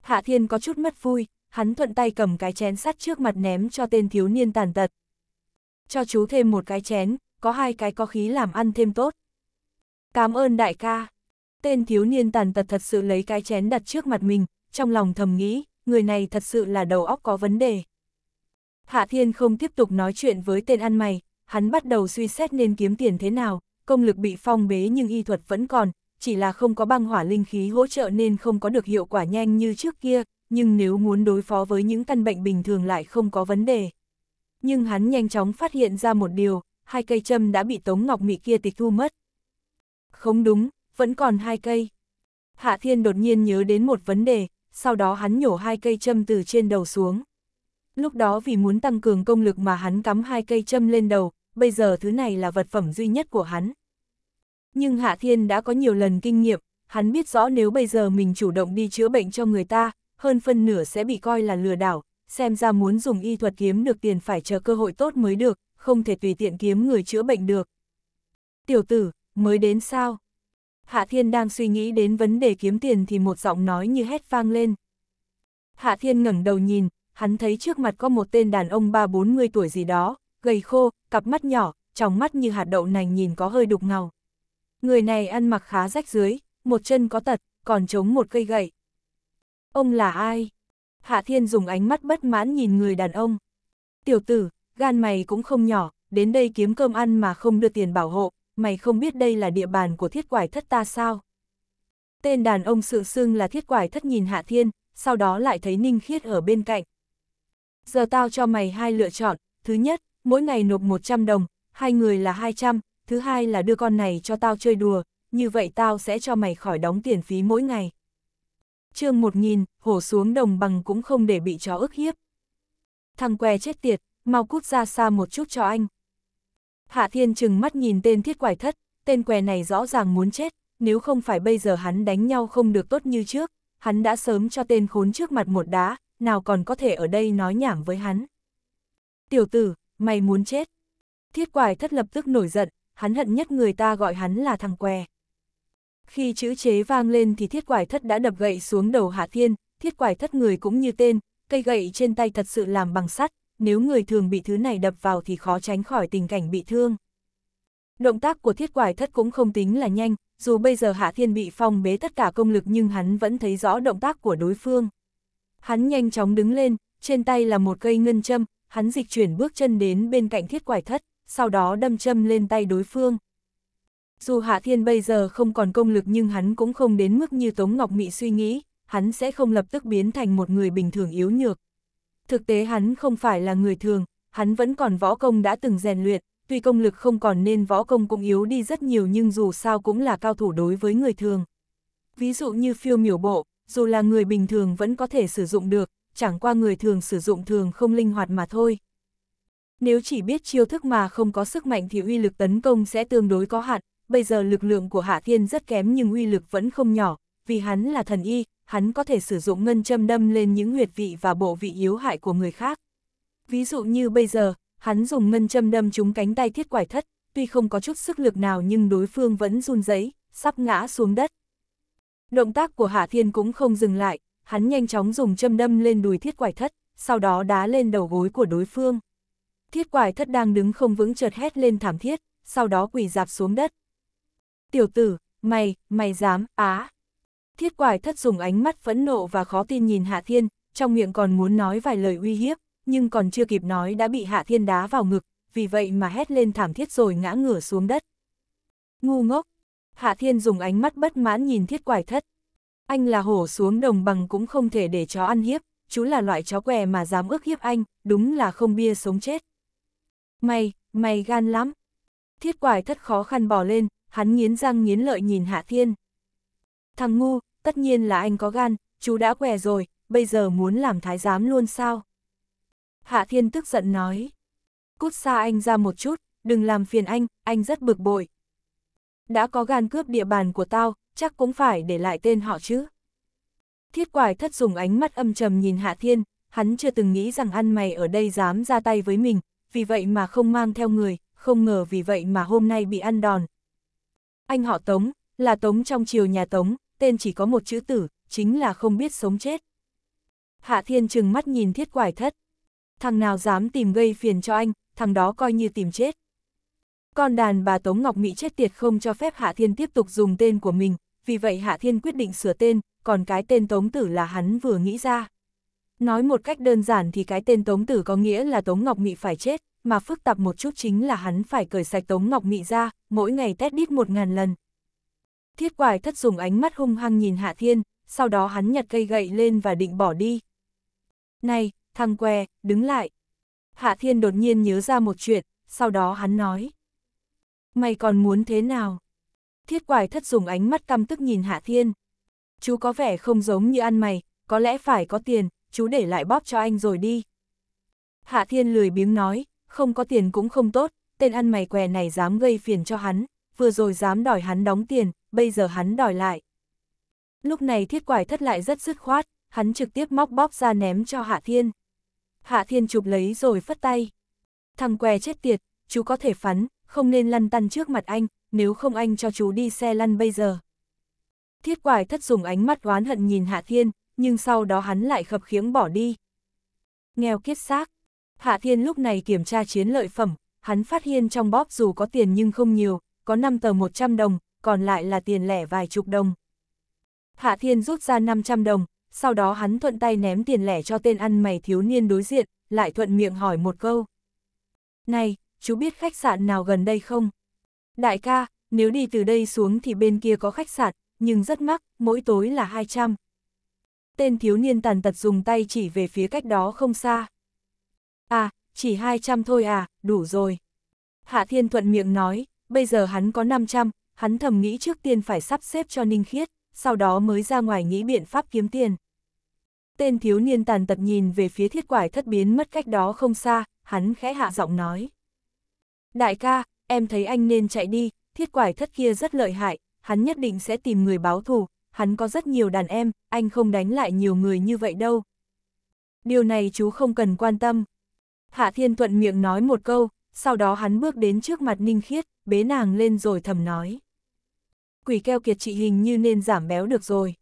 Hạ Thiên có chút mất vui, hắn thuận tay cầm cái chén sắt trước mặt ném cho tên thiếu niên tàn tật. Cho chú thêm một cái chén, có hai cái có khí làm ăn thêm tốt. Cảm ơn đại ca. Tên thiếu niên tàn tật thật sự lấy cái chén đặt trước mặt mình, trong lòng thầm nghĩ, người này thật sự là đầu óc có vấn đề. Hạ Thiên không tiếp tục nói chuyện với tên ăn mày, hắn bắt đầu suy xét nên kiếm tiền thế nào, công lực bị phong bế nhưng y thuật vẫn còn, chỉ là không có băng hỏa linh khí hỗ trợ nên không có được hiệu quả nhanh như trước kia, nhưng nếu muốn đối phó với những căn bệnh bình thường lại không có vấn đề. Nhưng hắn nhanh chóng phát hiện ra một điều, hai cây châm đã bị Tống Ngọc Mị kia tịch thu mất. Không đúng, vẫn còn hai cây. Hạ Thiên đột nhiên nhớ đến một vấn đề, sau đó hắn nhổ hai cây châm từ trên đầu xuống. Lúc đó vì muốn tăng cường công lực mà hắn cắm hai cây châm lên đầu, bây giờ thứ này là vật phẩm duy nhất của hắn. Nhưng Hạ Thiên đã có nhiều lần kinh nghiệm, hắn biết rõ nếu bây giờ mình chủ động đi chữa bệnh cho người ta, hơn phân nửa sẽ bị coi là lừa đảo, xem ra muốn dùng y thuật kiếm được tiền phải chờ cơ hội tốt mới được, không thể tùy tiện kiếm người chữa bệnh được. Tiểu tử, mới đến sao? Hạ Thiên đang suy nghĩ đến vấn đề kiếm tiền thì một giọng nói như hét vang lên. Hạ Thiên ngẩng đầu nhìn, hắn thấy trước mặt có một tên đàn ông ba bốn mươi tuổi gì đó, gầy khô, cặp mắt nhỏ, tròng mắt như hạt đậu nành nhìn có hơi đục ngầu. Người này ăn mặc khá rách dưới, một chân có tật, còn chống một cây gậy. Ông là ai? Hạ Thiên dùng ánh mắt bất mãn nhìn người đàn ông. Tiểu tử, gan mày cũng không nhỏ, đến đây kiếm cơm ăn mà không đưa tiền bảo hộ, mày không biết đây là địa bàn của thiết quải thất ta sao? Tên đàn ông sự xưng là thiết quải thất nhìn Hạ Thiên, sau đó lại thấy Ninh Khiết ở bên cạnh. Giờ tao cho mày hai lựa chọn, thứ nhất, mỗi ngày nộp 100 đồng, hai người là 200, thứ hai là đưa con này cho tao chơi đùa, như vậy tao sẽ cho mày khỏi đóng tiền phí mỗi ngày. chương nghìn hổ xuống đồng bằng cũng không để bị chó ức hiếp. Thằng què chết tiệt, mau cút ra xa một chút cho anh. Hạ Thiên chừng mắt nhìn tên thiết quải thất, tên què này rõ ràng muốn chết, nếu không phải bây giờ hắn đánh nhau không được tốt như trước, hắn đã sớm cho tên khốn trước mặt một đá, nào còn có thể ở đây nói nhảm với hắn. Tiểu tử, mày muốn chết. Thiết quải thất lập tức nổi giận, hắn hận nhất người ta gọi hắn là thằng què. Khi chữ chế vang lên thì thiết quải thất đã đập gậy xuống đầu Hạ Thiên, thiết quải thất người cũng như tên, cây gậy trên tay thật sự làm bằng sắt, nếu người thường bị thứ này đập vào thì khó tránh khỏi tình cảnh bị thương. Động tác của thiết quải thất cũng không tính là nhanh, dù bây giờ Hạ Thiên bị phong bế tất cả công lực nhưng hắn vẫn thấy rõ động tác của đối phương. Hắn nhanh chóng đứng lên, trên tay là một cây ngân châm, hắn dịch chuyển bước chân đến bên cạnh thiết quải thất sau đó đâm châm lên tay đối phương. Dù Hạ Thiên bây giờ không còn công lực nhưng hắn cũng không đến mức như Tống Ngọc Mị suy nghĩ, hắn sẽ không lập tức biến thành một người bình thường yếu nhược. Thực tế hắn không phải là người thường, hắn vẫn còn võ công đã từng rèn luyện, tuy công lực không còn nên võ công cũng yếu đi rất nhiều nhưng dù sao cũng là cao thủ đối với người thường. Ví dụ như phiêu miểu bộ, dù là người bình thường vẫn có thể sử dụng được, chẳng qua người thường sử dụng thường không linh hoạt mà thôi. Nếu chỉ biết chiêu thức mà không có sức mạnh thì uy lực tấn công sẽ tương đối có hạn, bây giờ lực lượng của Hạ Thiên rất kém nhưng uy lực vẫn không nhỏ, vì hắn là thần y, hắn có thể sử dụng ngân châm đâm lên những huyệt vị và bộ vị yếu hại của người khác. Ví dụ như bây giờ, hắn dùng ngân châm đâm trúng cánh tay thiết quải thất, tuy không có chút sức lực nào nhưng đối phương vẫn run rẩy, sắp ngã xuống đất. Động tác của Hạ Thiên cũng không dừng lại, hắn nhanh chóng dùng châm đâm lên đùi thiết quải thất, sau đó đá lên đầu gối của đối phương. Thiết quải thất đang đứng không vững chợt hét lên thảm thiết, sau đó quỳ dạp xuống đất. Tiểu tử, mày, mày dám, á. Thiết quải thất dùng ánh mắt phẫn nộ và khó tin nhìn Hạ Thiên, trong miệng còn muốn nói vài lời uy hiếp, nhưng còn chưa kịp nói đã bị Hạ Thiên đá vào ngực, vì vậy mà hét lên thảm thiết rồi ngã ngửa xuống đất. Ngu ngốc! Hạ Thiên dùng ánh mắt bất mãn nhìn thiết quải thất. Anh là hổ xuống đồng bằng cũng không thể để chó ăn hiếp, chú là loại chó què mà dám ước hiếp anh, đúng là không bia sống chết. Mày, mày gan lắm. Thiết quải thất khó khăn bỏ lên, hắn nghiến răng nghiến lợi nhìn Hạ Thiên. Thằng ngu, tất nhiên là anh có gan, chú đã què rồi, bây giờ muốn làm thái giám luôn sao? Hạ Thiên tức giận nói. Cút xa anh ra một chút, đừng làm phiền anh, anh rất bực bội. Đã có gan cướp địa bàn của tao, chắc cũng phải để lại tên họ chứ. Thiết quải thất dùng ánh mắt âm trầm nhìn Hạ Thiên, hắn chưa từng nghĩ rằng ăn mày ở đây dám ra tay với mình, vì vậy mà không mang theo người, không ngờ vì vậy mà hôm nay bị ăn đòn. Anh họ Tống, là Tống trong triều nhà Tống, tên chỉ có một chữ tử, chính là không biết sống chết. Hạ Thiên trừng mắt nhìn thiết quải thất. Thằng nào dám tìm gây phiền cho anh, thằng đó coi như tìm chết. Con đàn bà Tống Ngọc Mỹ chết tiệt không cho phép Hạ Thiên tiếp tục dùng tên của mình, vì vậy Hạ Thiên quyết định sửa tên, còn cái tên Tống Tử là hắn vừa nghĩ ra. Nói một cách đơn giản thì cái tên Tống Tử có nghĩa là Tống Ngọc Mị phải chết, mà phức tạp một chút chính là hắn phải cởi sạch Tống Ngọc Mị ra, mỗi ngày tét đít một ngàn lần. Thiết quải thất dùng ánh mắt hung hăng nhìn Hạ Thiên, sau đó hắn nhặt cây gậy lên và định bỏ đi. Này, thằng què, đứng lại. Hạ Thiên đột nhiên nhớ ra một chuyện, sau đó hắn nói. Mày còn muốn thế nào? Thiết quải thất dùng ánh mắt căm tức nhìn Hạ Thiên. Chú có vẻ không giống như ăn mày, có lẽ phải có tiền, chú để lại bóp cho anh rồi đi. Hạ Thiên lười biếng nói, không có tiền cũng không tốt, tên ăn mày què này dám gây phiền cho hắn, vừa rồi dám đòi hắn đóng tiền, bây giờ hắn đòi lại. Lúc này thiết quải thất lại rất dứt khoát, hắn trực tiếp móc bóp ra ném cho Hạ Thiên. Hạ Thiên chụp lấy rồi phất tay. Thằng què chết tiệt, chú có thể phắn, không nên lăn tăn trước mặt anh, nếu không anh cho chú đi xe lăn bây giờ. Thiết quải thất dùng ánh mắt oán hận nhìn Hạ Thiên, nhưng sau đó hắn lại khập khiếng bỏ đi. Nghèo kiết xác. Hạ Thiên lúc này kiểm tra chiến lợi phẩm, hắn phát hiện trong bóp dù có tiền nhưng không nhiều, có 5 tờ 100 đồng, còn lại là tiền lẻ vài chục đồng. Hạ Thiên rút ra 500 đồng, sau đó hắn thuận tay ném tiền lẻ cho tên ăn mày thiếu niên đối diện, lại thuận miệng hỏi một câu. Này, chú biết khách sạn nào gần đây không? Đại ca, nếu đi từ đây xuống thì bên kia có khách sạn, nhưng rất mắc, mỗi tối là 200. Tên thiếu niên tàn tật dùng tay chỉ về phía cách đó không xa. À, chỉ 200 thôi à, đủ rồi. Hạ Thiên thuận miệng nói, bây giờ hắn có 500, hắn thầm nghĩ trước tiên phải sắp xếp cho Ninh Khiết, sau đó mới ra ngoài nghĩ biện pháp kiếm tiền. Tên thiếu niên tàn tật nhìn về phía thiết quải thất biến mất cách đó không xa, hắn khẽ hạ giọng nói. Đại ca, em thấy anh nên chạy đi, thiết quải thất kia rất lợi hại, hắn nhất định sẽ tìm người báo thù, hắn có rất nhiều đàn em, anh không đánh lại nhiều người như vậy đâu. Điều này chú không cần quan tâm. Hạ Thiên Thuận miệng nói một câu, sau đó hắn bước đến trước mặt Ninh Khiết, bế nàng lên rồi thầm nói. Quỷ keo kiệt chị hình như nên giảm béo được rồi.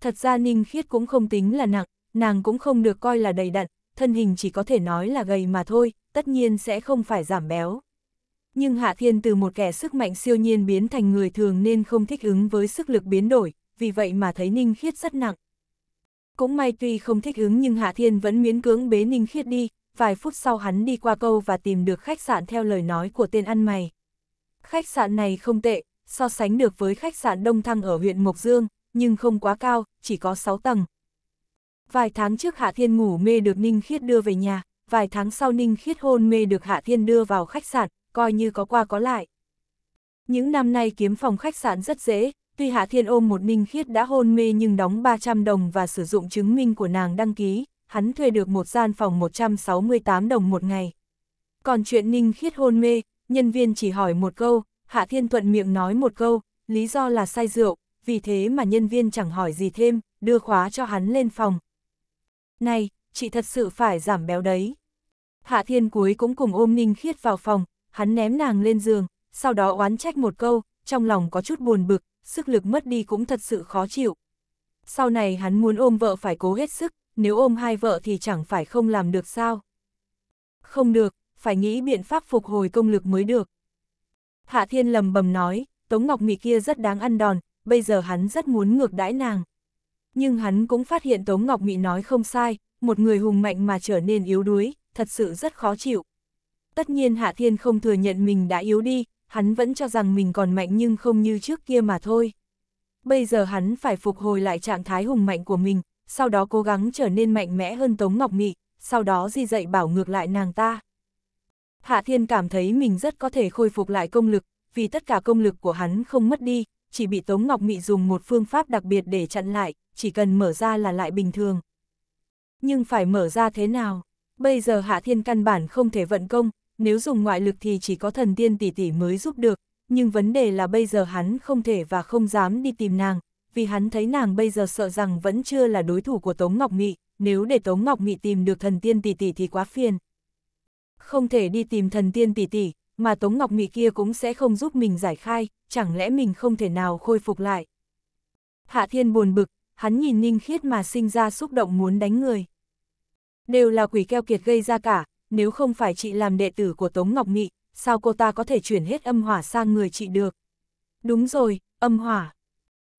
Thật ra Ninh Khiết cũng không tính là nặng, nàng cũng không được coi là đầy đặn, thân hình chỉ có thể nói là gầy mà thôi, tất nhiên sẽ không phải giảm béo. Nhưng Hạ Thiên từ một kẻ sức mạnh siêu nhiên biến thành người thường nên không thích ứng với sức lực biến đổi, vì vậy mà thấy Ninh Khiết rất nặng. Cũng may tuy không thích ứng nhưng Hạ Thiên vẫn miễn cưỡng bế Ninh Khiết đi, vài phút sau hắn đi qua câu và tìm được khách sạn theo lời nói của tên ăn mày. Khách sạn này không tệ, so sánh được với khách sạn Đông Thăng ở huyện Mộc Dương, nhưng không quá cao, chỉ có 6 tầng. Vài tháng trước Hạ Thiên ngủ mê được Ninh Khiết đưa về nhà, vài tháng sau Ninh Khiết hôn mê được Hạ Thiên đưa vào khách sạn, coi như có qua có lại. Những năm nay kiếm phòng khách sạn rất dễ, Tuy Hạ Thiên ôm một Ninh Khiết đã hôn mê nhưng đóng 300 đồng và sử dụng chứng minh của nàng đăng ký, hắn thuê được một gian phòng 168 đồng một ngày. Còn chuyện Ninh Khiết hôn mê, nhân viên chỉ hỏi một câu, Hạ Thiên thuận miệng nói một câu, lý do là say rượu, vì thế mà nhân viên chẳng hỏi gì thêm, đưa khóa cho hắn lên phòng. Này, chị thật sự phải giảm béo đấy. Hạ Thiên cuối cũng cùng ôm Ninh Khiết vào phòng, hắn ném nàng lên giường, sau đó oán trách một câu, trong lòng có chút buồn bực, sức lực mất đi cũng thật sự khó chịu. Sau này hắn muốn ôm vợ phải cố hết sức, nếu ôm hai vợ thì chẳng phải không làm được sao. Không được, phải nghĩ biện pháp phục hồi công lực mới được. Hạ Thiên lầm bầm nói, Tống Ngọc Mị kia rất đáng ăn đòn, bây giờ hắn rất muốn ngược đãi nàng. Nhưng hắn cũng phát hiện Tống Ngọc Mị nói không sai, một người hùng mạnh mà trở nên yếu đuối, thật sự rất khó chịu. Tất nhiên Hạ Thiên không thừa nhận mình đã yếu đi, hắn vẫn cho rằng mình còn mạnh nhưng không như trước kia mà thôi. Bây giờ hắn phải phục hồi lại trạng thái hùng mạnh của mình, sau đó cố gắng trở nên mạnh mẽ hơn Tống Ngọc Mị, sau đó di dậy bảo ngược lại nàng ta. Hạ Thiên cảm thấy mình rất có thể khôi phục lại công lực, vì tất cả công lực của hắn không mất đi, chỉ bị Tống Ngọc Mị dùng một phương pháp đặc biệt để chặn lại, chỉ cần mở ra là lại bình thường. Nhưng phải mở ra thế nào? Bây giờ Hạ Thiên căn bản không thể vận công, nếu dùng ngoại lực thì chỉ có thần tiên tỷ tỷ mới giúp được, nhưng vấn đề là bây giờ hắn không thể và không dám đi tìm nàng, vì hắn thấy nàng bây giờ sợ rằng vẫn chưa là đối thủ của Tống Ngọc Nghị, nếu để Tống Ngọc Nghị tìm được thần tiên tỷ tỷ thì quá phiền. Không thể đi tìm thần tiên tỷ tỷ, mà Tống Ngọc Nghị kia cũng sẽ không giúp mình giải khai, chẳng lẽ mình không thể nào khôi phục lại. Hạ Thiên buồn bực, hắn nhìn Ninh Khiết mà sinh ra xúc động muốn đánh người. Đều là quỷ keo kiệt gây ra cả, nếu không phải chị làm đệ tử của Tống Ngọc Nghị, sao cô ta có thể chuyển hết âm hỏa sang người chị được? Đúng rồi, âm hỏa.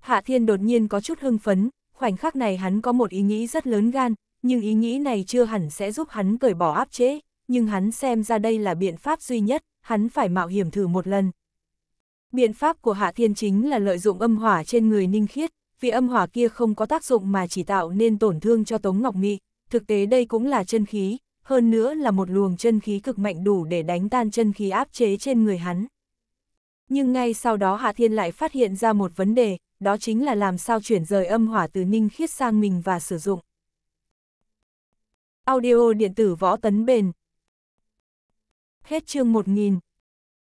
Hạ Thiên đột nhiên có chút hưng phấn, khoảnh khắc này hắn có một ý nghĩ rất lớn gan, nhưng ý nghĩ này chưa hẳn sẽ giúp hắn cởi bỏ áp chế, nhưng hắn xem ra đây là biện pháp duy nhất, hắn phải mạo hiểm thử một lần. Biện pháp của Hạ Thiên chính là lợi dụng âm hỏa trên người Ninh Khiết, vì âm hỏa kia không có tác dụng mà chỉ tạo nên tổn thương cho Tống Ngọc Nghị, thực tế đây cũng là chân khí, hơn nữa là một luồng chân khí cực mạnh đủ để đánh tan chân khí áp chế trên người hắn. Nhưng ngay sau đó Hạ Thiên lại phát hiện ra một vấn đề, đó chính là làm sao chuyển rời âm hỏa từ ninh khiết sang mình và sử dụng. Audio điện tử võ tấn bền Hết chương 1000